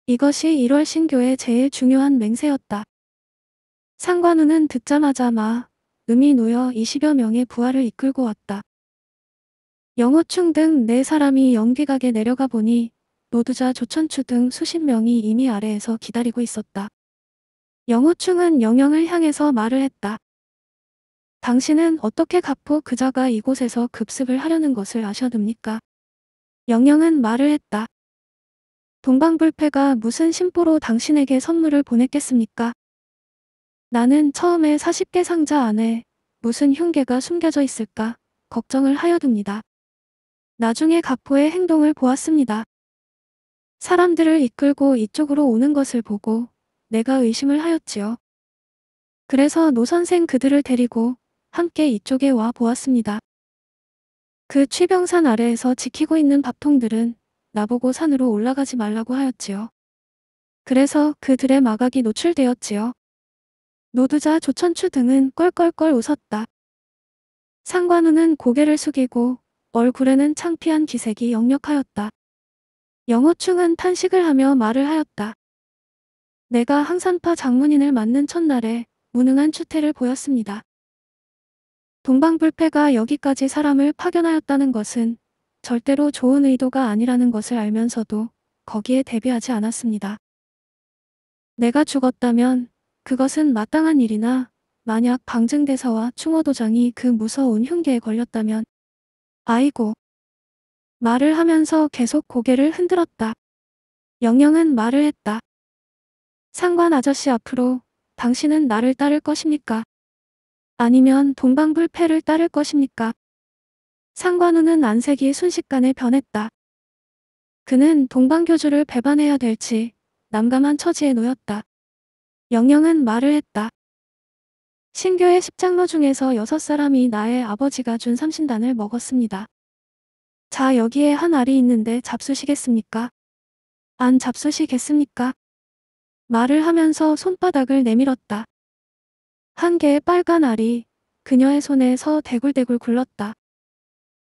이것이 1월 신교의 제일 중요한 맹세였다. 상관우는 듣자마자 마, 음이 놓여 20여 명의 부하를 이끌고 왔다. 영호충 등 네사람이 연기각에 내려가 보니 노두자 조천추 등 수십 명이 이미 아래에서 기다리고 있었다. 영호충은 영영을 향해서 말을 했다. 당신은 어떻게 갚포 그자가 이곳에서 급습을 하려는 것을 아셔듭니까? 영영은 말을 했다. 동방불패가 무슨 심보로 당신에게 선물을 보냈겠습니까? 나는 처음에 40개 상자 안에 무슨 흉계가 숨겨져 있을까 걱정을 하여듭니다. 나중에 가포의 행동을 보았습니다. 사람들을 이끌고 이쪽으로 오는 것을 보고 내가 의심을 하였지요. 그래서 노 선생 그들을 데리고 함께 이쪽에 와 보았습니다. 그 취병산 아래에서 지키고 있는 밥통들은 나보고 산으로 올라가지 말라고 하였지요. 그래서 그들의 마각이 노출되었지요. 노두자 조천추 등은 껄껄껄 웃었다. 상관우는 고개를 숙이고 얼굴에는 창피한 기색이 역력하였다. 영어충은 탄식을 하며 말을 하였다. 내가 항산파 장문인을 맞는 첫날에 무능한 추태를 보였습니다. 동방불패가 여기까지 사람을 파견하였다는 것은 절대로 좋은 의도가 아니라는 것을 알면서도 거기에 대비하지 않았습니다. 내가 죽었다면 그것은 마땅한 일이나 만약 방증대사와 충호도장이 그 무서운 흉계에 걸렸다면 아이고. 말을 하면서 계속 고개를 흔들었다. 영영은 말을 했다. 상관 아저씨 앞으로 당신은 나를 따를 것입니까? 아니면 동방불패를 따를 것입니까? 상관우는 안색이 순식간에 변했다. 그는 동방교주를 배반해야 될지 난감한 처지에 놓였다. 영영은 말을 했다. 신교의 십장로 중에서 여섯 사람이 나의 아버지가 준 삼신단을 먹었습니다. 자 여기에 한 알이 있는데 잡수시겠습니까? 안 잡수시겠습니까? 말을 하면서 손바닥을 내밀었다. 한 개의 빨간 알이 그녀의 손에서 대굴대굴 굴렀다.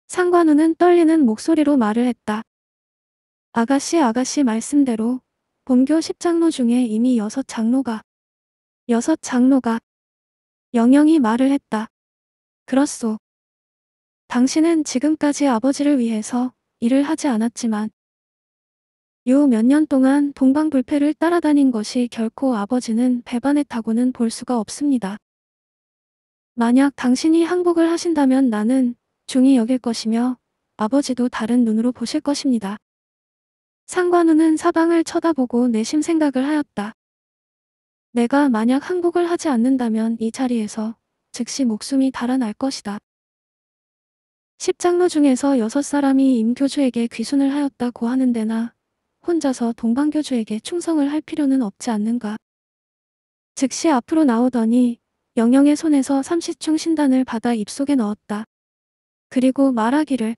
상관우는 떨리는 목소리로 말을 했다. 아가씨 아가씨 말씀대로 본교 십장로 중에 이미 여섯 장로가 여섯 장로가 영영이 말을 했다. 그렇소. 당신은 지금까지 아버지를 위해서 일을 하지 않았지만 요 몇 년 동안 동방불패를 따라다닌 것이 결코 아버지는 배반했다고는 볼 수가 없습니다. 만약 당신이 항복을 하신다면 나는 중히 여길 것이며 아버지도 다른 눈으로 보실 것입니다. 상관우는 사방을 쳐다보고 내심 생각을 하였다. 내가 만약 항복을 하지 않는다면 이 자리에서 즉시 목숨이 달아날 것이다. 십장로 중에서 여섯 사람이 임교주에게 귀순을 하였다고 하는데나 혼자서 동방교주에게 충성을 할 필요는 없지 않는가. 즉시 앞으로 나오더니 영영의 손에서 삼시충 신단을 받아 입속에 넣었다. 그리고 말하기를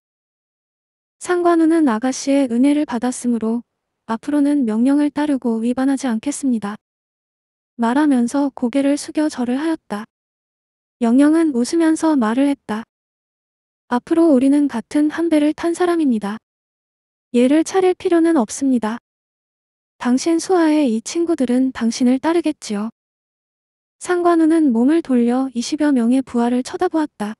상관우는 아가씨의 은혜를 받았으므로 앞으로는 명령을 따르고 위반하지 않겠습니다. 말하면서 고개를 숙여 절을 하였다. 영영은 웃으면서 말을 했다. 앞으로 우리는 같은 한 배를 탄 사람입니다. 얘를 차릴 필요는 없습니다. 당신 수하의 이 친구들은 당신을 따르겠지요. 상관우는 몸을 돌려 20여 명의 부하를 쳐다보았다.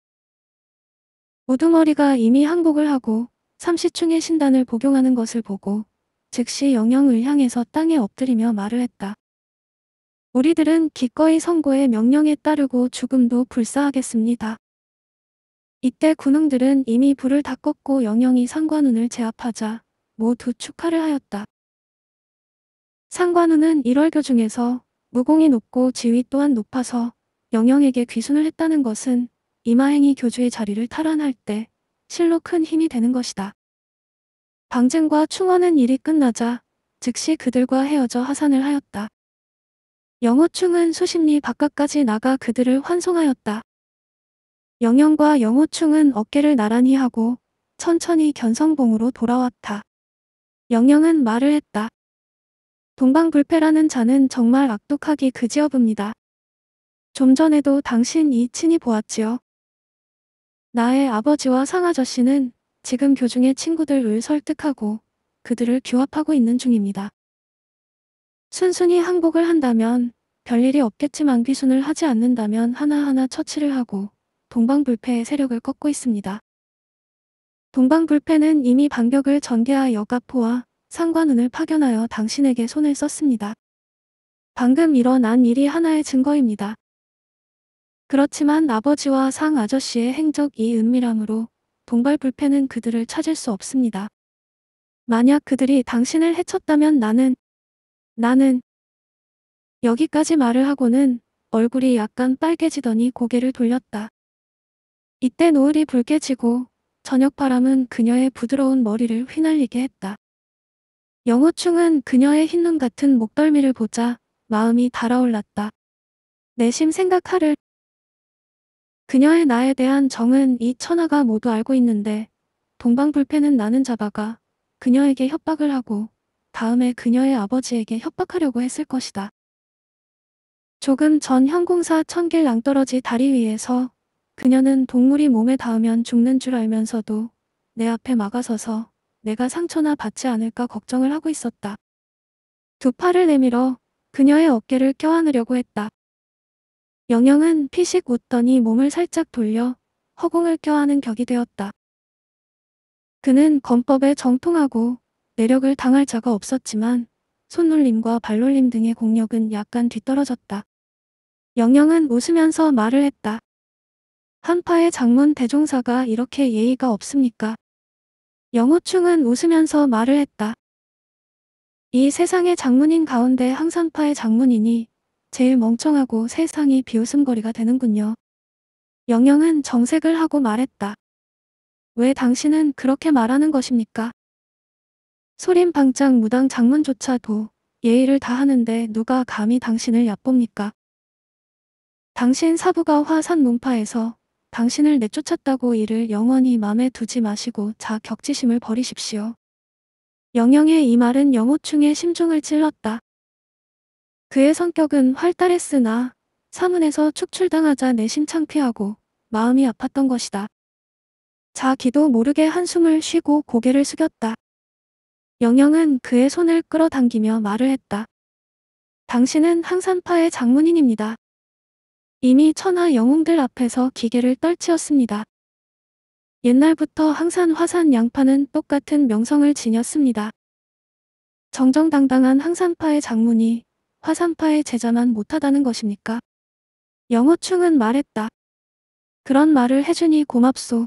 우두머리가 이미 항복을 하고 삼시충의 신단을 복용하는 것을 보고 즉시 영영을 향해서 땅에 엎드리며 말을 했다. 우리들은 기꺼이 선고의 명령에 따르고 죽음도 불사하겠습니다. 이때 군웅들은 이미 불을 다 꺾고 영영이 상관운을 제압하자 모두 축하를 하였다. 상관운은 1월교 중에서 무공이 높고 지위 또한 높아서 영영에게 귀순을 했다는 것은 이마행이 교주의 자리를 탈환할 때 실로 큰 힘이 되는 것이다. 방증과 충원은 일이 끝나자 즉시 그들과 헤어져 하산을 하였다. 영호충은 수십리 바깥까지 나가 그들을 환송하였다. 영영과 영호충은 어깨를 나란히 하고 천천히 견성봉으로 돌아왔다. 영영은 말을 했다. 동방불패라는 자는 정말 악독하기 그지없습니다. 좀 전에도 당신이 친히 보았지요. 나의 아버지와 상아저씨는 지금 교중의 친구들을 설득하고 그들을 규합하고 있는 중입니다. 순순히 항복을 한다면 별일이 없겠지만 귀순을 하지 않는다면 하나하나 처치를 하고 동방불패의 세력을 꺾고 있습니다. 동방불패는 이미 반격을 전개하 여가포와 상관운을 파견하여 당신에게 손을 썼습니다. 방금 일어난 일이 하나의 증거입니다. 그렇지만 아버지와 상 아저씨의 행적이 은밀함으로 동발불패는 그들을 찾을 수 없습니다. 만약 그들이 당신을 해쳤다면 나는 나는 여기까지 말을 하고는 얼굴이 약간 빨개지더니 고개를 돌렸다. 이때 노을이 붉게 지고 저녁 바람은 그녀의 부드러운 머리를 휘날리게 했다. 영호충은 그녀의 흰 눈 같은 목덜미를 보자 마음이 달아올랐다. 내심 생각하를 그녀의 나에 대한 정은 이 천하가 모두 알고 있는데 동방불패는 나는 잡아가 그녀에게 협박을 하고 다음에 그녀의 아버지에게 협박하려고 했을 것이다. 조금 전 현공사 천길 낭떠러지 다리 위에서 그녀는 동물이 몸에 닿으면 죽는 줄 알면서도 내 앞에 막아서서 내가 상처나 받지 않을까 걱정을 하고 있었다. 두 팔을 내밀어 그녀의 어깨를 껴안으려고 했다. 영영은 피식 웃더니 몸을 살짝 돌려 허공을 껴안은 격이 되었다. 그는 건법에 정통하고 매력을 당할 자가 없었지만 손놀림과 발놀림 등의 공력은 약간 뒤떨어졌다. 영영은 웃으면서 말을 했다. 한파의 장문 대종사가 이렇게 예의가 없습니까? 영호충은 웃으면서 말을 했다. 이 세상의 장문인 가운데 항산파의 장문이니 제일 멍청하고 세상이 비웃음거리가 되는군요. 영영은 정색을 하고 말했다. 왜 당신은 그렇게 말하는 것입니까? 소림방장 무당 장문조차도 예의를 다하는데 누가 감히 당신을 얕봅니까? 당신 사부가 화산 문파에서 당신을 내쫓았다고 이를 영원히 마음에 두지 마시고 자 격지심을 버리십시오. 영영의 이 말은 영호충의 심중을 찔렀다. 그의 성격은 활달했으나 사문에서 축출당하자 내심 창피하고 마음이 아팠던 것이다. 자기도 모르게 한숨을 쉬고 고개를 숙였다. 영영은 그의 손을 끌어당기며 말을 했다. 당신은 항산파의 장문인입니다. 이미 천하 영웅들 앞에서 기계를 떨치었습니다. 옛날부터 항산 화산 양파는 똑같은 명성을 지녔습니다. 정정당당한 항산파의 장문이 화산파의 제자만 못하다는 것입니까? 영호충은 말했다. 그런 말을 해주니 고맙소.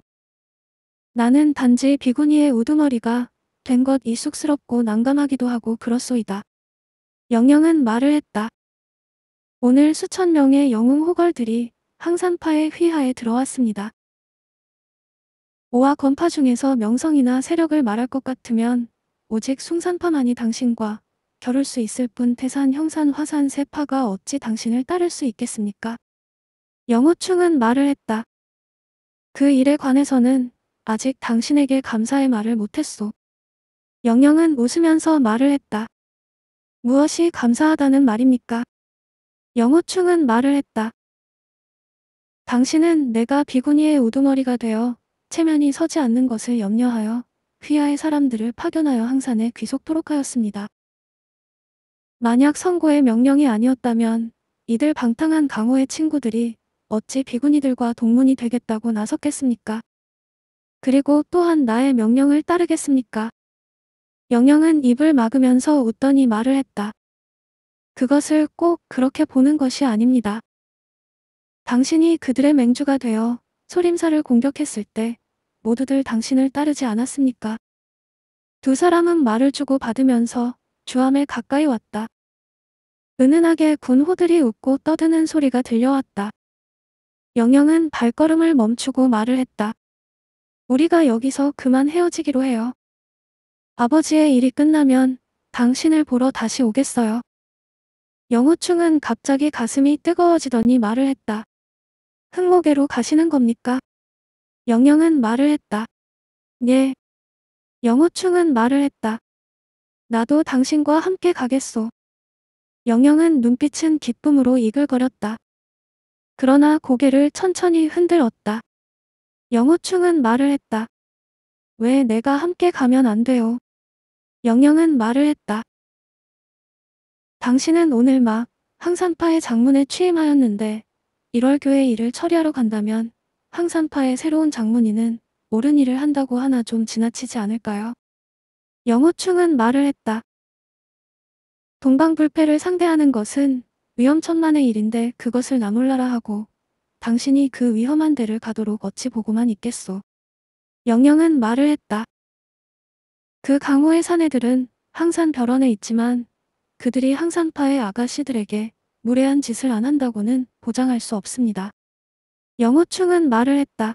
나는 단지 비구니의 우두머리가 된것이숙스럽고 난감하기도 하고 그렇소이다. 영영은 말을 했다. 오늘 수천 명의 영웅 호걸들이 항산파의 휘하에 들어왔습니다. 오와 건파 중에서 명성이나 세력을 말할 것 같으면 오직 숭산파만이 당신과 겨룰 수 있을 뿐 태산, 형산, 화산 세 파가 어찌 당신을 따를 수 있겠습니까? 영호충은 말을 했다. 그 일에 관해서는 아직 당신에게 감사의 말을 못했소. 영영은 웃으면서 말을 했다. 무엇이 감사하다는 말입니까? 영호충은 말을 했다. 당신은 내가 비구니의 우두머리가 되어 체면이 서지 않는 것을 염려하여 귀하의 사람들을 파견하여 항산에 귀속토록 하였습니다. 만약 선고의 명령이 아니었다면 이들 방탕한 강호의 친구들이 어찌 비구니들과 동문이 되겠다고 나섰겠습니까? 그리고 또한 나의 명령을 따르겠습니까? 영영은 입을 막으면서 웃더니 말을 했다. 그것을 꼭 그렇게 보는 것이 아닙니다. 당신이 그들의 맹주가 되어 소림사를 공격했을 때 모두들 당신을 따르지 않았습니까? 두 사람은 말을 주고 받으면서 주함에 가까이 왔다. 은은하게 군 호들이 웃고 떠드는 소리가 들려왔다. 영영은 발걸음을 멈추고 말을 했다. 우리가 여기서 그만 헤어지기로 해요. 아버지의 일이 끝나면 당신을 보러 다시 오겠어요. 영호충은 갑자기 가슴이 뜨거워지더니 말을 했다. 흑목에로 가시는 겁니까? 영영은 말을 했다. 예. 영호충은 말을 했다. 나도 당신과 함께 가겠소. 영영은 눈빛은 기쁨으로 이글거렸다. 그러나 고개를 천천히 흔들었다. 영호충은 말을 했다. 왜 내가 함께 가면 안 돼요? 영영은 말을 했다. 당신은 오늘 막 항산파의 장문에 취임하였는데 1월 교회 일을 처리하러 간다면 항산파의 새로운 장문인은 옳은 일을 한다고 하나 좀 지나치지 않을까요? 영호충은 말을 했다. 동방불패를 상대하는 것은 위험천만의 일인데 그것을 나몰라라 하고 당신이 그 위험한 데를 가도록 어찌 보고만 있겠소. 영영은 말을 했다. 그 강호의 사내들은 항산 별원에 있지만 그들이 항산파의 아가씨들에게 무례한 짓을 안 한다고는 보장할 수 없습니다. 영호충은 말을 했다.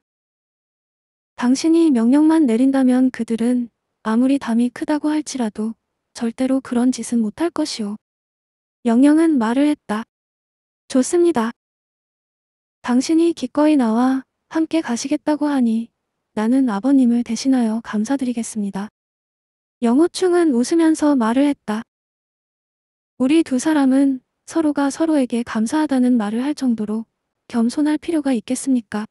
당신이 명령만 내린다면 그들은 아무리 담이 크다고 할지라도 절대로 그런 짓은 못할 것이오. 영영은 말을 했다. 좋습니다. 당신이 기꺼이 나와 함께 가시겠다고 하니 나는 아버님을 대신하여 감사드리겠습니다. 영호충은 웃으면서 말을 했다. 우리 두 사람은 서로가 서로에게 감사하다는 말을 할 정도로 겸손할 필요가 있겠습니까?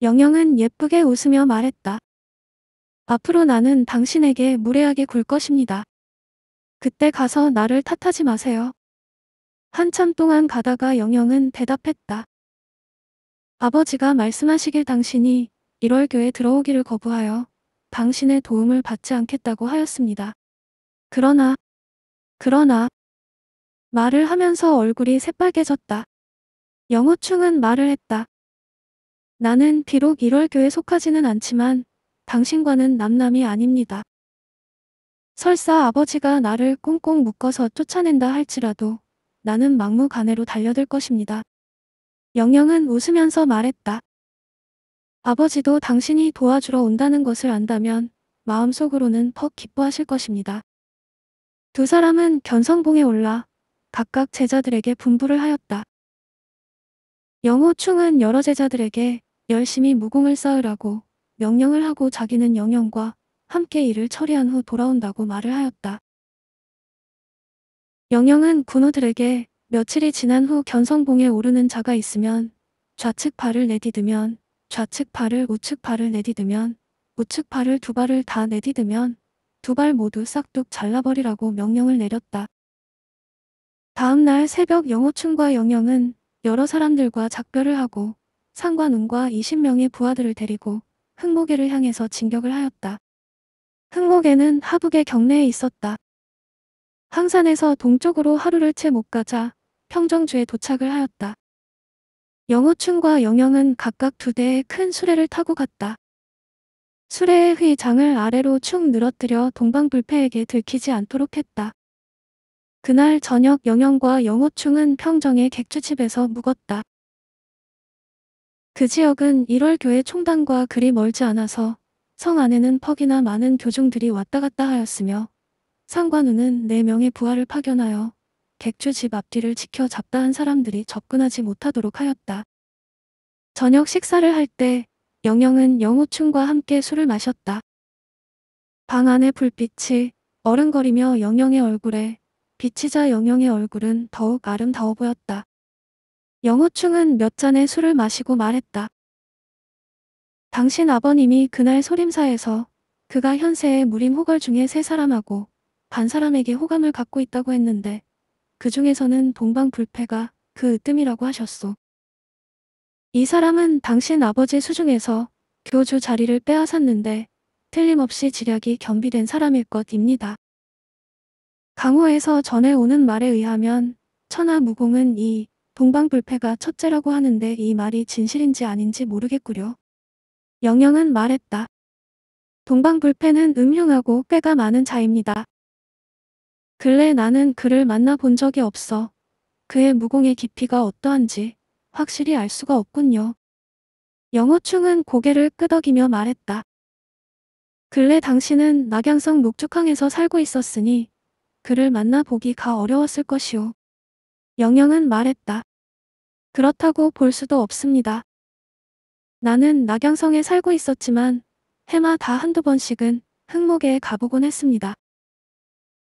영영은 예쁘게 웃으며 말했다. 앞으로 나는 당신에게 무례하게 굴 것입니다. 그때 가서 나를 탓하지 마세요. 한참 동안 가다가 영영은 대답했다. 아버지가 말씀하시길 당신이 1월 교에 들어오기를 거부하여 당신의 도움을 받지 않겠다고 하였습니다. 그러나, 그러나, 말을 하면서 얼굴이 새빨개졌다. 영호충은 말을 했다. 나는 비록 1월교에 속하지는 않지만 당신과는 남남이 아닙니다. 설사 아버지가 나를 꽁꽁 묶어서 쫓아낸다 할지라도 나는 막무가내로 달려들 것입니다. 영영은 웃으면서 말했다. 아버지도 당신이 도와주러 온다는 것을 안다면 마음속으로는 퍽 기뻐하실 것입니다. 두 사람은 견성봉에 올라 각각 제자들에게 분부를 하였다. 영호충은 여러 제자들에게 열심히 무공을 쌓으라고 명령을 하고 자기는 영영과 함께 일을 처리한 후 돌아온다고 말을 하였다. 영영은 군호들에게 며칠이 지난 후 견성봉에 오르는 자가 있으면 좌측 발을 내디디면 좌측 팔을 우측 팔을 내딛으면 우측 팔을 두 발을 다내딛으면두 발 모두 싹둑 잘라버리라고 명령을 내렸다. 다음 날 새벽 영호춘과 영영은 여러 사람들과 작별을 하고 상관운과 20명의 부하들을 데리고 흥목에를 향해서 진격을 하였다. 흥목에는 하북의 경내에 있었다. 항산에서 동쪽으로 하루를 채 못 가자 평정주에 도착을 하였다. 영호충과 영영은 각각 두 대의 큰 수레를 타고 갔다. 수레의 휘장을 아래로 축 늘어뜨려 동방불패에게 들키지 않도록 했다. 그날 저녁 영영과 영호충은 평정의 객주집에서 묵었다. 그 지역은 1월 교회 총당과 그리 멀지 않아서 성 안에는 퍽이나 많은 교중들이 왔다 갔다 하였으며 상관우는 4명의 부하를 파견하여 객주 집 앞뒤를 지켜 잡다한 사람들이 접근하지 못하도록 하였다. 저녁 식사를 할 때 영영은 영호충과 함께 술을 마셨다. 방 안의 불빛이 어른거리며 영영의 얼굴에 비치자 영영의 얼굴은 더욱 아름다워 보였다. 영호충은 몇 잔의 술을 마시고 말했다. 당신 아버님이 그날 소림사에서 그가 현세의 무림호걸 중에 세 사람하고 반 사람에게 호감을 갖고 있다고 했는데 그 중에서는 동방불패가 그 으뜸이라고 하셨소. 이 사람은 당신 아버지 수중에서 교주 자리를 빼앗았는데 틀림없이 지략이 겸비된 사람일 것입니다. 강호에서 전해오는 말에 의하면 천하무공은 이 동방불패가 첫째라고 하는데 이 말이 진실인지 아닌지 모르겠구려. 영영은 말했다. 동방불패는 음흉하고 꾀가 많은 자입니다. 근래 나는 그를 만나본 적이 없어 그의 무공의 깊이가 어떠한지 확실히 알 수가 없군요. 영호충은 고개를 끄덕이며 말했다. 근래 당신은 낙양성 녹죽항에서 살고 있었으니 그를 만나보기가 어려웠을 것이오. 영영은 말했다. 그렇다고 볼 수도 없습니다. 나는 낙양성에 살고 있었지만 해마다 한두 번씩은 흑목에 가보곤 했습니다.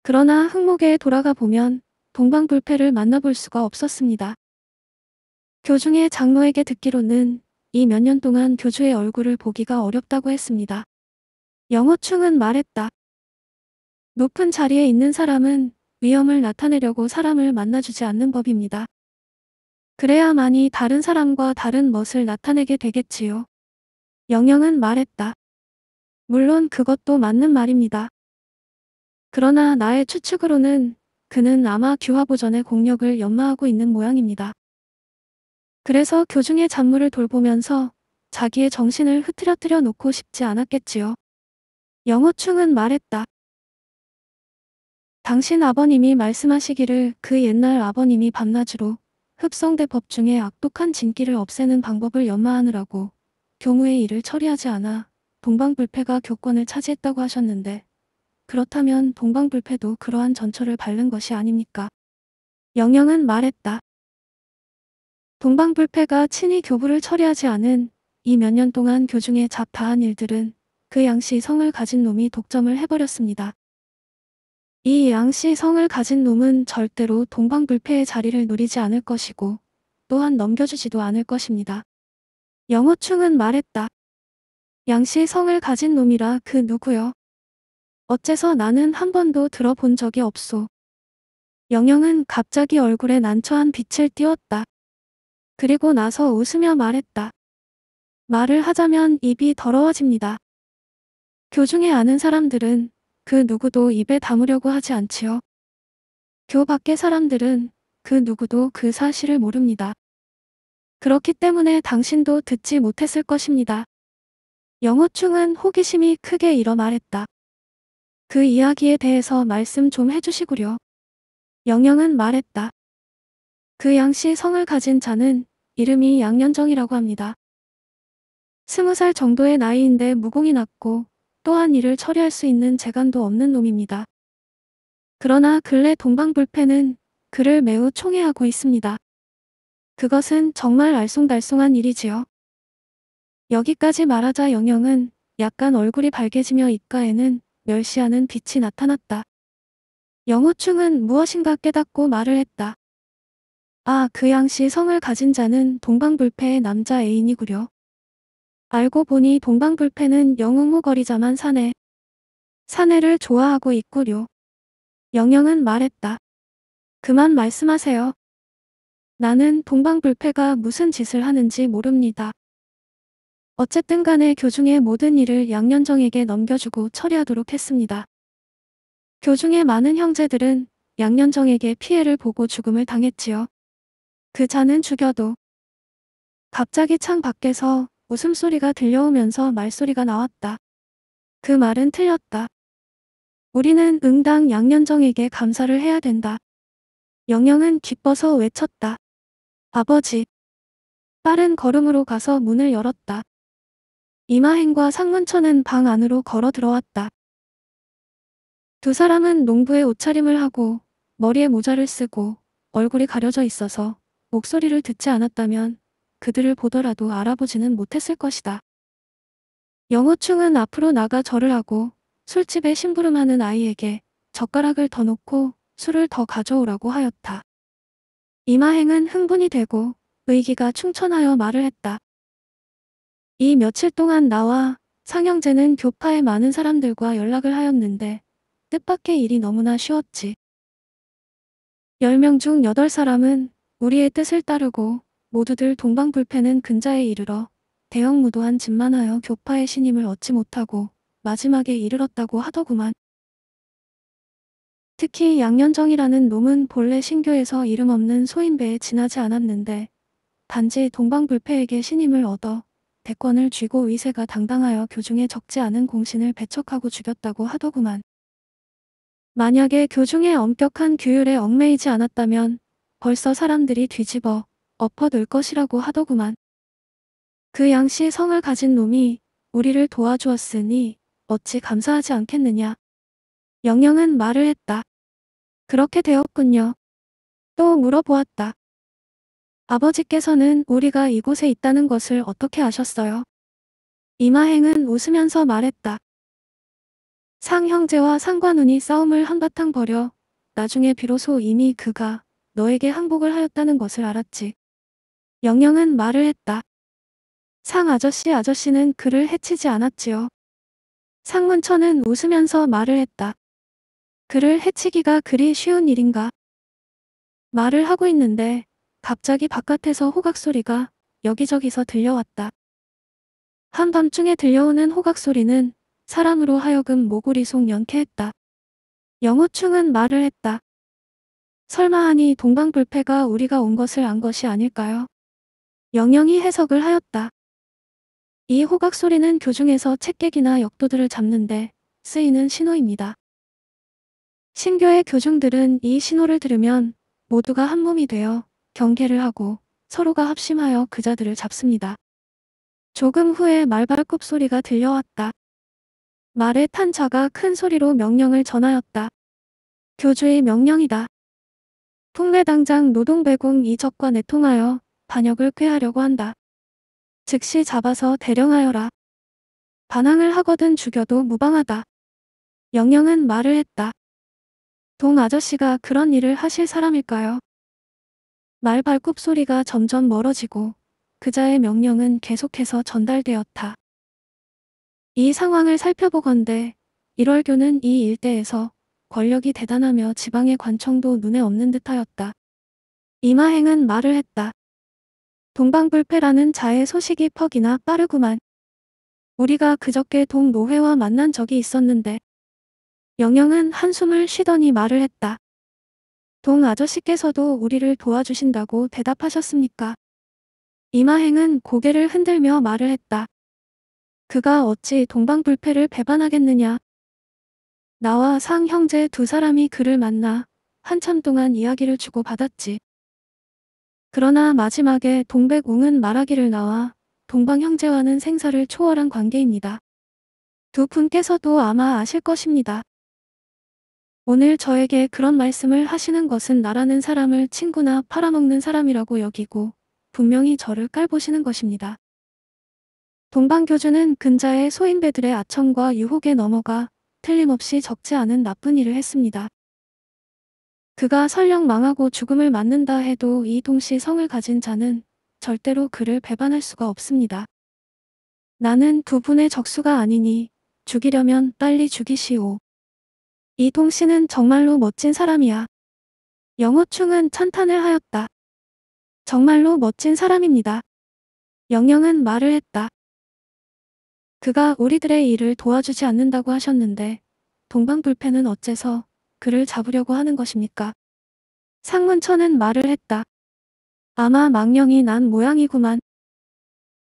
그러나 흑목에 돌아가 보면 동방불패를 만나볼 수가 없었습니다. 교중의 장로에게 듣기로는 이 몇 년 동안 교주의 얼굴을 보기가 어렵다고 했습니다. 영어충은 말했다. 높은 자리에 있는 사람은 위험을 나타내려고 사람을 만나주지 않는 법입니다. 그래야만이 다른 사람과 다른 멋을 나타내게 되겠지요. 영영은 말했다. 물론 그것도 맞는 말입니다. 그러나 나의 추측으로는 그는 아마 규화보전의 공력을 연마하고 있는 모양입니다. 그래서 교중의 잔물을 돌보면서 자기의 정신을 흐트려뜨려 놓고 싶지 않았겠지요. 영호충은 말했다. 당신 아버님이 말씀하시기를 그 옛날 아버님이 밤낮으로 흡성대법 중에 악독한 진기를 없애는 방법을 연마하느라고 경우의 일을 처리하지 않아 동방불패가 교권을 차지했다고 하셨는데 그렇다면 동방불패도 그러한 전철을 밟는 것이 아닙니까? 영영은 말했다. 동방불패가 친히 교부를 처리하지 않은 이 몇 년 동안 교중에 잡다한 일들은 그 양씨 성을 가진 놈이 독점을 해버렸습니다. 이 양씨 성을 가진 놈은 절대로 동방불패의 자리를 누리지 않을 것이고 또한 넘겨주지도 않을 것입니다. 영호충은 말했다. 양씨 성을 가진 놈이라 그 누구요? 어째서 나는 한 번도 들어본 적이 없소. 영영은 갑자기 얼굴에 난처한 빛을 띄웠다. 그리고 나서 웃으며 말했다. 말을 하자면 입이 더러워집니다. 교중에 아는 사람들은 그 누구도 입에 담으려고 하지 않지요. 교 밖의 사람들은 그 누구도 그 사실을 모릅니다. 그렇기 때문에 당신도 듣지 못했을 것입니다. 영호충은 호기심이 크게 일어 말했다. 그 이야기에 대해서 말씀 좀 해주시구려. 영영은 말했다. 그 양씨 성을 가진 자는 이름이 양년정이라고 합니다. 스무 살 정도의 나이인데 무공이 낮고 또한 일을 처리할 수 있는 재간도 없는 놈입니다. 그러나 근래 동방불패는 그를 매우 총애하고 있습니다. 그것은 정말 알쏭달쏭한 일이지요. 여기까지 말하자 영영은 약간 얼굴이 밝게지며 입가에는 멸시하는 빛이 나타났다. 영호충은 무엇인가 깨닫고 말을 했다. 아, 그 양시 성을 가진 자는 동방불패의 남자 애인이구려. 알고 보니 동방불패는 영웅호거리자만 사내. 사내를 좋아하고 있구려. 영영은 말했다. 그만 말씀하세요. 나는 동방불패가 무슨 짓을 하는지 모릅니다. 어쨌든 간에 교중의 모든 일을 양년정에게 넘겨주고 처리하도록 했습니다. 교중의 많은 형제들은 양년정에게 피해를 보고 죽음을 당했지요. 그 자는 죽여도 갑자기 창 밖에서 웃음소리가 들려오면서 말소리가 나왔다. 그 말은 틀렸다. 우리는 응당 양년정에게 감사를 해야 된다. 영영은 기뻐서 외쳤다. 아버지. 빠른 걸음으로 가서 문을 열었다. 이마행과 상문천은 방 안으로 걸어 들어왔다. 두 사람은 농부의 옷차림을 하고 머리에 모자를 쓰고 얼굴이 가려져 있어서 목소리를 듣지 않았다면 그들을 보더라도 알아보지는 못했을 것이다. 영호충은 앞으로 나가 절을 하고 술집에 심부름하는 아이에게 젓가락을 더 놓고 술을 더 가져오라고 하였다. 이마행은 흥분이 되고 의기가 충천하여 말을 했다. 이 며칠 동안 나와 상영제는 교파의 많은 사람들과 연락을 하였는데 뜻밖의 일이 너무나 쉬웠지. 10명 중 8사람은 우리의 뜻을 따르고 모두들 동방불패는 근자에 이르러 대형무도한 집만 하여 교파의 신임을 얻지 못하고 마지막에 이르렀다고 하더구만. 특히 양년정이라는 놈은 본래 신교에서 이름 없는 소인배에 지나지 않았는데 단지 동방불패에게 신임을 얻어 대권을 쥐고 위세가 당당하여 교중에 적지 않은 공신을 배척하고 죽였다고 하더구만. 만약에 교중의 엄격한 규율에 얽매이지 않았다면 벌써 사람들이 뒤집어 엎어둘 것이라고 하더구만. 그 양시 성을 가진 놈이 우리를 도와주었으니 어찌 감사하지 않겠느냐. 영영은 말을 했다. 그렇게 되었군요. 또 물어보았다. 아버지께서는 우리가 이곳에 있다는 것을 어떻게 아셨어요? 이마행은 웃으면서 말했다. 상 형제와 상관운이 싸움을 한바탕 벌여 나중에 비로소 이미 그가 너에게 항복을 하였다는 것을 알았지. 영영은 말을 했다. 상 아저씨 아저씨는 그를 해치지 않았지요. 상문천은 웃으면서 말을 했다. 그를 해치기가 그리 쉬운 일인가? 말을 하고 있는데 갑자기 바깥에서 호각소리가 여기저기서 들려왔다. 한밤중에 들려오는 호각소리는 사람으로 하여금 모구리속 연쾌했다. 영호충은 말을 했다. 설마하니 동방불패가 우리가 온 것을 안 것이 아닐까요? 영영이 해석을 하였다. 이 호각소리는 교중에서 책객이나 역도들을 잡는데 쓰이는 신호입니다. 신교의 교중들은 이 신호를 들으면 모두가 한몸이 되어 경계를 하고 서로가 합심하여 그자들을 잡습니다. 조금 후에 말발굽 소리가 들려왔다. 말에 탄 자가 큰 소리로 명령을 전하였다. 교주의 명령이다. 풍례당장 노동배공 이적과 내통하여 반역을 꾀하려고 한다. 즉시 잡아서 대령하여라. 반항을 하거든 죽여도 무방하다. 영령은 말을 했다. 동 아저씨가 그런 일을 하실 사람일까요? 말 발굽 소리가 점점 멀어지고 그자의 명령은 계속해서 전달되었다. 이 상황을 살펴보건대 일월교는 이 일대에서 권력이 대단하며 지방의 관청도 눈에 없는 듯하였다. 이마행은 말을 했다. 동방불패라는 자의 소식이 퍽이나 빠르구만. 우리가 그저께 동노회와 만난 적이 있었는데 영영은 한숨을 쉬더니 말을 했다. 동 아저씨께서도 우리를 도와주신다고 대답하셨습니까? 이마행은 고개를 흔들며 말을 했다. 그가 어찌 동방불패를 배반하겠느냐. 나와 상 형제 두 사람이 그를 만나 한참 동안 이야기를 주고받았지. 그러나 마지막에 동백웅은 말하기를 나와 동방 형제와는 생사를 초월한 관계입니다. 두 분께서도 아마 아실 것입니다. 오늘 저에게 그런 말씀을 하시는 것은 나라는 사람을 친구나 팔아먹는 사람이라고 여기고 분명히 저를 깔보시는 것입니다. 동방교주는 근자의 소인배들의 아첨과 유혹에 넘어가 틀림없이 적지 않은 나쁜 일을 했습니다. 그가 설령 망하고 죽음을 맞는다 해도 이 동시 성을 가진 자는 절대로 그를 배반할 수가 없습니다. 나는 두 분의 적수가 아니니 죽이려면 빨리 죽이시오. 이동 씨는 정말로 멋진 사람이야. 영호충은 찬탄을 하였다. 정말로 멋진 사람입니다. 영영은 말을 했다. 그가 우리들의 일을 도와주지 않는다고 하셨는데 동방불패는 어째서 그를 잡으려고 하는 것입니까? 상문천은 말을 했다. 아마 망령이 난 모양이구만.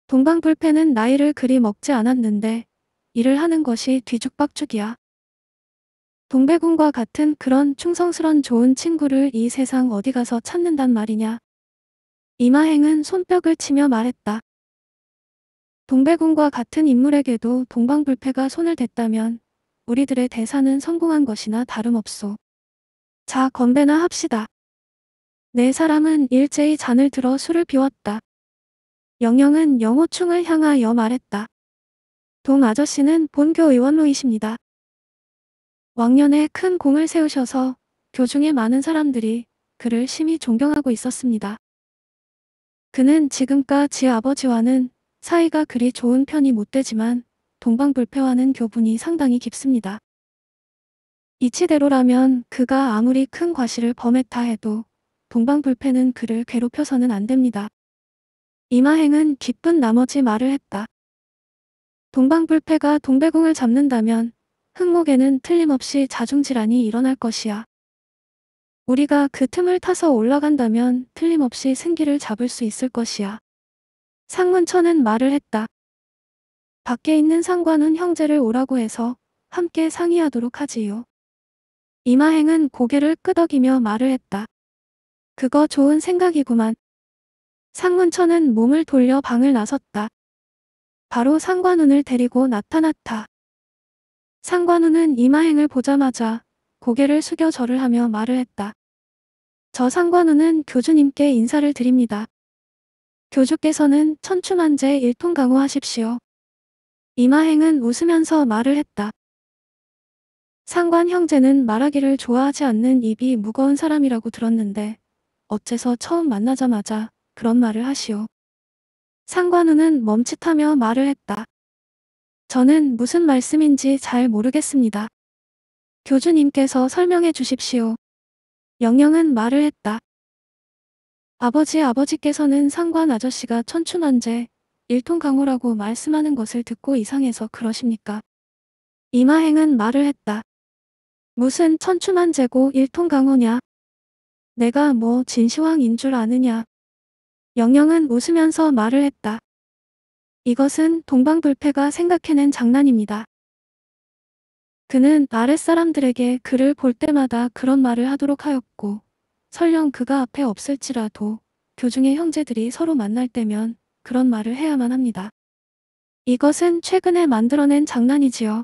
동방불패는 나이를 그리 먹지 않았는데 일을 하는 것이 뒤죽박죽이야. 동백군과 같은 그런 충성스런 좋은 친구를 이 세상 어디 가서 찾는단 말이냐. 이마행은 손뼉을 치며 말했다. 동백군과 같은 인물에게도 동방불패가 손을 댔다면 우리들의 대사는 성공한 것이나 다름없소. 자 건배나 합시다. 네 사람은 일제히 잔을 들어 술을 비웠다. 영영은 영호충을 향하여 말했다. 동 아저씨는 본교 의원로이십니다. 왕년에 큰 공을 세우셔서 교중의 많은 사람들이 그를 심히 존경하고 있었습니다. 그는 지금까 지 아버지와는 사이가 그리 좋은 편이 못 되지만 동방불패와는 교분이 상당히 깊습니다. 이치대로라면 그가 아무리 큰 과실을 범했다 해도 동방불패는 그를 괴롭혀서는 안 됩니다. 이마행은 기쁜 나머지 말을 했다. 동방불패가 동배공을 잡는다면 흑목에는 틀림없이 자중질환이 일어날 것이야. 우리가 그 틈을 타서 올라간다면 틀림없이 생기를 잡을 수 있을 것이야. 상문천은 말을 했다. 밖에 있는 상관은 형제를 오라고 해서 함께 상의하도록 하지요. 이마행은 고개를 끄덕이며 말을 했다. 그거 좋은 생각이구만. 상문천은 몸을 돌려 방을 나섰다. 바로 상관운을 데리고 나타났다. 상관우는 이마행을 보자마자 고개를 숙여 절을 하며 말을 했다. 저 상관우는 교주님께 인사를 드립니다. 교주께서는 천추만재 일통 강호하십시오. 이마행은 웃으면서 말을 했다. 상관 형제는 말하기를 좋아하지 않는 입이 무거운 사람이라고 들었는데 어째서 처음 만나자마자 그런 말을 하시오. 상관우는 멈칫하며 말을 했다. 저는 무슨 말씀인지 잘 모르겠습니다. 교주님께서 설명해 주십시오. 영영은 말을 했다. 아버지 아버지께서는 상관 아저씨가 천춘환제 일통강호라고 말씀하는 것을 듣고 이상해서 그러십니까? 이마행은 말을 했다. 무슨 천추만재고 일통강호냐? 내가 뭐 진시황인 줄 아느냐? 영영은 웃으면서 말을 했다. 이것은 동방불패가 생각해낸 장난입니다. 그는 아랫사람들에게 그를 볼 때마다 그런 말을 하도록 하였고 설령 그가 앞에 없을지라도 교중의 형제들이 서로 만날 때면 그런 말을 해야만 합니다. 이것은 최근에 만들어낸 장난이지요.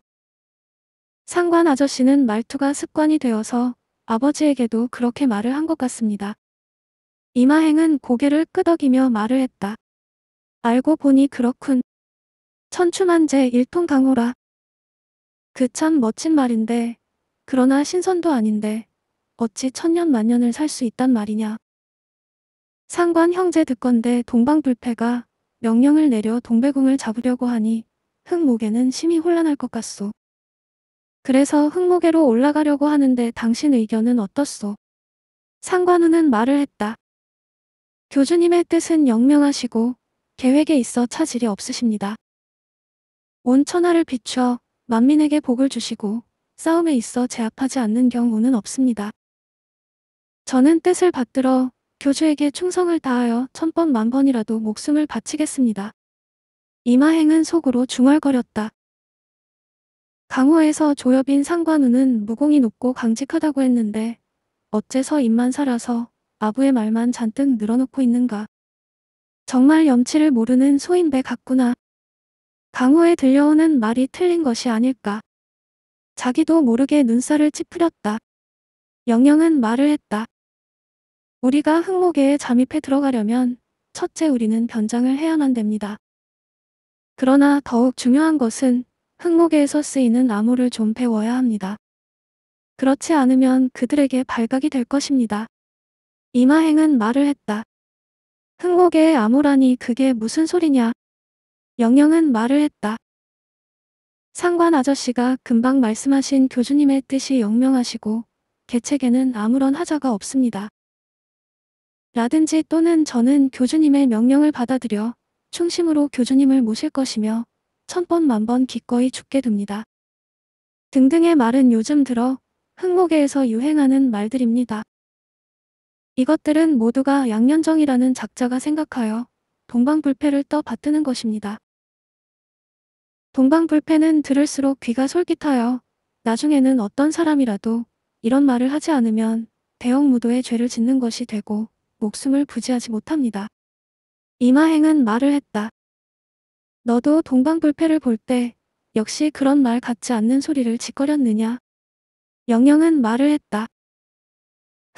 상관 아저씨는 말투가 습관이 되어서 아버지에게도 그렇게 말을 한 것 같습니다. 이마행은 고개를 끄덕이며 말을 했다. 알고 보니 그렇군. 천춘한제 일통 강호라. 그 참 멋진 말인데 그러나 신선도 아닌데 어찌 천년 만년을 살 수 있단 말이냐. 상관 형제 듣건데 동방불패가 명령을 내려 동배궁을 잡으려고 하니 흑목에는 심히 혼란할 것 같소. 그래서 흑목에로 올라가려고 하는데 당신 의견은 어떻소? 상관우는 말을 했다. 교주님의 뜻은 영명하시고 계획에 있어 차질이 없으십니다. 온 천하를 비추어 만민에게 복을 주시고 싸움에 있어 제압하지 않는 경우는 없습니다. 저는 뜻을 받들어 교주에게 충성을 다하여 천번 만번이라도 목숨을 바치겠습니다. 이마행은 속으로 중얼거렸다. 강호에서 조엽인 상관우는 무공이 높고 강직하다고 했는데 어째서 입만 살아서 아부의 말만 잔뜩 늘어놓고 있는가. 정말 염치를 모르는 소인배 같구나. 강호에 들려오는 말이 틀린 것이 아닐까. 자기도 모르게 눈살을 찌푸렸다. 영영은 말을 했다. 우리가 흑목에 잠입해 들어가려면 첫째 우리는 변장을 해야만 됩니다. 그러나 더욱 중요한 것은 흑목에서 쓰이는 암호를 좀 배워야 합니다. 그렇지 않으면 그들에게 발각이 될 것입니다. 이마행은 말을 했다. 흥옥의 암호라니 그게 무슨 소리냐. 영영은 말을 했다. 상관 아저씨가 금방 말씀하신 교주님의 뜻이 영명하시고 개책에는 아무런 하자가 없습니다. 라든지 또는 저는 교주님의 명령을 받아들여 충심으로 교주님을 모실 것이며 천번 만번 기꺼이 죽게 됩니다. 등등의 말은 요즘 들어 흥목에에서 유행하는 말들입니다. 이것들은 모두가 양년정이라는 작자가 생각하여 동방불패를 떠받드는 것입니다. 동방불패는 들을수록 귀가 솔깃하여 나중에는 어떤 사람이라도 이런 말을 하지 않으면 대형무도의 죄를 짓는 것이 되고 목숨을 부지하지 못합니다. 이마행은 말을 했다. 너도 동방불패를 볼 때 역시 그런 말 같지 않는 소리를 짓거렸느냐. 영영은 말을 했다.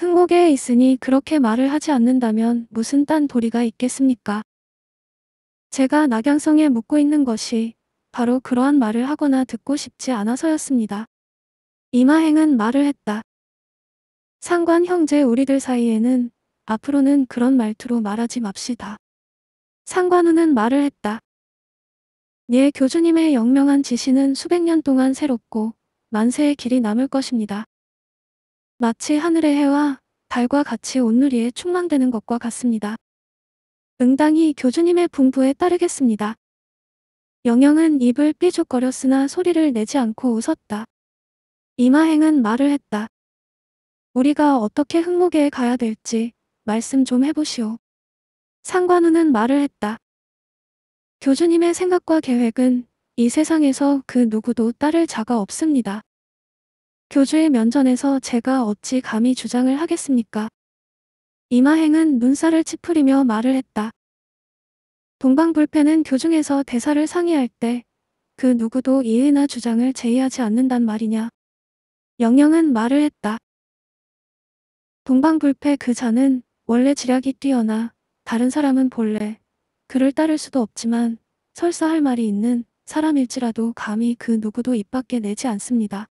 흥국에 있으니 그렇게 말을 하지 않는다면 무슨 딴 도리가 있겠습니까? 제가 낙양성에 묻고 있는 것이 바로 그러한 말을 하거나 듣고 싶지 않아서였습니다. 이마행은 말을 했다. 상관 형제 우리들 사이에는 앞으로는 그런 말투로 말하지 맙시다. 상관우는 말을 했다. 예 교주님의 영명한 지시는 수백 년 동안 새롭고 만세의 길이 남을 것입니다. 마치 하늘의 해와 달과 같이 온누리에 충만되는 것과 같습니다. 응당이 교주님의 분부에 따르겠습니다. 영영은 입을 삐죽거렸으나 소리를 내지 않고 웃었다. 이마행은 말을 했다. 우리가 어떻게 흑목에 가야 될지 말씀 좀 해보시오. 상관우는 말을 했다. 교주님의 생각과 계획은 이 세상에서 그 누구도 따를 자가 없습니다. 교주의 면전에서 제가 어찌 감히 주장을 하겠습니까? 이마행은 눈살을 찌푸리며 말을 했다. 동방불패는 교중에서 대사를 상의할 때 그 누구도 이의나 주장을 제의하지 않는단 말이냐. 영영은 말을 했다. 동방불패 그 자는 원래 지략이 뛰어나 다른 사람은 본래 그를 따를 수도 없지만 설사 할 말이 있는 사람일지라도 감히 그 누구도 입 밖에 내지 않습니다.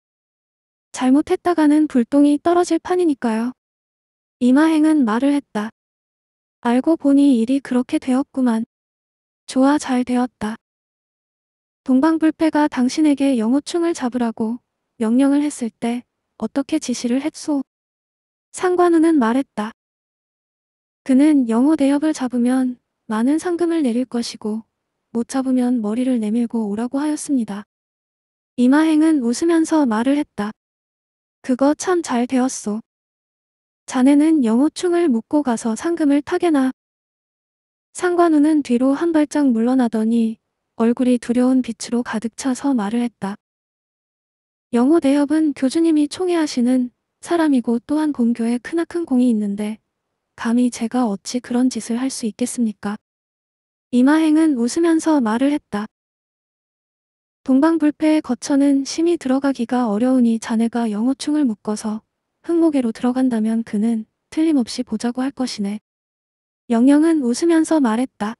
잘못했다가는 불똥이 떨어질 판이니까요. 이마행은 말을 했다. 알고 보니 일이 그렇게 되었구만. 좋아 잘 되었다. 동방불패가 당신에게 영호충을 잡으라고 명령을 했을 때 어떻게 지시를 했소? 상관우는 말했다. 그는 영호 대협을 잡으면 많은 상금을 내릴 것이고 못 잡으면 머리를 내밀고 오라고 하였습니다. 이마행은 웃으면서 말을 했다. 그거 참 잘 되었소. 자네는 영호충을 묶고 가서 상금을 타게나. 상관우는 뒤로 한 발짝 물러나더니 얼굴이 두려운 빛으로 가득 차서 말을 했다. 영호 대협은 교주님이 총애하시는 사람이고 또한 본교에 크나큰 공이 있는데 감히 제가 어찌 그런 짓을 할 수 있겠습니까? 이마행은 웃으면서 말을 했다. 동방불패의 거처는 심히 들어가기가 어려우니 자네가 영어충을 묶어서 흑목에로 들어간다면 그는 틀림없이 보자고 할 것이네. 영영은 웃으면서 말했다.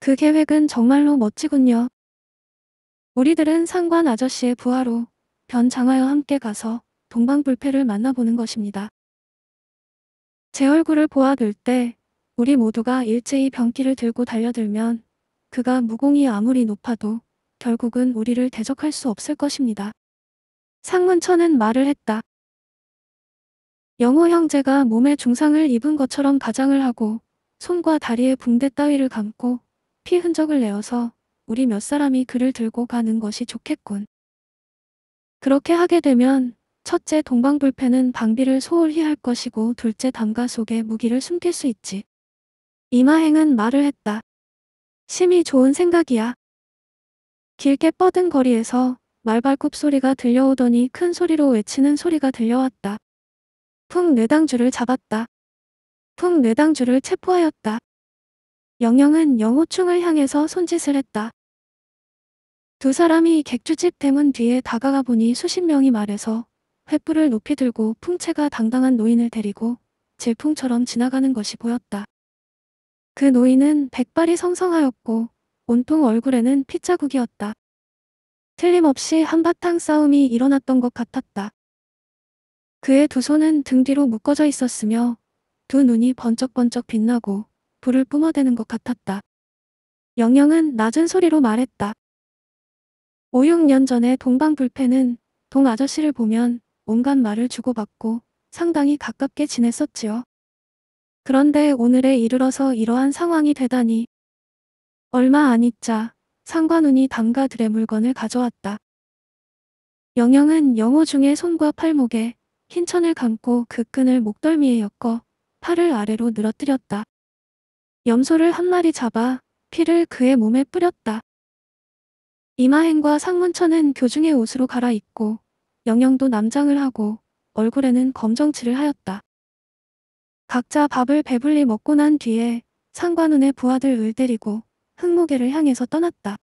그 계획은 정말로 멋지군요. 우리들은 상관 아저씨의 부하로 변장하여 함께 가서 동방불패를 만나보는 것입니다. 제 얼굴을 보아둘 때 우리 모두가 일제히 변기를 들고 달려들면 그가 무공이 아무리 높아도 결국은 우리를 대적할 수 없을 것입니다. 상문천은 말을 했다. 영호 형제가 몸에 중상을 입은 것처럼 가장을 하고 손과 다리에 붕대 따위를 감고 피 흔적을 내어서 우리 몇 사람이 그를 들고 가는 것이 좋겠군. 그렇게 하게 되면 첫째 동방불패는 방비를 소홀히 할 것이고 둘째 담가 속에 무기를 숨길 수 있지. 이마행은 말을 했다. 심히 좋은 생각이야. 길게 뻗은 거리에서 말발굽 소리가 들려오더니 큰 소리로 외치는 소리가 들려왔다. 풍내당주를 잡았다. 풍내당주를 체포하였다. 영영은 영호충을 향해서 손짓을 했다. 두 사람이 객주집 대문 뒤에 다가가 보니 수십 명이 말해서 횃불을 높이 들고 풍채가 당당한 노인을 데리고 질풍처럼 지나가는 것이 보였다. 그 노인은 백발이 성성하였고 온통 얼굴에는 피자국이었다. 틀림없이 한바탕 싸움이 일어났던 것 같았다. 그의 두 손은 등 뒤로 묶어져 있었으며 두 눈이 번쩍번쩍 빛나고 불을 뿜어대는 것 같았다. 영영은 낮은 소리로 말했다. 5, 6년 전에 동방불패는 동 아저씨를 보면 온갖 말을 주고받고 상당히 가깝게 지냈었지요. 그런데 오늘에 이르러서 이러한 상황이 되다니 얼마 안 있자 상관운이 담가들의 물건을 가져왔다. 영영은 영호 중에 손과 팔목에 흰 천을 감고 그 끈을 목덜미에 엮어 팔을 아래로 늘어뜨렸다. 염소를 한 마리 잡아 피를 그의 몸에 뿌렸다. 이마행과 상문천은 교중의 옷으로 갈아입고 영영도 남장을 하고 얼굴에는 검정치를 하였다. 각자 밥을 배불리 먹고 난 뒤에 상관운의 부하들을 때리고 흑무계를 향해서 떠났다.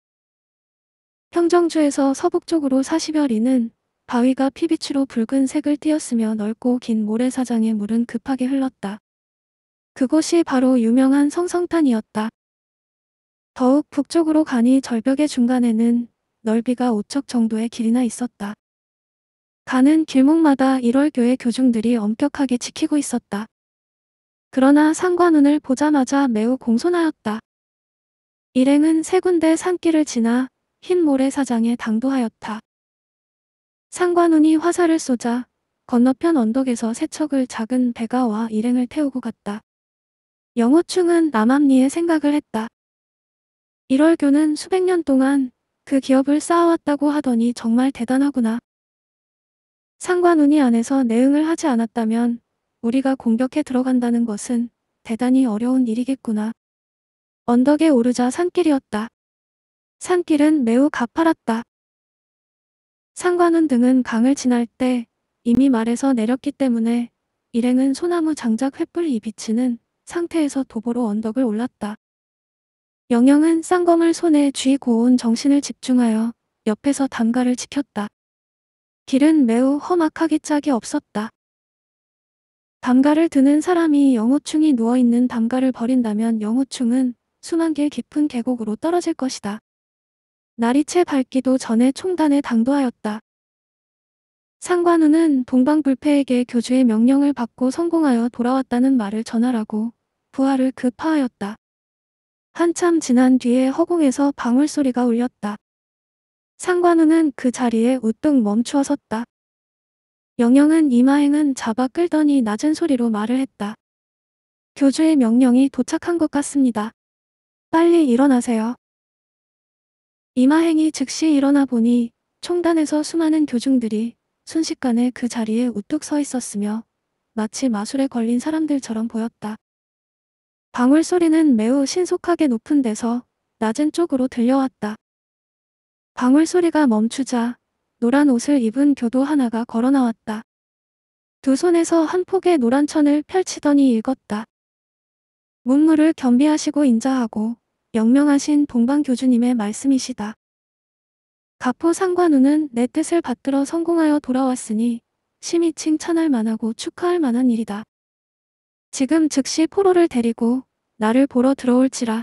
평정주에서 서북쪽으로 40여 리는 바위가 피빛으로 붉은 색을 띄었으며 넓고 긴 모래사장의 물은 급하게 흘렀다. 그곳이 바로 유명한 성성탄이었다. 더욱 북쪽으로 가니 절벽의 중간에는 넓이가 5척 정도의 길이나 있었다. 가는 길목마다 1월 교의 교중들이 엄격하게 지키고 있었다. 그러나 상관운을 보자마자 매우 공손하였다. 일행은 세 군데 산길을 지나 흰 모래사장에 당도하였다. 상관운이 화살을 쏘자 건너편 언덕에서 세척을 작은 배가 와 일행을 태우고 갔다. 영호충은 남암리에 생각을 했다. 1월교는 수백 년 동안 그 기업을 쌓아왔다고 하더니 정말 대단하구나. 상관운이 안에서 내응을 하지 않았다면 우리가 공격해 들어간다는 것은 대단히 어려운 일이겠구나. 언덕에 오르자 산길이었다. 산길은 매우 가파랐다. 상관운 등은 강을 지날 때 이미 말에서 내렸기 때문에 일행은 소나무 장작 횃불이 비치는 상태에서 도보로 언덕을 올랐다. 영영은 쌍검을 손에 쥐고 온 정신을 집중하여 옆에서 단가를 지켰다. 길은 매우 험악하기 짝이 없었다. 담가를 드는 사람이 영호충이 누워있는 담가를 버린다면 영호충은 순환길 깊은 계곡으로 떨어질 것이다. 날이 채 밝기도 전에 총단에 당도하였다. 상관우는 동방불패에게 교주의 명령을 받고 성공하여 돌아왔다는 말을 전하라고 부하를 급하하였다 한참 지난 뒤에 허공에서 방울소리가 울렸다. 상관우는 그 자리에 우뚝 멈추어 섰다. 영영은 이마행은 잡아 끌더니 낮은 소리로 말을 했다. 교주의 명령이 도착한 것 같습니다. 빨리 일어나세요. 이마행이 즉시 일어나 보니 총단에서 수많은 교중들이 순식간에 그 자리에 우뚝 서 있었으며 마치 마술에 걸린 사람들처럼 보였다. 방울 소리는 매우 신속하게 높은 데서 낮은 쪽으로 들려왔다. 방울 소리가 멈추자 노란 옷을 입은 교도 하나가 걸어 나왔다. 두 손에서 한 폭의 노란 천을 펼치더니 읽었다. 문물을 겸비하시고 인자하고 영명하신 동방교주님의 말씀이시다. 가포 상관우는 내 뜻을 받들어 성공하여 돌아왔으니 심히 칭찬할 만하고 축하할 만한 일이다. 지금 즉시 포로를 데리고 나를 보러 들어올지라.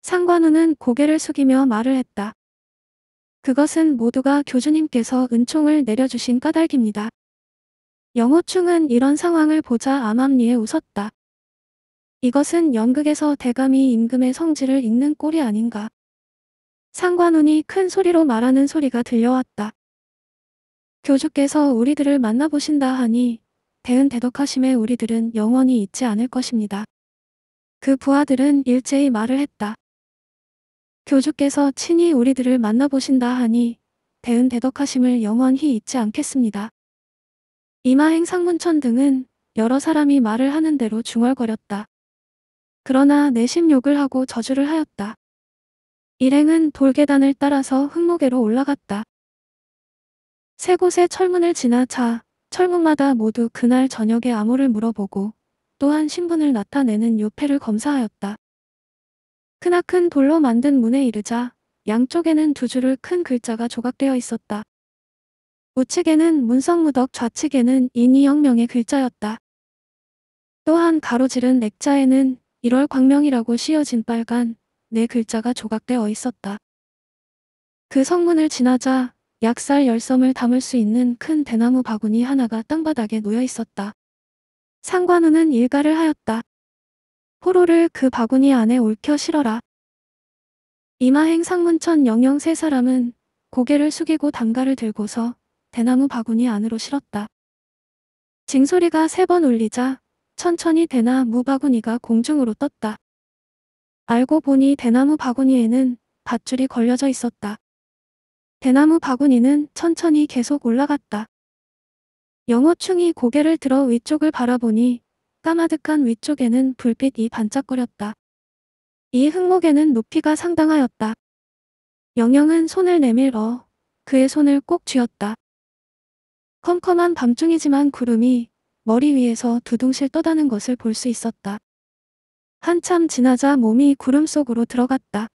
상관우는 고개를 숙이며 말을 했다. 그것은 모두가 교주님께서 은총을 내려주신 까닭입니다. 영호충은 이런 상황을 보자 암암리에 웃었다. 이것은 연극에서 대감이 임금의 성질을 읽는 꼴이 아닌가. 상관운이 큰 소리로 말하는 소리가 들려왔다. 교주께서 우리들을 만나보신다 하니 대은 대덕하심에 우리들은 영원히 잊지 않을 것입니다. 그 부하들은 일제히 말을 했다. 교주께서 친히 우리들을 만나보신다 하니 대은 대덕하심을 영원히 잊지 않겠습니다. 이마행 상문천 등은 여러 사람이 말을 하는 대로 중얼거렸다. 그러나 내심 욕을 하고 저주를 하였다. 일행은 돌계단을 따라서 흑무계로 올라갔다. 세 곳의 철문을 지나자 철문마다 모두 그날 저녁에 암호를 물어보고 또한 신분을 나타내는 요패를 검사하였다. 크나큰 돌로 만든 문에 이르자 양쪽에는 두 줄을 큰 글자가 조각되어 있었다. 우측에는 문성무덕 좌측에는 인이영명의 글자였다. 또한 가로질은 액자에는 1월 광명이라고 씌어진 빨간 네 글자가 조각되어 있었다. 그 성문을 지나자 약살 열섬을 담을 수 있는 큰 대나무 바구니 하나가 땅바닥에 놓여 있었다. 상관우는 일가를 하였다. 포로를 그 바구니 안에 올켜 실어라. 이마행 상문천 영영 세 사람은 고개를 숙이고 담가를 들고서 대나무 바구니 안으로 실었다. 징소리가 세 번 울리자 천천히 대나무 바구니가 공중으로 떴다. 알고 보니 대나무 바구니에는 밧줄이 걸려져 있었다. 대나무 바구니는 천천히 계속 올라갔다. 영어충이 고개를 들어 위쪽을 바라보니 까마득한 위쪽에는 불빛이 반짝거렸다. 이흙목에는 높이가 상당하였다. 영영은 손을 내밀어 그의 손을 꼭 쥐었다. 컴컴한 밤중이지만 구름이 머리 위에서 두둥실 떠다는 것을 볼 수 있었다. 한참 지나자 몸이 구름 속으로 들어갔다.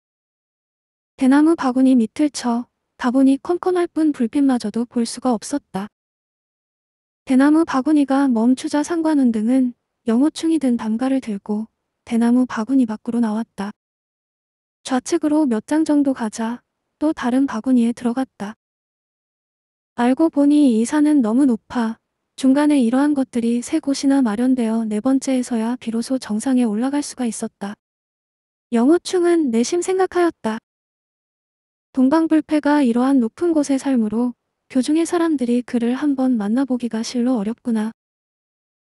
대나무 바구니 밑을 쳐 바구니 컴컴할 뿐 불빛마저도 볼 수가 없었다. 대나무 바구니가 멈추자 상관운 등은 영호충이 든 담가를 들고 대나무 바구니 밖으로 나왔다. 좌측으로 몇 장 정도 가자 또 다른 바구니에 들어갔다. 알고 보니 이 산은 너무 높아 중간에 이러한 것들이 세 곳이나 마련되어 네 번째에서야 비로소 정상에 올라갈 수가 있었다. 영호충은 내심 생각하였다. 동방불패가 이러한 높은 곳의 삶으로 교중의 사람들이 그를 한번 만나보기가 실로 어렵구나.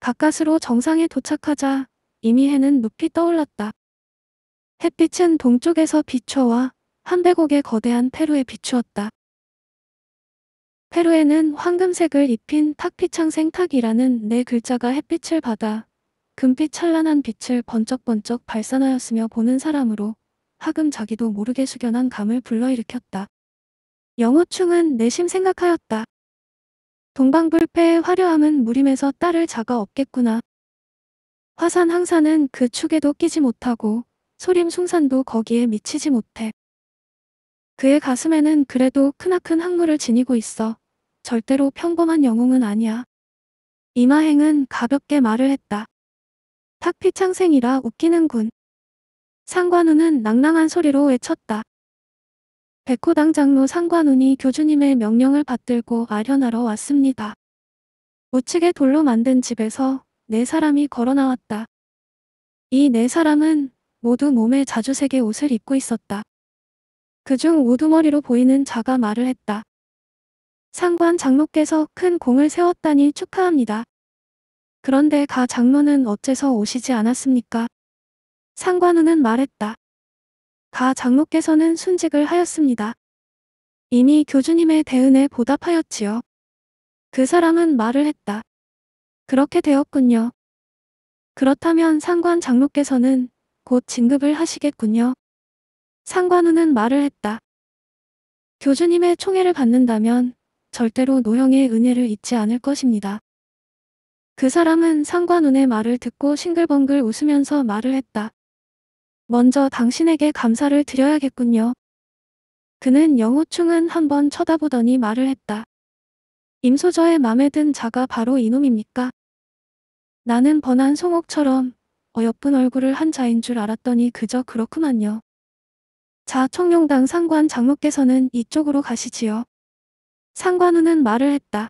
가까스로 정상에 도착하자 이미 해는 높이 떠올랐다. 햇빛은 동쪽에서 비춰와 한백옥의 거대한 페루에 비추었다. 페루에는 황금색을 입힌 탁피창생 탁이라는 네 글자가 햇빛을 받아 금빛 찬란한 빛을 번쩍번쩍 발산하였으며 보는 사람으로 하금 자기도 모르게 숙연한 감을 불러일으켰다. 영호충은 내심 생각하였다. 동방불패의 화려함은 무림에서 딸을 자가 없겠구나. 화산 항산은 그 축에도 끼지 못하고 소림숭산도 거기에 미치지 못해. 그의 가슴에는 그래도 크나큰 항물을 지니고 있어. 절대로 평범한 영웅은 아니야. 이마행은 가볍게 말을 했다. 탁피창생이라 웃기는군. 상관우는 낭낭한 소리로 외쳤다. 백호당 장로 상관운이 교주님의 명령을 받들고 아련하러 왔습니다. 우측에 돌로 만든 집에서 네 사람이 걸어 나왔다. 이 네 사람은 모두 몸에 자주색의 옷을 입고 있었다. 그중 우두머리로 보이는 자가 말을 했다. 상관 장로께서 큰 공을 세웠다니 축하합니다. 그런데 가 장로는 어째서 오시지 않았습니까? 상관우는 말했다. 가 장로께서는 순직을 하였습니다. 이미 교주님의 대은에 보답하였지요. 그 사람은 말을 했다. 그렇게 되었군요. 그렇다면 상관 장로께서는 곧 진급을 하시겠군요. 상관우는 말을 했다. 교주님의 총애를 받는다면 절대로 노형의 은혜를 잊지 않을 것입니다. 그 사람은 상관운의 말을 듣고 싱글벙글 웃으면서 말을 했다. 먼저 당신에게 감사를 드려야겠군요. 그는 영호충은 한번 쳐다보더니 말을 했다. 임소저의 맘에 든 자가 바로 이놈입니까? 나는 번한 송옥처럼 어여쁜 얼굴을 한 자인 줄 알았더니 그저 그렇구만요. 자 청룡당 상관 장로께서는 이쪽으로 가시지요. 상관우는 말을 했다.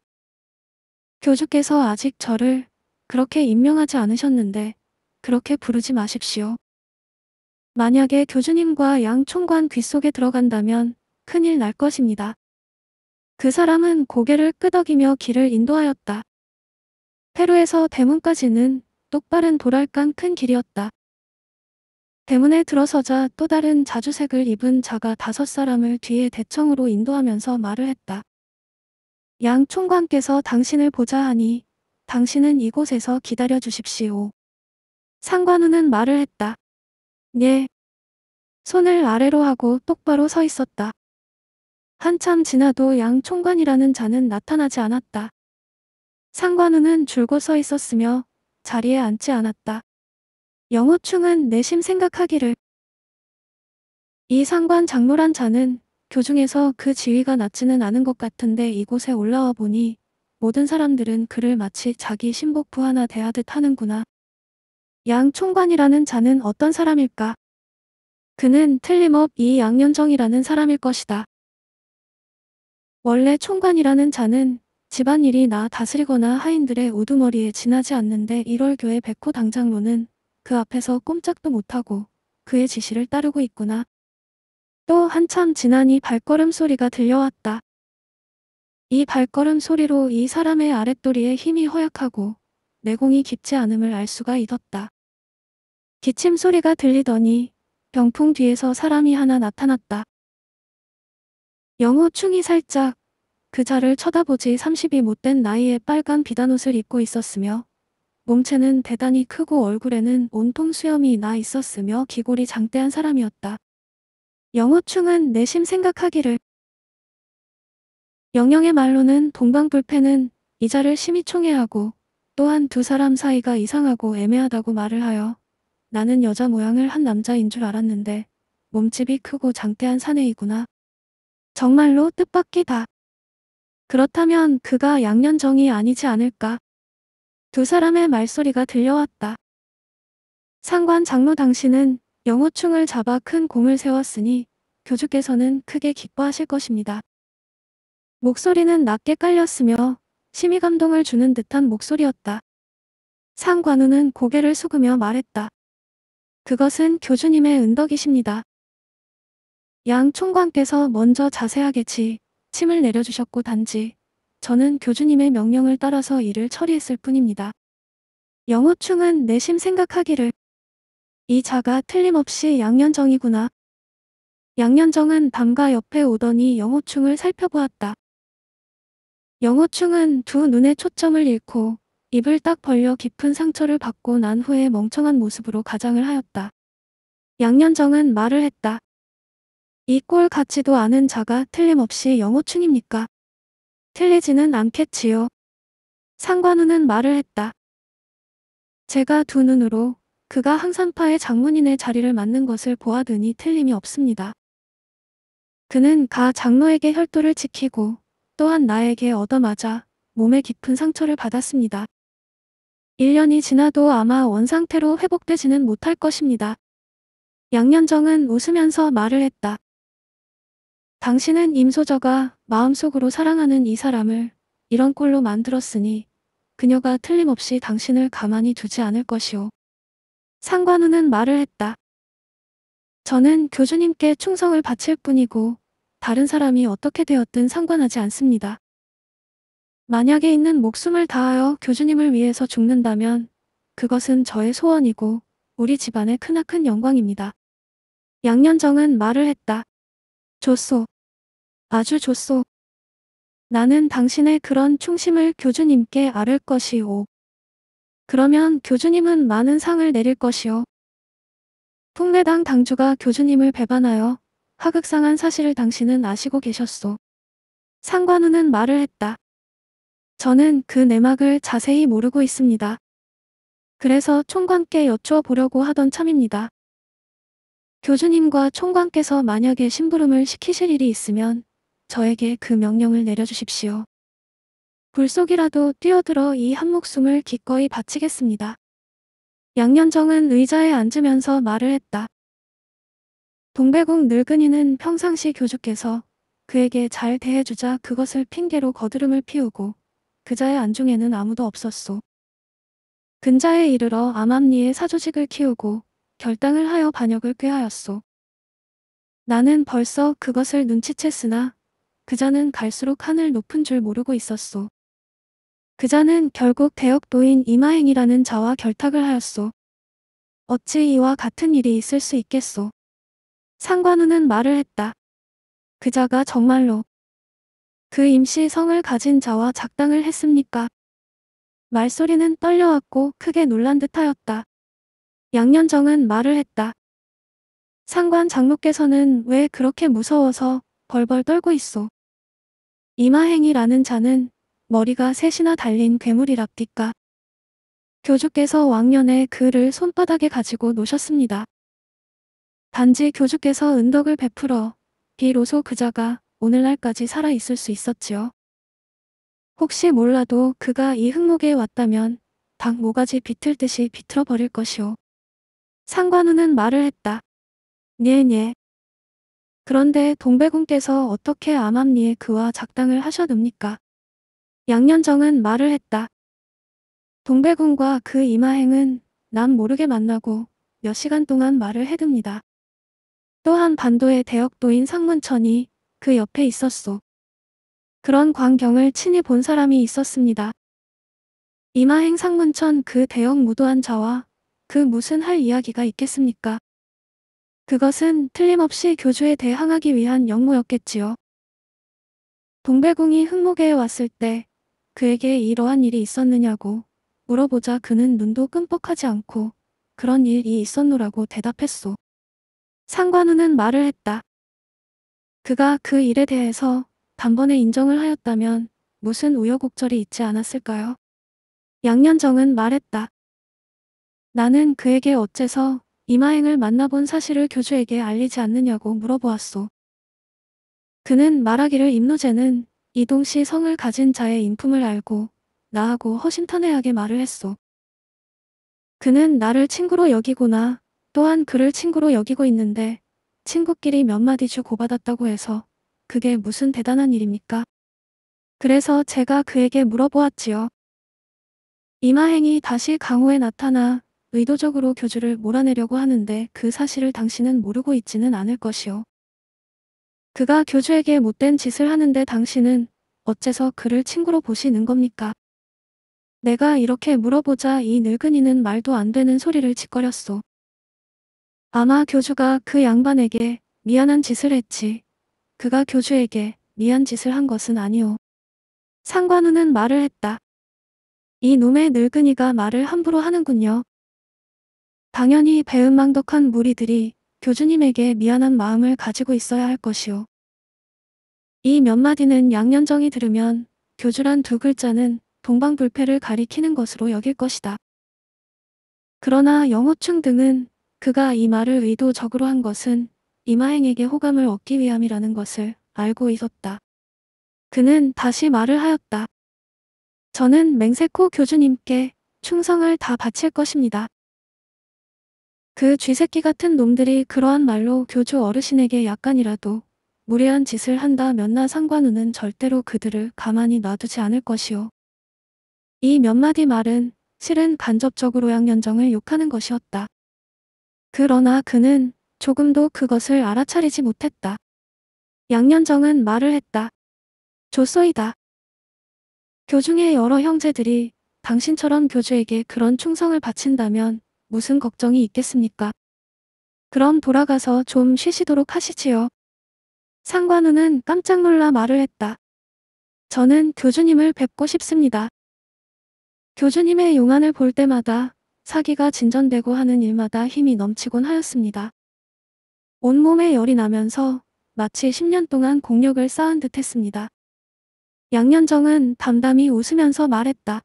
교주께서 아직 저를 그렇게 임명하지 않으셨는데 그렇게 부르지 마십시오. 만약에 교주님과 양 총관 귀 속에 들어간다면 큰일 날 것입니다. 그 사람은 고개를 끄덕이며 길을 인도하였다. 페루에서 대문까지는 똑바른 돌알깐 큰 길이었다. 대문에 들어서자 또 다른 자주색을 입은 자가 다섯 사람을 뒤에 대청으로 인도하면서 말을 했다. 양 총관께서 당신을 보자 하니 당신은 이곳에서 기다려 주십시오. 상관우는 말을 했다. 네. 손을 아래로 하고 똑바로 서 있었다. 한참 지나도 양 총관이라는 자는 나타나지 않았다. 상관우는 줄곧 서 있었으며 자리에 앉지 않았다. 영호충은 내심 생각하기를 이상관 장로란 자는 교중에서 그 지위가 낮지는 않은 것 같은데 이곳에 올라와 보니 모든 사람들은 그를 마치 자기 신복부 하나 대하듯 하는구나. 양 총관이라는 자는 어떤 사람일까? 그는 틀림없 이 양년정이라는 사람일 것이다. 원래 총관이라는 자는 집안일이 나 다스리거나 하인들의 우두머리에 지나지 않는데 1월 교회 백호 당장로는 그 앞에서 꼼짝도 못하고 그의 지시를 따르고 있구나. 또 한참 지나니 발걸음 소리가 들려왔다. 이 발걸음 소리로 이 사람의 아랫도리에 힘이 허약하고 내공이 깊지 않음을 알 수가 있었다. 기침 소리가 들리더니 병풍 뒤에서 사람이 하나 나타났다. 영호충이 살짝 그 자를 쳐다보지 30이 못된 나이에 빨간 비단옷을 입고 있었으며 몸체는 대단히 크고 얼굴에는 온통 수염이 나 있었으며 기골이 장대한 사람이었다. 영호충은 내심 생각하기를 영영의 말로는 동방불패는 이자를 심히 총애하고 또한 두 사람 사이가 이상하고 애매하다고 말을 하여 나는 여자 모양을 한 남자인 줄 알았는데 몸집이 크고 장대한 사내이구나. 정말로 뜻밖이다. 그렇다면 그가 양년정이 아니지 않을까? 두 사람의 말소리가 들려왔다. 상관 장로 당신은 영호충을 잡아 큰 공을 세웠으니 교주께서는 크게 기뻐하실 것입니다. 목소리는 낮게 깔렸으며 심히 감동을 주는 듯한 목소리였다. 상관우는 고개를 숙으며 말했다. 그것은 교주님의 은덕이십니다. 양 총관께서 먼저 자세하게 지, 침을 내려주셨고 단지 저는 교주님의 명령을 따라서 일을 처리했을 뿐입니다. 영호충은 내심 생각하기를 이 자가 틀림없이 양년정이구나. 양년정은 밤과 옆에 오더니 영호충을 살펴보았다. 영호충은 두 눈에 초점을 잃고 입을 딱 벌려 깊은 상처를 받고 난 후에 멍청한 모습으로 가장을 하였다. 양년정은 말을 했다. 이 꼴 같지도 않은 자가 틀림없이 영호충입니까? 틀리지는 않겠지요. 상관우는 말을 했다. 제가 두 눈으로 그가 항산파의 장문인의 자리를 맡는 것을 보아드니 틀림이 없습니다. 그는 가 장로에게 혈도를 지키고 또한 나에게 얻어맞아 몸에 깊은 상처를 받았습니다. 1년이 지나도 아마 원상태로 회복되지는 못할 것입니다. 양년정은 웃으면서 말을 했다. 당신은 임소저가 마음속으로 사랑하는 이 사람을 이런 꼴로 만들었으니 그녀가 틀림없이 당신을 가만히 두지 않을 것이오. 상관우는 말을 했다. 저는 교수님께 충성을 바칠 뿐이고 다른 사람이 어떻게 되었든 상관하지 않습니다. 만약에 있는 목숨을 다하여 교수님을 위해서 죽는다면 그것은 저의 소원이고 우리 집안의 크나큰 영광입니다. 양년정은 말을 했다. 좋소. 아주 좋소. 나는 당신의 그런 충심을 교주님께 아를 것이오. 그러면 교주님은 많은 상을 내릴 것이오. 풍래당 당주가 교주님을 배반하여 하극상한 사실을 당신은 아시고 계셨소. 상관우는 말을 했다. 저는 그 내막을 자세히 모르고 있습니다. 그래서 총관께 여쭈어 보려고 하던 참입니다. 교주님과 총관께서 만약에 심부름을 시키실 일이 있으면 저에게 그 명령을 내려주십시오. 불속이라도 뛰어들어 이 한 목숨을 기꺼이 바치겠습니다. 양년정은 의자에 앉으면서 말을 했다. 동백국 늙은이는 평상시 교주께서 그에게 잘 대해주자 그것을 핑계로 거드름을 피우고 그자의 안중에는 아무도 없었소. 근자에 이르러 암암리에 사조직을 키우고 결단을 하여 반역을 꾀하였소. 나는 벌써 그것을 눈치챘으나 그자는 갈수록 하늘 높은 줄 모르고 있었소. 그자는 결국 대역도인 이마행이라는 자와 결탁을 하였소. 어찌 이와 같은 일이 있을 수 있겠소. 상관우는 말을 했다. 그자가 정말로 그 임시성을 가진 자와 작당을 했습니까? 말소리는 떨려왔고 크게 놀란 듯하였다. 양년정은 말을 했다. 상관 장로께서는 왜 그렇게 무서워서 벌벌 떨고 있소. 이마행이라는 자는 머리가 셋이나 달린 괴물이랍디까. 교주께서 왕년에 그를 손바닥에 가지고 노셨습니다. 단지 교주께서 은덕을 베풀어 비로소 그자가 오늘날까지 살아있을 수 있었지요. 혹시 몰라도 그가 이 흑목에 왔다면 닭 모가지 비틀 듯이 비틀어버릴 것이오. 상관우는 말을 했다. 네네. 그런데 동백군께서 어떻게 암암리에 그와 작당을 하셨습니까? 양년정은 말을 했다. 동백군과 그 이마행은 난 모르게 만나고 몇 시간 동안 말을 해둡니다 또한 반도의 대역도인 상문천이 그 옆에 있었소. 그런 광경을 친히 본 사람이 있었습니다. 이마행 상문천 그 대역 무도한 자와 그 무슨 할 이야기가 있겠습니까? 그것은 틀림없이 교주에 대항하기 위한 역모였겠지요. 동배궁이 흑목에 왔을 때 그에게 이러한 일이 있었느냐고 물어보자 그는 눈도 끔뻑하지 않고 그런 일이 있었노라고 대답했소. 상관우는 말을 했다. 그가 그 일에 대해서 단번에 인정을 하였다면 무슨 우여곡절이 있지 않았을까요? 양년정은 말했다. 나는 그에게 어째서 이마행을 만나본 사실을 교주에게 알리지 않느냐고 물어보았소. 그는 말하기를 임노제는 이동시 성을 가진 자의 인품을 알고 나하고 허심탄회하게 말을 했소. 그는 나를 친구로 여기구나 또한 그를 친구로 여기고 있는데 친구끼리 몇 마디 주고받았다고 해서 그게 무슨 대단한 일입니까? 그래서 제가 그에게 물어보았지요. 이마행이 다시 강호에 나타나 의도적으로 교주를 몰아내려고 하는데 그 사실을 당신은 모르고 있지는 않을 것이오. 그가 교주에게 못된 짓을 하는데 당신은 어째서 그를 친구로 보시는 겁니까? 내가 이렇게 물어보자 이 늙은이는 말도 안 되는 소리를 짓거렸소. 아마 교주가 그 양반에게 미안한 짓을 했지. 그가 교주에게 미안 짓을 한 것은 아니오. 상관우는 말을 했다. 이 놈의 늙은이가 말을 함부로 하는군요. 당연히 배은망덕한 무리들이 교주님에게 미안한 마음을 가지고 있어야 할 것이오. 이 몇 마디는 양년정이 들으면 교주란 두 글자는 동방불패를 가리키는 것으로 여길 것이다. 그러나 영호충 등은 그가 이 말을 의도적으로 한 것은 이마행에게 호감을 얻기 위함이라는 것을 알고 있었다. 그는 다시 말을 하였다. 저는 맹세코 교주님께 충성을 다 바칠 것입니다. 그 쥐새끼 같은 놈들이 그러한 말로 교주 어르신에게 약간이라도 무례한 짓을 한다 면나 상관우는 절대로 그들을 가만히 놔두지 않을 것이오이 몇 마디 말은 실은 간접적으로 양년정을 욕하는 것이었다. 그러나 그는 조금도 그것을 알아차리지 못했다. 양년정은 말을 했다. 조소이다. 교중의 여러 형제들이 당신처럼 교주에게 그런 충성을 바친다면 무슨 걱정이 있겠습니까? 그럼 돌아가서 좀 쉬시도록 하시지요. 상관우는 깜짝 놀라 말을 했다. 저는 교주님을 뵙고 싶습니다. 교주님의 용안을 볼 때마다 사기가 진전되고 하는 일마다 힘이 넘치곤 하였습니다. 온몸에 열이 나면서 마치 10년 동안 공력을 쌓은 듯 했습니다. 양년정은 담담히 웃으면서 말했다.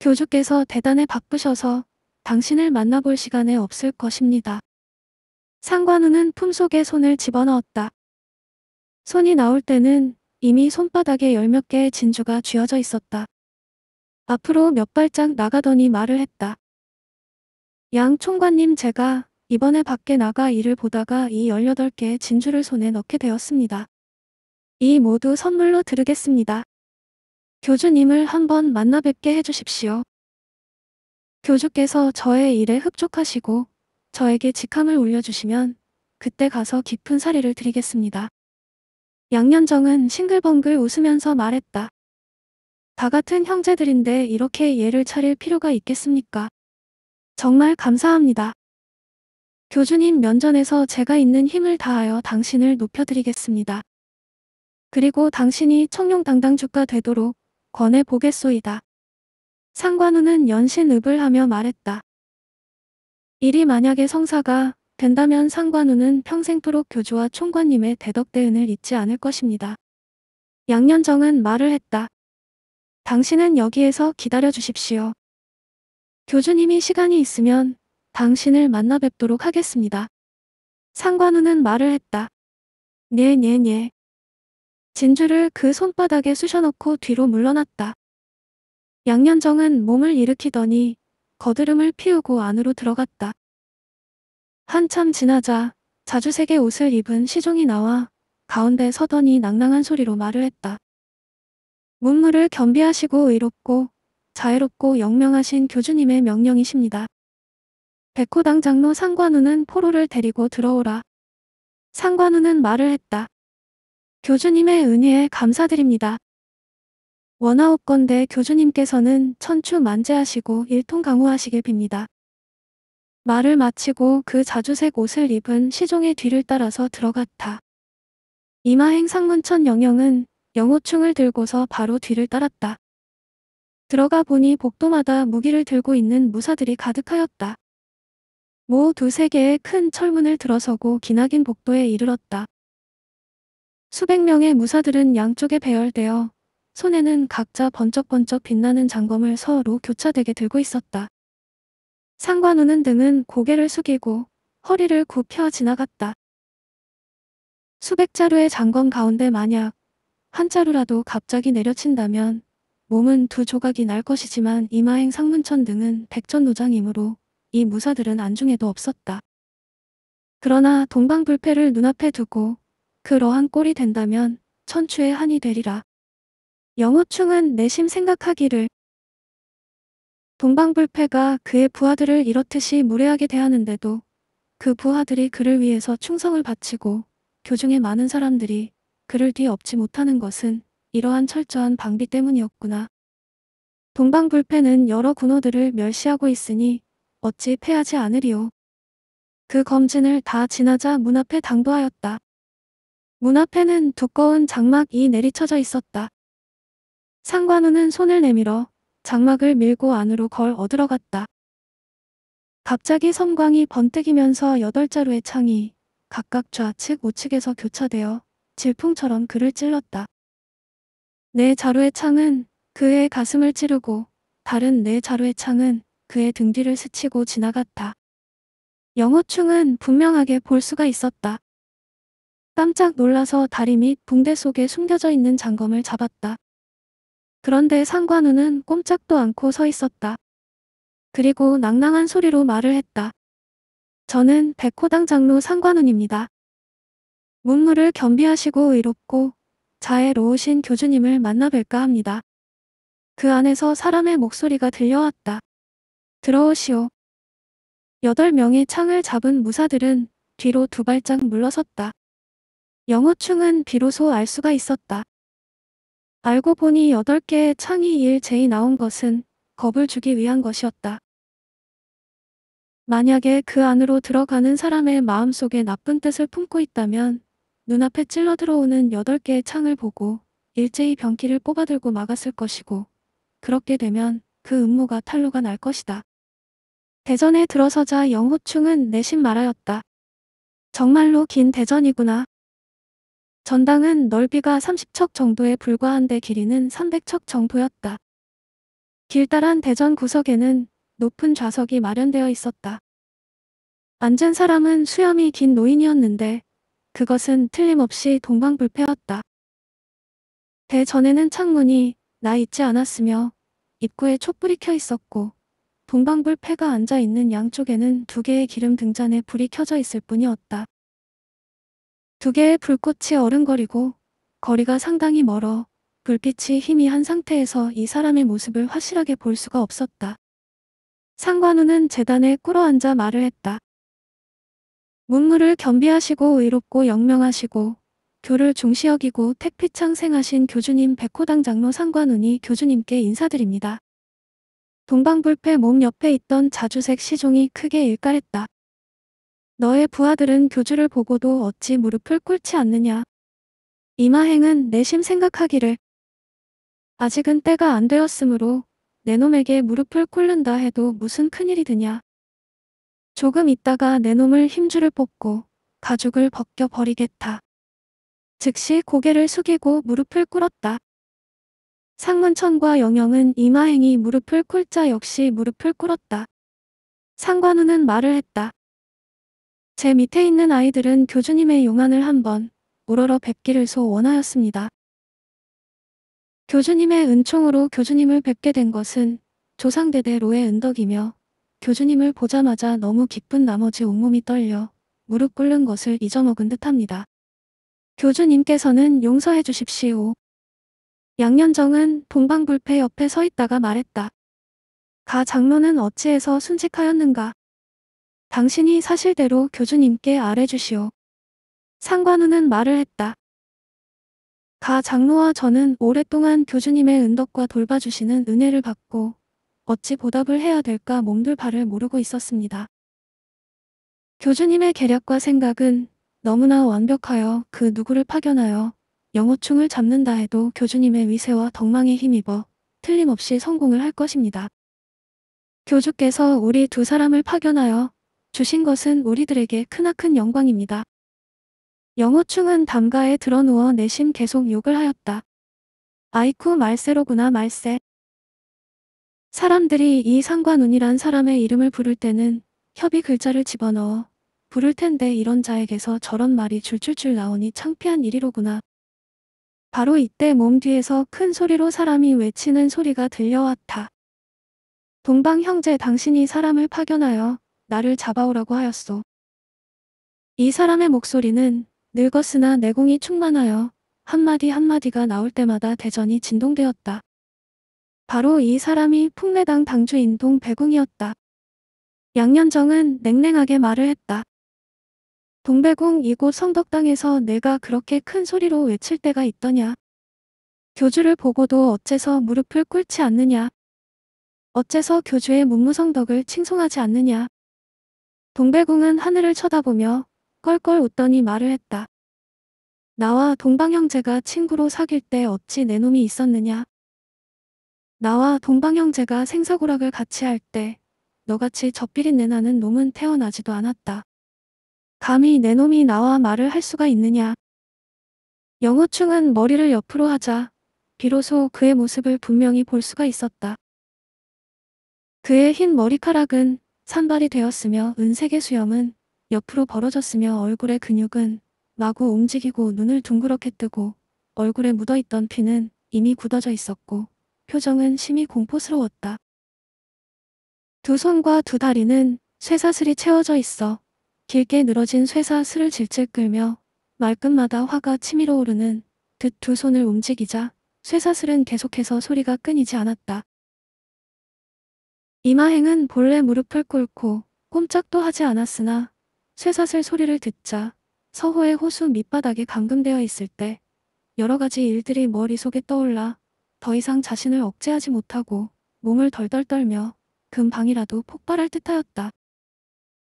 교주께서 대단해 바쁘셔서 당신을 만나볼 시간에 없을 것입니다. 상관우는 품속에 손을 집어넣었다. 손이 나올 때는 이미 손바닥에 열몇 개의 진주가 쥐어져 있었다. 앞으로 몇 발짝 나가더니 말을 했다. 양 총관님 제가 이번에 밖에 나가 일을 보다가 이 18개의 진주를 손에 넣게 되었습니다. 이 모두 선물로 드리겠습니다. 교주님을 한번 만나 뵙게 해주십시오. 교주께서 저의 일에 흡족하시고 저에게 직함을 올려주시면 그때 가서 깊은 사리를 드리겠습니다. 양년정은 싱글벙글 웃으면서 말했다. 다 같은 형제들인데 이렇게 예를 차릴 필요가 있겠습니까? 정말 감사합니다. 교주님 면전에서 제가 있는 힘을 다하여 당신을 높여드리겠습니다. 그리고 당신이 청룡당당주가 되도록 권해보겠소이다. 상관우는 연신읍을 하며 말했다. 일이 만약에 성사가 된다면 상관우는 평생토록 교주와 총관님의 대덕대은을 잊지 않을 것입니다. 양년정은 말을 했다. 당신은 여기에서 기다려 주십시오. 교주님이 시간이 있으면 당신을 만나 뵙도록 하겠습니다. 상관우는 말을 했다. 네, 네, 네. 진주를 그 손바닥에 쑤셔넣고 뒤로 물러났다. 양년정은 몸을 일으키더니 거드름을 피우고 안으로 들어갔다. 한참 지나자 자주색의 옷을 입은 시종이 나와 가운데 서더니 낭낭한 소리로 말을 했다. 문물을 겸비하시고 의롭고 자애롭고 영명하신 교주님의 명령이십니다. 백호당 장로 상관우는 포로를 데리고 들어오라. 상관우는 말을 했다. 교주님의 은혜에 감사드립니다. 원하옵건대 교주님께서는 천추만재하시고 일통강호하시길 빕니다. 말을 마치고 그 자주색 옷을 입은 시종의 뒤를 따라서 들어갔다. 이마행 상문천 영영은 영호충을 들고서 바로 뒤를 따랐다. 들어가 보니 복도마다 무기를 들고 있는 무사들이 가득하였다. 모 두세 개의 큰 철문을 들어서고 기나긴 복도에 이르렀다. 수백 명의 무사들은 양쪽에 배열되어 손에는 각자 번쩍번쩍 빛나는 장검을 서로 교차되게 들고 있었다. 상관우는 등은 고개를 숙이고 허리를 굽혀 지나갔다. 수백 자루의 장검 가운데 만약 한 자루라도 갑자기 내려친다면 몸은 두 조각이 날 것이지만 이마행 상문천 등은 백전노장이므로 이 무사들은 안중에도 없었다. 그러나 동방불패를 눈앞에 두고 그러한 꼴이 된다면 천추의 한이 되리라. 영호충은 내심 생각하기를 동방불패가 그의 부하들을 이렇듯이 무례하게 대하는데도 그 부하들이 그를 위해서 충성을 바치고 교중의 많은 사람들이 그를 뒤엎지 못하는 것은 이러한 철저한 방비 때문이었구나. 동방불패는 여러 군호들을 멸시하고 있으니 어찌 패하지 않으리오. 그 검진을 다 지나자 문 앞에 당도하였다. 문 앞에는 두꺼운 장막이 내리쳐져 있었다. 상관우는 손을 내밀어 장막을 밀고 안으로 걸 얻으러 갔다. 갑자기 섬광이 번뜩이면서 여덟 자루의 창이 각각 좌측 우측에서 교차되어 질풍처럼 그를 찔렀다. 내 네 자루의 창은 그의 가슴을 찌르고 다른 내 네 자루의 창은 그의 등 뒤를 스치고 지나갔다. 영호충은 분명하게 볼 수가 있었다. 깜짝 놀라서 다리 및 붕대 속에 숨겨져 있는 장검을 잡았다. 그런데 상관우는 꼼짝도 않고 서 있었다. 그리고 낭낭한 소리로 말을 했다. 저는 백호당 장로 상관훈입니다. 문물을 겸비하시고 의롭고 자애로우신 교주님을 만나뵐까 합니다. 그 안에서 사람의 목소리가 들려왔다. 들어오시오. 여덟 명이 창을 잡은 무사들은 뒤로 두 발짝 물러섰다. 영호충은 비로소 알 수가 있었다. 알고 보니 8개의 창이 일 제이 나온 것은 겁을 주기 위한 것이었다. 만약에 그 안으로 들어가는 사람의 마음속에 나쁜 뜻을 품고 있다면 눈앞에 찔러 들어오는 8개의 창을 보고 일제히 병기를 뽑아들고 막았을 것이고 그렇게 되면 그 음모가 탈로가 날 것이다. 대전에 들어서자 영호충은 내심 말하였다. 정말로 긴 대전이구나. 전당은 넓이가 30척 정도에 불과한데 길이는 300척 정도였다. 길다란 대전 구석에는 높은 좌석이 마련되어 있었다. 앉은 사람은 수염이 긴 노인이었는데 그것은 틀림없이 동방불패였다. 대전에는 창문이 나 있지 않았으며 입구에 촛불이 켜 있었고 동방불패가 앉아 있는 양쪽에는 두 개의 기름 등잔에 불이 켜져 있을 뿐이었다. 두 개의 불꽃이 어른거리고 거리가 상당히 멀어 불빛이 희미한 상태에서 이 사람의 모습을 확실하게 볼 수가 없었다. 상관우는 재단에 꿇어앉아 말을 했다. 문물을 겸비하시고 의롭고 영명하시고 교를 중시 여기고 택피창생하신 교주님 백호당 장로 상관운이 교주님께 인사드립니다. 동방불패 몸 옆에 있던 자주색 시종이 크게 일깔했다. 너의 부하들은 교주를 보고도 어찌 무릎을 꿇지 않느냐. 이마행은 내심 생각하기를 아직은 때가 안 되었으므로 내 놈에게 무릎을 꿇는다 해도 무슨 큰일이 드냐. 조금 있다가 내 놈을 힘줄을 뽑고 가죽을 벗겨버리겠다. 즉시 고개를 숙이고 무릎을 꿇었다. 상문천과 영영은 이마행이 무릎을 꿇자 역시 무릎을 꿇었다. 상관우는 말을 했다. 제 밑에 있는 아이들은 교주님의 용안을 한 번 우러러 뵙기를 소원하였습니다. 교주님의 은총으로 교주님을 뵙게 된 것은 조상대대로의 은덕이며 교주님을 보자마자 너무 기쁜 나머지 온몸이 떨려 무릎 꿇는 것을 잊어먹은 듯합니다. 교주님께서는 용서해 주십시오. 양년정은 동방불패 옆에 서 있다가 말했다. 가 장로는 어찌해서 순직하였는가. 당신이 사실대로 교주님께 아뢰주시오. 상관우는 말을 했다. 가 장로와 저는 오랫동안 교주님의 은덕과 돌봐주시는 은혜를 받고 어찌 보답을 해야 될까 몸둘 바를 모르고 있었습니다. 교주님의 계략과 생각은 너무나 완벽하여 그 누구를 파견하여 영어충을 잡는다 해도 교주님의 위세와 덕망에 힘입어 틀림없이 성공을 할 것입니다. 교주께서 우리 두 사람을 파견하여 주신 것은 우리들에게 크나큰 영광입니다. 영호충은 담가에 드러누워 내심 계속 욕을 하였다. 아이쿠 말세로구나 말세. 사람들이 이 상관운이란 사람의 이름을 부를 때는 협의 글자를 집어넣어 부를 텐데 이런 자에게서 저런 말이 줄줄줄 나오니 창피한 일이로구나. 바로 이때 몸 뒤에서 큰 소리로 사람이 외치는 소리가 들려왔다. 동방 형제 당신이 사람을 파견하여 나를 잡아오라고 하였소. 이 사람의 목소리는 늙었으나 내공이 충만하여 한마디 한마디가 나올 때마다 대전이 진동되었다. 바로 이 사람이 풍래당 당주인 동 배궁이었다. 양년정은 냉랭하게 말을 했다. 동배궁 이곳 성덕당에서 내가 그렇게 큰 소리로 외칠 때가 있더냐. 교주를 보고도 어째서 무릎을 꿇지 않느냐. 어째서 교주의 문무성덕을 칭송하지 않느냐. 동백궁은 하늘을 쳐다보며 껄껄 웃더니 말을 했다. 나와 동방형제가 친구로 사귈 때 어찌 내 놈이 있었느냐. 나와 동방형제가 생사고락을 같이 할 때 너같이 젖비린내 나는 놈은 태어나지도 않았다. 감히 내 놈이 나와 말을 할 수가 있느냐. 영호충은 머리를 옆으로 하자 비로소 그의 모습을 분명히 볼 수가 있었다. 그의 흰 머리카락은 산발이 되었으며 은색의 수염은 옆으로 벌어졌으며 얼굴의 근육은 마구 움직이고 눈을 둥그렇게 뜨고 얼굴에 묻어있던 피는 이미 굳어져 있었고 표정은 심히 공포스러웠다. 두 손과 두 다리는 쇠사슬이 채워져 있어 길게 늘어진 쇠사슬을 질질 끌며 말끝마다 화가 치밀어 오르는 듯 두 손을 움직이자 쇠사슬은 계속해서 소리가 끊이지 않았다. 이마행은 본래 무릎을 꿇고 꼼짝도 하지 않았으나 쇠사슬 소리를 듣자 서호의 호수 밑바닥에 감금되어 있을 때 여러 가지 일들이 머릿속에 떠올라 더 이상 자신을 억제하지 못하고 몸을 덜덜 떨며 금방이라도 폭발할 듯하였다.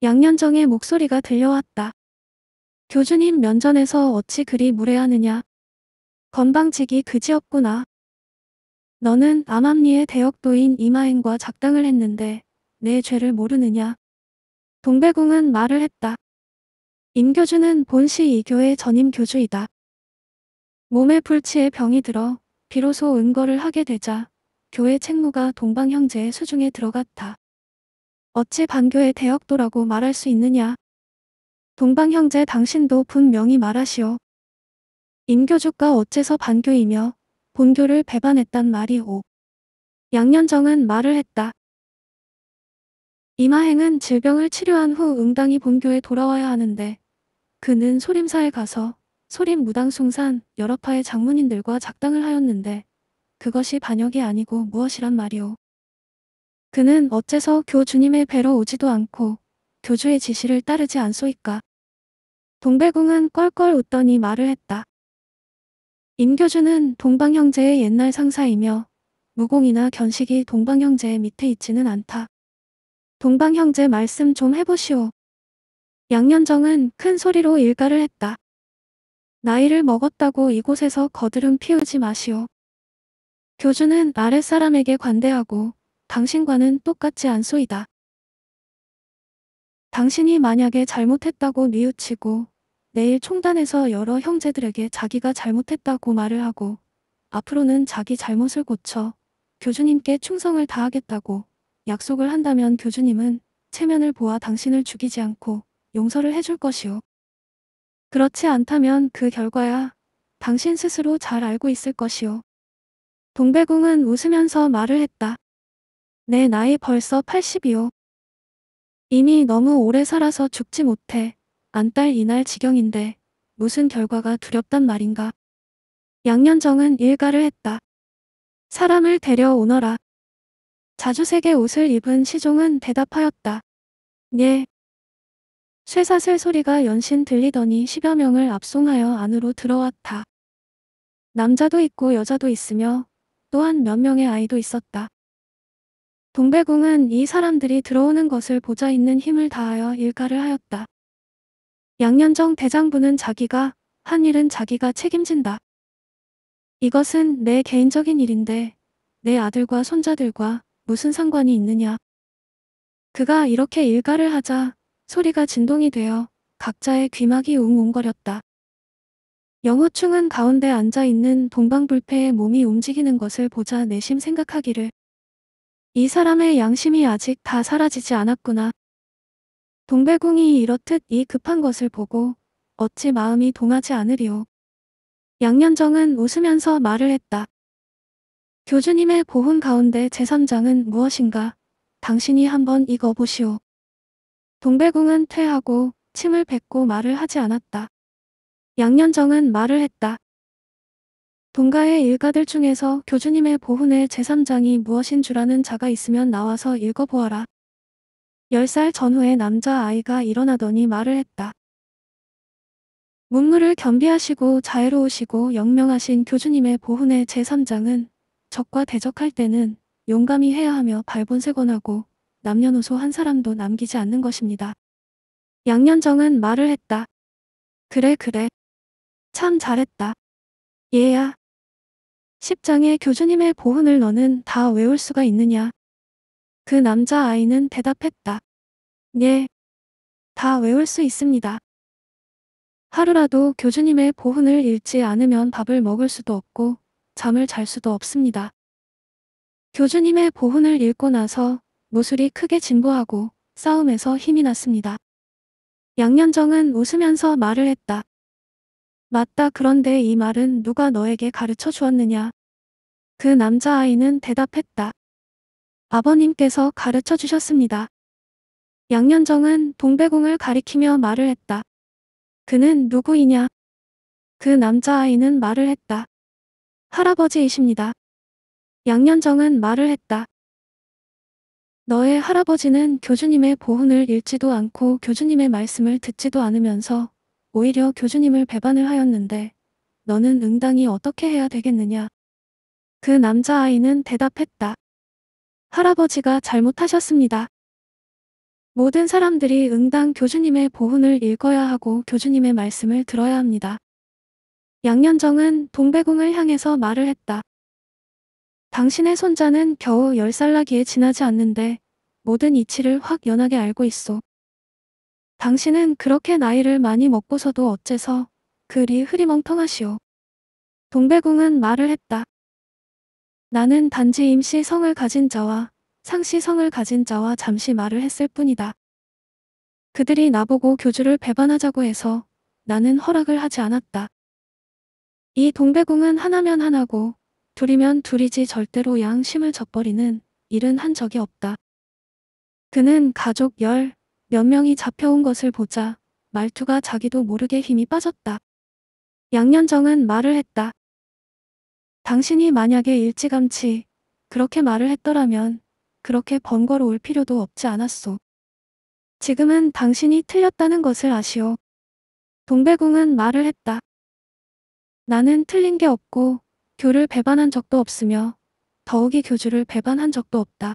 양년정의 목소리가 들려왔다. 교주님 면전에서 어찌 그리 무례하느냐. 건방지기 그지없구나. 너는 암암리의 대역도인 이마행과 작당을 했는데 내 죄를 모르느냐. 동배궁은 말을 했다. 임교주는 본시 이교의 전임 교주이다. 몸에 불치의 병이 들어 비로소 은거를 하게 되자 교회 책무가 동방 형제의 수중에 들어갔다. 어찌 반교의 대역도라고 말할 수 있느냐. 동방 형제 당신도 분명히 말하시오. 임교주가 어째서 반교이며 본교를 배반했단 말이오. 양년정은 말을 했다. 이마행은 질병을 치료한 후 응당이 본교에 돌아와야 하는데 그는 소림사에 가서 소림 무당송산 여러 파의 장문인들과 작당을 하였는데 그것이 반역이 아니고 무엇이란 말이오. 그는 어째서 교주님의 배로 오지도 않고 교주의 지시를 따르지 않소이까. 동백궁은 껄껄 웃더니 말을 했다. 임교주는 동방형제의 옛날 상사이며 무공이나 견식이 동방형제의 밑에 있지는 않다. 동방형제 말씀 좀 해보시오. 양년정은 큰 소리로 일가를 했다. 나이를 먹었다고 이곳에서 거드름 피우지 마시오. 교주는 아랫사람에게 관대하고 당신과는 똑같지 않소이다. 당신이 만약에 잘못했다고 뉘우치고 내일 총단에서 여러 형제들에게 자기가 잘못했다고 말을 하고 앞으로는 자기 잘못을 고쳐 교주님께 충성을 다하겠다고 약속을 한다면 교주님은 체면을 보아 당신을 죽이지 않고 용서를 해줄 것이오. 그렇지 않다면 그 결과야 당신 스스로 잘 알고 있을 것이오. 동백웅은 웃으면서 말을 했다. 내 나이 벌써 80이오. 이미 너무 오래 살아서 죽지 못해 안딸 이날 지경인데 무슨 결과가 두렵단 말인가. 양년정은 일가를 했다. 사람을 데려오너라. 자주색의 옷을 입은 시종은 대답하였다. 예. 쇠사슬 소리가 연신 들리더니 십여 명을 압송하여 안으로 들어왔다. 남자도 있고 여자도 있으며 또한 몇 명의 아이도 있었다. 동배궁은 이 사람들이 들어오는 것을 보자 있는 힘을 다하여 일가를 하였다. 양년정 대장부는 자기가 한 일은 자기가 책임진다. 이것은 내 개인적인 일인데 내 아들과 손자들과 무슨 상관이 있느냐. 그가 이렇게 일가를 하자 소리가 진동이 되어 각자의 귀막이 웅웅거렸다. 영호충은 가운데 앉아있는 동방불패의 몸이 움직이는 것을 보자 내심 생각하기를 이 사람의 양심이 아직 다 사라지지 않았구나. 동백궁이 이렇듯 이 급한 것을 보고 어찌 마음이 동하지 않으리오. 양년정은 웃으면서 말을 했다. 교주님의 보훈 가운데 제선장은 무엇인가? 당신이 한번 읽어보시오. 동백궁은 퇴하고 침을 뱉고 말을 하지 않았다. 양년정은 말을 했다. 동가의 일가들 중에서 교주님의 보훈의 제삼장이 무엇인 줄 아는 자가 있으면 나와서 읽어보아라. 10살 전후에 남자아이가 일어나더니 말을 했다. 문물을 겸비하시고 자애로우시고 영명하신 교주님의 보훈의 제3장은 적과 대적할 때는 용감히 해야 하며 발본색원하고 남녀노소 한 사람도 남기지 않는 것입니다. 양년정은 말을 했다. 그래 그래. 참 잘했다. 얘야. 10장의 교주님의 보훈을 너는 다 외울 수가 있느냐. 그 남자아이는 대답했다. 예. 다 외울 수 있습니다. 하루라도 교수님의 보훈을 잃지 않으면 밥을 먹을 수도 없고 잠을 잘 수도 없습니다. 교수님의 보훈을 읽고 나서 무술이 크게 진보하고 싸움에서 힘이 났습니다. 양년정은 웃으면서 말을 했다. 맞다 그런데 이 말은 누가 너에게 가르쳐 주었느냐. 그 남자아이는 대답했다. 아버님께서 가르쳐 주셨습니다. 양년정은 동배공을 가리키며 말을 했다. 그는 누구이냐? 그 남자아이는 말을 했다. 할아버지이십니다. 양년정은 말을 했다. 너의 할아버지는 교주님의 보훈을 읽지도 않고 교주님의 말씀을 듣지도 않으면서 오히려 교주님을 배반을 하였는데 너는 응당이 어떻게 해야 되겠느냐. 그 남자아이는 대답했다. 할아버지가 잘못하셨습니다. 모든 사람들이 응당 교수님의 보훈을 읽어야 하고 교수님의 말씀을 들어야 합니다. 양년정은 동백궁을 향해서 말을 했다. 당신의 손자는 겨우 열 살 나기에 지나지 않는데 모든 이치를 확 연하게 알고 있어. 당신은 그렇게 나이를 많이 먹고서도 어째서 그리 흐리멍텅하시오. 동백궁은 말을 했다. 나는 단지 임시성을 가진 자와 상시성을 가진 자와 잠시 말을 했을 뿐이다. 그들이 나보고 교주를 배반하자고 해서 나는 허락을 하지 않았다. 이동백궁은 하나면 하나고 둘이면 둘이지 절대로 양심을 져버리는 일은 한 적이 없다. 그는 가족 열 몇 명이 잡혀온 것을 보자 말투가 자기도 모르게 힘이 빠졌다. 양년정은 말을 했다. 당신이 만약에 일찌감치 그렇게 말을 했더라면 그렇게 번거로울 필요도 없지 않았소. 지금은 당신이 틀렸다는 것을 아시오. 동배궁은 말을 했다. 나는 틀린 게 없고 교를 배반한 적도 없으며 더욱이 교주를 배반한 적도 없다.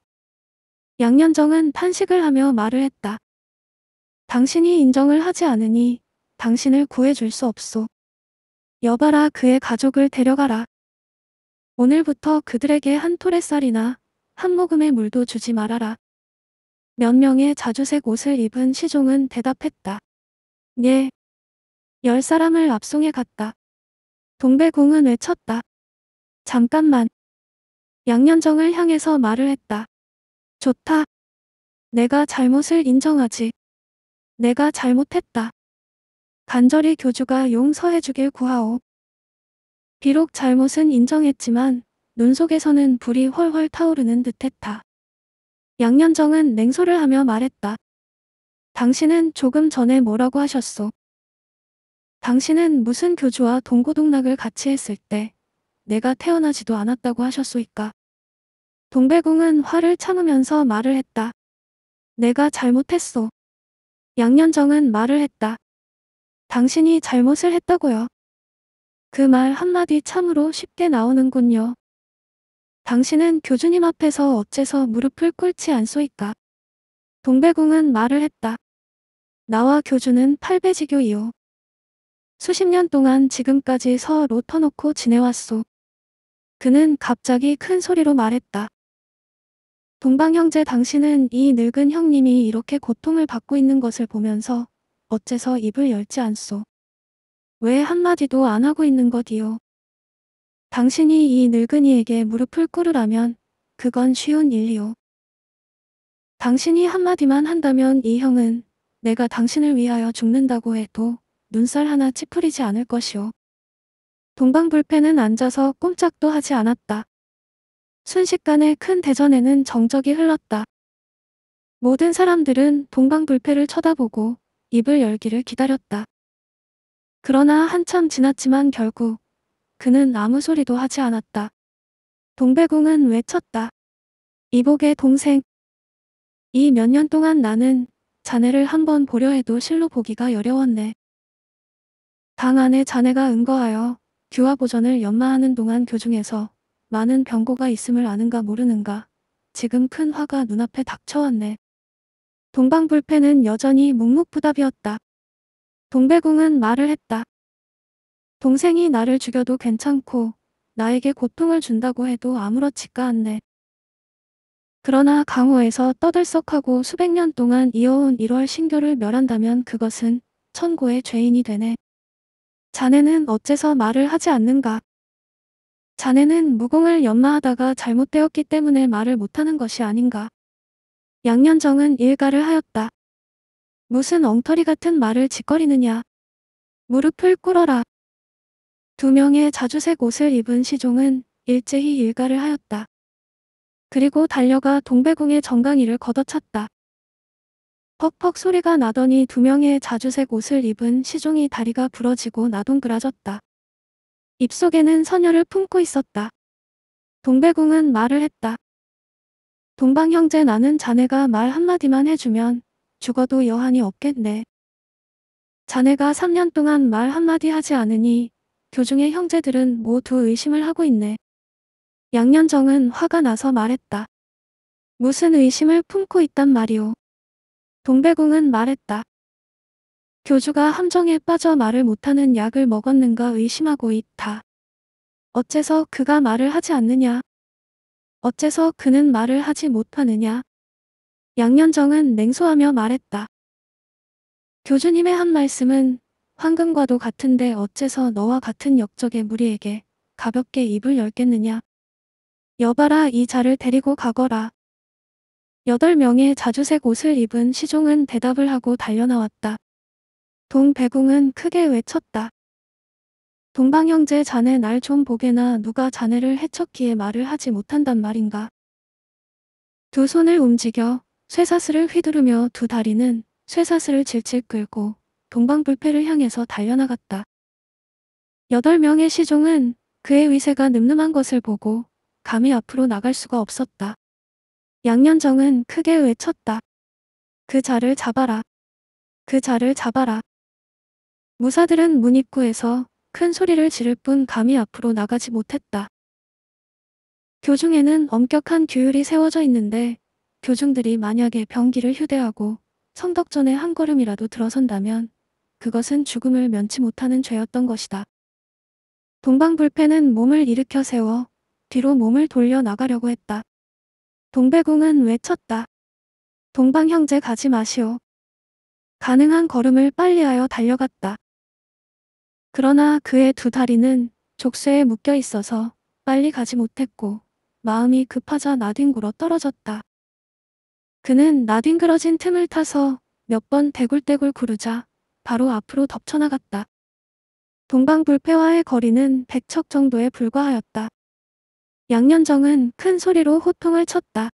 양년정은 탄식을 하며 말을 했다. 당신이 인정을 하지 않으니 당신을 구해줄 수 없소. 여봐라 그의 가족을 데려가라. 오늘부터 그들에게 한 톨의 쌀이나 한 모금의 물도 주지 말아라. 몇 명의 자주색 옷을 입은 시종은 대답했다. 예. 열 사람을 압송해 갔다. 동배궁은 외쳤다. 잠깐만. 양년정을 향해서 말을 했다. 좋다. 내가 잘못을 인정하지. 내가 잘못했다. 간절히 교주가 용서해주길 구하오. 비록 잘못은 인정했지만 눈 속에서는 불이 훨훨 타오르는 듯했다. 양년정은 냉소를 하며 말했다. 당신은 조금 전에 뭐라고 하셨소? 당신은 무슨 교주와 동고동락을 같이 했을 때 내가 태어나지도 않았다고 하셨소이까? 동백웅은 화를 참으면서 말을 했다. 내가 잘못했소. 양년정은 말을 했다. 당신이 잘못을 했다고요. 그말 한마디 참으로 쉽게 나오는군요. 당신은 교주님 앞에서 어째서 무릎을 꿇지 않소이까. 동배궁은 말을 했다. 나와 교주는 팔배지교이요. 수십 년 동안 지금까지 서로 터놓고 지내왔소. 그는 갑자기 큰 소리로 말했다. 동방형제 당신은 이 늙은 형님이 이렇게 고통을 받고 있는 것을 보면서 어째서 입을 열지 않소. 왜 한마디도 안 하고 있는 것이요? 당신이 이 늙은이에게 무릎을 꿇으라면 그건 쉬운 일이요. 당신이 한마디만 한다면 이 형은 내가 당신을 위하여 죽는다고 해도 눈살 하나 찌푸리지 않을 것이오. 동방불패는 앉아서 꼼짝도 하지 않았다. 순식간에 큰 대전에는 정적이 흘렀다. 모든 사람들은 동방불패를 쳐다보고 입을 열기를 기다렸다. 그러나 한참 지났지만 결국 그는 아무 소리도 하지 않았다. 동배궁은 외쳤다. 이복의 동생. 이 몇 년 동안 나는 자네를 한번 보려 해도 실로 보기가 어려웠네. 당 안에 자네가 은거하여 규화보전을 연마하는 동안 교중에서 많은 병고가 있음을 아는가 모르는가 지금 큰 화가 눈앞에 닥쳐왔네. 동방불패는 여전히 묵묵부답이었다. 동백궁은 말을 했다. 동생이 나를 죽여도 괜찮고 나에게 고통을 준다고 해도 아무렇지가 않네. 그러나 강호에서 떠들썩하고 수백 년 동안 이어온 1월 신교를 멸한다면 그것은 천고의 죄인이 되네. 자네는 어째서 말을 하지 않는가? 자네는 무공을 연마하다가 잘못되었기 때문에 말을 못하는 것이 아닌가? 양년정은 일가를 하였다. 무슨 엉터리 같은 말을 짓거리느냐. 무릎을 꿇어라. 두 명의 자주색 옷을 입은 시종은 일제히 일가를 하였다. 그리고 달려가 동백궁의 정강이를 걷어찼다. 퍽퍽 소리가 나더니 두 명의 자주색 옷을 입은 시종이 다리가 부러지고 나동그라졌다. 입속에는 선녀를 품고 있었다. 동백궁은 말을 했다. 동방 형제 나는 자네가 말 한마디만 해주면 죽어도 여한이 없겠네. 자네가 3년 동안 말 한마디 하지 않으니 교중의 형제들은 모두 의심을 하고 있네. 양년정은 화가 나서 말했다. 무슨 의심을 품고 있단 말이오. 동배궁은 말했다. 교주가 함정에 빠져 말을 못하는 약을 먹었는가 의심하고 있다. 어째서 그가 말을 하지 않느냐? 어째서 그는 말을 하지 못하느냐? 양년정은 냉소하며 말했다. 교주님의 한 말씀은 황금과도 같은데 어째서 너와 같은 역적의 무리에게 가볍게 입을 열겠느냐. 여봐라 이 자를 데리고 가거라. 여덟 명의 자주색 옷을 입은 시종은 대답을 하고 달려나왔다. 동배궁은 크게 외쳤다. 동방형제 자네 날 좀 보게나 누가 자네를 해쳤기에 말을 하지 못한단 말인가. 두 손을 움직여 쇠사슬을 휘두르며 두 다리는 쇠사슬을 질질 끌고 동방불패를 향해서 달려나갔다. 여덟 명의 시종은 그의 위세가 늠름한 것을 보고 감히 앞으로 나갈 수가 없었다. 양년정은 크게 외쳤다. 그 자를 잡아라. 그 자를 잡아라. 무사들은 문 입구에서 큰 소리를 지를 뿐 감히 앞으로 나가지 못했다. 교중에는 엄격한 규율이 세워져 있는데 교중들이 만약에 병기를 휴대하고 성덕전에 한 걸음이라도 들어선다면 그것은 죽음을 면치 못하는 죄였던 것이다. 동방불패는 몸을 일으켜 세워 뒤로 몸을 돌려 나가려고 했다. 동배궁은 외쳤다. 동방 형제 가지 마시오. 가능한 걸음을 빨리하여 달려갔다. 그러나 그의 두 다리는 족쇄에 묶여 있어서 빨리 가지 못했고 마음이 급하자 나뒹굴어 떨어졌다. 그는 나뒹그러진 틈을 타서 몇 번 대굴대굴 구르자 바로 앞으로 덮쳐나갔다. 동방불패와의 거리는 100척 정도에 불과하였다. 양년정은 큰 소리로 호통을 쳤다.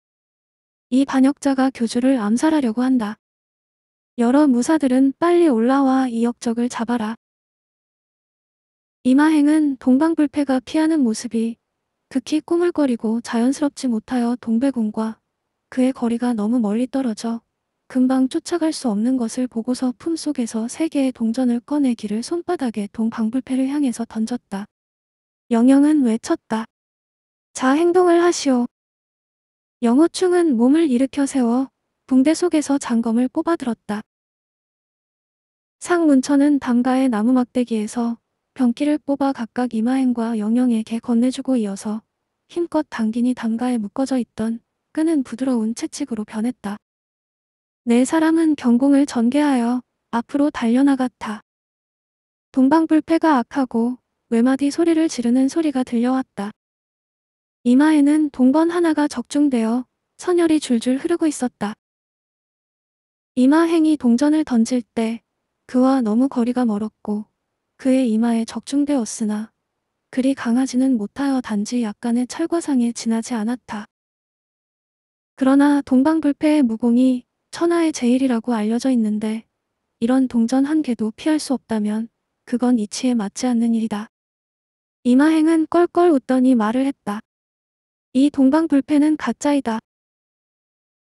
이 반역자가 교주를 암살하려고 한다. 여러 무사들은 빨리 올라와 이 역적을 잡아라. 이마행은 동방불패가 피하는 모습이 극히 꾸물거리고 자연스럽지 못하여 동백궁과 그의 거리가 너무 멀리 떨어져 금방 쫓아갈 수 없는 것을 보고서 품속에서 세 개의 동전을 꺼내기를 손바닥에 동방불패를 향해서 던졌다. 영영은 외쳤다. 자 행동을 하시오. 영호충은 몸을 일으켜 세워 붕대 속에서 장검을 뽑아들었다. 상문천은 담가의 나무 막대기에서 병기를 뽑아 각각 이마행과 영영에게 건네주고 이어서 힘껏 당기니 담가에 묶어져 있던 끄는 부드러운 채찍으로 변했다. 내 사람은 경공을 전개하여 앞으로 달려나갔다. 동방불패가 악하고 외마디 소리를 지르는 소리가 들려왔다. 이마에는 동번 하나가 적중되어 선열이 줄줄 흐르고 있었다. 이마행이 동전을 던질 때 그와 너무 거리가 멀었고 그의 이마에 적중되었으나 그리 강하지는 못하여 단지 약간의 철과상에 지나지 않았다. 그러나 동방불패의 무공이 천하의 제일이라고 알려져 있는데 이런 동전 한 개도 피할 수 없다면 그건 이치에 맞지 않는 일이다. 이마행은 껄껄 웃더니 말을 했다. 이 동방불패는 가짜이다.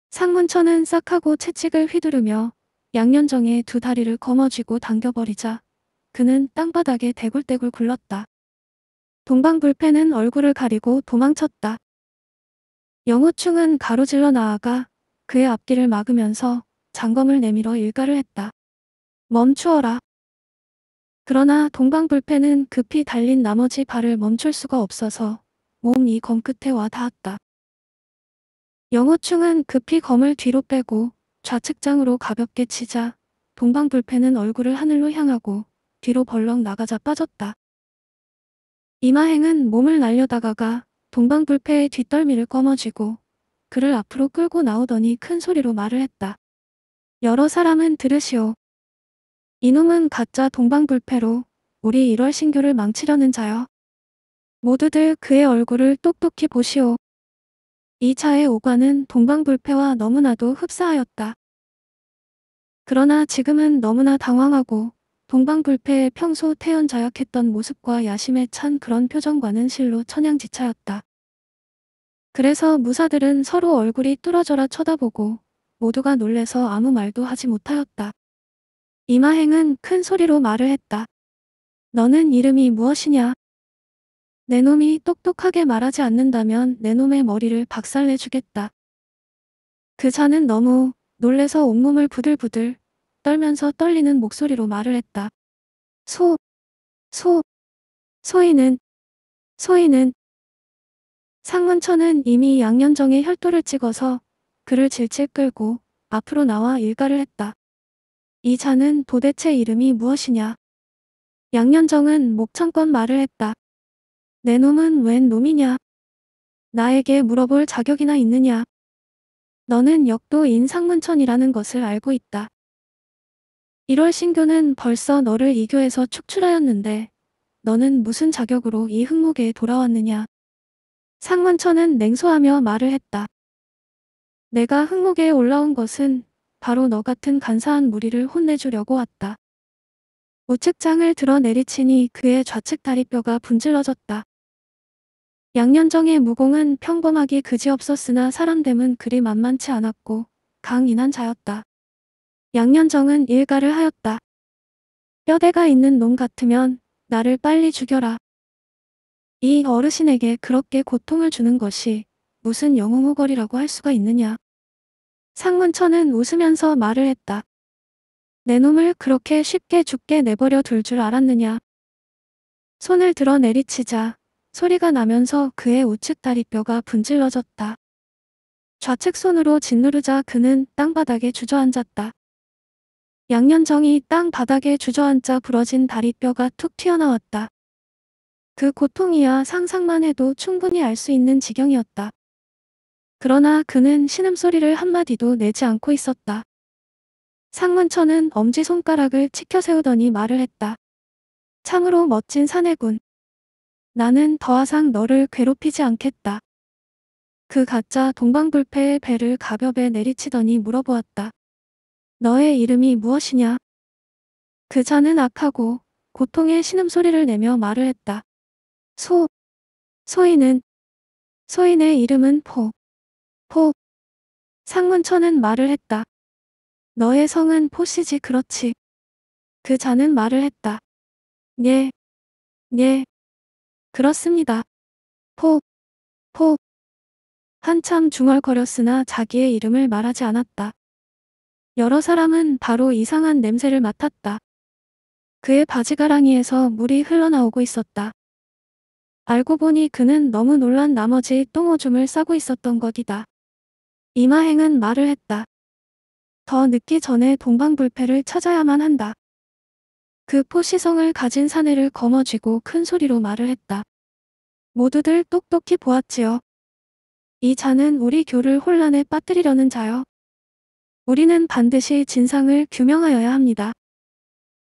상문천은 싹하고 채찍을 휘두르며 양년정의 두 다리를 거머쥐고 당겨버리자 그는 땅바닥에 대굴대굴 굴렀다. 동방불패는 얼굴을 가리고 도망쳤다. 영호충은 가로질러 나아가 그의 앞길을 막으면서 장검을 내밀어 일가를 했다. 멈추어라. 그러나 동방불패는 급히 달린 나머지 발을 멈출 수가 없어서 몸이 검 끝에 와 닿았다. 영호충은 급히 검을 뒤로 빼고 좌측장으로 가볍게 치자 동방불패는 얼굴을 하늘로 향하고 뒤로 벌렁 나가자 빠졌다. 이마행은 몸을 날려다가가 동방 불패의 뒷덜미를 꺼머쥐고 그를 앞으로 끌고 나오더니 큰 소리로 말을 했다. 여러 사람은 들으시오. 이놈은 가짜 동방불패로 우리 1월 신교를 망치려는 자여. 모두들 그의 얼굴을 똑똑히 보시오. 이 차의 오관은 동방불패와 너무나도 흡사하였다. 그러나 지금은 너무나 당황하고 동방불패의 평소 태연자약했던 모습과 야심에 찬 그런 표정과는 실로 천양지차였다. 그래서 무사들은 서로 얼굴이 뚫어져라 쳐다보고 모두가 놀래서 아무 말도 하지 못하였다. 이마행은 큰 소리로 말을 했다. 너는 이름이 무엇이냐? 내 놈이 똑똑하게 말하지 않는다면 내 놈의 머리를 박살내주겠다. 그 자는 너무 놀래서 온몸을 부들부들 떨면서 떨리는 목소리로 말을 했다. 소, 소, 소희는, 소희는. 상문천은 이미 양년정의 혈도를 찍어서 그를 질질 끌고 앞으로 나와 일가를 했다. 이 자는 도대체 이름이 무엇이냐? 양년정은 목청껏 말을 했다. 내 놈은 웬 놈이냐? 나에게 물어볼 자격이나 있느냐? 너는 역도인 상문천이라는 것을 알고 있다. 1월 신교는 벌써 너를 이교에서 축출하였는데 너는 무슨 자격으로 이 흑목에 돌아왔느냐. 상문천은 냉소하며 말을 했다. 내가 흑목에 올라온 것은 바로 너 같은 간사한 무리를 혼내주려고 왔다. 우측장을 드러 내리치니 그의 좌측 다리뼈가 분질러졌다. 양년정의 무공은 평범하기 그지없었으나 사람됨은 그리 만만치 않았고 강인한 자였다. 양년정은 일가를 하였다. 뼈대가 있는 놈 같으면 나를 빨리 죽여라. 이 어르신에게 그렇게 고통을 주는 것이 무슨 영웅호걸이라고 할 수가 있느냐. 상문천은 웃으면서 말을 했다. 내 놈을 그렇게 쉽게 죽게 내버려 둘 줄 알았느냐. 손을 들어 내리치자 소리가 나면서 그의 우측 다리뼈가 분질러졌다. 좌측 손으로 짓누르자 그는 땅바닥에 주저앉았다. 양년정이 땅 바닥에 주저앉아 부러진 다리뼈가 툭 튀어나왔다. 그 고통이야 상상만 해도 충분히 알 수 있는 지경이었다. 그러나 그는 신음소리를 한마디도 내지 않고 있었다. 상문천은 엄지손가락을 치켜세우더니 말을 했다. 참으로 멋진 사내군. 나는 더하상 너를 괴롭히지 않겠다. 그 가짜 동방불패의 배를 가볍에 내리치더니 물어보았다. 너의 이름이 무엇이냐? 그 자는 악하고 고통의 신음소리를 내며 말을 했다. 소, 소인은, 소인의 이름은 포, 포. 상문천은 말을 했다. 너의 성은 포시지 그렇지. 그 자는 말을 했다. 예, 예, 그렇습니다. 포, 포. 한참 중얼거렸으나 자기의 이름을 말하지 않았다. 여러 사람은 바로 이상한 냄새를 맡았다. 그의 바지가랑이에서 물이 흘러나오고 있었다. 알고 보니 그는 너무 놀란 나머지 똥오줌을 싸고 있었던 것이다. 이마행은 말을 했다. 더 늦기 전에 동방불패를 찾아야만 한다. 그 포시성을 가진 사내를 거머쥐고 큰 소리로 말을 했다. 모두들 똑똑히 보았지요. 이 자는 우리 교를 혼란에 빠뜨리려는 자요. 우리는 반드시 진상을 규명하여야 합니다.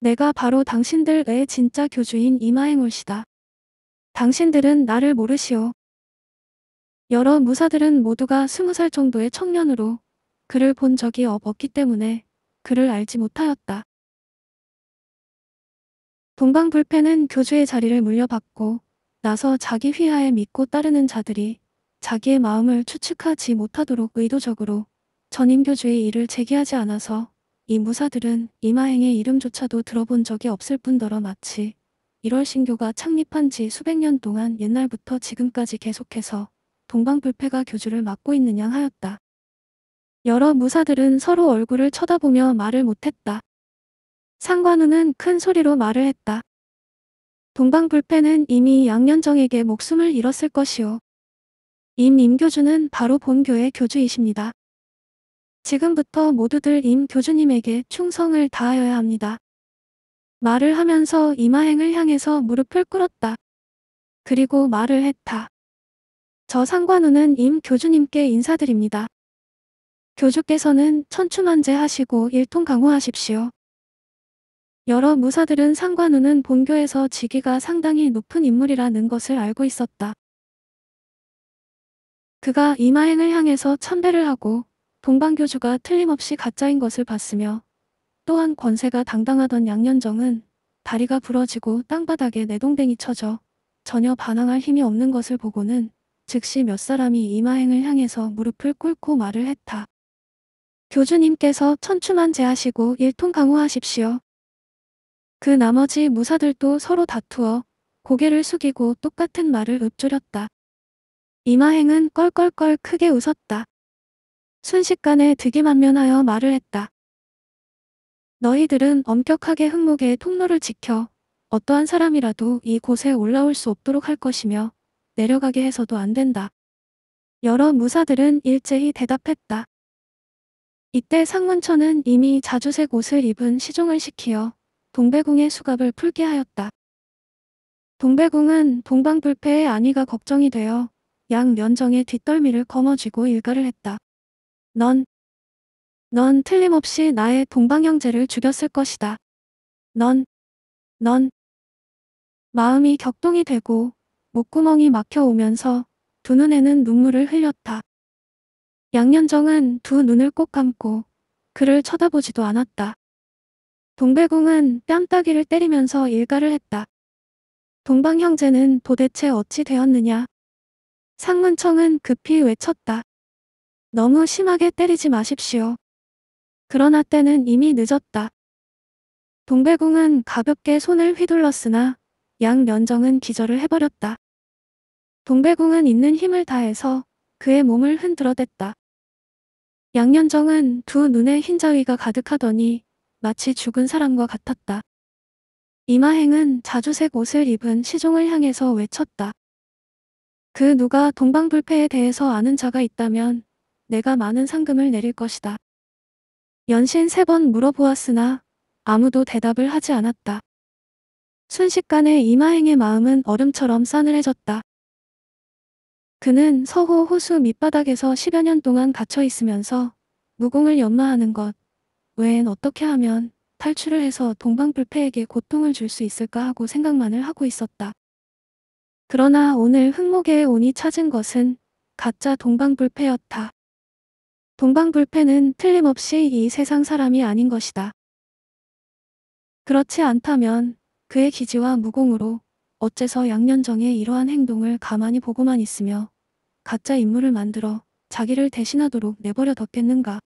내가 바로 당신들의 진짜 교주인 이마행울시다. 당신들은 나를 모르시오. 여러 무사들은 모두가 스무 살 정도의 청년으로 그를 본 적이 없었기 때문에 그를 알지 못하였다. 동방불패는 교주의 자리를 물려받고 나서 자기 휘하에 믿고 따르는 자들이 자기의 마음을 추측하지 못하도록 의도적으로 전임교주의 일을 제기하지 않아서 이 무사들은 이마행의 이름조차도 들어본 적이 없을 뿐더러 마치 1월 신교가 창립한 지 수백 년 동안 옛날부터 지금까지 계속해서 동방불패가 교주를 맡고 있는 양 하였다. 여러 무사들은 서로 얼굴을 쳐다보며 말을 못했다. 상관우는 큰 소리로 말을 했다. 동방불패는 이미 양년정에게 목숨을 잃었을 것이오. 임 임교주는 바로 본교의 교주이십니다. 지금부터 모두들 임 교주님에게 충성을 다하여야 합니다. 말을 하면서 이마행을 향해서 무릎을 꿇었다. 그리고 말을 했다. 저 상관우는 임 교주님께 인사드립니다. 교주께서는 천추만제 하시고 일통 강호하십시오. 여러 무사들은 상관우는 본교에서 직위가 상당히 높은 인물이라는 것을 알고 있었다. 그가 이마행을 향해서 참배를 하고 동방교주가 틀림없이 가짜인 것을 봤으며 또한 권세가 당당하던 양년정은 다리가 부러지고 땅바닥에 내동댕이 쳐져 전혀 반항할 힘이 없는 것을 보고는 즉시 몇 사람이 이마행을 향해서 무릎을 꿇고 말을 했다. 교주님께서 천추만 제하시고 일통 강호하십시오. 그 나머지 무사들도 서로 다투어 고개를 숙이고 똑같은 말을 읊조렸다. 이마행은 껄껄껄 크게 웃었다. 순식간에 득이만면하여 말을 했다. 너희들은 엄격하게 흑목의 통로를 지켜 어떠한 사람이라도 이곳에 올라올 수 없도록 할 것이며 내려가게 해서도 안 된다. 여러 무사들은 일제히 대답했다. 이때 상문천은 이미 자주색 옷을 입은 시종을 시키어 동백궁의 수갑을 풀게 하였다. 동백궁은 동방불패의 안위가 걱정이 되어 양 면정의 뒷덜미를 거머쥐고 일가를 했다. 넌, 넌 틀림없이 나의 동방형제를 죽였을 것이다. 넌, 넌. 마음이 격동이 되고 목구멍이 막혀오면서 두 눈에는 눈물을 흘렸다. 양년정은 두 눈을 꼭 감고 그를 쳐다보지도 않았다. 동배궁은 뺨따기를 때리면서 일가를 했다. 동방 형제는 도대체 어찌 되었느냐. 상문청은 급히 외쳤다. 너무 심하게 때리지 마십시오. 그러나 때는 이미 늦었다. 동배궁은 가볍게 손을 휘둘렀으나 양면정은 기절을 해버렸다. 동배궁은 있는 힘을 다해서 그의 몸을 흔들어댔다. 양면정은 두 눈에 흰자위가 가득하더니 마치 죽은 사람과 같았다. 이마행은 자주색 옷을 입은 시종을 향해서 외쳤다. 그 누가 동방불패에 대해서 아는 자가 있다면 내가 많은 상금을 내릴 것이다. 연신 세 번 물어보았으나 아무도 대답을 하지 않았다. 순식간에 이마행의 마음은 얼음처럼 싸늘해졌다. 그는 서호 호수 밑바닥에서 10여 년 동안 갇혀 있으면서 무공을 연마하는 것 외엔 어떻게 하면 탈출을 해서 동방불패에게 고통을 줄 수 있을까 하고 생각만을 하고 있었다. 그러나 오늘 흑목에 온이 찾은 것은 가짜 동방불패였다. 동방불패는 틀림없이 이 세상 사람이 아닌 것이다. 그렇지 않다면 그의 기지와 무공으로 어째서 양년정의 이러한 행동을 가만히 보고만 있으며 가짜 인물을 만들어 자기를 대신하도록 내버려 뒀겠는가.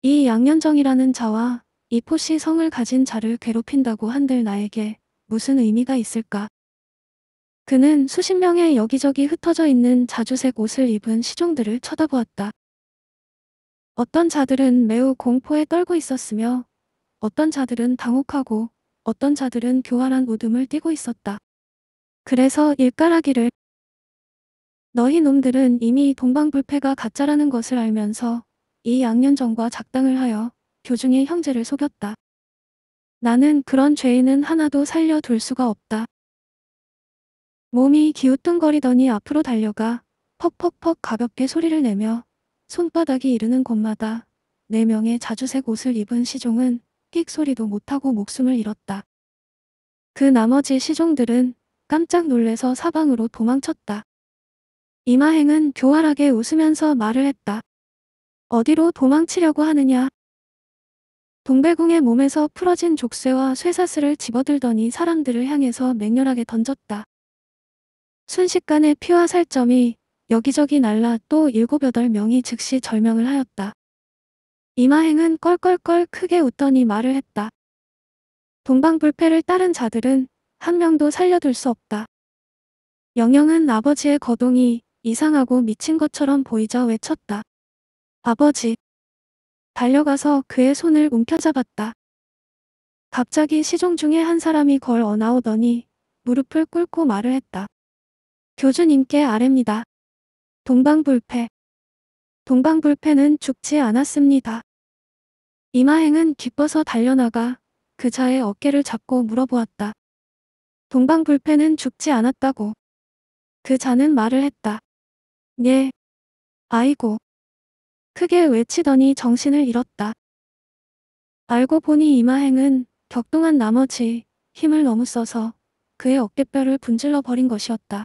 이 양년정이라는 자와 이 포시 성을 가진 자를 괴롭힌다고 한들 나에게 무슨 의미가 있을까? 그는 수십 명의 여기저기 흩어져 있는 자주색 옷을 입은 시종들을 쳐다보았다. 어떤 자들은 매우 공포에 떨고 있었으며 어떤 자들은 당혹하고 어떤 자들은 교활한 웃음을 띠고 있었다. 그래서 일가라기를 너희 놈들은 이미 동방불패가 가짜라는 것을 알면서 이 양년정과 작당을 하여 교중의 형제를 속였다. 나는 그런 죄인은 하나도 살려둘 수가 없다. 몸이 기우뚱거리더니 앞으로 달려가 퍽퍽퍽 가볍게 소리를 내며 손바닥이 이르는 곳마다 네 명의 자주색 옷을 입은 시종은 끽 소리도 못하고 목숨을 잃었다. 그 나머지 시종들은 깜짝 놀래서 사방으로 도망쳤다. 이마행은 교활하게 웃으면서 말을 했다. 어디로 도망치려고 하느냐? 동백궁의 몸에서 풀어진 족쇄와 쇠사슬을 집어들더니 사람들을 향해서 맹렬하게 던졌다. 순식간에 피와 살점이 여기저기 날라 또 일곱 여덟 명이 즉시 절명을 하였다. 이마행은 껄껄껄 크게 웃더니 말을 했다. 동방불패를 따른 자들은 한 명도 살려둘 수 없다. 영영은 아버지의 거동이 이상하고 미친 것처럼 보이자 외쳤다. 아버지. 달려가서 그의 손을 움켜잡았다. 갑자기 시종 중에 한 사람이 걸 어나오더니 무릎을 꿇고 말을 했다. 교주님께 아랩니다. 동방불패. 동방불패는 죽지 않았습니다. 이마행은 기뻐서 달려나가 그 자의 어깨를 잡고 물어보았다. 동방불패는 죽지 않았다고. 그 자는 말을 했다. 예. 아이고. 크게 외치더니 정신을 잃었다. 알고 보니 이마행은 격동한 나머지 힘을 너무 써서 그의 어깨뼈를 분질러 버린 것이었다.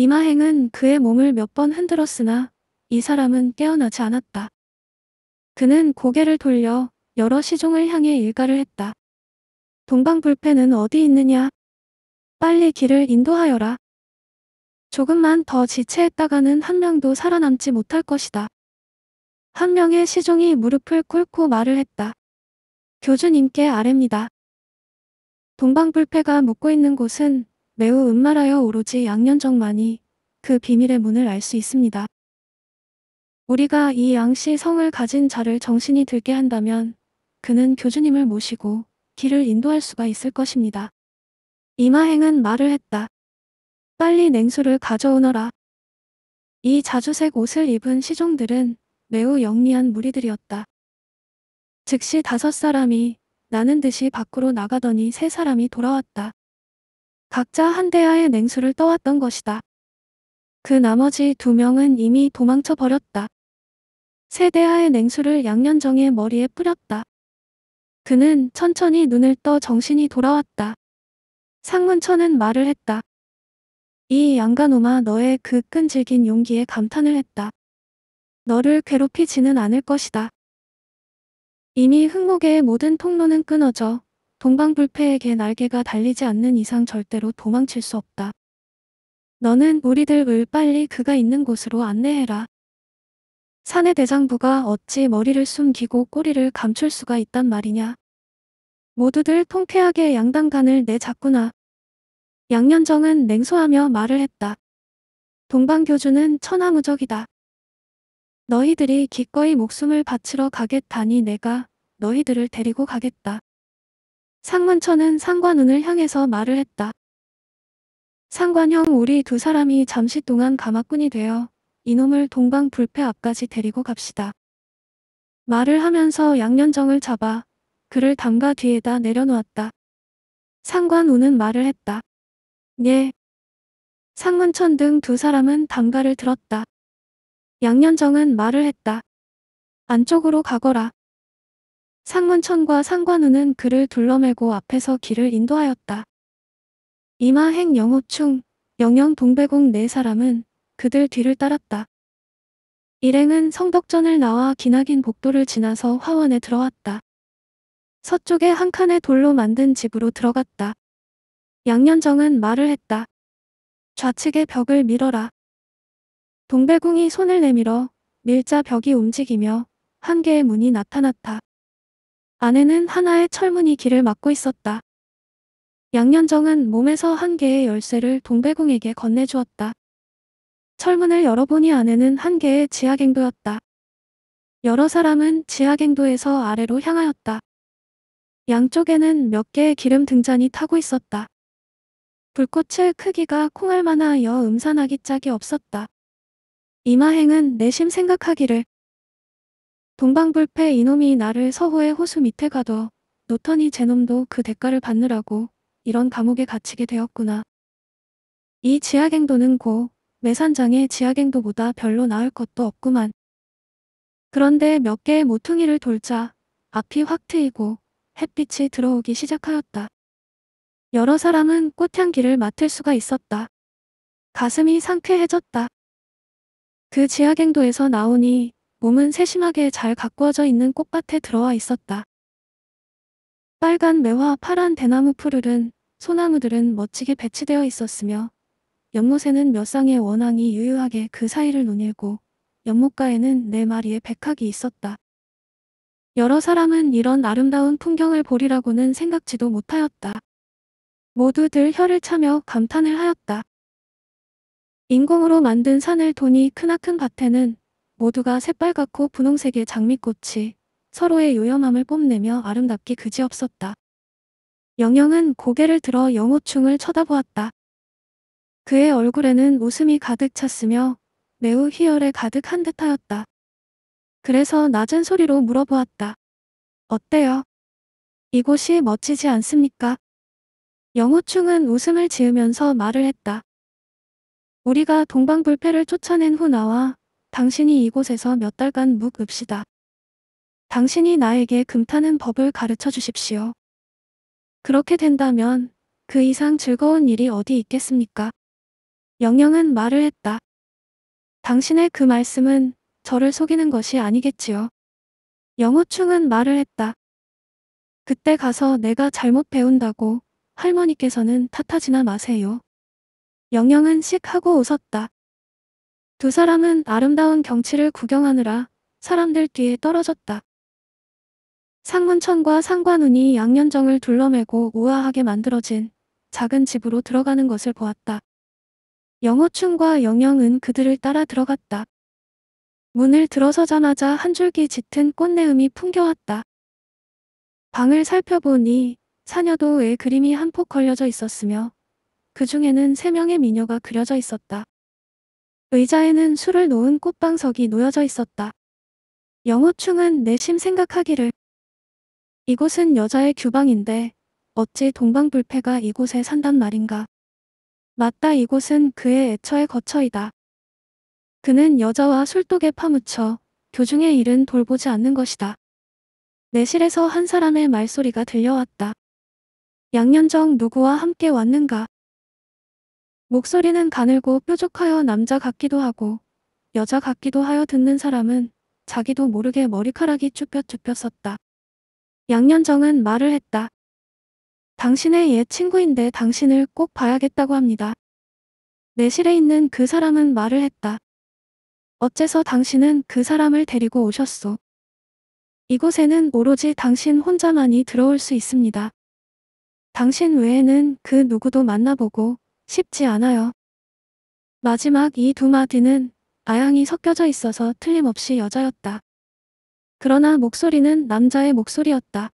이마행은 그의 몸을 몇 번 흔들었으나 이 사람은 깨어나지 않았다. 그는 고개를 돌려 여러 시종을 향해 일가를 했다. 동방불패는 어디 있느냐? 빨리 길을 인도하여라. 조금만 더 지체했다가는 한 명도 살아남지 못할 것이다. 한 명의 시종이 무릎을 꿇고 말을 했다. 교주님께 아랩니다. 동방불패가 묵고 있는 곳은 매우 은말하여 오로지 양년정만이 그 비밀의 문을 알 수 있습니다. 우리가 이 양씨 성을 가진 자를 정신이 들게 한다면 그는 교주님을 모시고 길을 인도할 수가 있을 것입니다. 이마행은 말을 했다. 빨리 냉수를 가져오너라. 이 자주색 옷을 입은 시종들은 매우 영리한 무리들이었다. 즉시 다섯 사람이 나는 듯이 밖으로 나가더니 세 사람이 돌아왔다. 각자 한대야의 냉수를 떠왔던 것이다. 그 나머지 두 명은 이미 도망쳐 버렸다. 세대야의 냉수를 양년정의 머리에 뿌렸다. 그는 천천히 눈을 떠 정신이 돌아왔다. 상문천은 말을 했다. 이 양가노마 너의 그 끈질긴 용기에 감탄을 했다. 너를 괴롭히지는 않을 것이다. 이미 흑목의 모든 통로는 끊어져 동방불패에게 날개가 달리지 않는 이상 절대로 도망칠 수 없다. 너는 우리들을 빨리 그가 있는 곳으로 안내해라. 산의 대장부가 어찌 머리를 숨기고 꼬리를 감출 수가 있단 말이냐. 모두들 통쾌하게 양당간을 내잡구나. 양년정은 냉소하며 말을 했다. 동방교주는 천하무적이다. 너희들이 기꺼이 목숨을 바치러 가겠다니 내가 너희들을 데리고 가겠다. 상문천은 상관운을 향해서 말을 했다. 상관형 우리 두 사람이 잠시 동안 가마꾼이 되어 이놈을 동방 불패 앞까지 데리고 갑시다. 말을 하면서 양년정을 잡아 그를 담가 뒤에다 내려놓았다. 상관우는 말을 했다. 네. 상문천 등 두 사람은 담가를 들었다. 양년정은 말을 했다. 안쪽으로 가거라. 상문천과 상관우는 그를 둘러매고 앞에서 길을 인도하였다. 이마행 영호충, 영영 동백공네 사람은 그들 뒤를 따랐다. 일행은 성덕전을 나와 기나긴 복도를 지나서 화원에 들어왔다. 서쪽에 한 칸의 돌로 만든 집으로 들어갔다. 양년정은 말을 했다. 좌측의 벽을 밀어라. 동백궁이 손을 내밀어 밀자 벽이 움직이며 한 개의 문이 나타났다. 아내는 하나의 철문이 길을 막고 있었다. 양년정은 몸에서 한 개의 열쇠를 동백궁에게 건네주었다. 철문을 열어보니 아내는한 개의 지하갱도였다. 여러 사람은 지하갱도에서 아래로 향하였다. 양쪽에는 몇 개의 기름 등잔이 타고 있었다. 불꽃의 크기가 콩알만하여 음산하기 짝이 없었다. 이마행은 내심 생각하기를 동방불패 이놈이 나를 서호의 호수 밑에 가둬 노턴이 제놈도 그 대가를 받느라고 이런 감옥에 갇히게 되었구나. 이 지하갱도는 고 매산장의 지하갱도보다 별로 나을 것도 없구만. 그런데 몇 개의 모퉁이를 돌자 앞이 확 트이고 햇빛이 들어오기 시작하였다. 여러 사람은 꽃향기를 맡을 수가 있었다. 가슴이 상쾌해졌다. 그 지하갱도에서 나오니 몸은 세심하게 잘 가꾸어져 있는 꽃밭에 들어와 있었다. 빨간 매화 파란 대나무 푸르른 소나무들은 멋지게 배치되어 있었으며 연못에는 몇 쌍의 원앙이 유유하게 그 사이를 논일고 연못가에는 네 마리의 백학이 있었다. 여러 사람은 이런 아름다운 풍경을 보리라고는 생각지도 못하였다. 모두들 혀를 차며 감탄을 하였다. 인공으로 만든 산을 돈이 크나큰 밭에는 모두가 새빨갛고 분홍색의 장미꽃이 서로의 요염함을 뽐내며 아름답기 그지없었다. 영영은 고개를 들어 영호충을 쳐다보았다. 그의 얼굴에는 웃음이 가득 찼으며 매우 희열에 가득한 듯하였다. 그래서 낮은 소리로 물어보았다. 어때요? 이곳이 멋지지 않습니까? 영호충은 웃음을 지으면서 말을 했다. 우리가 동방불패를 쫓아낸 후 나와 당신이 이곳에서 몇 달간 묵읍시다. 당신이 나에게 금타는 법을 가르쳐 주십시오. 그렇게 된다면 그 이상 즐거운 일이 어디 있겠습니까? 영영은 말을 했다. 당신의 그 말씀은 저를 속이는 것이 아니겠지요. 영호충은 말을 했다. 그때 가서 내가 잘못 배운다고 할머니께서는 탓하지나 마세요. 영영은 씩 하고 웃었다. 두 사람은 아름다운 경치를 구경하느라 사람들 뒤에 떨어졌다. 상문천과 상관운이 양년정을 둘러매고 우아하게 만들어진 작은 집으로 들어가는 것을 보았다. 영호춘과 영영은 그들을 따라 들어갔다. 문을 들어서자마자 한 줄기 짙은 꽃내음이 풍겨왔다. 방을 살펴보니 사녀도의 그림이 한 폭 걸려져 있었으며 그 중에는 세 명의 미녀가 그려져 있었다. 의자에는 술을 놓은 꽃방석이 놓여져 있었다. 영호충은 내심 생각하기를 이곳은 여자의 규방인데 어찌 동방불패가 이곳에 산단 말인가. 맞다 이곳은 그의 애처의 거처이다. 그는 여자와 술독에 파묻혀 교중의 일은 돌보지 않는 것이다. 내실에서 한 사람의 말소리가 들려왔다. 양년정 누구와 함께 왔는가? 목소리는 가늘고 뾰족하여 남자 같기도 하고 여자 같기도 하여 듣는 사람은 자기도 모르게 머리카락이 쭈뼛쭈뼛섰다. 양년정은 말을 했다. 당신의 옛 친구인데 당신을 꼭 봐야겠다고 합니다. 내실에 있는 그 사람은 말을 했다. 어째서 당신은 그 사람을 데리고 오셨소? 이곳에는 오로지 당신 혼자만이 들어올 수 있습니다. 당신 외에는 그 누구도 만나보고 쉽지 않아요. 마지막 이 두 마디는 아양이 섞여져 있어서 틀림없이 여자였다. 그러나 목소리는 남자의 목소리였다.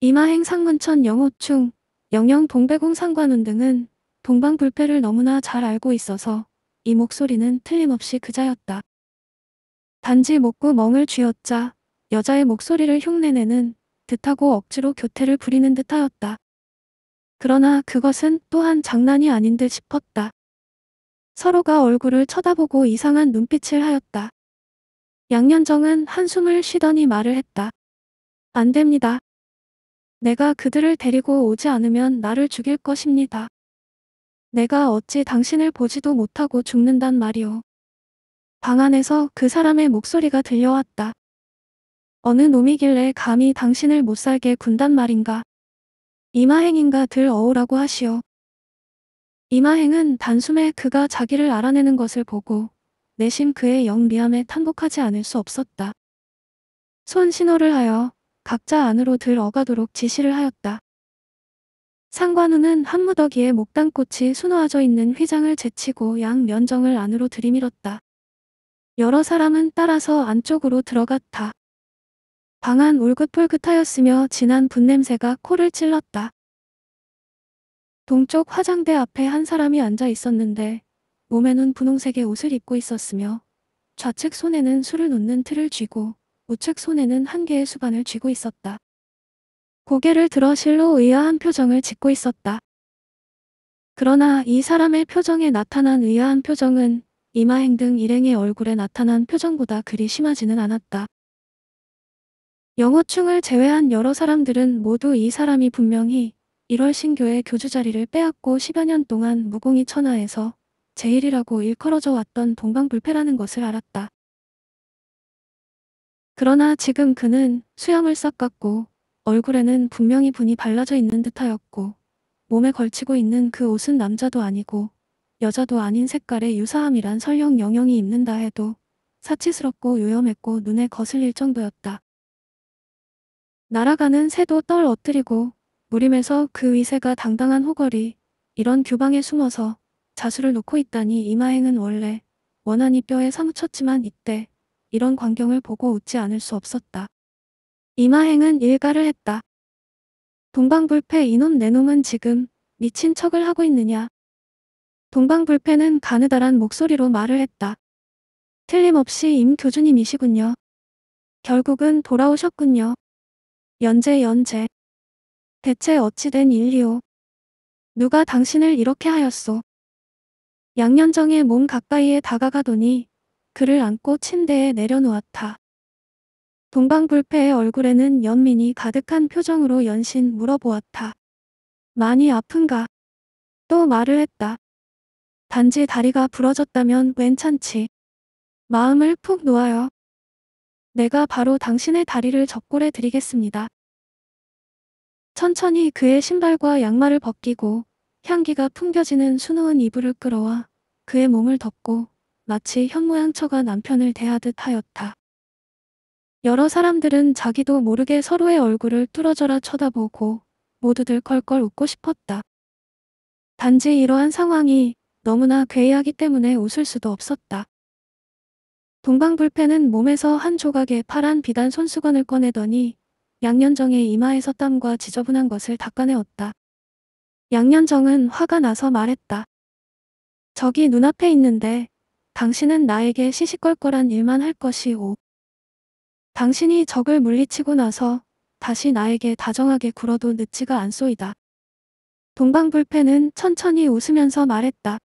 이마행 상문천 영호충, 영영 동배공 상관운 등은 동방불패를 너무나 잘 알고 있어서 이 목소리는 틀림없이 그자였다. 단지 목구 멍을 쥐었자 여자의 목소리를 흉내내는 듯하고 억지로 교태를 부리는 듯하였다. 그러나 그것은 또한 장난이 아닌 듯 싶었다. 서로가 얼굴을 쳐다보고 이상한 눈빛을 하였다. 양년정은 한숨을 쉬더니 말을 했다. 안 됩니다. 내가 그들을 데리고 오지 않으면 나를 죽일 것입니다. 내가 어찌 당신을 보지도 못하고 죽는단 말이오. 방 안에서 그 사람의 목소리가 들려왔다. 어느 놈이길래 감히 당신을 못 살게 군단 말인가. 이마행인가 들어우라고 하시오. 이마행은 단숨에 그가 자기를 알아내는 것을 보고 내심 그의 영미함에 탄복하지 않을 수 없었다. 손 신호를 하여 각자 안으로 들어가도록 지시를 하였다. 상관우는 한 무더기에 목단꽃이 수놓아져 있는 휘장을 제치고 양 면정을 안으로 들이밀었다. 여러 사람은 따라서 안쪽으로 들어갔다. 방안 울긋불긋하였으며 진한 분냄새가 코를 찔렀다. 동쪽 화장대 앞에 한 사람이 앉아 있었는데 몸에는 분홍색의 옷을 입고 있었으며 좌측 손에는 술을 놓는 틀을 쥐고 우측 손에는 한 개의 수건을 쥐고 있었다. 고개를 들어 실로 의아한 표정을 짓고 있었다. 그러나 이 사람의 표정에 나타난 의아한 표정은 이마행 등 일행의 얼굴에 나타난 표정보다 그리 심하지는 않았다. 영어충을 제외한 여러 사람들은 모두 이 사람이 분명히 1월 신교의 교주 자리를 빼앗고 10여 년 동안 무공이 천하에서 제일이라고 일컬어져 왔던 동방불패라는 것을 알았다. 그러나 지금 그는 수염을 싹 깎고 얼굴에는 분명히 분이 발라져 있는 듯하였고 몸에 걸치고 있는 그 옷은 남자도 아니고 여자도 아닌 색깔의 유사함이란 설령 영영이 입는다 해도 사치스럽고 요염했고 눈에 거슬릴 정도였다. 날아가는 새도 떨어뜨리고 무림에서 그 위세가 당당한 호걸이 이런 규방에 숨어서 자수를 놓고 있다니 이마행은 원래 원한이 뼈에 사쳤지만 이때 이런 광경을 보고 웃지 않을 수 없었다. 이마행은 일가를 했다. 동방불패 이놈 내놈은 지금 미친 척을 하고 있느냐. 동방불패는 가느다란 목소리로 말을 했다. 틀림없이 임교주님이시군요. 결국은 돌아오셨군요. 연재 연재. 대체 어찌된 일이오. 누가 당신을 이렇게 하였소. 양년정의 몸 가까이에 다가가더니 그를 안고 침대에 내려놓았다. 동방불패의 얼굴에는 연민이 가득한 표정으로 연신 물어보았다. 많이 아픈가? 또 말을 했다. 단지 다리가 부러졌다면 괜찮지. 마음을 푹 놓아요. 내가 바로 당신의 다리를 적골해 드리겠습니다. 천천히 그의 신발과 양말을 벗기고 향기가 풍겨지는 수놓은 이불을 끌어와 그의 몸을 덮고 마치 현모양처가 남편을 대하듯 하였다. 여러 사람들은 자기도 모르게 서로의 얼굴을 뚫어져라 쳐다보고 모두들 컬컬 웃고 싶었다. 단지 이러한 상황이 너무나 괴이하기 때문에 웃을 수도 없었다. 동방불패는 몸에서 한 조각의 파란 비단 손수건을 꺼내더니 양년정의 이마에서 땀과 지저분한 것을 닦아내었다. 양년정은 화가 나서 말했다. 저기 눈앞에 있는데 당신은 나에게 시시껄껄한 일만 할 것이오. 당신이 적을 물리치고 나서 다시 나에게 다정하게 굴어도 늦지가 않소이다. 동방불패는 천천히 웃으면서 말했다.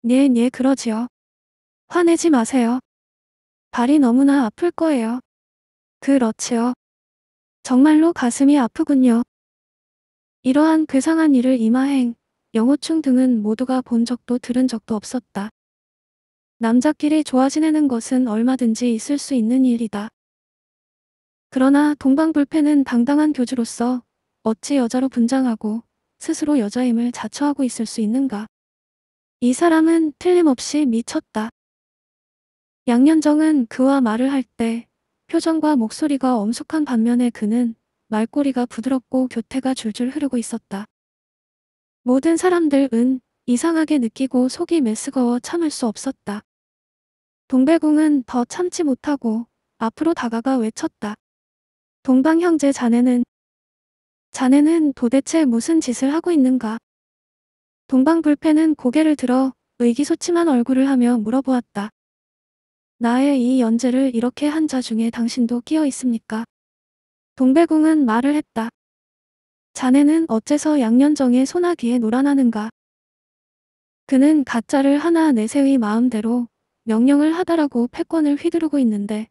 네, 네 그러지요. 화내지 마세요. 발이 너무나 아플 거예요. 그렇지요. 정말로 가슴이 아프군요. 이러한 괴상한 일을 이마행, 영호충 등은 모두가 본 적도 들은 적도 없었다. 남자끼리 좋아 지내는 것은 얼마든지 있을 수 있는 일이다. 그러나 동방불패는 당당한 교주로서 어찌 여자로 분장하고 스스로 여자임을 자처하고 있을 수 있는가. 이 사람은 틀림없이 미쳤다. 양년정은 그와 말을 할 때 표정과 목소리가 엄숙한 반면에 그는 말꼬리가 부드럽고 교태가 줄줄 흐르고 있었다. 모든 사람들은 이상하게 느끼고 속이 메스거워 참을 수 없었다. 동백궁은더 참지 못하고 앞으로 다가가 외쳤다. 동방 형제 자네는 자네는 도대체 무슨 짓을 하고 있는가? 동방 불패는 고개를 들어 의기소침한 얼굴을 하며 물어보았다. 나의 이 연재를 이렇게 한 자 중에 당신도 끼어 있습니까? 동배궁은 말을 했다. 자네는 어째서 양년정의 소나기에 놀아나는가? 그는 가짜를 하나 내세의 마음대로 명령을 하다라고 패권을 휘두르고 있는데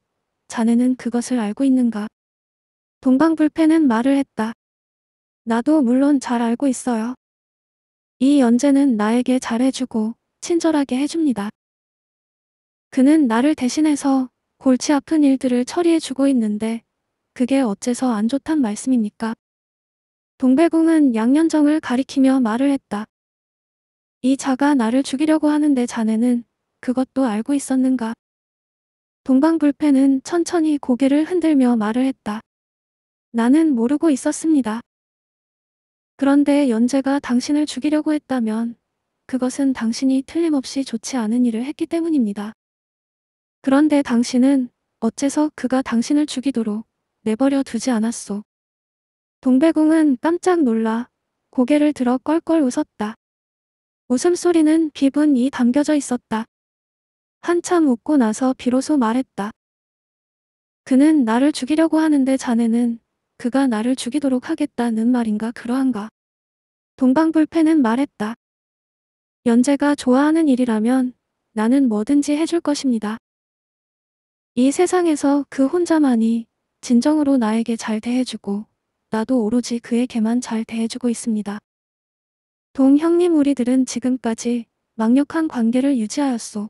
자네는 그것을 알고 있는가? 동방불패는 말을 했다. 나도 물론 잘 알고 있어요. 이 연재는 나에게 잘해주고 친절하게 해줍니다. 그는 나를 대신해서 골치 아픈 일들을 처리해주고 있는데 그게 어째서 안 좋단 말씀입니까? 동배궁은 양년정을 가리키며 말을 했다. 이 자가 나를 죽이려고 하는데 자네는 그것도 알고 있었는가? 동방불패는 천천히 고개를 흔들며 말을 했다. 나는 모르고 있었습니다. 그런데 연재가 당신을 죽이려고 했다면 그것은 당신이 틀림없이 좋지 않은 일을 했기 때문입니다. 그런데 당신은 어째서 그가 당신을 죽이도록 내버려 두지 않았소. 동백궁은 깜짝 놀라 고개를 들어 껄껄 웃었다. 웃음소리는 비분이 담겨져 있었다. 한참 웃고 나서 비로소 말했다. 그는 나를 죽이려고 하는데 자네는 그가 나를 죽이도록 하겠다는 말인가 그러한가. 동방불패는 말했다. 연재가 좋아하는 일이라면 나는 뭐든지 해줄 것입니다. 이 세상에서 그 혼자만이 진정으로 나에게 잘 대해주고 나도 오로지 그에게만 잘 대해주고 있습니다. 동형님 우리들은 지금까지 막력한 관계를 유지하였소.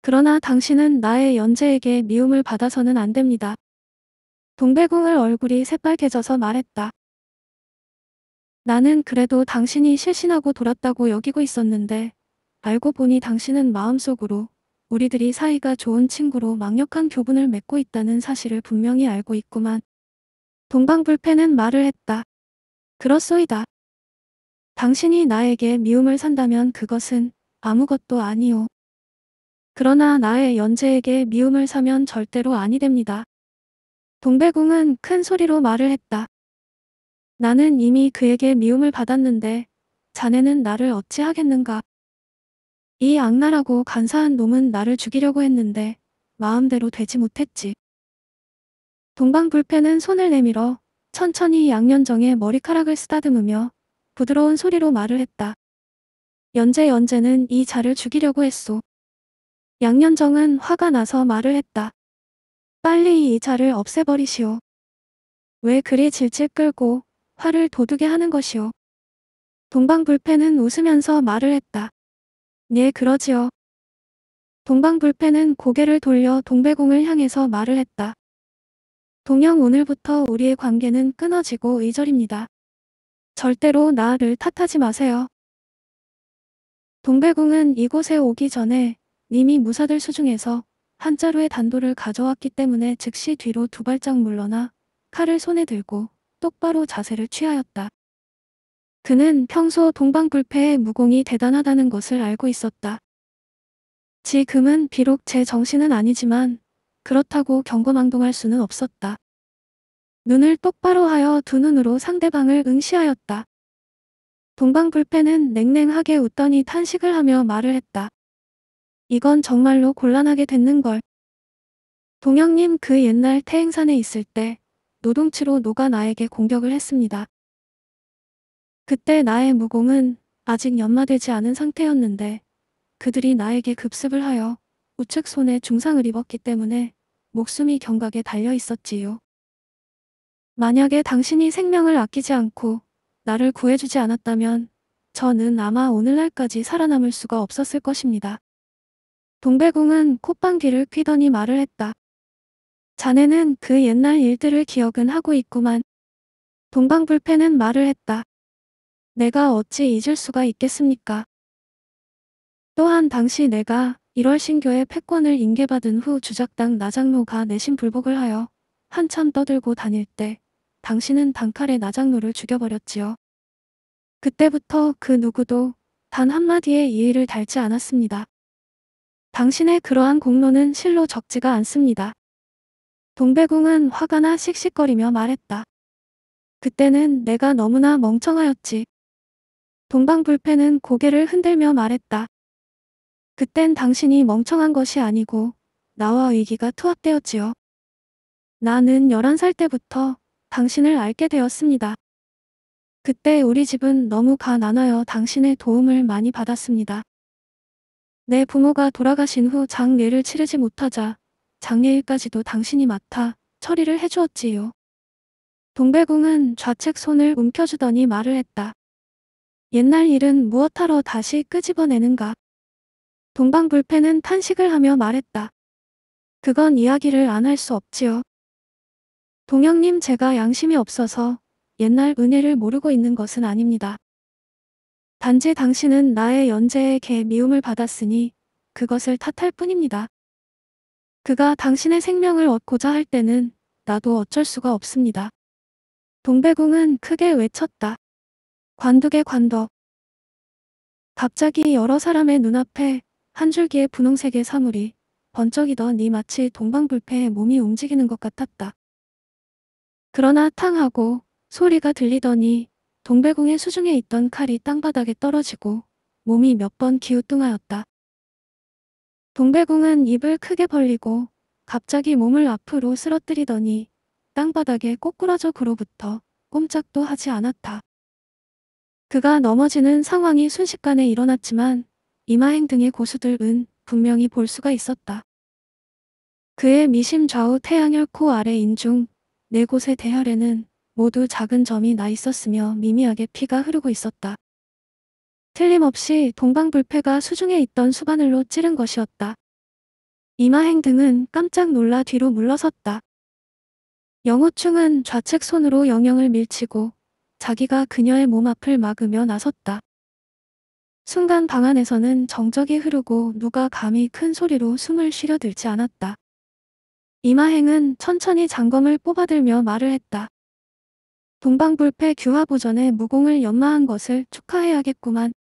그러나 당신은 나의 연재에게 미움을 받아서는 안 됩니다. 동배궁을 얼굴이 새빨개져서 말했다. 나는 그래도 당신이 실신하고 돌았다고 여기고 있었는데 알고 보니 당신은 마음속으로 우리들이 사이가 좋은 친구로 막역한 교분을 맺고 있다는 사실을 분명히 알고 있구만. 동방불패는 말을 했다. 그렇소이다. 당신이 나에게 미움을 산다면 그것은 아무것도 아니오. 그러나 나의 연재에게 미움을 사면 절대로 아니 됩니다. 동배궁은 큰 소리로 말을 했다. 나는 이미 그에게 미움을 받았는데 자네는 나를 어찌 하겠는가. 이 악랄하고 간사한 놈은 나를 죽이려고 했는데 마음대로 되지 못했지. 동방불패는 손을 내밀어 천천히 양년정의 머리카락을 쓰다듬으며 부드러운 소리로 말을 했다. 연재 연재는 이 자를 죽이려고 했소. 양년정은 화가 나서 말을 했다. 빨리 이 자를 없애버리시오. 왜 그리 질질 끌고 화를 도둑에 하는 것이오. 동방불패는 웃으면서 말을 했다. 네, 그러지요. 동방불패는 고개를 돌려 동배공을 향해서 말을 했다. 동영 오늘부터 우리의 관계는 끊어지고 이절입니다. 절대로 나를 탓하지 마세요. 동배궁은 이곳에 오기 전에 님이 무사들 수중에서 한 자루의 단도를 가져왔기 때문에 즉시 뒤로 두 발짝 물러나 칼을 손에 들고 똑바로 자세를 취하였다. 그는 평소 동방불패의 무공이 대단하다는 것을 알고 있었다. 지금은 비록 제 정신은 아니지만 그렇다고 경고망동할 수는 없었다. 눈을 똑바로 하여 두 눈으로 상대방을 응시하였다. 동방불패는 냉랭하게 웃더니 탄식을 하며 말을 했다. 이건 정말로 곤란하게 됐는걸. 동영님 그 옛날 태행산에 있을 때 노동치로 노가 나에게 공격을 했습니다. 그때 나의 무공은 아직 연마되지 않은 상태였는데 그들이 나에게 급습을 하여 우측 손에 중상을 입었기 때문에 목숨이 경각에 달려 있었지요. 만약에 당신이 생명을 아끼지 않고 나를 구해주지 않았다면 저는 아마 오늘날까지 살아남을 수가 없었을 것입니다. 동백궁은 콧방귀를 퀴더니 말을 했다. 자네는 그 옛날 일들을 기억은 하고 있구만. 동방불패는 말을 했다. 내가 어찌 잊을 수가 있겠습니까? 또한 당시 내가 1월 신교의 패권을 인계받은 후 주작당 나장로가 내신 불복을 하여 한참 떠들고 다닐 때 당신은 단칼에 나장로를 죽여버렸지요. 그때부터 그 누구도 단 한마디의 이의를 달지 않았습니다. 당신의 그러한 공로는 실로 적지가 않습니다. 동배궁은 화가 나 씩씩거리며 말했다. 그때는 내가 너무나 멍청하였지. 동방 불패는 고개를 흔들며 말했다. 그땐 당신이 멍청한 것이 아니고 나와 의기가 투합되었지요. 나는 11살 때부터 당신을 알게 되었습니다. 그때 우리 집은 너무 가 나눠요 당신의 도움을 많이 받았습니다. 내 부모가 돌아가신 후 장례를 치르지 못하자 장례일까지도 당신이 맡아 처리를 해주었지요. 동백웅은 좌측 손을 움켜주더니 말을 했다. 옛날 일은 무엇하러 다시 끄집어내는가. 동방불패는 탄식을 하며 말했다. 그건 이야기를 안 할 수 없지요. 동영님 제가 양심이 없어서 옛날 은혜를 모르고 있는 것은 아닙니다. 단지 당신은 나의 연재에개 미움을 받았으니 그것을 탓할 뿐입니다. 그가 당신의 생명을 얻고자 할 때는 나도 어쩔 수가 없습니다. 동백궁은 크게 외쳤다. 관둑의 관덕. 갑자기 여러 사람의 눈앞에 한 줄기의 분홍색의 사물이 번쩍이더니 마치 동방불패의 몸이 움직이는 것 같았다. 그러나 탕하고 소리가 들리더니 동백궁의 수중에 있던 칼이 땅바닥에 떨어지고 몸이 몇 번 기우뚱하였다. 동백궁은 입을 크게 벌리고 갑자기 몸을 앞으로 쓰러뜨리더니 땅바닥에 꼬꾸라져 그로부터 꼼짝도 하지 않았다. 그가 넘어지는 상황이 순식간에 일어났지만 이마행 등의 고수들은 분명히 볼 수가 있었다. 그의 미심 좌우 태양열 코 아래 인중 네 곳의 대혈에는 모두 작은 점이 나 있었으며 미미하게 피가 흐르고 있었다. 틀림없이 동방불패가 수중에 있던 수바늘로 찌른 것이었다. 이마행 등은 깜짝 놀라 뒤로 물러섰다. 영호충은 좌측 손으로 영영을 밀치고 자기가 그녀의 몸 앞을 막으며 나섰다. 순간 방 안에서는 정적이 흐르고 누가 감히 큰 소리로 숨을 쉬려 들지 않았다. 이마행은 천천히 장검을 뽑아들며 말을 했다. 동방불패 규화보전의 무공을 연마한 것을 축하해야겠구만.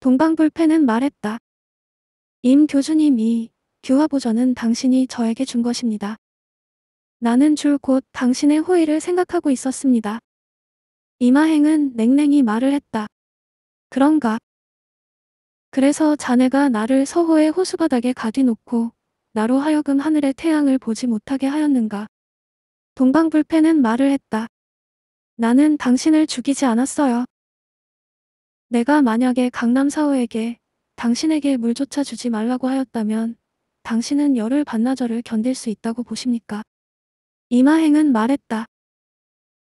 동방불패는 말했다. 임교수님이 규화보전은 당신이 저에게 준 것입니다. 나는 줄곧 당신의 호의를 생각하고 있었습니다. 이마행은 냉랭히 말을 했다. 그런가? 그래서 자네가 나를 서호의 호수바닥에 가둬놓고 나로 하여금 하늘의 태양을 보지 못하게 하였는가? 동방불패는 말을 했다. 나는 당신을 죽이지 않았어요. 내가 만약에 강남사호에게 당신에게 물조차 주지 말라고 하였다면 당신은 열흘 반나절을 견딜 수 있다고 보십니까? 이마행은 말했다.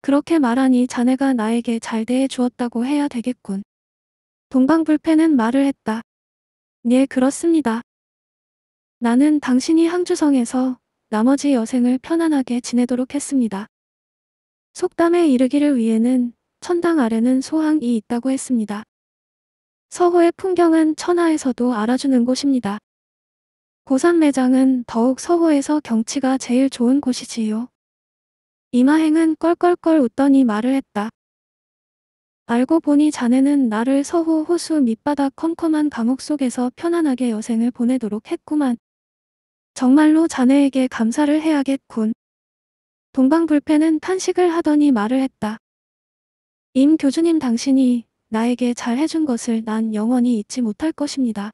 그렇게 말하니 자네가 나에게 잘 대해 주었다고 해야 되겠군. 동방불패는 말을 했다. 네 그렇습니다. 나는 당신이 항주성에서 나머지 여생을 편안하게 지내도록 했습니다. 속담에 이르기를 위해는 천당 아래는 소항이 있다고 했습니다. 서호의 풍경은 천하에서도 알아주는 곳입니다. 고산 매장은 더욱 서호에서 경치가 제일 좋은 곳이지요. 이마행은 껄껄껄 웃더니 말을 했다. 알고 보니 자네는 나를 서호 호수 밑바닥 컴컴한 감옥 속에서 편안하게 여생을 보내도록 했구만. 정말로 자네에게 감사를 해야겠군. 동방불패는 탄식을 하더니 말을 했다. 임 교주님 당신이 나에게 잘 해준 것을 난 영원히 잊지 못할 것입니다.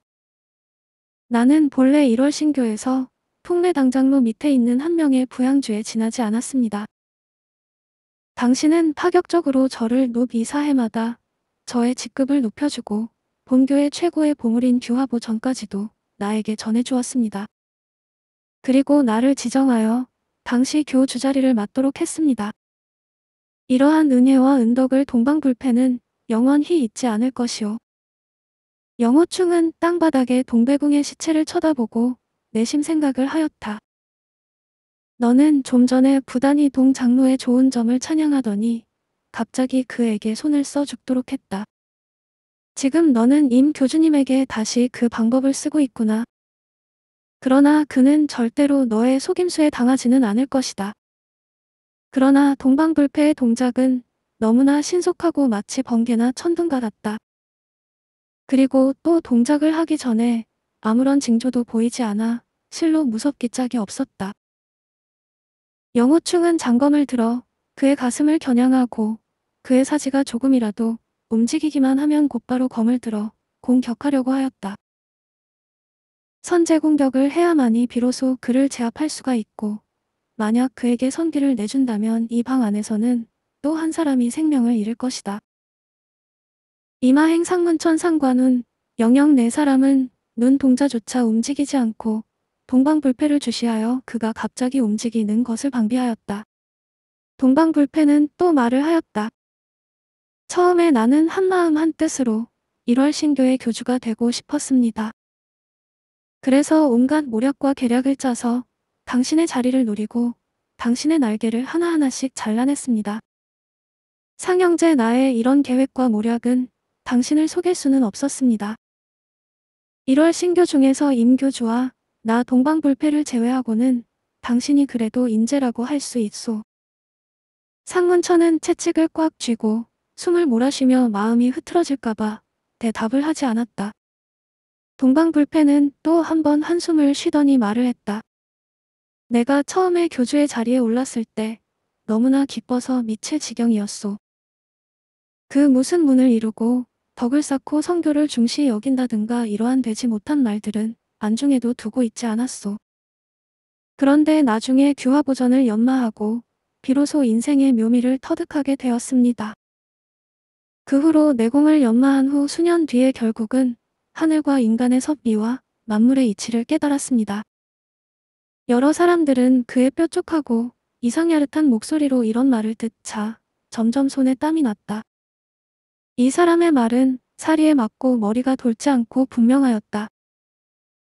나는 본래 1월 신교에서 풍래당장로 밑에 있는 한 명의 부양주에 지나지 않았습니다. 당신은 파격적으로 저를 노비사해마다 저의 직급을 높여주고 본교의 최고의 보물인 규화보 전까지도 나에게 전해주었습니다. 그리고 나를 지정하여 당시 교 주자리를 맡도록 했습니다. 이러한 은혜와 은덕을 동방불패는 영원히 잊지 않을 것이오. 영호충은 땅바닥에 동백궁의 시체를 쳐다보고 내심 생각을 하였다. 너는 좀 전에 부단히 동 장로의 좋은 점을 찬양하더니 갑자기 그에게 손을 써 죽도록 했다. 지금 너는 임 교주님에게 다시 그 방법을 쓰고 있구나. 그러나 그는 절대로 너의 속임수에 당하지는 않을 것이다. 그러나 동방불패의 동작은 너무나 신속하고 마치 번개나 천둥 같았다. 그리고 또 동작을 하기 전에 아무런 징조도 보이지 않아 실로 무섭기 짝이 없었다. 영호충은 장검을 들어 그의 가슴을 겨냥하고 그의 사지가 조금이라도 움직이기만 하면 곧바로 검을 들어 공격하려고 하였다. 선제 공격을 해야만이 비로소 그를 제압할 수가 있고 만약 그에게 선기를 내준다면 이 방 안에서는 또 한 사람이 생명을 잃을 것이다. 이마행 상문천 상관은 영영 네 사람은 눈동자조차 움직이지 않고 동방불패를 주시하여 그가 갑자기 움직이는 것을 방비하였다. 동방불패는 또 말을 하였다. 처음에 나는 한마음 한뜻으로 1월 신교의 교주가 되고 싶었습니다. 그래서 온갖 모략과 계략을 짜서 당신의 자리를 노리고 당신의 날개를 하나하나씩 잘라냈습니다. 상영제 나의 이런 계획과 모략은 당신을 속일 수는 없었습니다. 1월 신교 중에서 임교주와 나 동방불패를 제외하고는 당신이 그래도 인재라고 할 수 있소. 상문천은 채찍을 꽉 쥐고 숨을 몰아쉬며 마음이 흐트러질까봐 대답을 하지 않았다. 동방불패는 또 한 번 한숨을 쉬더니 말을 했다. 내가 처음에 교주의 자리에 올랐을 때 너무나 기뻐서 미칠 지경이었소. 그 무슨 문을 이루고 덕을 쌓고 성교를 중시 여긴다든가 이러한 되지 못한 말들은 안중에도 두고 있지 않았소. 그런데 나중에 규화보전을 연마하고 비로소 인생의 묘미를 터득하게 되었습니다. 그 후로 내공을 연마한 후 수년 뒤에 결국은 하늘과 인간의 섭리와 만물의 이치를 깨달았습니다. 여러 사람들은 그의 뾰족하고 이상야릇한 목소리로 이런 말을 듣자 점점 손에 땀이 났다. 이 사람의 말은 사리에 맞고 머리가 돌지 않고 분명하였다.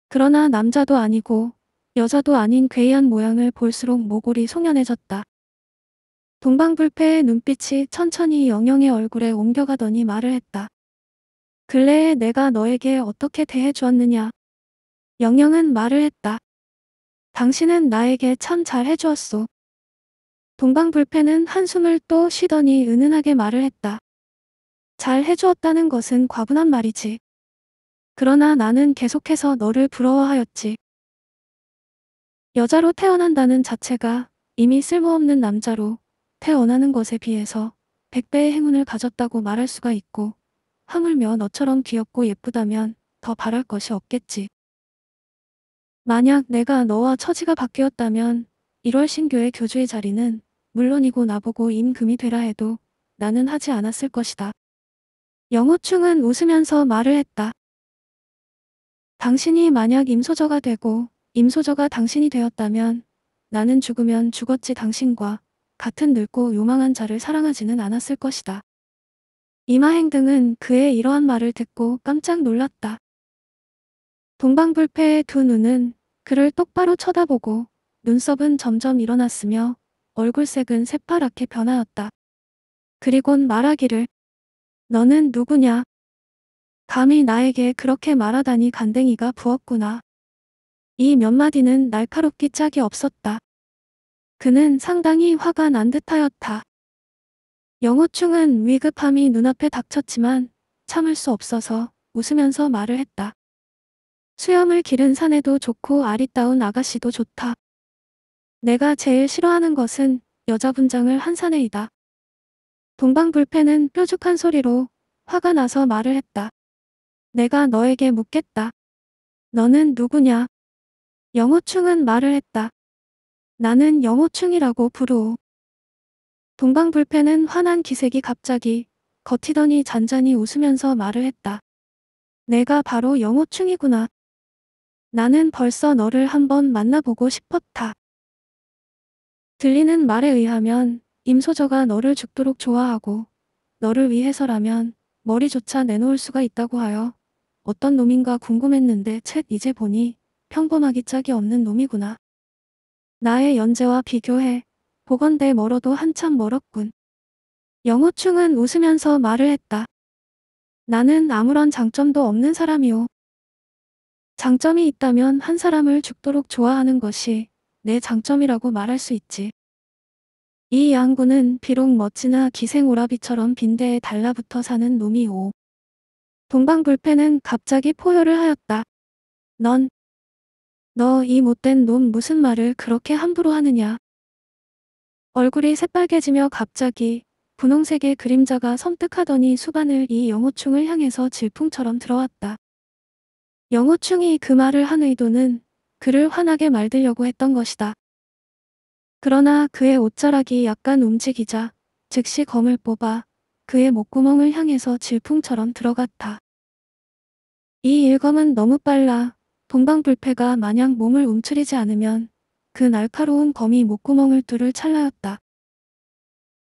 그러나 남자도 아니고 여자도 아닌 괴이한 모양을 볼수록 모골이 송연해졌다. 동방불패의 눈빛이 천천히 영영의 얼굴에 옮겨가더니 말을 했다. 근래에 내가 너에게 어떻게 대해 주었느냐? 영영은 말을 했다. 당신은 나에게 참잘 해주었소. 동방불패는 한숨을 또 쉬더니 은은하게 말을 했다. 잘 해주었다는 것은 과분한 말이지. 그러나 나는 계속해서 너를 부러워하였지. 여자로 태어난다는 자체가 이미 쓸모없는 남자로 태어나는 것에 비해서 1배의 행운을 가졌다고 말할 수가 있고 하물며 너처럼 귀엽고 예쁘다면 더 바랄 것이 없겠지. 만약 내가 너와 처지가 바뀌었다면 1월 신교의 교주의 자리는 물론이고 나보고 임금이 되라 해도 나는 하지 않았을 것이다. 영호충은 웃으면서 말을 했다. 당신이 만약 임소저가 되고 임소저가 당신이 되었다면 나는 죽으면 죽었지 당신과 같은 늙고 요망한 자를 사랑하지는 않았을 것이다. 이마행 등은 그의 이러한 말을 듣고 깜짝 놀랐다. 동방불패의 두 눈은 그를 똑바로 쳐다보고 눈썹은 점점 일어났으며 얼굴색은 새파랗게 변하였다. 그리곤 말하기를 너는 누구냐? 감히 나에게 그렇게 말하다니 간댕이가 부었구나. 이 몇 마디는 날카롭기 짝이 없었다. 그는 상당히 화가 난 듯하였다. 영호충은 위급함이 눈앞에 닥쳤지만 참을 수 없어서 웃으면서 말을 했다. 수염을 기른 사내도 좋고 아리따운 아가씨도 좋다. 내가 제일 싫어하는 것은 여자 분장을 한 사내이다. 동방불패는 뾰족한 소리로 화가 나서 말을 했다. 내가 너에게 묻겠다. 너는 누구냐? 영호충은 말을 했다. 나는 영호충이라고 부르오. 동방불패는 환한 기색이 갑자기 거티더니 잔잔히 웃으면서 말을 했다. 내가 바로 영호충이구나. 나는 벌써 너를 한번 만나보고 싶었다. 들리는 말에 의하면 임소저가 너를 죽도록 좋아하고 너를 위해서라면 머리조차 내놓을 수가 있다고 하여 어떤 놈인가 궁금했는데 책 이제 보니 평범하기 짝이 없는 놈이구나. 나의 연재와 비교해 보건대 멀어도 한참 멀었군. 영호충은 웃으면서 말을 했다. 나는 아무런 장점도 없는 사람이오. 장점이 있다면 한 사람을 죽도록 좋아하는 것이 내 장점이라고 말할 수 있지. 이 양구는 비록 멋지나 기생오라비처럼 빈대에 달라붙어 사는 놈이오. 동방불패는 갑자기 포효를 하였다. 넌, 너 이 못된 놈 무슨 말을 그렇게 함부로 하느냐. 얼굴이 새빨개지며 갑자기 분홍색의 그림자가 섬뜩하더니 수반을 이 영호충을 향해서 질풍처럼 들어왔다. 영호충이 그 말을 한 의도는 그를 환하게 말들려고 했던 것이다. 그러나 그의 옷자락이 약간 움직이자 즉시 검을 뽑아 그의 목구멍을 향해서 질풍처럼 들어갔다. 이 일검은 너무 빨라 동방불패가 마냥 몸을 움츠리지 않으면 그 날카로운 검이 목구멍을 뚫을 찰나였다.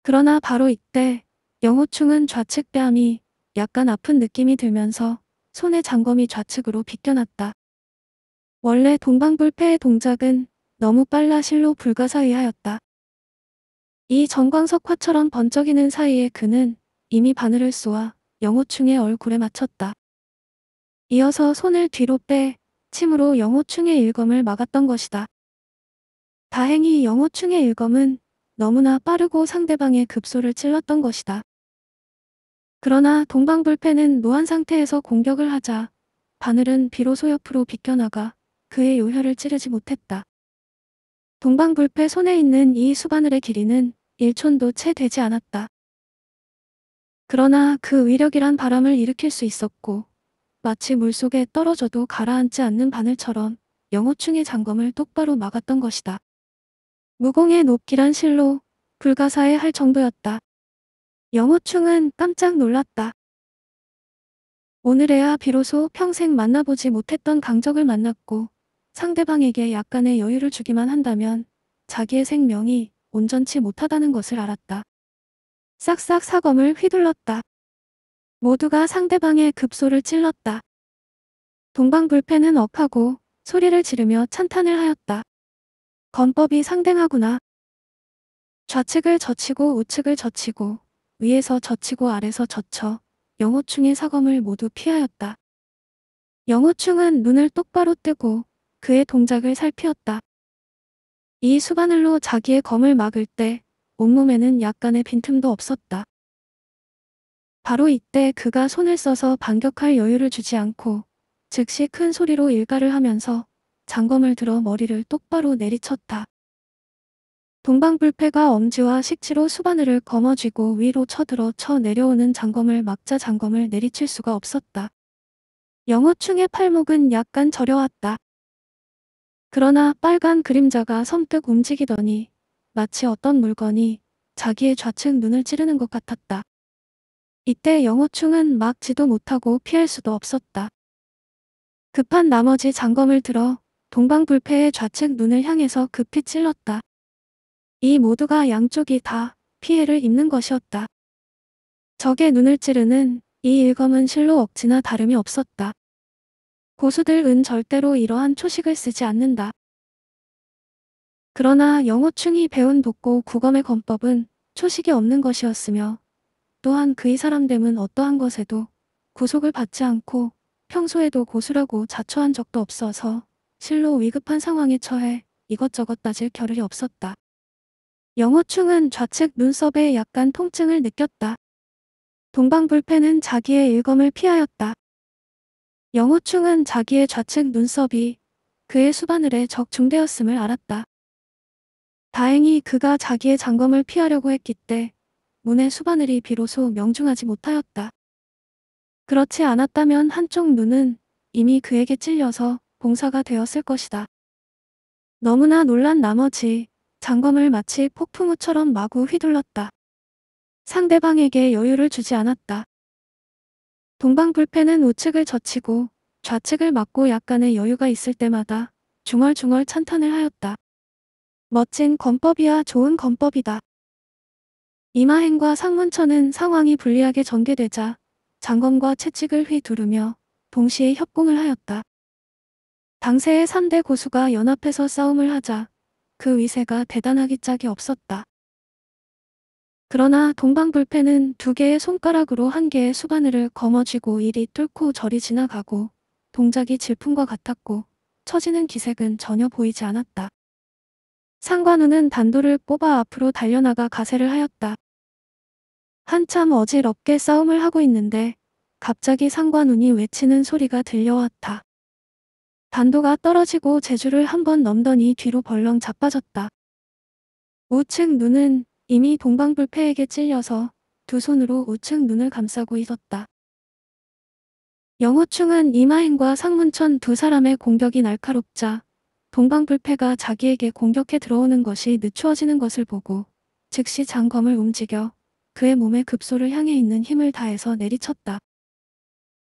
그러나 바로 이때 영호충은 좌측 뺨이 약간 아픈 느낌이 들면서 손에 장검이 좌측으로 비껴났다. 원래 동방불패의 동작은 너무 빨라 실로 불가사의하였다. 이 전광석화처럼 번쩍이는 사이에 그는 이미 바늘을 쏘아 영호충의 얼굴에 맞췄다. 이어서 손을 뒤로 빼 침으로 영호충의 일검을 막았던 것이다. 다행히 영호충의 일검은 너무나 빠르고 상대방의 급소를 찔렀던 것이다. 그러나 동방불패는 노한 상태에서 공격을 하자 바늘은 비로소 옆으로 비껴나가 그의 요혈을 찌르지 못했다. 동방불패 손에 있는 이 수바늘의 길이는 1촌도 채 되지 않았다. 그러나 그 위력이란 바람을 일으킬 수 있었고 마치 물속에 떨어져도 가라앉지 않는 바늘처럼 영호충의 장검을 똑바로 막았던 것이다. 무공의 높기란 실로 불가사의 할 정도였다. 영호충은 깜짝 놀랐다. 오늘에야 비로소 평생 만나보지 못했던 강적을 만났고 상대방에게 약간의 여유를 주기만 한다면 자기의 생명이 온전치 못하다는 것을 알았다. 싹싹 사검을 휘둘렀다. 모두가 상대방의 급소를 찔렀다. 동방불패는 업하고 소리를 지르며 찬탄을 하였다. 건법이 상댕하구나. 좌측을 젖히고 우측을 젖히고 위에서 젖히고 아래서 젖혀 영호충의 사검을 모두 피하였다. 영호충은 눈을 똑바로 뜨고 그의 동작을 살피었다. 이 수바늘로 자기의 검을 막을 때 온몸에는 약간의 빈틈도 없었다. 바로 이때 그가 손을 써서 반격할 여유를 주지 않고 즉시 큰 소리로 일가를 하면서 장검을 들어 머리를 똑바로 내리쳤다. 동방불패가 엄지와 식지로 수바늘을 거머쥐고 위로 쳐들어 쳐 내려오는 장검을 막자 장검을 내리칠 수가 없었다. 영호충의 팔목은 약간 저려왔다. 그러나 빨간 그림자가 섬뜩 움직이더니 마치 어떤 물건이 자기의 좌측 눈을 찌르는 것 같았다. 이때 영호충은 막 지도 못하고 피할 수도 없었다. 급한 나머지 장검을 들어 동방불패의 좌측 눈을 향해서 급히 찔렀다. 이 모두가 양쪽이 다 피해를 입는 것이었다. 적의 눈을 찌르는 이 일검은 실로 억지나 다름이 없었다. 고수들은 절대로 이러한 초식을 쓰지 않는다. 그러나 영호충이 배운 독고 구검의 검법은 초식이 없는 것이었으며 또한 그의 사람됨은 어떠한 것에도 구속을 받지 않고 평소에도 고수라고 자처한 적도 없어서 실로 위급한 상황에 처해 이것저것 따질 겨를이 없었다. 영호충은 좌측 눈썹에 약간 통증을 느꼈다. 동방불패는 자기의 일검을 피하였다. 영호충은 자기의 좌측 눈썹이 그의 수바늘에 적중되었음을 알았다. 다행히 그가 자기의 장검을 피하려고 했기 때 문의 수바늘이 비로소 명중하지 못하였다. 그렇지 않았다면 한쪽 눈은 이미 그에게 찔려서 봉사가 되었을 것이다. 너무나 놀란 나머지 장검을 마치 폭풍우처럼 마구 휘둘렀다. 상대방에게 여유를 주지 않았다. 동방불패는 우측을 젖히고 좌측을 막고 약간의 여유가 있을 때마다 중얼중얼 찬탄을 하였다. 멋진 권법이야 좋은 권법이다. 이마행과 상문천은 상황이 불리하게 전개되자 장검과 채찍을 휘두르며 동시에 협공을 하였다. 당세의 3대 고수가 연합해서 싸움을 하자 그 위세가 대단하기 짝이 없었다. 그러나 동방불패는 두 개의 손가락으로 한 개의 수바늘을 거머쥐고 이리 뚫고 저리 지나가고 동작이 질풍과 같았고 처지는 기색은 전혀 보이지 않았다. 상관우는 단도를 뽑아 앞으로 달려나가 가세를 하였다. 한참 어지럽게 싸움을 하고 있는데 갑자기 상관운이 외치는 소리가 들려왔다. 단도가 떨어지고 재주를 한 번 넘더니 뒤로 벌렁 자빠졌다. 우측 눈은 이미 동방불패에게 찔려서 두 손으로 우측 눈을 감싸고 있었다. 영호충은 이마행과 상문천 두 사람의 공격이 날카롭자 동방불패가 자기에게 공격해 들어오는 것이 늦추어지는 것을 보고 즉시 장검을 움직여 그의 몸에 급소를 향해 있는 힘을 다해서 내리쳤다.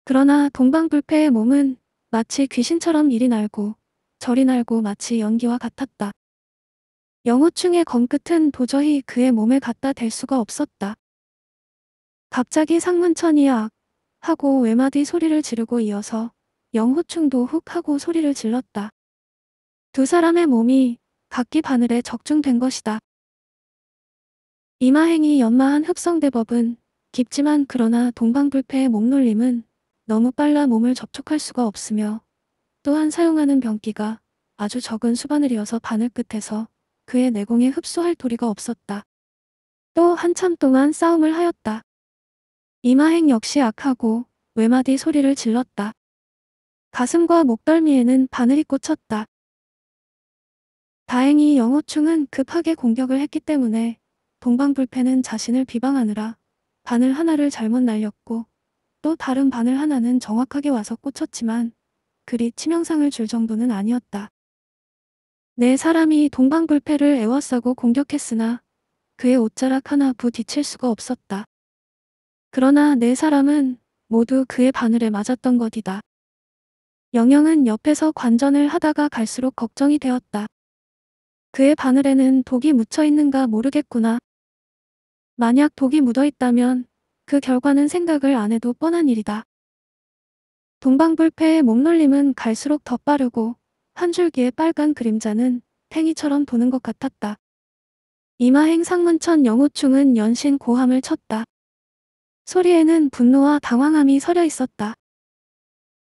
그러나 동방불패의 몸은 마치 귀신처럼 일이 날고 절이 날고 마치 연기와 같았다. 영호충의 검끝은 도저히 그의 몸에 갖다 댈 수가 없었다. 갑자기 상문천이야 하고 외마디 소리를 지르고 이어서 영호충도 훅 하고 소리를 질렀다. 두 사람의 몸이 각기 바늘에 적중된 것이다. 이마행이 연마한 흡성대법은 깊지만 그러나 동방불패의 몸놀림은 너무 빨라 몸을 접촉할 수가 없으며 또한 사용하는 병기가 아주 적은 수바늘이어서 바늘 끝에서 그의 내공에 흡수할 도리가 없었다. 또 한참 동안 싸움을 하였다. 이마행 역시 악하고 외마디 소리를 질렀다. 가슴과 목덜미에는 바늘이 꽂혔다. 다행히 영호충은 급하게 공격을 했기 때문에 동방불패는 자신을 비방하느라 바늘 하나를 잘못 날렸고 또 다른 바늘 하나는 정확하게 와서 꽂혔지만 그리 치명상을 줄 정도는 아니었다. 네 사람이 동방불패를 애워싸고 공격했으나 그의 옷자락 하나 부딪힐 수가 없었다. 그러나 네 사람은 모두 그의 바늘에 맞았던 것이다. 영영은 옆에서 관전을 하다가 갈수록 걱정이 되었다. 그의 바늘에는 독이 묻혀있는가 모르겠구나. 만약 독이 묻어있다면 그 결과는 생각을 안 해도 뻔한 일이다. 동방불패의 몸놀림은 갈수록 더 빠르고 한 줄기의 빨간 그림자는 팽이처럼 도는 것 같았다. 이마행 상문천 영호충은 연신 고함을 쳤다. 소리에는 분노와 당황함이 서려 있었다.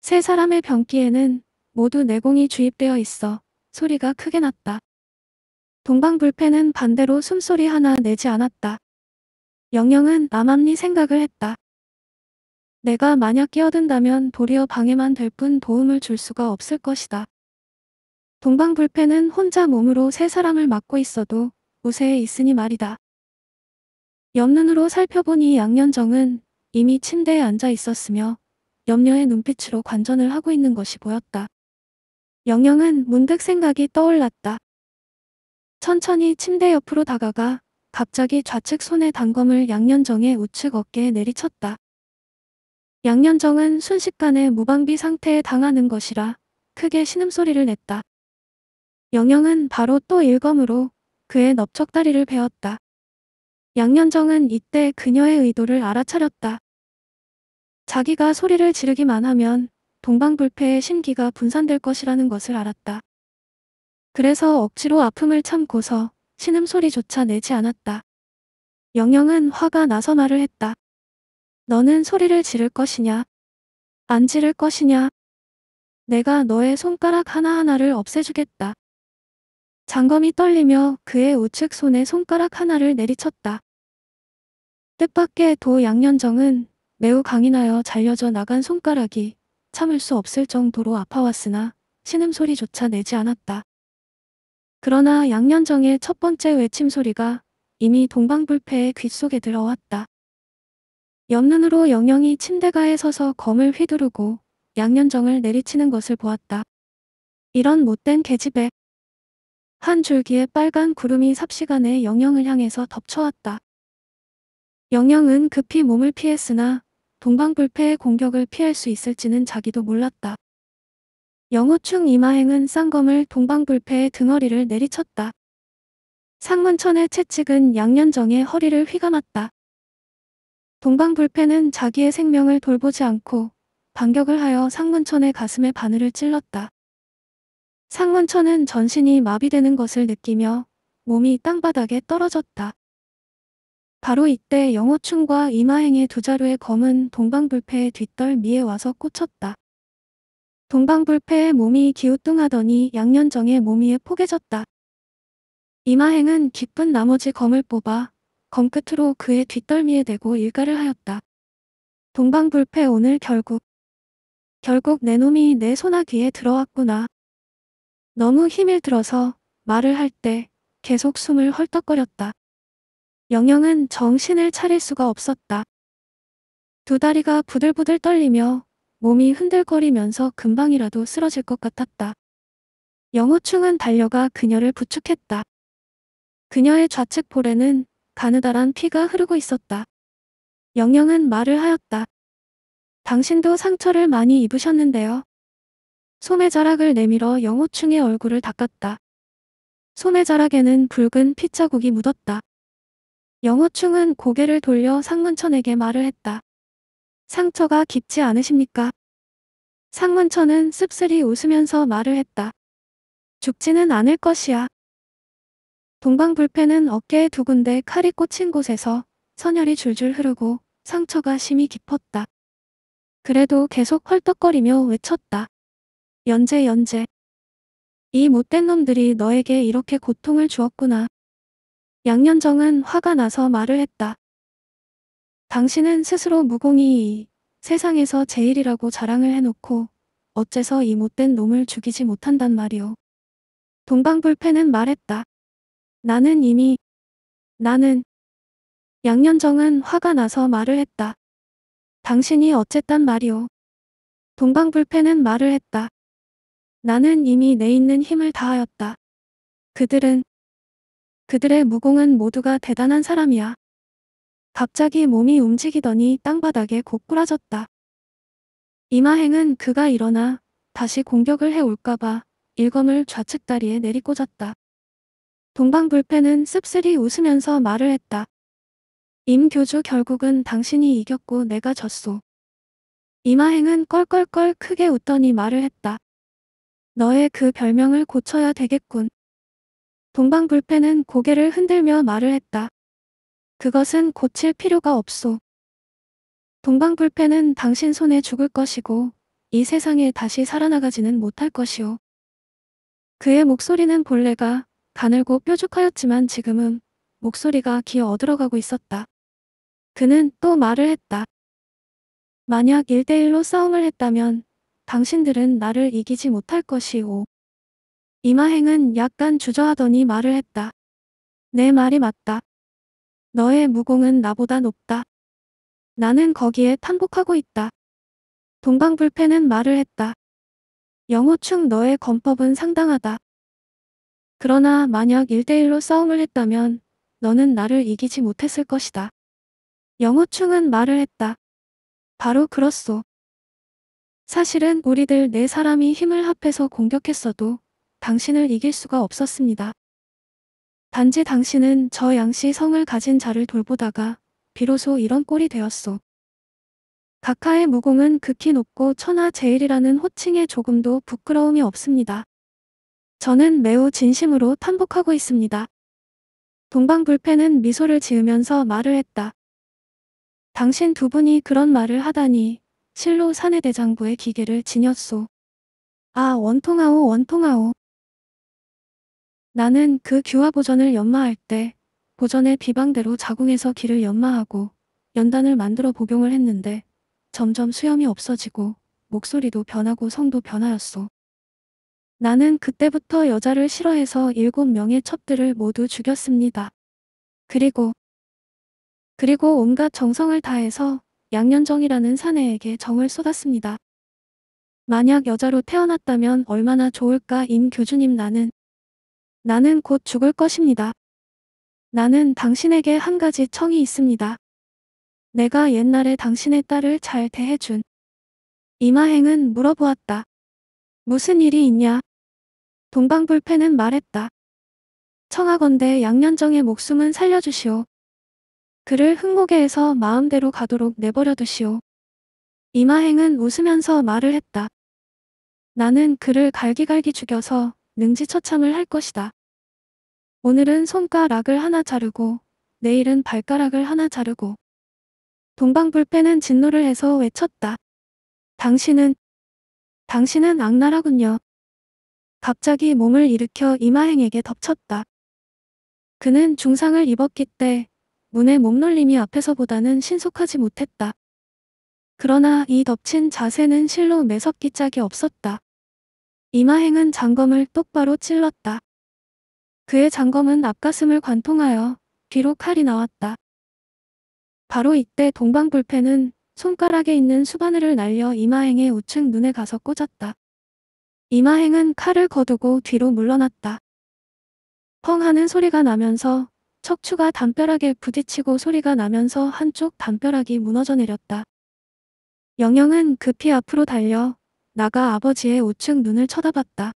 세 사람의 병기에는 모두 내공이 주입되어 있어 소리가 크게 났다. 동방 불패는 반대로 숨소리 하나 내지 않았다. 영영은 남암리 생각을 했다. 내가 만약 끼어든다면 도리어 방해만 될 뿐 도움을 줄 수가 없을 것이다. 동방 불패는 혼자 몸으로 세 사람을 막고 있어도 우세에 있으니 말이다. 옆눈으로 살펴보니 양년정은 이미 침대에 앉아 있었으며 염려의 눈빛으로 관전을 하고 있는 것이 보였다. 영영은 문득 생각이 떠올랐다. 천천히 침대 옆으로 다가가 갑자기 좌측 손에 단검을 양년정의 우측 어깨에 내리쳤다. 양년정은 순식간에 무방비 상태에 당하는 것이라 크게 신음소리를 냈다. 영영은 바로 또 일검으로 그의 넓적다리를 베었다. 양년정은 이때 그녀의 의도를 알아차렸다. 자기가 소리를 지르기만 하면 동방불패의 심기가 분산될 것이라는 것을 알았다. 그래서 억지로 아픔을 참고서 신음소리조차 내지 않았다. 영영은 화가 나서 말을 했다. 너는 소리를 지를 것이냐? 안 지를 것이냐? 내가 너의 손가락 하나하나를 없애주겠다. 장검이 떨리며 그의 우측 손에 손가락 하나를 내리쳤다. 뜻밖의 도 양년정은 매우 강인하여 잘려져 나간 손가락이 참을 수 없을 정도로 아파왔으나 신음소리조차 내지 않았다. 그러나 양년정의 첫 번째 외침 소리가 이미 동방불패의 귓속에 들어왔다. 옆눈으로 영영이 침대가에 서서 검을 휘두르고 양년정을 내리치는 것을 보았다. 이런 못된 계집애. 한 줄기의 빨간 구름이 삽시간에 영영을 향해서 덮쳐왔다. 영영은 급히 몸을 피했으나 동방불패의 공격을 피할 수 있을지는 자기도 몰랐다. 영호충 이마행은 쌍검을 동방불패의 등허리를 내리쳤다. 상문천의 채찍은 양년정의 허리를 휘감았다. 동방불패는 자기의 생명을 돌보지 않고 반격을 하여 상문천의 가슴에 바늘을 찔렀다. 상문천은 전신이 마비되는 것을 느끼며 몸이 땅바닥에 떨어졌다. 바로 이때 영호충과 이마행의 두 자루의 검은 동방불패의 뒷덜미에 와서 꽂혔다. 동방불패의 몸이 기우뚱하더니 양년정의 몸이에 포개졌다. 이마행은 기쁜 나머지 검을 뽑아 검 끝으로 그의 뒷덜미에 대고 일가를 하였다. 동방불패 오늘 결국 결국 내 놈이 내 소나귀에 들어왔구나. 너무 힘을 들어서 말을 할 때 계속 숨을 헐떡거렸다. 영영은 정신을 차릴 수가 없었다. 두 다리가 부들부들 떨리며 몸이 흔들거리면서 금방이라도 쓰러질 것 같았다. 영호충은 달려가 그녀를 부축했다. 그녀의 좌측 볼에는 가느다란 피가 흐르고 있었다. 영영은 말을 하였다. 당신도 상처를 많이 입으셨는데요. 소매 자락을 내밀어 영호충의 얼굴을 닦았다. 소매 자락에는 붉은 핏자국이 묻었다. 영호충은 고개를 돌려 상문천에게 말을 했다. 상처가 깊지 않으십니까? 상문천은 씁쓸히 웃으면서 말을 했다. 죽지는 않을 것이야. 동방불패는 어깨에 두 군데 칼이 꽂힌 곳에서 선혈이 줄줄 흐르고 상처가 심히 깊었다. 그래도 계속 헐떡거리며 외쳤다. 연재 연재. 이 못된 놈들이 너에게 이렇게 고통을 주었구나. 양년정은 화가 나서 말을 했다. 당신은 스스로 무공이 세상에서 제일이라고 자랑을 해놓고 어째서 이 못된 놈을 죽이지 못한단 말이오. 동방불패는 말했다. 나는 이미 나는 양년정은 화가 나서 말을 했다. 당신이 어쨌단 말이오. 동방불패는 말을 했다. 나는 이미 내 있는 힘을 다하였다. 그들은 그들의 무공은 모두가 대단한 사람이야. 갑자기 몸이 움직이더니 땅바닥에 고꾸라졌다. 이마행은 그가 일어나 다시 공격을 해올까봐 일검을 좌측 다리에 내리꽂았다. 동방불패는 씁쓸히 웃으면서 말을 했다. 임교주 결국은 당신이 이겼고 내가 졌소. 이마행은 껄껄껄 크게 웃더니 말을 했다. 너의 그 별명을 고쳐야 되겠군. 동방불패는 고개를 흔들며 말을 했다. 그것은 고칠 필요가 없소. 동방불패는 당신 손에 죽을 것이고 이 세상에 다시 살아나가지는 못할 것이오. 그의 목소리는 본래가 가늘고 뾰족하였지만 지금은 목소리가 기어 어들어가고 있었다. 그는 또 말을 했다. 만약 일대일로 싸움을 했다면 당신들은 나를 이기지 못할 것이오. 이마행은 약간 주저하더니 말을 했다. 내 말이 맞다. 너의 무공은 나보다 높다. 나는 거기에 탄복하고 있다. 동방불패는 말을 했다. 영호충 너의 검법은 상당하다. 그러나 만약 일대일로 싸움을 했다면 너는 나를 이기지 못했을 것이다. 영호충은 말을 했다. 바로 그렇소. 사실은 우리들 네 사람이 힘을 합해서 공격했어도 당신을 이길 수가 없었습니다. 단지 당신은 저 양씨 성을 가진 자를 돌보다가 비로소 이런 꼴이 되었소. 각하의 무공은 극히 높고 천하 제일이라는 호칭에 조금도 부끄러움이 없습니다. 저는 매우 진심으로 탄복하고 있습니다. 동방불패는 미소를 지으면서 말을 했다. 당신 두 분이 그런 말을 하다니 실로 사내대장부의 기계를 지녔소. 아 원통아오 원통아오. 나는 그 규화 보전을 연마할 때 보전의 비방대로 자궁에서 기를 연마하고 연단을 만들어 복용을 했는데 점점 수염이 없어지고 목소리도 변하고 성도 변하였소. 나는 그때부터 여자를 싫어해서 일곱 명의 첩들을 모두 죽였습니다. 그리고 그리고 온갖 정성을 다해서 양년정이라는 사내에게 정을 쏟았습니다. 만약 여자로 태어났다면 얼마나 좋을까 임교주님 나는 나는 곧 죽을 것입니다. 나는 당신에게 한 가지 청이 있습니다. 내가 옛날에 당신의 딸을 잘 대해준 이마행은 물어보았다. 무슨 일이 있냐? 동방불패는 말했다. 청하건대 양년정의 목숨은 살려주시오. 그를 흑모개에서 마음대로 가도록 내버려 두시오. 이마행은 웃으면서 말을 했다. 나는 그를 갈기갈기 죽여서 능지처참을 할 것이다. 오늘은 손가락을 하나 자르고 내일은 발가락을 하나 자르고 동방불패는 진노를 해서 외쳤다. 당신은 당신은 악랄하군요. 갑자기 몸을 일으켜 이마행에게 덮쳤다. 그는 중상을 입었기 때 문의 몸놀림이 앞에서보다는 신속하지 못했다. 그러나 이 덮친 자세는 실로 매섭기 짝이 없었다. 이마행은 장검을 똑바로 찔렀다. 그의 장검은 앞가슴을 관통하여 뒤로 칼이 나왔다. 바로 이때 동방불패는 손가락에 있는 수바늘을 날려 이마행의 우측 눈에 가서 꽂았다. 이마행은 칼을 거두고 뒤로 물러났다. 펑 하는 소리가 나면서 척추가 담벼락에 부딪히고 소리가 나면서 한쪽 담벼락이 무너져 내렸다. 영영은 급히 앞으로 달려 나가 아버지의 우측 눈을 쳐다봤다.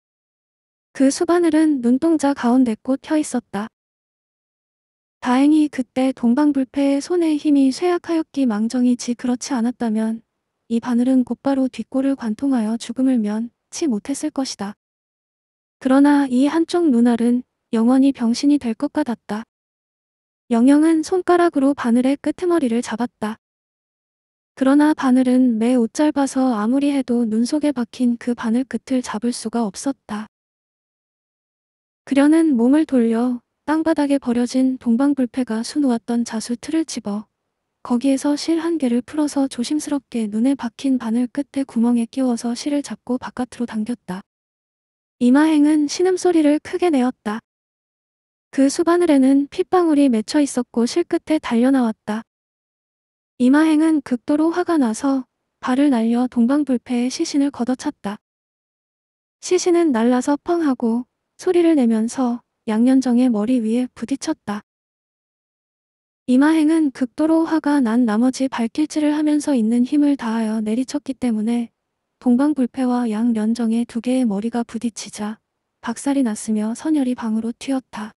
그 수바늘은 눈동자 가운데 꽃혀 있었다. 다행히 그때 동방불패의 손의 힘이 쇠약하였기 망정이지 그렇지 않았다면 이 바늘은 곧바로 뒷골을 관통하여 죽음을 면치 못했을 것이다. 그러나 이 한쪽 눈알은 영원히 병신이 될 것 같았다. 영영은 손가락으로 바늘의 끄트머리를 잡았다. 그러나 바늘은 매옷 짧아서 아무리 해도 눈 속에 박힌 그 바늘 끝을 잡을 수가 없었다. 그려는 몸을 돌려 땅바닥에 버려진 동방불패가 수놓았던 자수 틀을 집어 거기에서 실 한 개를 풀어서 조심스럽게 눈에 박힌 바늘 끝에 구멍에 끼워서 실을 잡고 바깥으로 당겼다. 이마행은 신음소리를 크게 내었다. 그 수바늘에는 핏방울이 맺혀 있었고 실끝에 달려나왔다. 이마행은 극도로 화가 나서 발을 날려 동방불패의 시신을 걷어찼다. 시신은 날라서 펑 하고 소리를 내면서 양년정의 머리 위에 부딪혔다. 이마행은 극도로 화가 난 나머지 발길질을 하면서 있는 힘을 다하여 내리쳤기 때문에 동방불패와 양년정의 두 개의 머리가 부딪히자 박살이 났으며 선열이 방으로 튀었다.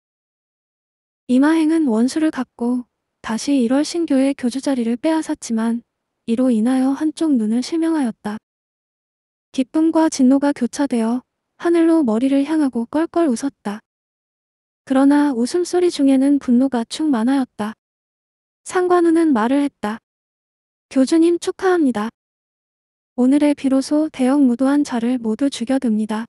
이마행은 원수를 갖고 다시 1월 신교의 교주 자리를 빼앗았지만 이로 인하여 한쪽 눈을 실명하였다. 기쁨과 진노가 교차되어 하늘로 머리를 향하고 껄껄 웃었다. 그러나 웃음소리 중에는 분노가 충 많아였다. 상관우는 말을 했다. 교주님 축하합니다. 오늘의 비로소 대형 무도한 자를 모두 죽여듭니다.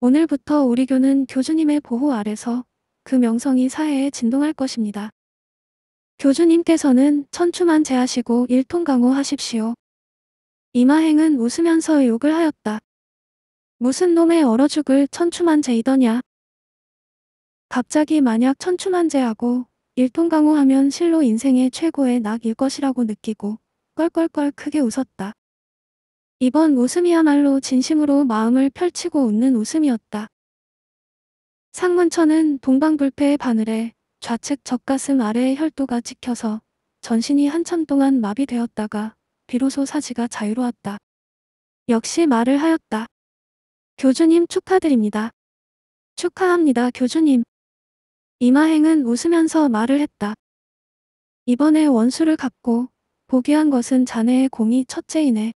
오늘부터 우리 교는 교주님의 보호 아래서 그 명성이 사회에 진동할 것입니다. 교주님께서는 천추만 제하시고 일통강호하십시오. 이마행은 웃으면서 욕을 하였다. 무슨 놈의 얼어 죽을 천추만 제이더냐. 갑자기 만약 천추만 제하고 일통강호하면 실로 인생의 최고의 낙일 것이라고 느끼고 껄껄껄 크게 웃었다. 이번 웃음이야말로 진심으로 마음을 펼치고 웃는 웃음이었다. 상문천은 동방불패의 바늘에 좌측 젖가슴 아래의 혈도가 찍혀서 전신이 한참 동안 마비되었다가 비로소 사지가 자유로웠다. 역시 말을 하였다. 교주님 축하드립니다. 축하합니다 교주님. 이마행은 웃으면서 말을 했다. 이번에 원수를 갚고 보기한 것은 자네의 공이 첫째이네.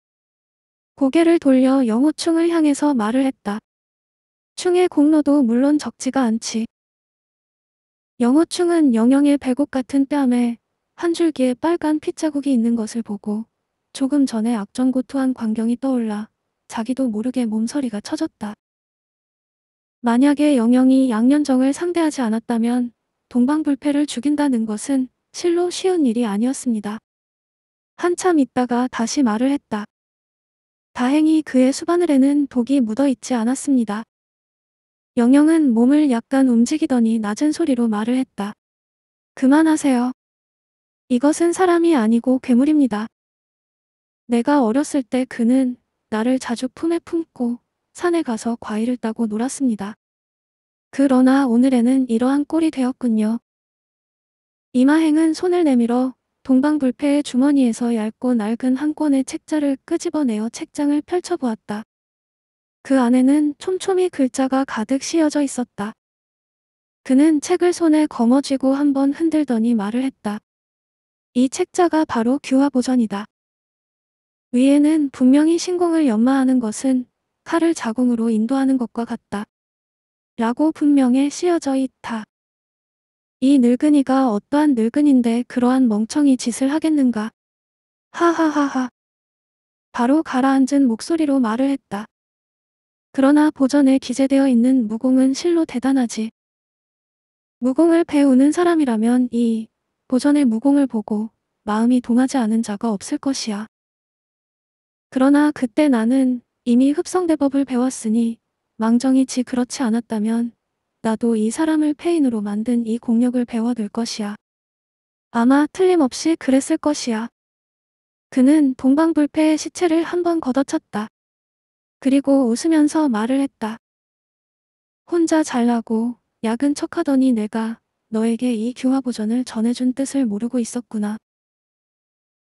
고개를 돌려 영호충을 향해서 말을 했다. 충의 공로도 물론 적지가 않지. 영호충은 영영의 배곡 같은 뺨에 한 줄기의 빨간 핏자국이 있는 것을 보고 조금 전에 악전고투한 광경이 떠올라 자기도 모르게 몸서리가 쳐졌다. 만약에 영영이 양년정을 상대하지 않았다면 동방불패를 죽인다는 것은 실로 쉬운 일이 아니었습니다. 한참 있다가 다시 말을 했다. 다행히 그의 수바늘에는 독이 묻어 있지 않았습니다. 영영은 몸을 약간 움직이더니 낮은 소리로 말을 했다. 그만하세요. 이것은 사람이 아니고 괴물입니다. 내가 어렸을 때 그는 나를 자주 품에 품고 산에 가서 과일을 따고 놀았습니다. 그러나 오늘에는 이러한 꼴이 되었군요. 이마행은 손을 내밀어 동방불패의 주머니에서 얇고 낡은 한 권의 책자를 끄집어내어 책장을 펼쳐보았다. 그 안에는 촘촘히 글자가 가득 씌어져 있었다. 그는 책을 손에 거머쥐고 한 번 흔들더니 말을 했다. 이 책자가 바로 규화보전이다. 위에는 분명히 신공을 연마하는 것은 칼을 자궁으로 인도하는 것과 같다. 라고 분명히 씌어져 있다. 이 늙은이가 어떠한 늙은인데 그러한 멍청이 짓을 하겠는가. 하하하하. 바로 가라앉은 목소리로 말을 했다. 그러나 보전에 기재되어 있는 무공은 실로 대단하지. 무공을 배우는 사람이라면 이 보전의 무공을 보고 마음이 동하지 않은 자가 없을 것이야. 그러나 그때 나는 이미 흡성대법을 배웠으니 망정이지 그렇지 않았다면 나도 이 사람을 폐인으로 만든 이 공력을 배워둘 것이야. 아마 틀림없이 그랬을 것이야. 그는 동방불패의 시체를 한 번 걷어찼다. 그리고 웃으면서 말을 했다. 혼자 잘나고 약은 척하더니 내가 너에게 이 교화보전을 전해준 뜻을 모르고 있었구나.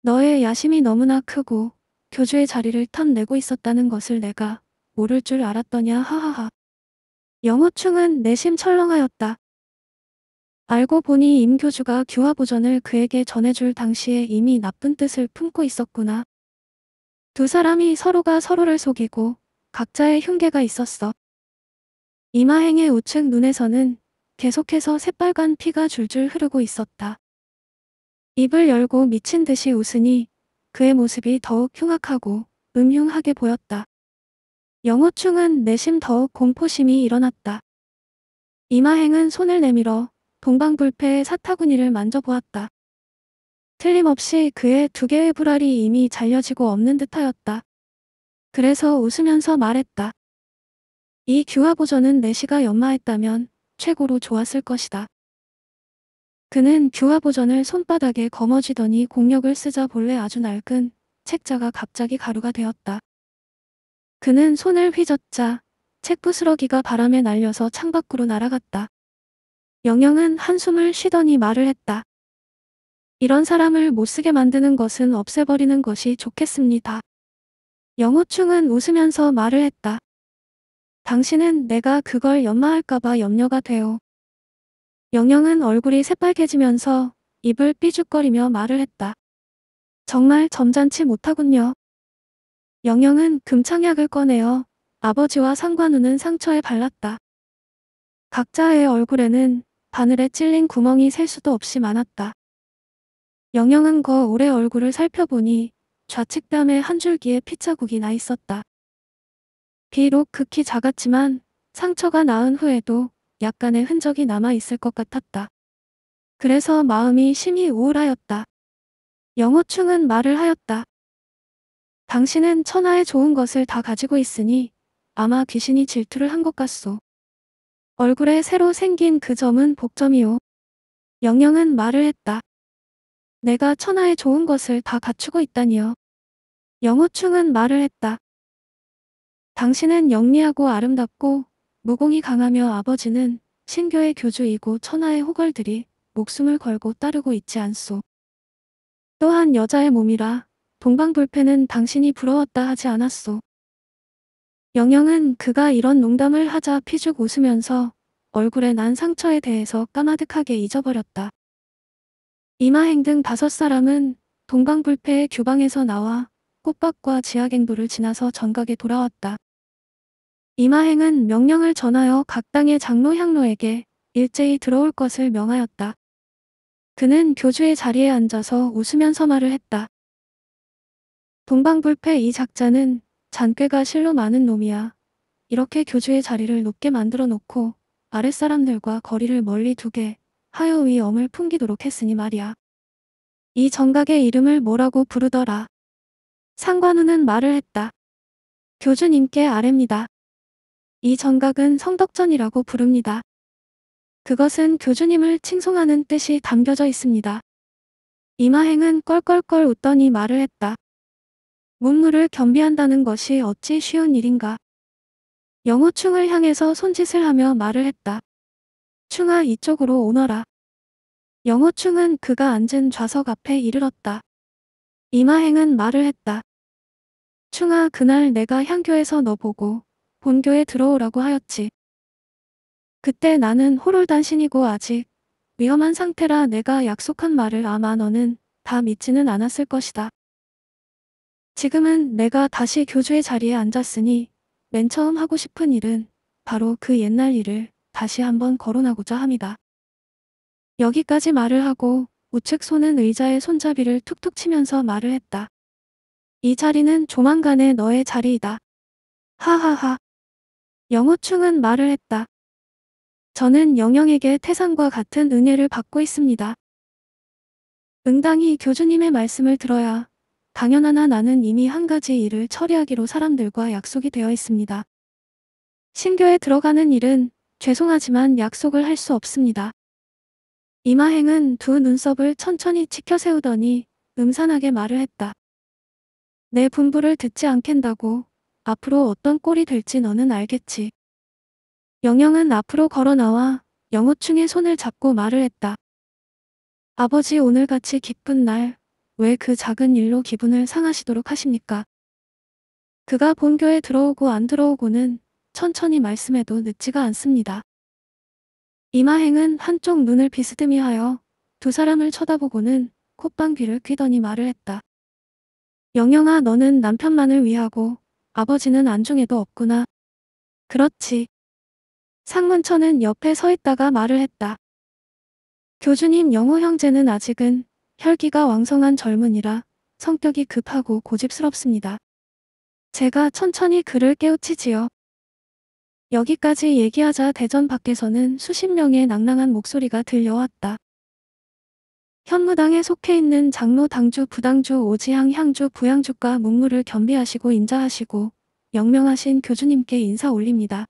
너의 야심이 너무나 크고 교주의 자리를 탐내고 있었다는 것을 내가 모를 줄 알았더냐 하하하. 영호충은 내심 철렁하였다. 알고 보니 임교주가 교화보전을 그에게 전해줄 당시에 이미 나쁜 뜻을 품고 있었구나. 두 사람이 서로가 서로를 속이고 각자의 흉계가 있었어. 이마행의 우측 눈에서는 계속해서 새빨간 피가 줄줄 흐르고 있었다. 입을 열고 미친 듯이 웃으니 그의 모습이 더욱 흉악하고 음흉하게 보였다. 영호충은 내심 더욱 공포심이 일어났다. 이마행은 손을 내밀어 동방불패의 사타구니를 만져보았다. 틀림없이 그의 두 개의 불알이 이미 잘려지고 없는 듯하였다. 그래서 웃으면서 말했다. 이 규화보전은 내시가 연마했다면 최고로 좋았을 것이다. 그는 규화보전을 손바닥에 거머쥐더니 공력을 쓰자 본래 아주 낡은 책자가 갑자기 가루가 되었다. 그는 손을 휘젓자 책 부스러기가 바람에 날려서 창밖으로 날아갔다. 영영은 한숨을 쉬더니 말을 했다. 이런 사람을 못쓰게 만드는 것은 없애버리는 것이 좋겠습니다. 영호충은 웃으면서 말을 했다. 당신은 내가 그걸 연마할까봐 염려가 돼요. 영영은 얼굴이 새빨개지면서 입을 삐죽거리며 말을 했다. 정말 점잖지 못하군요. 영영은 금창약을 꺼내어 아버지와 상관우는 상처에 발랐다. 각자의 얼굴에는 바늘에 찔린 구멍이 셀 수도 없이 많았다. 영영은 거 오래 얼굴을 살펴보니 좌측뺨에 한 줄기의 피자국이 나 있었다. 비록 극히 작았지만 상처가 나은 후에도 약간의 흔적이 남아 있을 것 같았다. 그래서 마음이 심히 우울하였다. 영어충은 말을 하였다. 당신은 천하의 좋은 것을 다 가지고 있으니 아마 귀신이 질투를 한 것 같소. 얼굴에 새로 생긴 그 점은 복점이오. 영영은 말을 했다. 내가 천하의 좋은 것을 다 갖추고 있다니요. 영호충은 말을 했다. 당신은 영리하고 아름답고 무공이 강하며 아버지는 신교의 교주이고 천하의 호걸들이 목숨을 걸고 따르고 있지 않소. 또한 여자의 몸이라 동방불패는 당신이 부러웠다 하지 않았소. 영영은 그가 이런 농담을 하자 피죽 웃으면서 얼굴에 난 상처에 대해서 까마득하게 잊어버렸다. 이마행 등 다섯 사람은 동방불패의 규방에서 나와 꽃밭과 지하갱부를 지나서 전각에 돌아왔다. 이마행은 명령을 전하여 각 당의 장로 향로에게 일제히 들어올 것을 명하였다. 그는 교주의 자리에 앉아서 웃으면서 말을 했다. 동방불패 이 작자는 잔꾀가 실로 많은 놈이야. 이렇게 교주의 자리를 높게 만들어 놓고 아랫사람들과 거리를 멀리 두게 하여 위엄을 풍기도록 했으니 말이야. 이 정각의 이름을 뭐라고 부르더라. 상관우는 말을 했다. 교주님께 아랩니다이 정각은 성덕전이라고 부릅니다. 그것은 교주님을 칭송하는 뜻이 담겨져 있습니다. 이마행은 껄껄껄 웃더니 말을 했다. 문물을 겸비한다는 것이 어찌 쉬운 일인가. 영호충을 향해서 손짓을 하며 말을 했다. 충아 이쪽으로 오너라. 영호충은 그가 앉은 좌석 앞에 이르렀다. 이마행은 말을 했다. 충아 그날 내가 향교에서 너 보고 본교에 들어오라고 하였지. 그때 나는 호롤단신이고 아직 위험한 상태라 내가 약속한 말을 아마 너는 다 믿지는 않았을 것이다. 지금은 내가 다시 교주의 자리에 앉았으니 맨 처음 하고 싶은 일은 바로 그 옛날 일을 다시 한번 거론하고자 합니다. 여기까지 말을 하고 우측 손은 의자의 손잡이를 툭툭 치면서 말을 했다. 이 자리는 조만간에 너의 자리이다. 하하하. 영호충은 말을 했다. 저는 영영에게 태상과 같은 은혜를 받고 있습니다. 응당이 교주님의 말씀을 들어야 당연하나 나는 이미 한 가지 일을 처리하기로 사람들과 약속이 되어 있습니다. 신교에 들어가는 일은 죄송하지만 약속을 할 수 없습니다. 이마행은 두 눈썹을 천천히 치켜세우더니 음산하게 말을 했다. 내 분부를 듣지 않겠다고. 앞으로 어떤 꼴이 될지 너는 알겠지. 영영은 앞으로 걸어 나와 영호충의 손을 잡고 말을 했다. 아버지 오늘같이 기쁜 날 왜 그 작은 일로 기분을 상하시도록 하십니까? 그가 본교에 들어오고 안 들어오고는 천천히 말씀해도 늦지가 않습니다. 이마행은 한쪽 눈을 비스듬히 하여 두 사람을 쳐다보고는 콧방귀를 뀌더니 말을 했다. 영영아 너는 남편만을 위하고 아버지는 안중에도 없구나. 그렇지. 상문천은 옆에 서 있다가 말을 했다. 교주님 영호 형제는 아직은 혈기가 왕성한 젊은이라 성격이 급하고 고집스럽습니다. 제가 천천히 그를 깨우치지요. 여기까지 얘기하자 대전 밖에서는 수십 명의 낭낭한 목소리가 들려왔다. 현무당에 속해 있는 장로 당주 부당주 오지향 향주 부양주과 문무를 겸비하시고 인자하시고 영명하신 교주님께 인사 올립니다.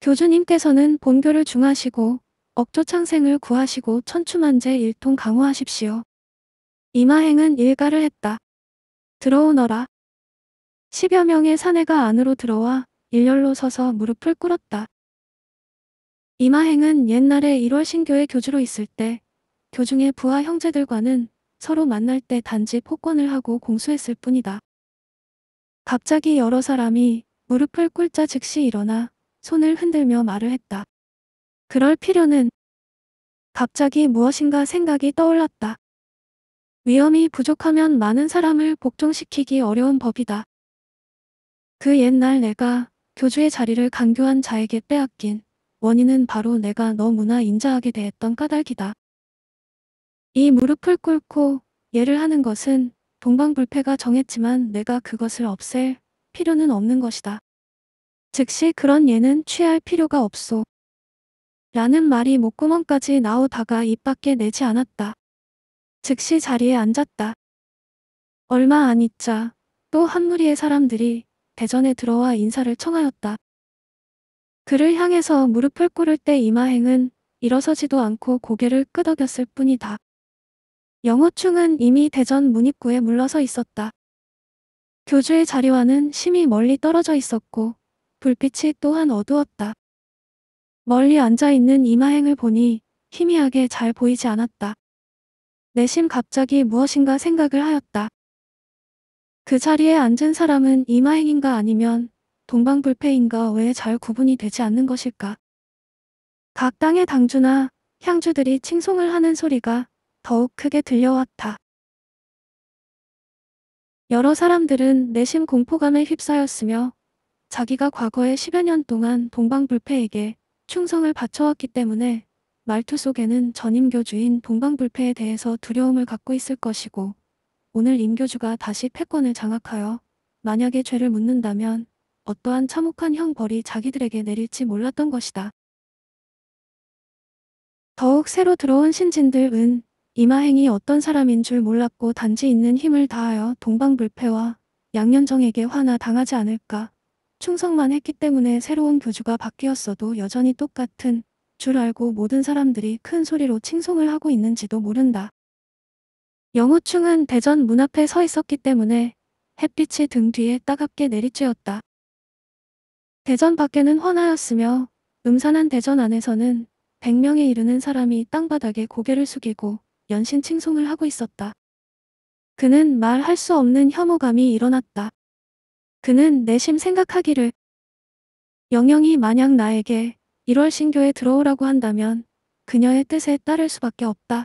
교주님께서는 본교를 중하시고 억조창생을 구하시고 천추만재 일통 강호하십시오 이마행은 일가를 했다. 들어오너라. 십여 명의 사내가 안으로 들어와 일렬로 서서 무릎을 꿇었다. 이마행은 옛날에 1월 신교의 교주로 있을 때 교중의 부하 형제들과는 서로 만날 때 단지 폭권을 하고 공수했을 뿐이다. 갑자기 여러 사람이 무릎을 꿇자 즉시 일어나 손을 흔들며 말을 했다. 그럴 필요는 갑자기 무엇인가 생각이 떠올랐다. 위험이 부족하면 많은 사람을 복종시키기 어려운 법이다. 그 옛날 내가 교주의 자리를 강교한 자에게 빼앗긴 원인은 바로 내가 너무나 인자하게 대했던 까닭이다. 이 무릎을 꿇고 예를 하는 것은 동방불패가 정했지만 내가 그것을 없앨 필요는 없는 것이다. 즉시 그런 예는 취할 필요가 없소. 라는 말이 목구멍까지 나오다가 입 밖에 내지 않았다. 즉시 자리에 앉았다. 얼마 안 있자 또 한 무리의 사람들이 대전에 들어와 인사를 청하였다. 그를 향해서 무릎을 꿇을 때 이마행은 일어서지도 않고 고개를 끄덕였을 뿐이다. 영호충은 이미 대전 문입구에 물러서 있었다. 교주의 자리와는 심히 멀리 떨어져 있었고 불빛이 또한 어두웠다. 멀리 앉아있는 이마행을 보니 희미하게 잘 보이지 않았다. 내심 갑자기 무엇인가 생각을 하였다. 그 자리에 앉은 사람은 이마행인가 아니면 동방불패인가 왜 잘 구분이 되지 않는 것일까. 각 당의 당주나 향주들이 칭송을 하는 소리가 더욱 크게 들려왔다. 여러 사람들은 내심 공포감에 휩싸였으며 자기가 과거에 10여 년 동안 동방불패에게 충성을 바쳐왔기 때문에 말투 속에는 전 임교주인 동방불패에 대해서 두려움을 갖고 있을 것이고 오늘 임교주가 다시 패권을 장악하여 만약에 죄를 묻는다면 어떠한 참혹한 형벌이 자기들에게 내릴지 몰랐던 것이다. 더욱 새로 들어온 신진들은 이마행이 어떤 사람인 줄 몰랐고 단지 있는 힘을 다하여 동방불패와 양년정에게 화나 당하지 않을까. 충성만 했기 때문에 새로운 교주가 바뀌었어도 여전히 똑같은 줄 알고 모든 사람들이 큰 소리로 칭송을 하고 있는지도 모른다. 영호충은 대전 문 앞에 서 있었기 때문에 햇빛이 등 뒤에 따갑게 내리쬐었다. 대전 밖에는 환하였으며 음산한 대전 안에서는 100명에 이르는 사람이 땅바닥에 고개를 숙이고 연신 칭송을 하고 있었다. 그는 말할 수 없는 혐오감이 일어났다. 그는 내심 생각하기를 영영이 만약 나에게 1월 신교에 들어오라고 한다면 그녀의 뜻에 따를 수밖에 없다.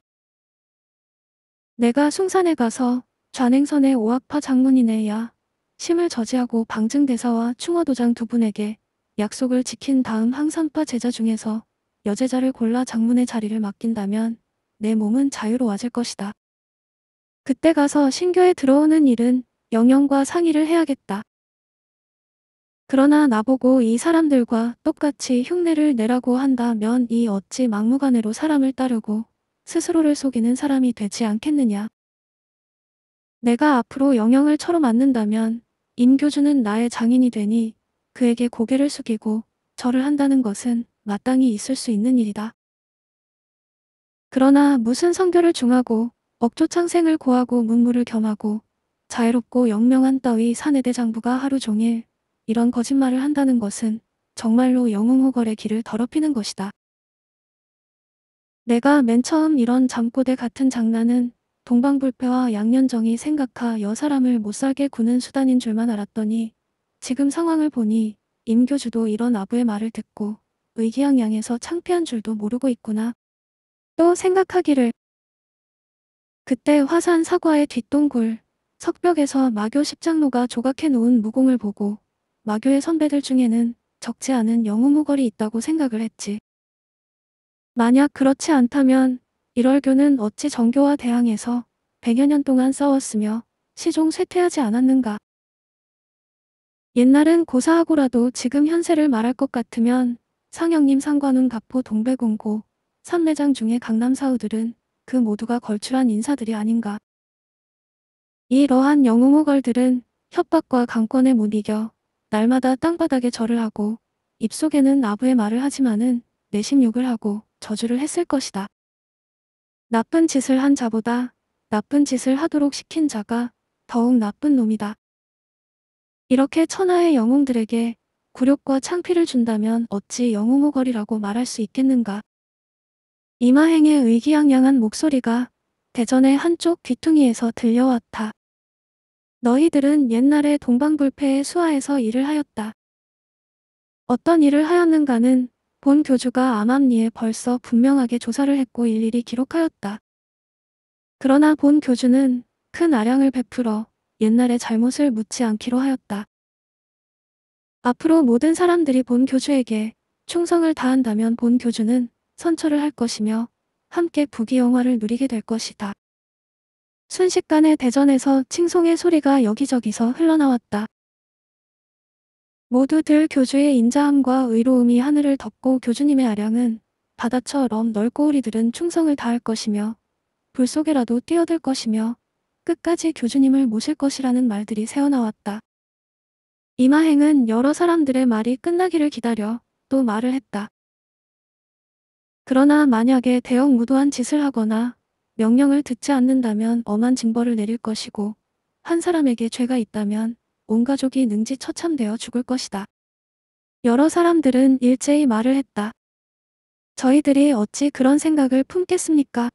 내가 숭산에 가서 좌냉선의 오악파 장문이네야 심을 저지하고 방증대사와 충어도장 두 분에게 약속을 지킨 다음 항산파 제자 중에서 여제자를 골라 장문의 자리를 맡긴다면 내 몸은 자유로워질 것이다. 그때 가서 신교에 들어오는 일은 영영과 상의를 해야겠다. 그러나 나보고 이 사람들과 똑같이 흉내를 내라고 한다면 이 어찌 막무가내로 사람을 따르고 스스로를 속이는 사람이 되지 않겠느냐. 내가 앞으로 영영을 처로 맞는다면 임교주는 나의 장인이 되니 그에게 고개를 숙이고 절을 한다는 것은 마땅히 있을 수 있는 일이다. 그러나 무슨 성결을 중하고 억조창생을 고하고 문물을 겸하고 자유롭고 영명한 따위 사내대장부가 하루 종일 이런 거짓말을 한다는 것은 정말로 영웅호걸의 길을 더럽히는 것이다. 내가 맨 처음 이런 잠꼬대 같은 장난은 동방불패와 양년정이 생각하 여사람을 못살게 구는 수단인 줄만 알았더니 지금 상황을 보니 임교주도 이런 아부의 말을 듣고 의기양양해서 창피한 줄도 모르고 있구나. 또 생각하기를 그때 화산 사과의 뒷동굴 석벽에서 마교 십장로가 조각해 놓은 무공을 보고 마교의 선배들 중에는 적지 않은 영웅무걸이 있다고 생각을 했지. 만약 그렇지 않다면 일월교는 어찌 정교와 대항해서 1여년 동안 싸웠으며 시종 쇠퇴하지 않았는가. 옛날은 고사하고라도 지금 현세를 말할 것 같으면 상영님 상관운 갑포 동백운고 산내장 중에 강남 사우들은 그 모두가 걸출한 인사들이 아닌가. 이러한 영웅호걸들은 협박과 강권에 못 이겨 날마다 땅바닥에 절을 하고 입속에는 아부의 말을 하지만은 내심 욕을 하고 저주를 했을 것이다. 나쁜 짓을 한 자보다 나쁜 짓을 하도록 시킨 자가 더욱 나쁜 놈이다. 이렇게 천하의 영웅들에게 굴욕과 창피를 준다면 어찌 영웅호걸이라고 말할 수 있겠는가. 이마행의 의기양양한 목소리가 대전의 한쪽 귀퉁이에서 들려왔다. 너희들은 옛날에 동방불패의 수하에서 일을 하였다. 어떤 일을 하였는가는 본 교주가 암암리에 벌써 분명하게 조사를 했고 일일이 기록하였다. 그러나 본 교주는 큰 아량을 베풀어 옛날의 잘못을 묻지 않기로 하였다. 앞으로 모든 사람들이 본 교주에게 충성을 다한다면 본 교주는 선처를 할 것이며 함께 부귀 영화를 누리게 될 것이다. 순식간에 대전에서 칭송의 소리가 여기저기서 흘러나왔다. 모두들 교주의 인자함과 의로움이 하늘을 덮고 교주님의 아량은 바다처럼 넓고 우리들은 충성을 다할 것이며 불 속에라도 뛰어들 것이며 끝까지 교주님을 모실 것이라는 말들이 새어나왔다. 이마행은 여러 사람들의 말이 끝나기를 기다려 또 말을 했다. 그러나 만약에 대형 무도한 짓을 하거나 명령을 듣지 않는다면 엄한 징벌을 내릴 것이고 한 사람에게 죄가 있다면 온 가족이 능지 처참되어 죽을 것이다. 여러 사람들은 일제히 말을 했다. 저희들이 어찌 그런 생각을 품겠습니까?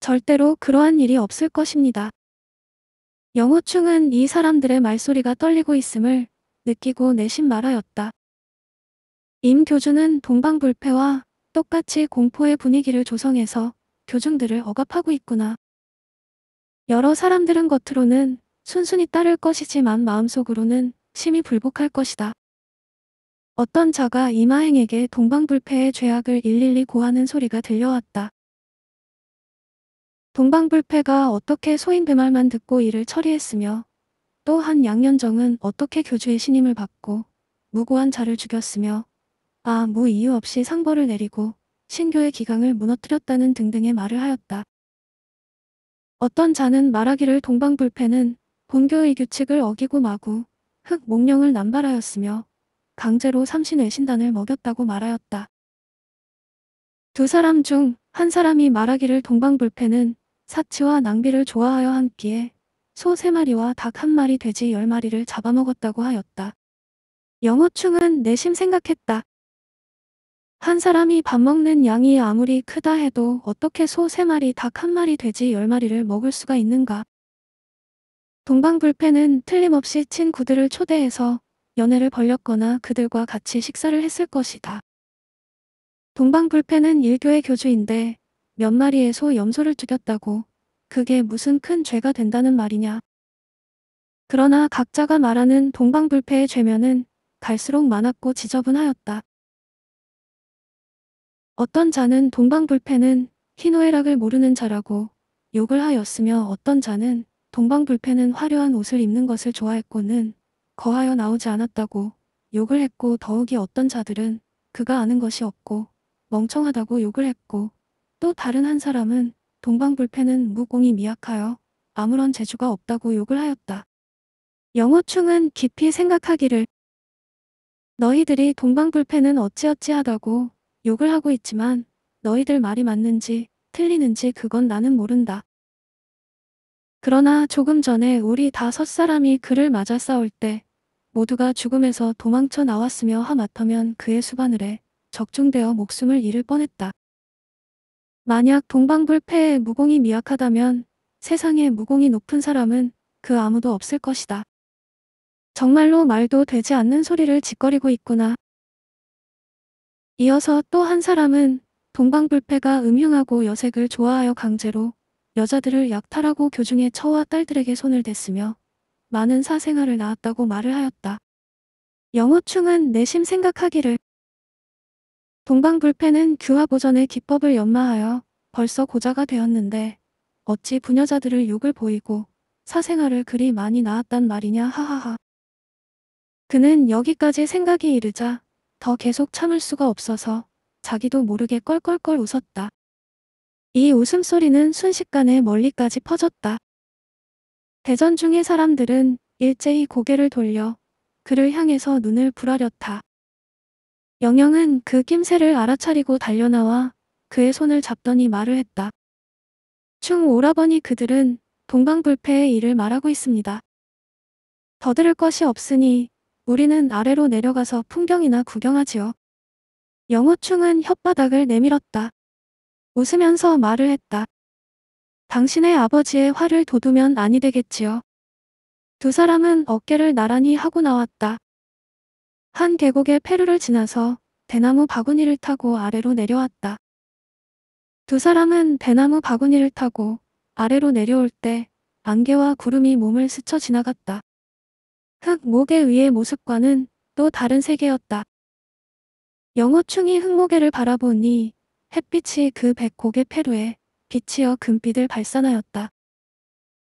절대로 그러한 일이 없을 것입니다. 영호충은 이 사람들의 말소리가 떨리고 있음을 느끼고 내심 말하였다. 임교주는 동방불패와 똑같이 공포의 분위기를 조성해서 교중들을 억압하고 있구나. 여러 사람들은 겉으로는 순순히 따를 것이지만 마음속으로는 심히 불복할 것이다. 어떤 자가 이마행에게 동방불패의 죄악을 일일이 고하는 소리가 들려왔다. 동방불패가 어떻게 소인 배말만 듣고 이를 처리했으며 또 한 양년정은 어떻게 교주의 신임을 받고 무고한 자를 죽였으며 아무 이유 없이 상벌을 내리고 신교의 기강을 무너뜨렸다는 등등의 말을 하였다. 어떤 자는 말하기를 동방불패는 본교의 규칙을 어기고 마구 흑 목령을 남발하였으며 강제로 삼신외신단을 먹였다고 말하였다. 두 사람 중 한 사람이 말하기를 동방불패는 사치와 낭비를 좋아하여 함기에 소 세마리와 닭 한마리 돼지 열마리를 잡아먹었다고 하였다. 영호충은 내심 생각했다. 한 사람이 밥 먹는 양이 아무리 크다 해도 어떻게 소 3마리, 닭 1마리, 돼지 10마리를 먹을 수가 있는가. 동방불패는 틀림없이 친구들을 초대해서 연애를 벌렸거나 그들과 같이 식사를 했을 것이다. 동방불패는 일교의 교주인데 몇 마리의 소 염소를 죽였다고 그게 무슨 큰 죄가 된다는 말이냐. 그러나 각자가 말하는 동방불패의 죄면은 갈수록 많았고 지저분하였다. 어떤 자는 동방불패는 희노애락을 모르는 자라고 욕을 하였으며 어떤 자는 동방불패는 화려한 옷을 입는 것을 좋아했고는 거하여 나오지 않았다고 욕을 했고 더욱이 어떤 자들은 그가 아는 것이 없고 멍청하다고 욕을 했고 또 다른 한 사람은 동방불패는 무공이 미약하여 아무런 재주가 없다고 욕을 하였다. 영어충은 깊이 생각하기를 너희들이 동방불패는 어찌어찌하다고 욕을 하고 있지만 너희들 말이 맞는지 틀리는지 그건 나는 모른다. 그러나 조금 전에 우리 다섯 사람이 그를 맞아 싸울 때 모두가 죽음에서 도망쳐 나왔으며 하마터면 그의 수바늘에 적중되어 목숨을 잃을 뻔했다. 만약 동방불패에 무공이 미약하다면 세상에 무공이 높은 사람은 그 아무도 없을 것이다. 정말로 말도 되지 않는 소리를 짓거리고 있구나 이어서 또 한 사람은 동방불패가 음흉하고 여색을 좋아하여 강제로 여자들을 약탈하고 교중의 처와 딸들에게 손을 댔으며 많은 사생활을 낳았다고 말을 하였다. 영호충은 내심 생각하기를 동방불패는 규화보전의 기법을 연마하여 벌써 고자가 되었는데 어찌 부녀자들을 욕을 보이고 사생활을 그리 많이 낳았단 말이냐 하하하. 그는 여기까지 생각이 이르자 더 계속 참을 수가 없어서 자기도 모르게 껄껄껄 웃었다. 이 웃음소리는 순식간에 멀리까지 퍼졌다. 대전 중의 사람들은 일제히 고개를 돌려 그를 향해서 눈을 부라렸다 영영은 그 낌새를 알아차리고 달려나와 그의 손을 잡더니 말을 했다. 충 오라버니 그들은 동방불패의 일을 말하고 있습니다. 더 들을 것이 없으니 우리는 아래로 내려가서 풍경이나 구경하지요. 영호충은 혓바닥을 내밀었다. 웃으면서 말을 했다. 당신의 아버지의 화를 돋우면 아니 되겠지요. 두 사람은 어깨를 나란히 하고 나왔다. 한 계곡의 페루를 지나서 대나무 바구니를 타고 아래로 내려왔다. 두 사람은 대나무 바구니를 타고 아래로 내려올 때 안개와 구름이 몸을 스쳐 지나갔다. 흑목개 위의 모습과는 또 다른 세계였다. 영어충이흑목에를 바라보니 햇빛이 그 백곡의 폐루에 비치어 금빛을 발산하였다.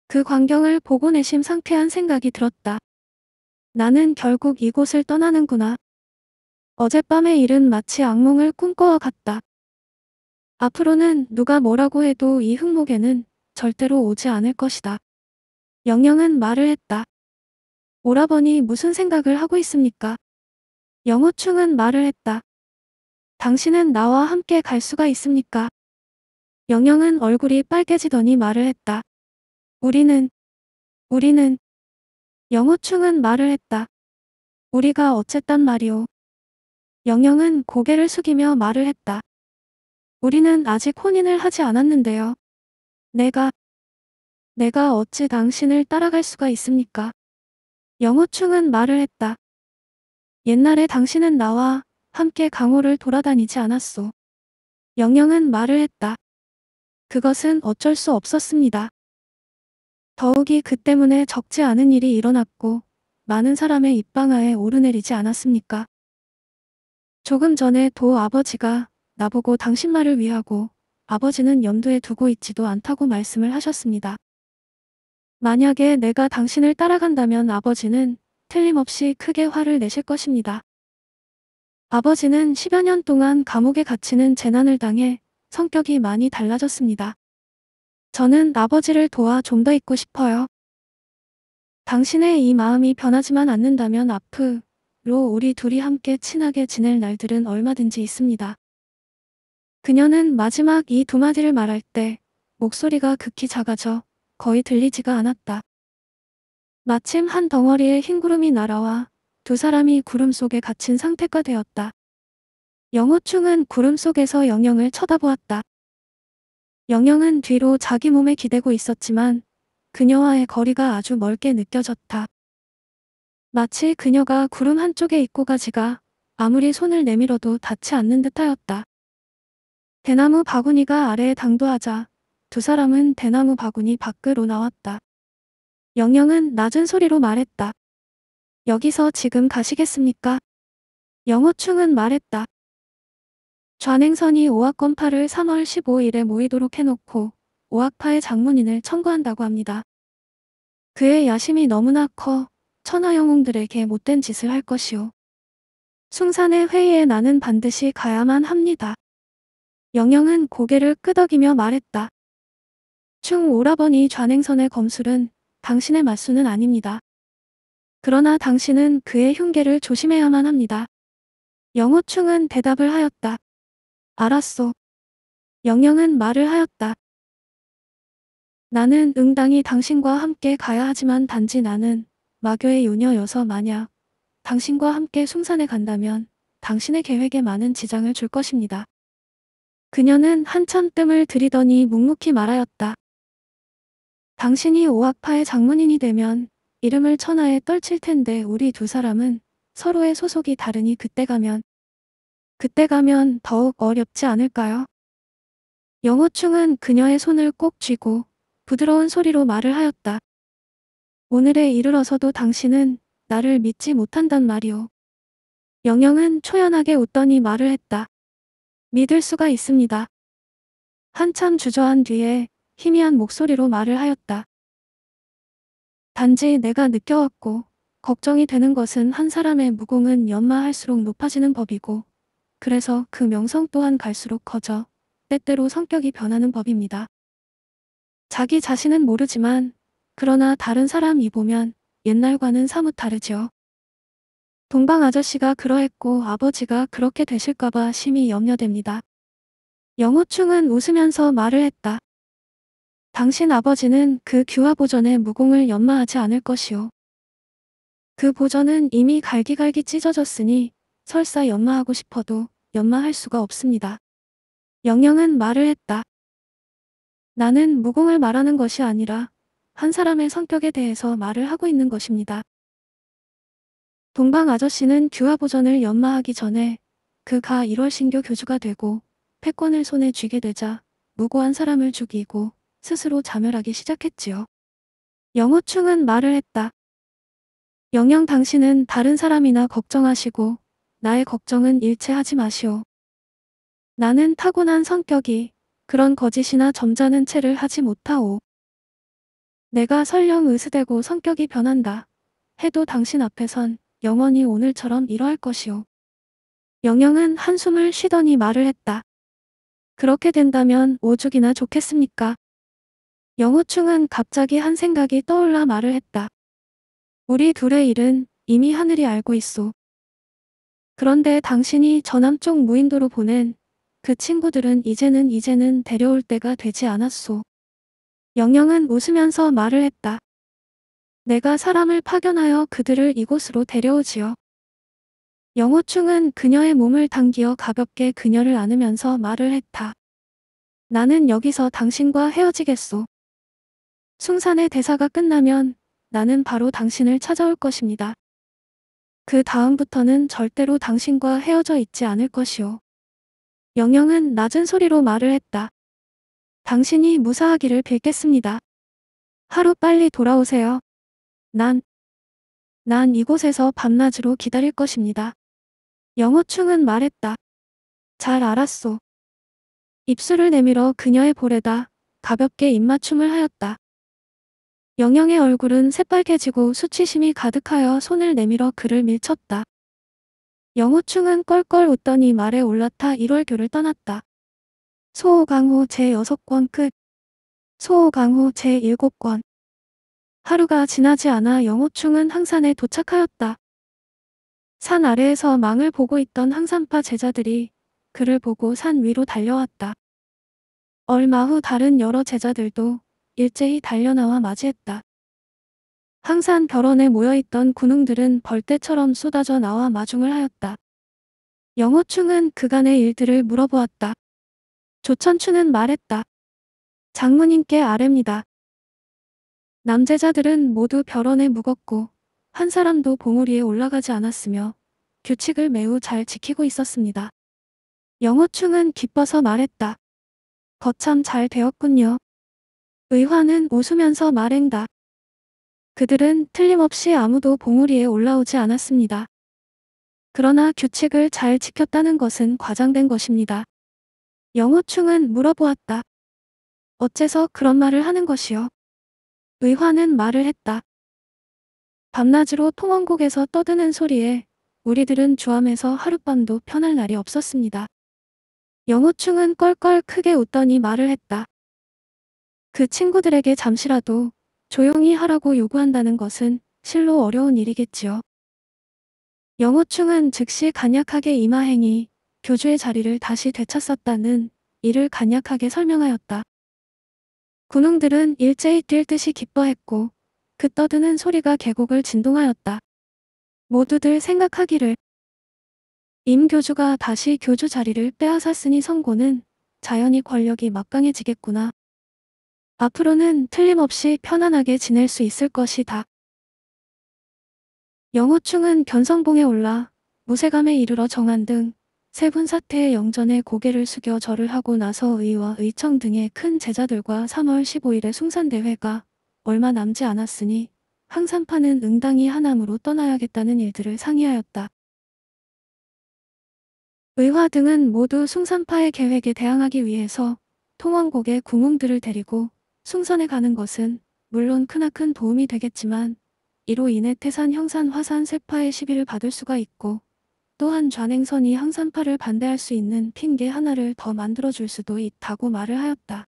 그 광경을 보고 내심 상쾌한 생각이 들었다. 나는 결국 이곳을 떠나는구나. 어젯밤의 일은 마치 악몽을 꿈꿔와 같다. 앞으로는 누가 뭐라고 해도 이 흑목에는 절대로 오지 않을 것이다. 영영은 말을 했다. 오라버니 무슨 생각을 하고 있습니까? 영호충은 말을 했다. 당신은 나와 함께 갈 수가 있습니까? 영영은 얼굴이 빨개지더니 말을 했다. 우리는, 우리는, 영호충은 말을 했다. 우리가 어쨌단 말이오. 영영은 고개를 숙이며 말을 했다. 우리는 아직 혼인을 하지 않았는데요. 내가, 내가 어찌 당신을 따라갈 수가 있습니까? 영호충은 말을 했다. 옛날에 당신은 나와 함께 강호를 돌아다니지 않았소. 영영은 말을 했다. 그것은 어쩔 수 없었습니다. 더욱이 그 때문에 적지 않은 일이 일어났고 많은 사람의 입방아에 오르내리지 않았습니까? 조금 전에 도 아버지가 나보고 당신 말을 위하고 아버지는 염두에 두고 있지도 않다고 말씀을 하셨습니다. 만약에 내가 당신을 따라간다면 아버지는 틀림없이 크게 화를 내실 것입니다. 아버지는 10여 년 동안 감옥에 갇히는 재난을 당해 성격이 많이 달라졌습니다. 저는 아버지를 도와 좀 더 있고 싶어요. 당신의 이 마음이 변하지만 않는다면 아프로 우리 둘이 함께 친하게 지낼 날들은 얼마든지 있습니다. 그녀는 마지막 이 두 마디를 말할 때 목소리가 극히 작아져 거의 들리지가 않았다. 마침 한 덩어리의 흰 구름이 날아와 두 사람이 구름 속에 갇힌 상태가 되었다. 영호충은 구름 속에서 영영을 쳐다보았다. 영영은 뒤로 자기 몸에 기대고 있었지만 그녀와의 거리가 아주 멀게 느껴졌다. 마치 그녀가 구름 한쪽에 있고 가지가 아무리 손을 내밀어도 닿지 않는 듯하였다. 대나무 바구니가 아래에 당도하자 두 사람은 대나무 바구니 밖으로 나왔다. 영영은 낮은 소리로 말했다. 여기서 지금 가시겠습니까? 영호충은 말했다. 좌냉선이 오악권파를 3월 15일에 모이도록 해놓고 오악파의 장문인을 청구한다고 합니다. 그의 야심이 너무나 커 천하영웅들에게 못된 짓을 할 것이오. 숭산의 회의에 나는 반드시 가야만 합니다. 영영은 고개를 끄덕이며 말했다. 충 오라버니 좌냉선의 검술은 당신의 맞수는 아닙니다. 그러나 당신은 그의 흉계를 조심해야만 합니다. 영호충은 대답을 하였다. 알았소. 영영은 말을 하였다. 나는 응당이 당신과 함께 가야 하지만 단지 나는 마교의 요녀여서 만약 당신과 함께 숭산에 간다면 당신의 계획에 많은 지장을 줄 것입니다. 그녀는 한참 뜸을 들이더니 묵묵히 말하였다. 당신이 오악파의 장문인이 되면 이름을 천하에 떨칠 텐데 우리 두 사람은 서로의 소속이 다르니 그때 가면 그때 가면 더욱 어렵지 않을까요? 영호충은 그녀의 손을 꼭 쥐고 부드러운 소리로 말을 하였다. 오늘에 이르러서도 당신은 나를 믿지 못한단 말이오. 영영은 초연하게 웃더니 말을 했다. 믿을 수가 있습니다. 한참 주저한 뒤에 희미한 목소리로 말을 하였다. 단지 내가 느껴왔고 걱정이 되는 것은 한 사람의 무공은 연마할수록 높아지는 법이고 그래서 그 명성 또한 갈수록 커져 때때로 성격이 변하는 법입니다. 자기 자신은 모르지만 그러나 다른 사람이 보면 옛날과는 사뭇 다르지요. 동방 아저씨가 그러했고 아버지가 그렇게 되실까봐 심히 염려됩니다. 영호충은 웃으면서 말을 했다. 당신 아버지는 그 규화 보전에 무공을 연마하지 않을 것이오. 그 보전은 이미 갈기갈기 찢어졌으니 설사 연마하고 싶어도 연마할 수가 없습니다. 영영은 말을 했다. 나는 무공을 말하는 것이 아니라 한 사람의 성격에 대해서 말을 하고 있는 것입니다. 동방 아저씨는 규화보전을 연마하기 전에 그가 1월 신교 교주가 되고 패권을 손에 쥐게 되자 무고한 사람을 죽이고 스스로 자멸하기 시작했지요. 영호충은 말을 했다. 영영 당신은 다른 사람이나 걱정하시고 나의 걱정은 일체하지 마시오. 나는 타고난 성격이 그런 거짓이나 점잖은 채를 하지 못하오. 내가 설령 으스대고 성격이 변한다. 해도 당신 앞에선 영원히 오늘처럼 이러할 것이오. 영영은 한숨을 쉬더니 말을 했다. 그렇게 된다면 오죽이나 좋겠습니까? 영호충은 갑자기 한 생각이 떠올라 말을 했다. 우리 둘의 일은 이미 하늘이 알고 있어. 그런데 당신이 저남쪽 무인도로 보낸 그 친구들은 이제는 이제는 데려올 때가 되지 않았소. 영영은 웃으면서 말을 했다. 내가 사람을 파견하여 그들을 이곳으로 데려오지요. 영호충은 그녀의 몸을 당기어 가볍게 그녀를 안으면서 말을 했다. 나는 여기서 당신과 헤어지겠소. 승산의 대사가 끝나면 나는 바로 당신을 찾아올 것입니다. 그 다음부터는 절대로 당신과 헤어져 있지 않을 것이오. 영영은 낮은 소리로 말을 했다. 당신이 무사하기를 빌겠습니다. 하루 빨리 돌아오세요. 난, 난 이곳에서 밤낮으로 기다릴 것입니다. 영어충은 말했다. 잘 알았소. 입술을 내밀어 그녀의 볼에다 가볍게 입맞춤을 하였다. 영영의 얼굴은 새빨개지고 수치심이 가득하여 손을 내밀어 그를 밀쳤다. 영호충은 껄껄 웃더니 말에 올라타 1월교를 떠났다. 소호강호 제6권 끝 소호강호 제7권 하루가 지나지 않아 영호충은 항산에 도착하였다. 산 아래에서 망을 보고 있던 항산파 제자들이 그를 보고 산 위로 달려왔다. 얼마 후 다른 여러 제자들도 일제히 달려나와 맞이했다. 항상 결혼에 모여있던 군웅들은 벌떼처럼 쏟아져 나와 마중을 하였다. 영호충은 그간의 일들을 물어보았다. 조천춘은 말했다. 장모님께 아랩니다. 남제자들은 모두 벼런에 묵었고 한 사람도 봉우리에 올라가지 않았으며 규칙을 매우 잘 지키고 있었습니다. 영호충은 기뻐서 말했다. 거참 잘 되었군요. 의화는 웃으면서 말한다. 그들은 틀림없이 아무도 봉우리에 올라오지 않았습니다. 그러나 규칙을 잘 지켰다는 것은 과장된 것입니다. 영호충은 물어보았다. 어째서 그런 말을 하는 것이요? 의화는 말을 했다. 밤낮으로 통원국에서 떠드는 소리에 우리들은 주암에서 하룻밤도 편할 날이 없었습니다. 영호충은 껄껄 크게 웃더니 말을 했다. 그 친구들에게 잠시라도 조용히 하라고 요구한다는 것은 실로 어려운 일이겠지요. 영호충은 즉시 간략하게 이마행이 교주의 자리를 다시 되찾았다는 이를 간략하게 설명하였다. 군웅들은 일제히 뛸 듯이 기뻐했고 그 떠드는 소리가 계곡을 진동하였다. 모두들 생각하기를 임교주가 다시 교주 자리를 빼앗았으니 선고는 자연히 권력이 막강해지겠구나 앞으로는 틀림없이 편안하게 지낼 수 있을 것이다. 영호충은 견성봉에 올라 무쇠감에 이르러 정한 등 세분 사태의 영전에 고개를 숙여 절을 하고 나서 의와 의청 등의 큰 제자들과 3월 15일의 숭산대회가 얼마 남지 않았으니 항산파는 응당이 하남으로 떠나야겠다는 일들을 상의하였다. 의화 등은 모두 숭산파의 계획에 대항하기 위해서 통원곡의 궁웅들을 데리고 승선에 가는 것은 물론 크나큰 도움이 되겠지만 이로 인해 태산, 형산, 화산, 세파의 시비를 받을 수가 있고 또한 좌냉선이 항산파를 반대할 수 있는 핑계 하나를 더 만들어줄 수도 있다고 말을 하였다.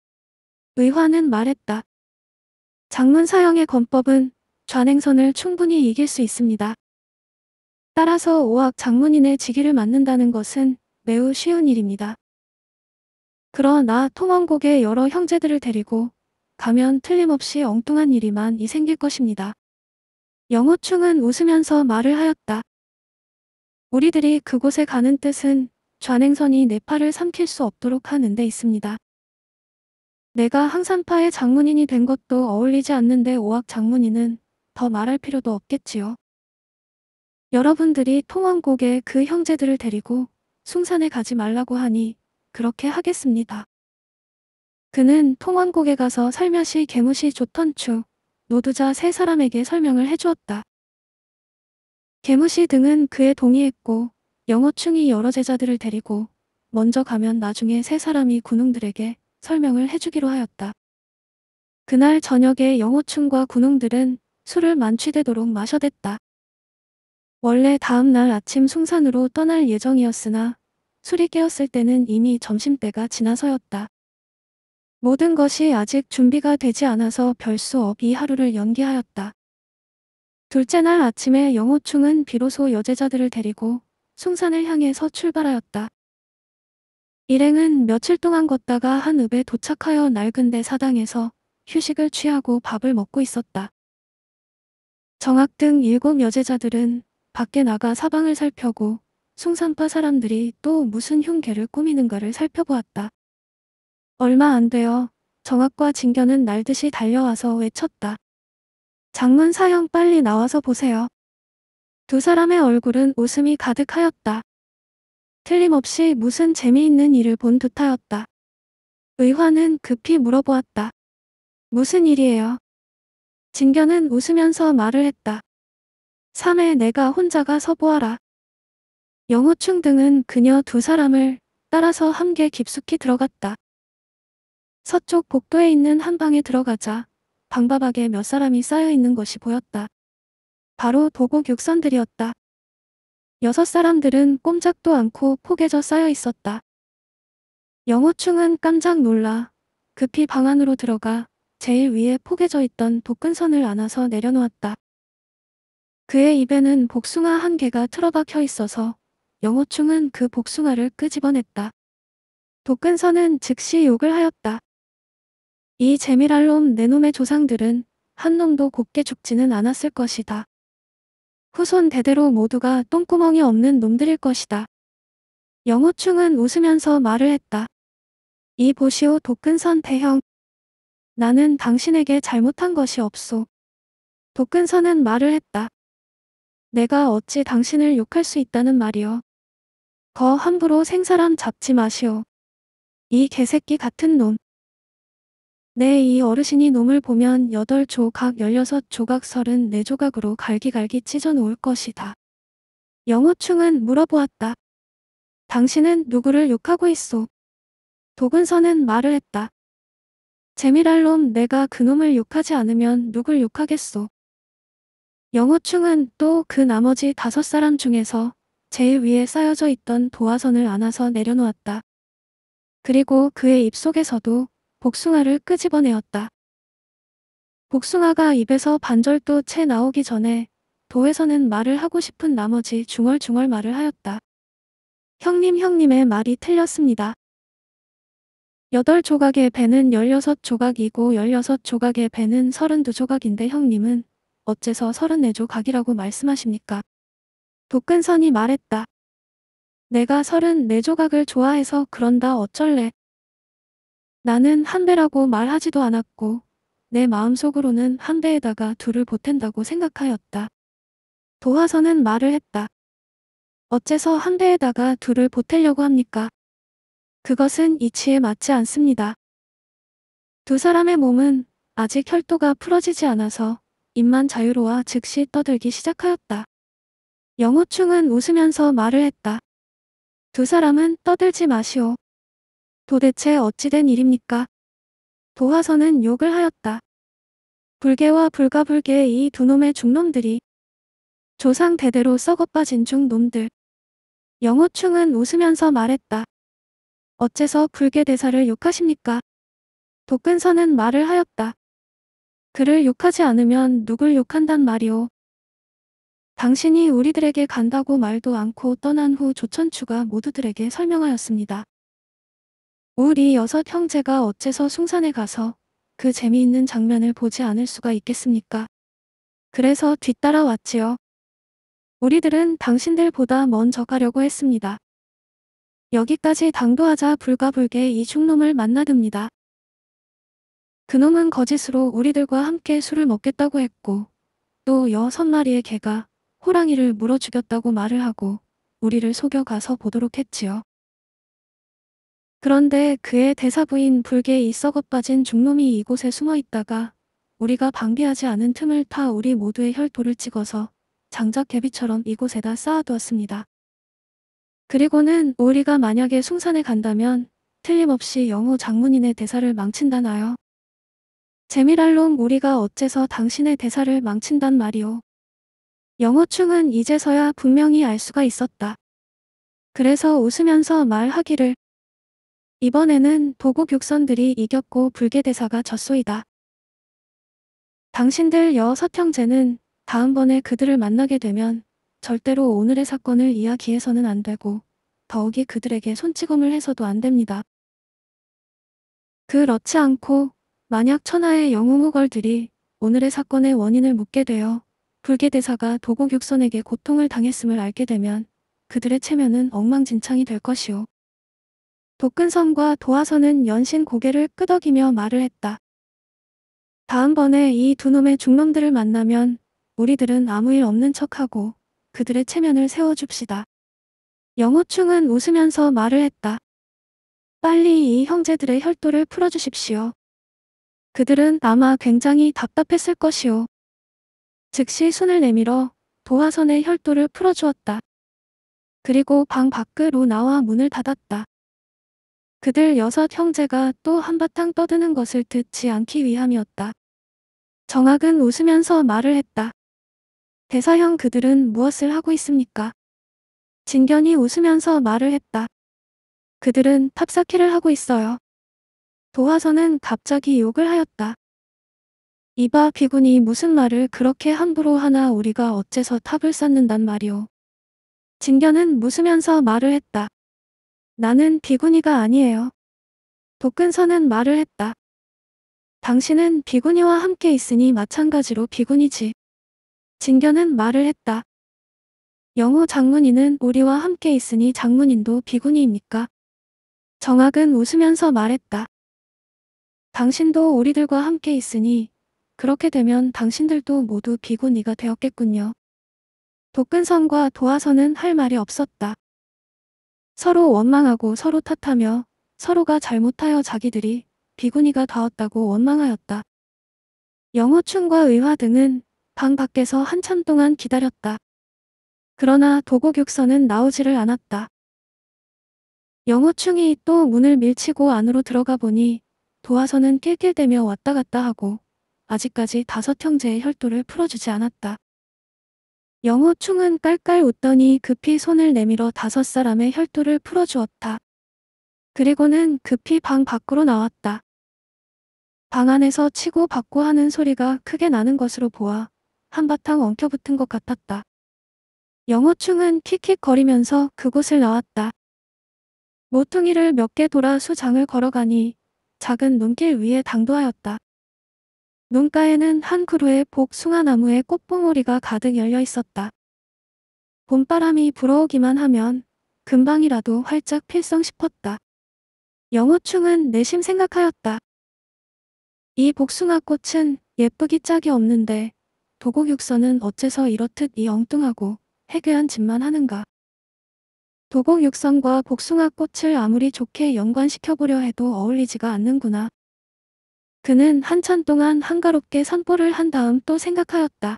의화는 말했다. 장문사형의 권법은 좌냉선을 충분히 이길 수 있습니다. 따라서 오악 장문인의 직위를 맞는다는 것은 매우 쉬운 일입니다. 그러나 통원곡의 여러 형제들을 데리고 가면 틀림없이 엉뚱한 일이만이 생길 것입니다. 영호충은 웃으면서 말을 하였다. 우리들이 그곳에 가는 뜻은 좌냉선이 내 팔을 삼킬 수 없도록 하는 데 있습니다. 내가 항산파의 장문인이 된 것도 어울리지 않는데 오악 장문인은 더 말할 필요도 없겠지요. 여러분들이 통원곡에 그 형제들을 데리고 숭산에 가지 말라고 하니 그렇게 하겠습니다. 그는 통원국에 가서 설며시 개무시 좋던추 노두자 세 사람에게 설명을 해주었다. 개무시 등은 그에 동의했고 영어충이 여러 제자들을 데리고 먼저 가면 나중에 세 사람이 군웅들에게 설명을 해주기로 하였다. 그날 저녁에 영호충과 군웅들은 술을 만취되도록 마셔댔다. 원래 다음날 아침 숭산으로 떠날 예정이었으나 술이 깨었을 때는 이미 점심때가 지나서였다. 모든 것이 아직 준비가 되지 않아서 별수 없이 하루를 연기하였다. 둘째 날 아침에 영호충은 비로소 여제자들을 데리고 숭산을 향해서 출발하였다. 일행은 며칠 동안 걷다가 한 읍에 도착하여 낡은 데 사당에서 휴식을 취하고 밥을 먹고 있었다. 정학 등 일곱 여제자들은 밖에 나가 사방을 살펴고 숭산파 사람들이 또 무슨 흉계를 꾸미는가를 살펴보았다. 얼마 안 되어 정학과 진견은 날듯이 달려와서 외쳤다. 장문 사형 빨리 나와서 보세요. 두 사람의 얼굴은 웃음이 가득하였다. 틀림없이 무슨 재미있는 일을 본 듯하였다. 의화는 급히 물어보았다. 무슨 일이에요? 진견은 웃으면서 말을 했다. 3회 내가 혼자가 서보아라. 영호충 등은 그녀 두 사람을 따라서 함께 깊숙이 들어갔다. 서쪽 복도에 있는 한 방에 들어가자 방바닥에 몇 사람이 쌓여있는 것이 보였다. 바로 도곡 육선들이었다. 여섯 사람들은 꼼짝도 않고 포개져 쌓여있었다. 영호충은 깜짝 놀라 급히 방 안으로 들어가 제일 위에 포개져 있던 독근선을 안아서 내려놓았다. 그의 입에는 복숭아 한 개가 틀어박혀 있어서 영호충은 그 복숭아를 끄집어냈다. 독근선은 즉시 욕을 하였다. 이 재미랄 놈 내놈의 조상들은 한 놈도 곱게 죽지는 않았을 것이다. 후손 대대로 모두가 똥구멍이 없는 놈들일 것이다. 영호충은 웃으면서 말을 했다. 이 보시오 독근선 대형. 나는 당신에게 잘못한 것이 없소. 독근선은 말을 했다. 내가 어찌 당신을 욕할 수 있다는 말이오. 거 함부로 생사람 잡지 마시오. 이 개새끼 같은 놈. 네, 이 어르신이 놈을 보면 8조각 16조각 34조각으로 갈기갈기 찢어 놓을 것이다. 영호충은 물어보았다. 당신은 누구를 욕하고 있소? 도근서는 말을 했다. 재미랄 놈 내가 그놈을 욕하지 않으면 누굴 욕하겠소? 영호충은 또 그 나머지 다섯 사람 중에서 제일 위에 쌓여져 있던 도화선을 안아서 내려놓았다. 그리고 그의 입속에서도 복숭아를 끄집어내었다. 복숭아가 입에서 반절도 채 나오기 전에 도에서는 말을 하고 싶은 나머지 중얼중얼 말을 하였다. 형님 형님의 말이 틀렸습니다. 여덟 조각의 배는 열여섯 조각이고 열여섯 조각의 배는 서른두 조각인데 형님은 어째서 서른네 조각이라고 말씀하십니까? 독근선이 말했다. 내가 서른네 조각을 좋아해서 그런다 어쩔래. 나는 한 배라고 말하지도 않았고 내 마음속으로는 한 배에다가 둘을 보탠다고 생각하였다. 도화선은 말을 했다. 어째서 한 배에다가 둘을 보태려고 합니까? 그것은 이치에 맞지 않습니다. 두 사람의 몸은 아직 혈도가 풀어지지 않아서 입만 자유로워 즉시 떠들기 시작하였다. 영호충은 웃으면서 말을 했다. 두 사람은 떠들지 마시오. 도대체 어찌된 일입니까? 도화선은 욕을 하였다. 불개와 불가불개의 이 두 놈의 중놈들이 조상 대대로 썩어빠진 중놈들. 영호충은 웃으면서 말했다. 어째서 불개 대사를 욕하십니까? 독근선은 말을 하였다. 그를 욕하지 않으면 누굴 욕한단 말이오. 당신이 우리들에게 간다고 말도 않고 떠난 후 조천추가 모두들에게 설명하였습니다. 우리 여섯 형제가 어째서 숭산에 가서 그 재미있는 장면을 보지 않을 수가 있겠습니까? 그래서 뒤따라 왔지요. 우리들은 당신들보다 먼저 가려고 했습니다. 여기까지 당도하자 불가불게 이 중놈을 만나듭니다. 그놈은 거짓으로 우리들과 함께 술을 먹겠다고 했고 또 여섯 마리의 개가 호랑이를 물어 죽였다고 말을 하고 우리를 속여가서 보도록 했지요. 그런데 그의 대사부인 불개이 썩어 빠진 중놈이 이곳에 숨어 있다가 우리가 방비하지 않은 틈을 타 우리 모두의 혈도를 찍어서 장작 개비처럼 이곳에다 쌓아두었습니다. 그리고는 우리가 만약에 숭산에 간다면 틀림없이 영호 장문인의 대사를 망친다나요. 제미랄놈 우리가 어째서 당신의 대사를 망친단 말이오. 영호충은 이제서야 분명히 알 수가 있었다. 그래서 웃으면서 말하기를 이번에는 보고 육선들이 이겼고 불계대사가 졌소이다. 당신들 여섯형제는 다음번에 그들을 만나게 되면 절대로 오늘의 사건을 이야기해서는 안 되고 더욱이 그들에게 손찌검을 해서도 안 됩니다. 그렇지 않고 만약 천하의 영웅후걸들이 오늘의 사건의 원인을 묻게 되어 불계대사가 도곡 육선에게 고통을 당했음을 알게 되면 그들의 체면은 엉망진창이 될 것이오. 독근선과도화선은 연신 고개를 끄덕이며 말을 했다. 다음번에 이 두 놈의 중놈들을 만나면 우리들은 아무 일 없는 척하고 그들의 체면을 세워줍시다. 영호충은 웃으면서 말을 했다. 빨리 이 형제들의 혈도를 풀어주십시오. 그들은 아마 굉장히 답답했을 것이오. 즉시 손을 내밀어 도화선의 혈도를 풀어주었다. 그리고 방 밖으로 나와 문을 닫았다. 그들 여섯 형제가 또 한바탕 떠드는 것을 듣지 않기 위함이었다. 정학은 웃으면서 말을 했다. 대사형 그들은 무엇을 하고 있습니까? 진견이 웃으면서 말을 했다. 그들은 탑사키를 하고 있어요. 도화선은 갑자기 욕을 하였다. 이봐 비군이 무슨 말을 그렇게 함부로 하나 우리가 어째서 탑을 쌓는단 말이오. 진견은 웃으면서 말을 했다. 나는 비구니가 아니에요. 복근선은 말을 했다. 당신은 비구니와 함께 있으니 마찬가지로 비구니지. 진견은 말을 했다. 영호 장문인은 우리와 함께 있으니 장문인도 비구니입니까? 정학은 웃으면서 말했다. 당신도 우리들과 함께 있으니 그렇게 되면 당신들도 모두 비구니가 되었겠군요. 독근선과 도하선은 할 말이 없었다. 서로 원망하고 서로 탓하며 서로가 잘못하여 자기들이 비구니가 닿았다고 원망하였다. 영호춘과 의화 등은 방 밖에서 한참 동안 기다렸다. 그러나 도고격선은 나오지를 않았다. 영호충이 또 문을 밀치고 안으로 들어가 보니 도화선은 낄낄대며 왔다 갔다 하고 아직까지 다섯 형제의 혈도를 풀어주지 않았다. 영호충은 깔깔 웃더니 급히 손을 내밀어 다섯 사람의 혈투를 풀어주었다. 그리고는 급히 방 밖으로 나왔다. 방 안에서 치고 받고 하는 소리가 크게 나는 것으로 보아 한바탕 엉켜붙은 것 같았다. 영호충은 킥킥거리면서 그곳을 나왔다. 모퉁이를 몇 개 돌아 수장을 걸어가니 작은 눈길 위에 당도하였다. 눈가에는 한 그루의 복숭아나무의 꽃봉오리가 가득 열려 있었다. 봄바람이 불어오기만 하면 금방이라도 활짝 필성 싶었다. 영호충은 내심 생각하였다. 이 복숭아꽃은 예쁘기 짝이 없는데 도곡육서는 어째서 이렇듯 이 엉뚱하고 해괴한 짓만 하는가. 도곡육선과 복숭아꽃을 아무리 좋게 연관시켜보려 해도 어울리지가 않는구나. 그는 한참 동안 한가롭게 선포를 한 다음 또 생각하였다.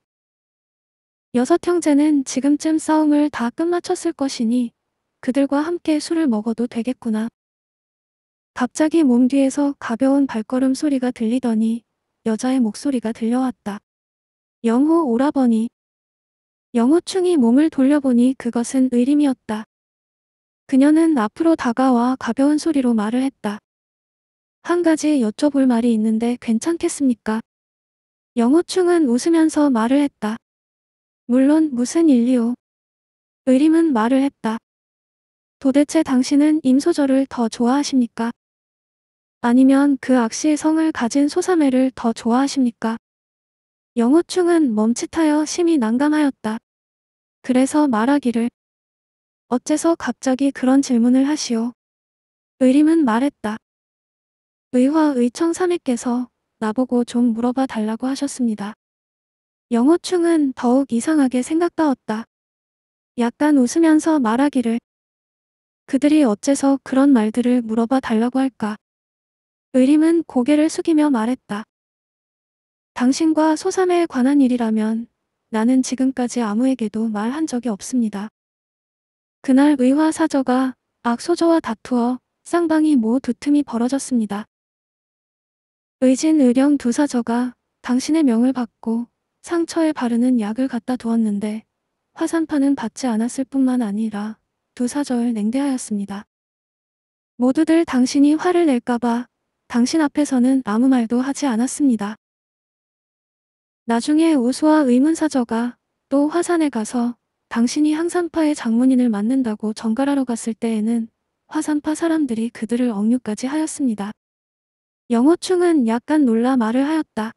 여섯 형제는 지금쯤 싸움을 다 끝마쳤을 것이니 그들과 함께 술을 먹어도 되겠구나. 갑자기 몸 뒤에서 가벼운 발걸음 소리가 들리더니 여자의 목소리가 들려왔다. 영호 오라버니. 영호충이 몸을 돌려보니 그것은 의림이었다. 그녀는 앞으로 다가와 가벼운 소리로 말을 했다. 한 가지 여쭤볼 말이 있는데 괜찮겠습니까? 영호충은 웃으면서 말을 했다. 물론 무슨 일이오. 의림은 말을 했다. 도대체 당신은 임소절을더 좋아하십니까? 아니면 그 악시 성을 가진 소사매를 더 좋아하십니까? 영호충은 멈칫하여 심히 난감하였다. 그래서 말하기를 어째서 갑자기 그런 질문을 하시오. 의림은 말했다. 의화 의청 사내께서 나보고 좀 물어봐 달라고 하셨습니다. 영호충은 더욱 이상하게 생각다웠다. 약간 웃으면서 말하기를 그들이 어째서 그런 말들을 물어봐 달라고 할까? 의림은 고개를 숙이며 말했다. 당신과 소삼에 관한 일이라면 나는 지금까지 아무에게도 말한 적이 없습니다. 그날 의화 사저가 악소저와 다투어 쌍방이 모두 틈이 벌어졌습니다. 의진 의령 두 사저가 당신의 명을 받고 상처에 바르는 약을 갖다 두었는데 화산파는 받지 않았을 뿐만 아니라 두 사저를 냉대하였습니다. 모두들 당신이 화를 낼까봐 당신 앞에서는 아무 말도 하지 않았습니다. 나중에 우수와 의문사저가 또 화산에 가서 당신이 항산파의 장문인을 만는다고정갈하러 갔을 때에는 화산파 사람들이 그들을 억류까지 하였습니다. 영호충은 약간 놀라 말을 하였다.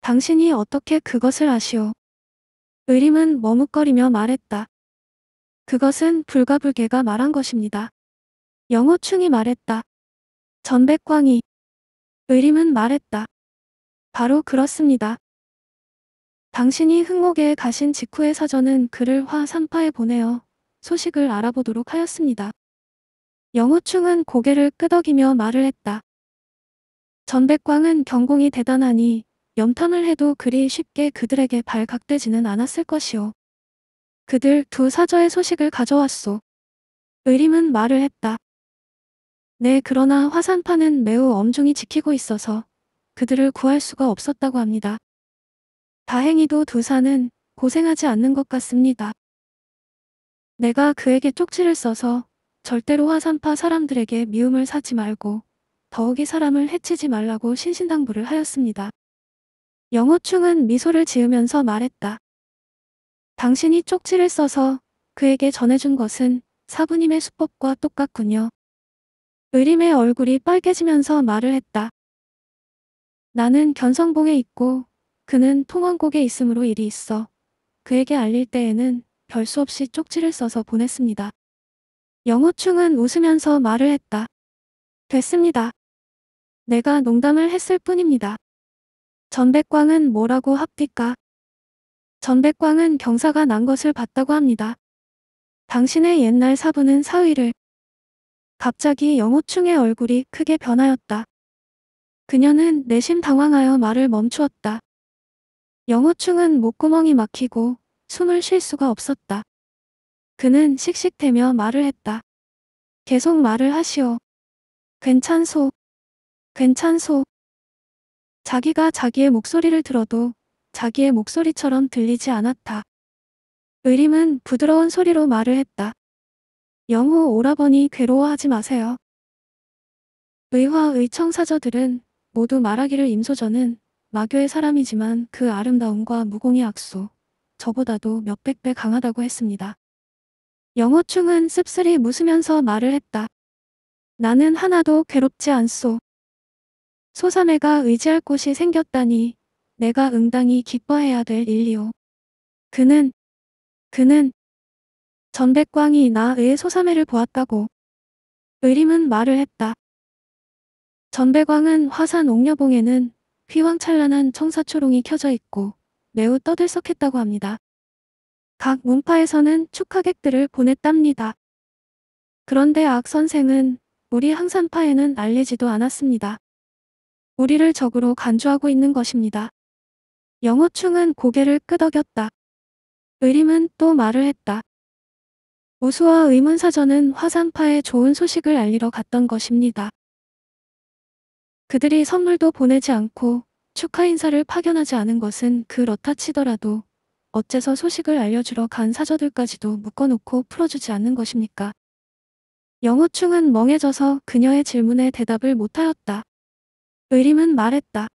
당신이 어떻게 그것을 아시오? 의림은 머뭇거리며 말했다. 그것은 불가불개가 말한 것입니다. 영호충이 말했다. 전백광이. 의림은 말했다. 바로 그렇습니다. 당신이 흥목에 가신 직후의 사전은 그를 화산파에 보내어 소식을 알아보도록 하였습니다. 영호충은 고개를 끄덕이며 말을 했다. 전백광은 경공이 대단하니 염탐을 해도 그리 쉽게 그들에게 발각되지는 않았을 것이오. 그들 두 사저의 소식을 가져왔소. 의림은 말을 했다. 네 그러나 화산파는 매우 엄중히 지키고 있어서 그들을 구할 수가 없었다고 합니다. 다행히도 두사는 고생하지 않는 것 같습니다. 내가 그에게 쪽지를 써서 절대로 화산파 사람들에게 미움을 사지 말고 더욱이 사람을 해치지 말라고 신신당부를 하였습니다. 영호충은 미소를 지으면서 말했다. 당신이 쪽지를 써서 그에게 전해준 것은 사부님의 수법과 똑같군요. 의림의 얼굴이 빨개지면서 말을 했다. 나는 견성봉에 있고 그는 통원곡에 있으므로 일이 있어 그에게 알릴 때에는 별수 없이 쪽지를 써서 보냈습니다. 영호충은 웃으면서 말을 했다. 됐습니다. 내가 농담을 했을 뿐입니다. 전백광은 뭐라고 합디까? 전백광은 경사가 난 것을 봤다고 합니다. 당신의 옛날 사부는 사위를 갑자기 영호충의 얼굴이 크게 변하였다. 그녀는 내심 당황하여 말을 멈추었다. 영호충은 목구멍이 막히고 숨을 쉴 수가 없었다. 그는 씩씩대며 말을 했다. 계속 말을 하시오. 괜찮소. 괜찮소. 자기가 자기의 목소리를 들어도 자기의 목소리처럼 들리지 않았다. 의림은 부드러운 소리로 말을 했다. 영호 오라버니 괴로워하지 마세요. 의화 의청사저들은 모두 말하기를 임소전은 마교의 사람이지만 그 아름다움과 무공의 악소, 저보다도 몇백 배 강하다고 했습니다. 영호충은 씁쓸히 웃으면서 말을 했다. 나는 하나도 괴롭지 않소. 소삼회가 의지할 곳이 생겼다니 내가 응당히 기뻐해야 될 일이오. 그는 그는 전백광이 나의 소삼회를 보았다고 의림은 말을 했다. 전백광은 화산 옥녀봉에는 휘황찬란한 청사초롱이 켜져 있고 매우 떠들썩했다고 합니다. 각 문파에서는 축하객들을 보냈답니다. 그런데 악 선생은 우리 항산파에는 알리지도 않았습니다. 우리를 적으로 간주하고 있는 것입니다. 영호충은 고개를 끄덕였다. 의림은 또 말을 했다. 우수와 의문사전은 화산파에 좋은 소식을 알리러 갔던 것입니다. 그들이 선물도 보내지 않고 축하 인사를 파견하지 않은 것은 그렇다 치더라도 어째서 소식을 알려주러 간 사저들까지도 묶어놓고 풀어주지 않는 것입니까? 영호충은 멍해져서 그녀의 질문에 대답을 못하였다. 의림은 말했다.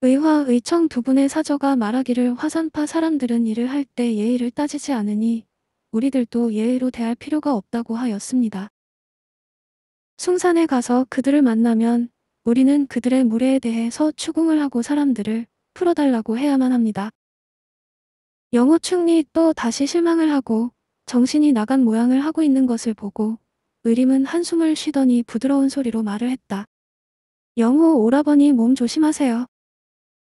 의화 의청 두 분의 사저가 말하기를 화산파 사람들은 일을 할 때 예의를 따지지 않으니 우리들도 예의로 대할 필요가 없다고 하였습니다. 숭산에 가서 그들을 만나면 우리는 그들의 무례에 대해서 추궁을 하고 사람들을 풀어달라고 해야만 합니다. 영호 충리 또 다시 실망을 하고 정신이 나간 모양을 하고 있는 것을 보고 의림은 한숨을 쉬더니 부드러운 소리로 말을 했다. 영호 오라버니 몸 조심하세요.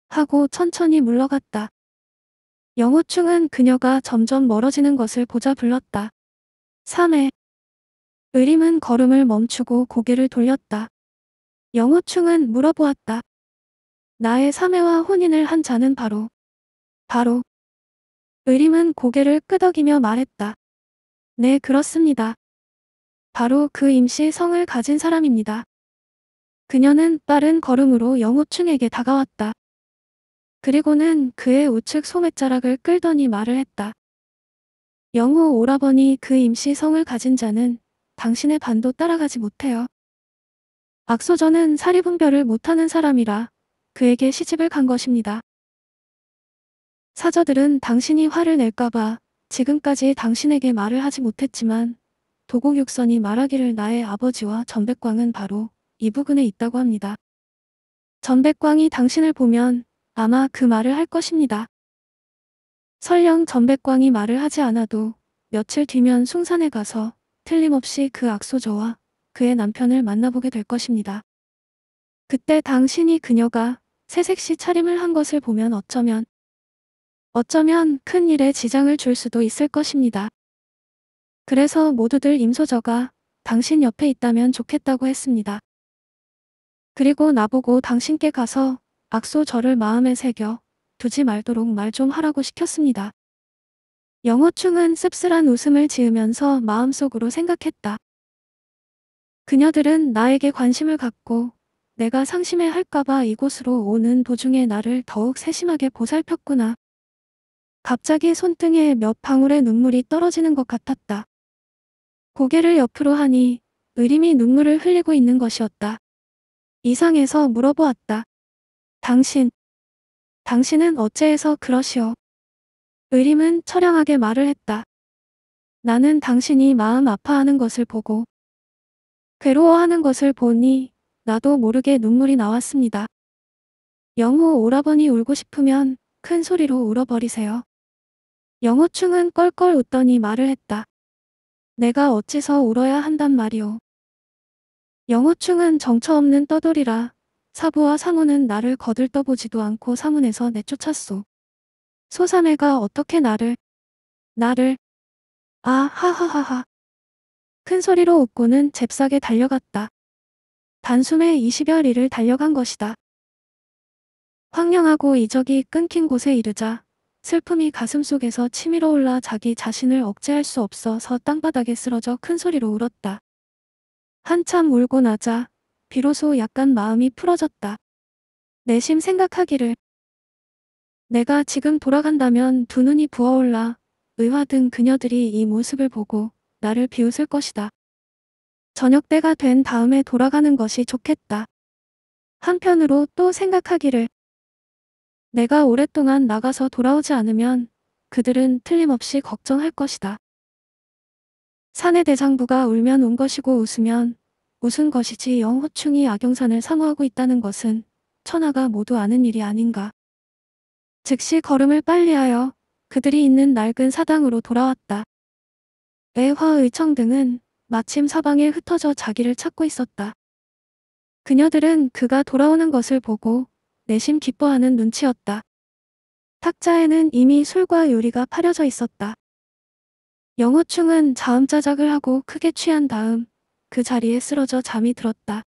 하고 천천히 물러갔다. 영호충은 그녀가 점점 멀어지는 것을 보자 불렀다. 3회 의림은 걸음을 멈추고 고개를 돌렸다. 영호충은 물어보았다. 나의 3회와 혼인을 한 자는 바로 바로 의림은 고개를 끄덕이며 말했다. 네 그렇습니다. 바로 그 임시 성을 가진 사람입니다. 그녀는 빠른 걸음으로 영호충에게 다가왔다. 그리고는 그의 우측 소매자락을 끌더니 말을 했다. 영호 오라버니 그 임시성을 가진 자는 당신의 반도 따라가지 못해요. 악소전은 사리분별을 못하는 사람이라 그에게 시집을 간 것입니다. 사저들은 당신이 화를 낼까봐 지금까지 당신에게 말을 하지 못했지만 도곡육선이 말하기를 나의 아버지와 전백광은 바로 이 부근에 있다고 합니다. 전백광이 당신을 보면 아마 그 말을 할 것입니다. 설령 전백광이 말을 하지 않아도 며칠 뒤면 숭산에 가서 틀림없이 그 악소저와 그의 남편을 만나보게 될 것입니다. 그때 당신이 그녀가 새색시 차림을 한 것을 보면 어쩌면 어쩌면 큰 일에 지장을 줄 수도 있을 것입니다. 그래서 모두들 임소저가 당신 옆에 있다면 좋겠다고 했습니다. 그리고 나보고 당신께 가서 악소 저를 마음에 새겨 두지 말도록 말 좀 하라고 시켰습니다. 영어충은 씁쓸한 웃음을 지으면서 마음속으로 생각했다. 그녀들은 나에게 관심을 갖고 내가 상심해 할까봐 이곳으로 오는 도중에 나를 더욱 세심하게 보살폈구나. 갑자기 손등에 몇 방울의 눈물이 떨어지는 것 같았다. 고개를 옆으로 하니 의림이 눈물을 흘리고 있는 것이었다. 이상해서 물어보았다. 당신, 당신은 어째해서 그러시오? 의림은 처량하게 말을 했다. 나는 당신이 마음 아파하는 것을 보고 괴로워하는 것을 보니 나도 모르게 눈물이 나왔습니다. 영호 오라버니 울고 싶으면 큰 소리로 울어버리세요. 영호충은 껄껄 웃더니 말을 했다. 내가 어찌서 울어야 한단 말이오. 영호충은 정처 없는 떠돌이라 사부와 상우는 나를 거들떠보지도 않고 사문에서 내쫓았소. 소삼애가 어떻게 나를 나를 아 하하하하 큰 소리로 웃고는 잽싸게 달려갔다. 단숨에 20여 리를 달려간 것이다. 황량하고 이적이 끊긴 곳에 이르자 슬픔이 가슴속에서 치밀어 올라 자기 자신을 억제할 수 없어서 땅바닥에 쓰러져 큰 소리로 울었다. 한참 울고 나자 비로소 약간 마음이 풀어졌다. 내심 생각하기를 내가 지금 돌아간다면 두 눈이 부어올라 의화등 그녀들이 이 모습을 보고 나를 비웃을 것이다. 저녁 때가 된 다음에 돌아가는 것이 좋겠다. 한편으로 또 생각하기를 내가 오랫동안 나가서 돌아오지 않으면 그들은 틀림없이 걱정할 것이다. 산의 대장부가 울면 운 것이고 웃으면 웃은 것이지 영 호충이 악영산을 상호하고 있다는 것은 천하가 모두 아는 일이 아닌가. 즉시 걸음을 빨리하여 그들이 있는 낡은 사당으로 돌아왔다. 애화의청 등은 마침 사방에 흩어져 자기를 찾고 있었다. 그녀들은 그가 돌아오는 것을 보고 내심 기뻐하는 눈치였다. 탁자에는 이미 술과 요리가 파려져 있었다. 영호충은 자음자작을 하고 크게 취한 다음 그 자리에 쓰러져 잠이 들었다.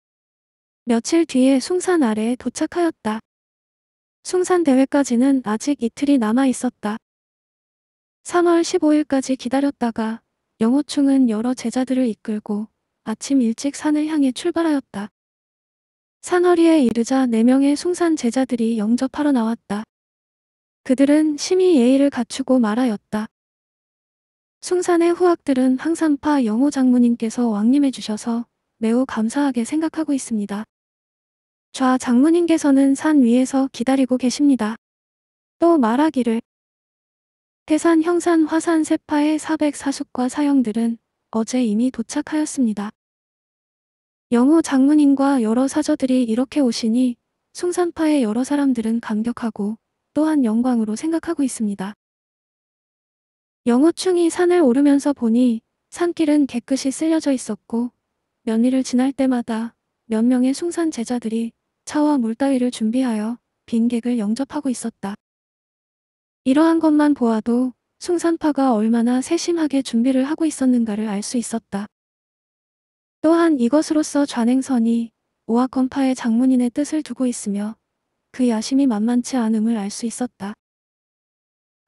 며칠 뒤에 숭산 아래에 도착하였다. 숭산 대회까지는 아직 이틀이 남아 있었다. 3월 15일까지 기다렸다가 영호충은 여러 제자들을 이끌고 아침 일찍 산을 향해 출발하였다. 산허리에 이르자 4명의 숭산 제자들이 영접하러 나왔다. 그들은 심히 예의를 갖추고 말하였다. 숭산의 후학들은 항산파 영호 장모님께서 왕님해 주셔서 매우 감사하게 생각하고 있습니다. 좌 장모님께서는 산 위에서 기다리고 계십니다. 또 말하기를 태산 형산 화산 세파의 404숙과 사형들은 어제 이미 도착하였습니다. 영호 장문인과 여러 사저들이 이렇게 오시니 숭산파의 여러 사람들은 감격하고 또한 영광으로 생각하고 있습니다. 영호충이 산을 오르면서 보니 산길은 깨끗이 쓸려져 있었고 면리를 지날 때마다 몇 명의 숭산 제자들이 차와 물 따위를 준비하여 빈 객을 영접하고 있었다. 이러한 것만 보아도 숭산파가 얼마나 세심하게 준비를 하고 있었는가를 알 수 있었다. 또한 이것으로서 좌냉선이 오아건파의 장문인의 뜻을 두고 있으며 그 야심이 만만치 않음을 알 수 있었다.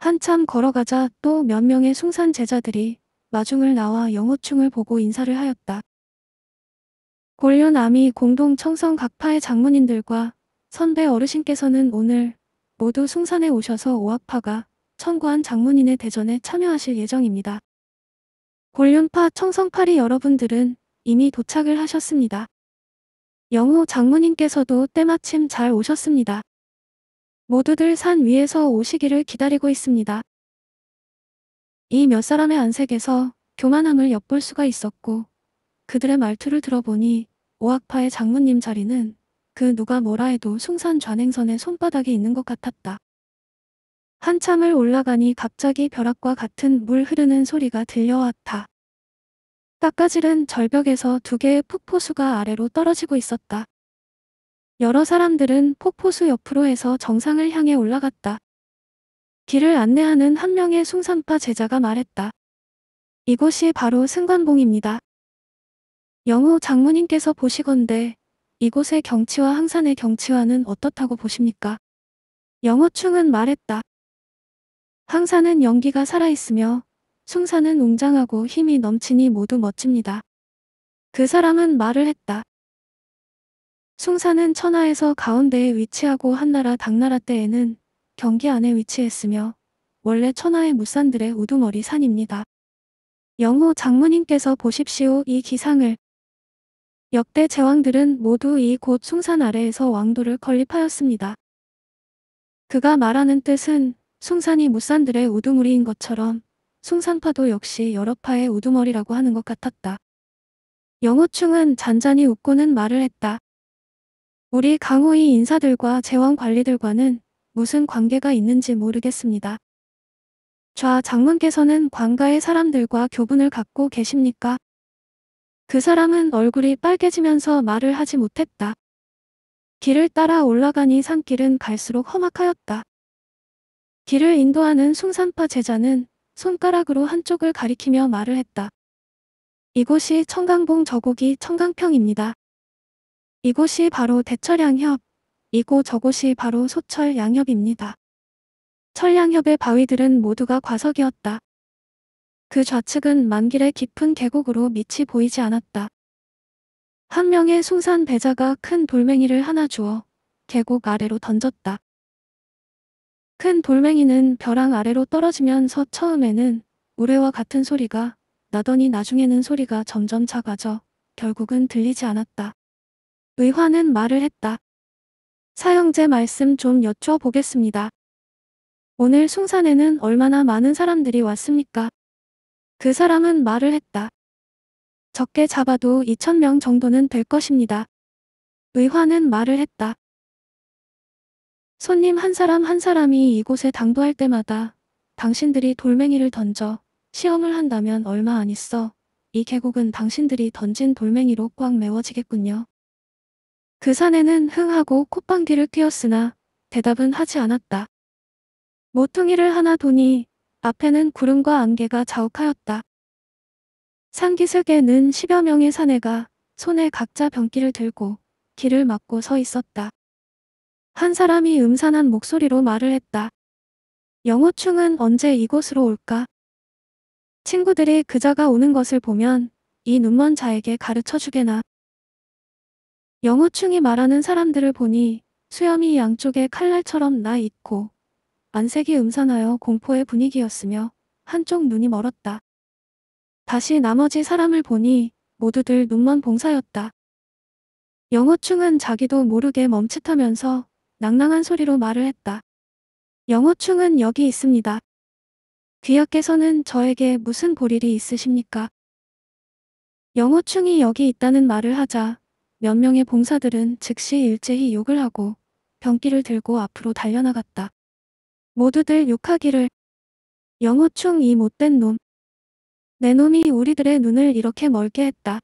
한참 걸어가자 또 몇 명의 숭산 제자들이 마중을 나와 영호충을 보고 인사를 하였다. 골륜암이 공동 청성 각파의 장문인들과 선배 어르신께서는 오늘 모두 숭산에 오셔서 오악파가 청구한 장문인의 대전에 참여하실 예정입니다. 골륜파 청성파리 여러분들은 이미 도착을 하셨습니다. 영호 장문인께서도 때마침 잘 오셨습니다. 모두들 산 위에서 오시기를 기다리고 있습니다. 이 몇 사람의 안색에서 교만함을 엿볼 수가 있었고 그들의 말투를 들어보니 오악파의 장모님 자리는 그 누가 뭐라 해도 숭산 좌냉선의 손바닥에 있는 것 같았다. 한참을 올라가니 갑자기 벼락과 같은 물 흐르는 소리가 들려왔다. 깎아질은 절벽에서 두 개의 폭포수가 아래로 떨어지고 있었다. 여러 사람들은 폭포수 옆으로 해서 정상을 향해 올라갔다. 길을 안내하는 한 명의 숭산파 제자가 말했다. 이곳이 바로 승관봉입니다. 영호 장모님께서 보시건데 이곳의 경치와 항산의 경치와는 어떻다고 보십니까? 영호충은 말했다. 항산은 연기가 살아있으며 숭산은 웅장하고 힘이 넘치니 모두 멋집니다. 그 사람은 말을 했다. 숭산은 천하에서 가운데에 위치하고 한나라 당나라 때에는 경기 안에 위치했으며 원래 천하의 무산들의 우두머리 산입니다. 영호 장모님께서 보십시오 이 기상을 역대 제왕들은 모두 이곳 숭산 아래에서 왕도를 건립하였습니다. 그가 말하는 뜻은 숭산이 무산들의 우두머리인 것처럼 숭산파도 역시 여러 파의 우두머리라고 하는 것 같았다. 영호충은 잔잔히 웃고는 말을 했다. 우리 강호의 인사들과 재원 관리들과는 무슨 관계가 있는지 모르겠습니다. 좌 장문께서는 관가의 사람들과 교분을 갖고 계십니까? 그 사람은 얼굴이 빨개지면서 말을 하지 못했다. 길을 따라 올라가니 산길은 갈수록 험악하였다. 길을 인도하는 숭산파 제자는 손가락으로 한쪽을 가리키며 말을 했다. 이곳이 청강봉 저곡이 청강평입니다. 이곳이 바로 대철양협, 이고 저곳이 바로 소철양협입니다. 철양협의 바위들은 모두가 과석이었다. 그 좌측은 만길의 깊은 계곡으로 밑이 보이지 않았다. 한 명의 숭산 배자가 큰 돌멩이를 하나 주어 계곡 아래로 던졌다. 큰 돌멩이는 벼랑 아래로 떨어지면서 처음에는 우레와 같은 소리가 나더니 나중에는 소리가 점점 작아져 결국은 들리지 않았다. 의화는 말을 했다. 사형제 말씀 좀 여쭤보겠습니다. 오늘 숭산에는 얼마나 많은 사람들이 왔습니까? 그 사람은 말을 했다. 적게 잡아도 2천명 정도는 될 것입니다. 의화는 말을 했다. 손님 한 사람 한 사람이 이곳에 당도할 때마다 당신들이 돌멩이를 던져 시험을 한다면 얼마 안 있어 이 계곡은 당신들이 던진 돌멩이로 꽉 메워지겠군요. 그 사내는 흥하고 콧방귀를 뀌었으나 대답은 하지 않았다. 모퉁이를 하나 도니 앞에는 구름과 안개가 자욱하였다. 상기슭에는 십여 명의 사내가 손에 각자 병기를 들고 길을 막고 서 있었다. 한 사람이 음산한 목소리로 말을 했다. 영호충은 언제 이곳으로 올까? 친구들이 그자가 오는 것을 보면 이 눈먼 자에게 가르쳐 주게나. 영어충이 말하는 사람들을 보니 수염이 양쪽에 칼날처럼 나 있고 안색이 음산하여 공포의 분위기였으며 한쪽 눈이 멀었다. 다시 나머지 사람을 보니 모두들 눈먼 봉사였다. 영어충은 자기도 모르게 멈칫하면서 낭낭한 소리로 말을 했다. 영어충은 여기 있습니다. 귀하께서는 저에게 무슨 볼일이 있으십니까? 영어충이 여기 있다는 말을 하자 몇 명의 봉사들은 즉시 일제히 욕을 하고 병기를 들고 앞으로 달려나갔다. 모두들 욕하기를 영호충 이 못된 놈. 내 놈이 우리들의 눈을 이렇게 멀게 했다.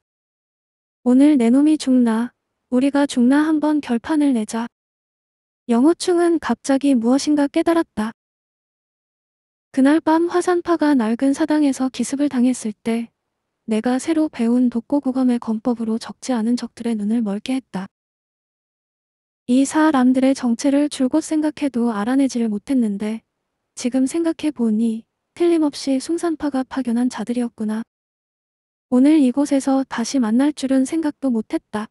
오늘 내 놈이 죽나 우리가 죽나 한번 결판을 내자. 영호충은 갑자기 무엇인가 깨달았다. 그날 밤 화산파가 낡은 사당에서 기습을 당했을 때 내가 새로 배운 독고구검의 검법으로 적지 않은 적들의 눈을 멀게 했다. 이 사람들의 정체를 줄곧 생각해도 알아내지를 못했는데 지금 생각해보니 틀림없이 숭산파가 파견한 자들이었구나. 오늘 이곳에서 다시 만날 줄은 생각도 못했다.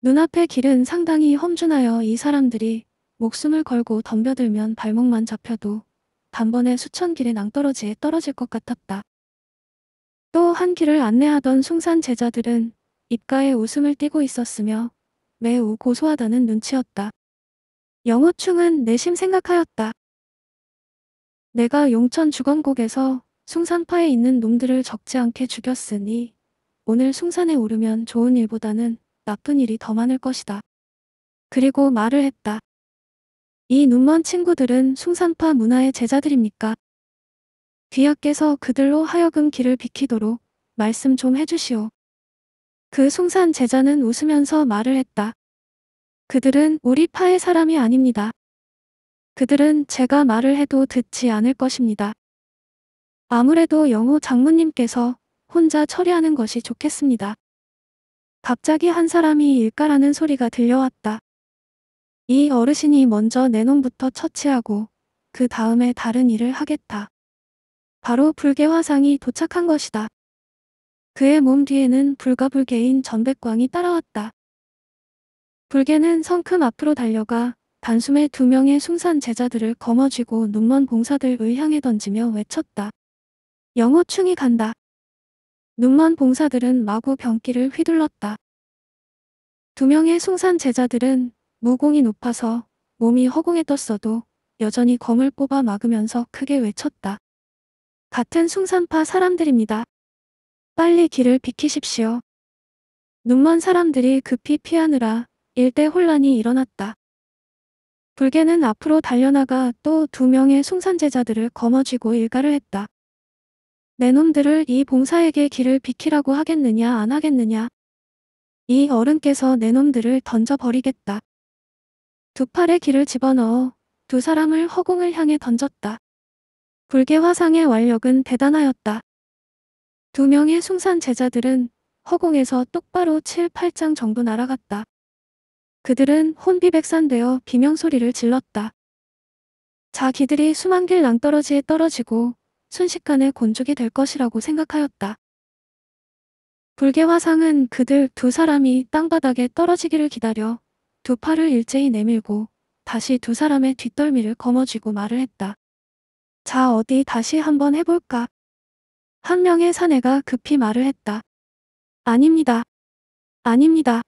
눈앞의 길은 상당히 험준하여 이 사람들이 목숨을 걸고 덤벼들면 발목만 잡혀도 단번에 수천 길의 낭떠러지에 떨어질 것 같았다. 또한 길을 안내하던 숭산 제자들은 입가에 웃음을 띠고 있었으며 매우 고소하다는 눈치였다. 영호충은 내심 생각하였다. 내가 용천 주건곡에서 숭산파에 있는 놈들을 적지 않게 죽였으니 오늘 숭산에 오르면 좋은 일보다는 나쁜 일이 더 많을 것이다. 그리고 말을 했다. 이 눈먼 친구들은 숭산파 문화의 제자들입니까? 귀하께서 그들로 하여금 길을 비키도록 말씀 좀 해주시오. 그 송산 제자는 웃으면서 말을 했다. 그들은 우리 파의 사람이 아닙니다. 그들은 제가 말을 해도 듣지 않을 것입니다. 아무래도 영호 장모님께서 혼자 처리하는 것이 좋겠습니다. 갑자기 한 사람이 일가라는 소리가 들려왔다. 이 어르신이 먼저 내 놈부터 처치하고 그 다음에 다른 일을 하겠다. 바로 불개화상이 도착한 것이다. 그의 몸 뒤에는 불가불개인 전백광이 따라왔다. 불개는 성큼 앞으로 달려가 단숨에 두 명의 숭산 제자들을 거머쥐고 눈먼 봉사들을 향해 던지며 외쳤다. 영호충이 간다. 눈먼 봉사들은 마구 병기를 휘둘렀다. 두 명의 숭산 제자들은 무공이 높아서 몸이 허공에 떴어도 여전히 검을 뽑아 막으면서 크게 외쳤다. 같은 숭산파 사람들입니다. 빨리 길을 비키십시오. 눈먼 사람들이 급히 피하느라 일대 혼란이 일어났다. 불개는 앞으로 달려나가 또 두 명의 숭산제자들을 거머쥐고 일가를 했다. 내 놈들을 이 봉사에게 길을 비키라고 하겠느냐 안 하겠느냐. 이 어른께서 내 놈들을 던져버리겠다. 두 팔에 길을 집어넣어 두 사람을 허공을 향해 던졌다. 불계화상의 완력은 대단하였다. 두 명의 숭산 제자들은 허공에서 똑바로 7, 8장 정도 날아갔다. 그들은 혼비백산되어 비명소리를 질렀다. 자기들이 수만 길 낭떠러지에 떨어지고 순식간에 곤죽이 될 것이라고 생각하였다. 불계화상은 그들 두 사람이 땅바닥에 떨어지기를 기다려 두 팔을 일제히 내밀고 다시 두 사람의 뒷덜미를 거머쥐고 말을 했다. 자 어디 다시 한번 해볼까? 한 명의 사내가 급히 말을 했다. 아닙니다. 아닙니다.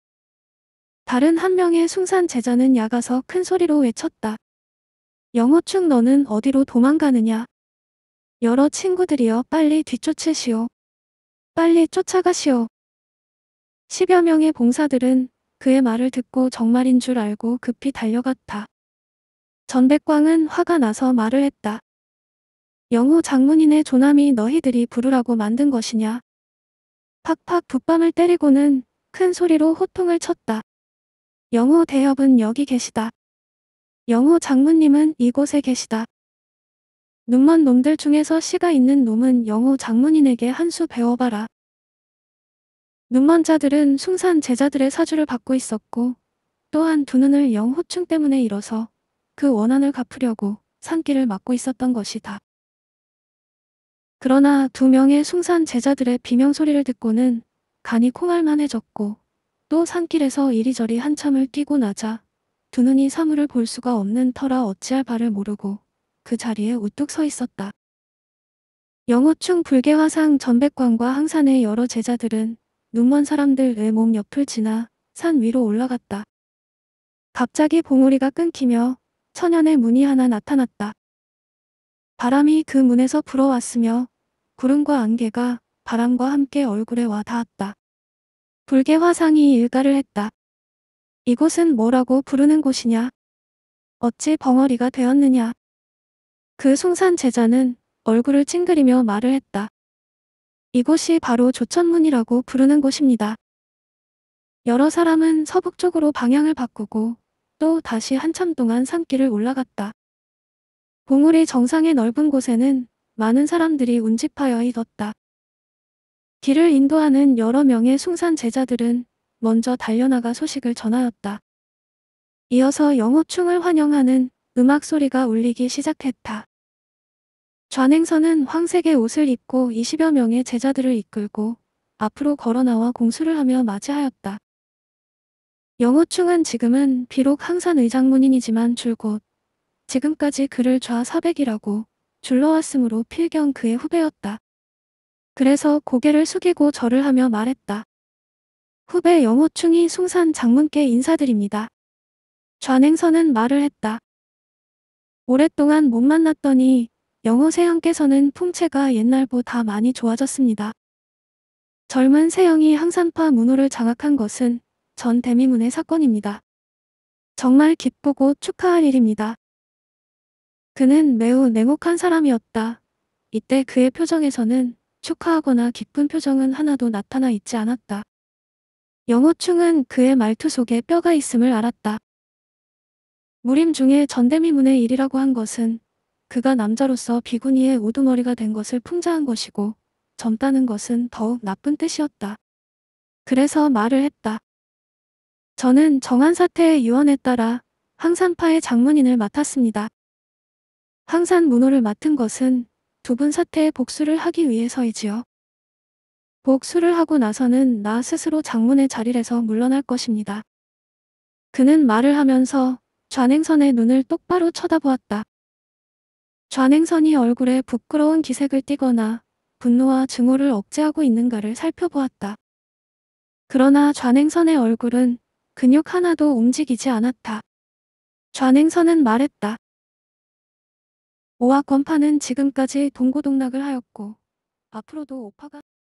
다른 한 명의 숭산 제자는 야가서 큰 소리로 외쳤다. 영어충 너는 어디로 도망가느냐? 여러 친구들이여 빨리 뒤쫓으시오. 빨리 쫓아가시오. 십여 명의 봉사들은 그의 말을 듣고 정말인 줄 알고 급히 달려갔다. 전백광은 화가 나서 말을 했다. 영호 장문인의 조남이 너희들이 부르라고 만든 것이냐. 팍팍 붓밤을 때리고는 큰 소리로 호통을 쳤다. 영호 대협은 여기 계시다. 영호 장문님은 이곳에 계시다. 눈먼 놈들 중에서 씨가 있는 놈은 영호 장문인에게 한 수 배워봐라. 눈먼 자들은 숭산 제자들의 사주를 받고 있었고 또한 두 눈을 영호충 때문에 잃어서 그 원한을 갚으려고 산길을 막고 있었던 것이다. 그러나 두 명의 숭산 제자들의 비명소리를 듣고는 간이 콩알만해졌고 또 산길에서 이리저리 한참을 뛰고 나자 두 눈이 사물을 볼 수가 없는 터라 어찌할 바를 모르고 그 자리에 우뚝 서 있었다. 영호충 불개화상 전백관과 항산의 여러 제자들은 눈먼 사람들의 몸 옆을 지나 산 위로 올라갔다. 갑자기 봉우리가 끊기며 천연의 문이 하나 나타났다. 바람이 그 문에서 불어왔으며 구름과 안개가 바람과 함께 얼굴에 와 닿았다. 불개 화상이 일가를 했다. 이곳은 뭐라고 부르는 곳이냐? 어찌 벙어리가 되었느냐? 그 송산 제자는 얼굴을 찡그리며 말을 했다. 이곳이 바로 조천문이라고 부르는 곳입니다. 여러 사람은 서북쪽으로 방향을 바꾸고 또 다시 한참 동안 산길을 올라갔다. 봉우리 정상의 넓은 곳에는 많은 사람들이 운집하여 이었다. 길을 인도하는 여러 명의 숭산 제자들은 먼저 달려나가 소식을 전하였다. 이어서 영호충을 환영하는 음악 소리가 울리기 시작했다. 좌냉선은 황색의 옷을 입고 20여 명의 제자들을 이끌고 앞으로 걸어나와 공수를 하며 맞이하였다. 영호충은 지금은 비록 항산 의장문인이지만 줄곧 지금까지 그를 좌사백이라고 줄러왔으므로 필경 그의 후배였다. 그래서 고개를 숙이고 절을 하며 말했다. 후배 영호충이 숭산 장문께 인사드립니다. 좌냉선은 말을 했다. 오랫동안 못 만났더니 영호 세형께서는 풍채가 옛날보다 많이 좋아졌습니다. 젊은 세형이 항산파 문호를 장악한 것은 전 대미문의 사건입니다. 정말 기쁘고 축하할 일입니다. 그는 매우 냉혹한 사람이었다. 이때 그의 표정에서는 축하하거나 기쁜 표정은 하나도 나타나 있지 않았다. 영호충은 그의 말투 속에 뼈가 있음을 알았다. 무림 중에 전대미문의 일이라고 한 것은 그가 남자로서 비구니의 우두머리가 된 것을 풍자한 것이고 젊다는 것은 더욱 나쁜 뜻이었다. 그래서 말을 했다. 저는 정한 사태의 유언에 따라 항산파의 장문인을 맡았습니다. 황산 문호를 맡은 것은 두 분 사태에 복수를 하기 위해서이지요. 복수를 하고 나서는 나 스스로 장문의 자리를해서 물러날 것입니다. 그는 말을 하면서 좌냉선의 눈을 똑바로 쳐다보았다. 좌냉선이 얼굴에 부끄러운 기색을 띠거나 분노와 증오를 억제하고 있는가를 살펴보았다. 그러나 좌냉선의 얼굴은 근육 하나도 움직이지 않았다. 좌냉선은 말했다. 오화 권파는 지금까지 동고동락을 하였고 앞으로도 오파가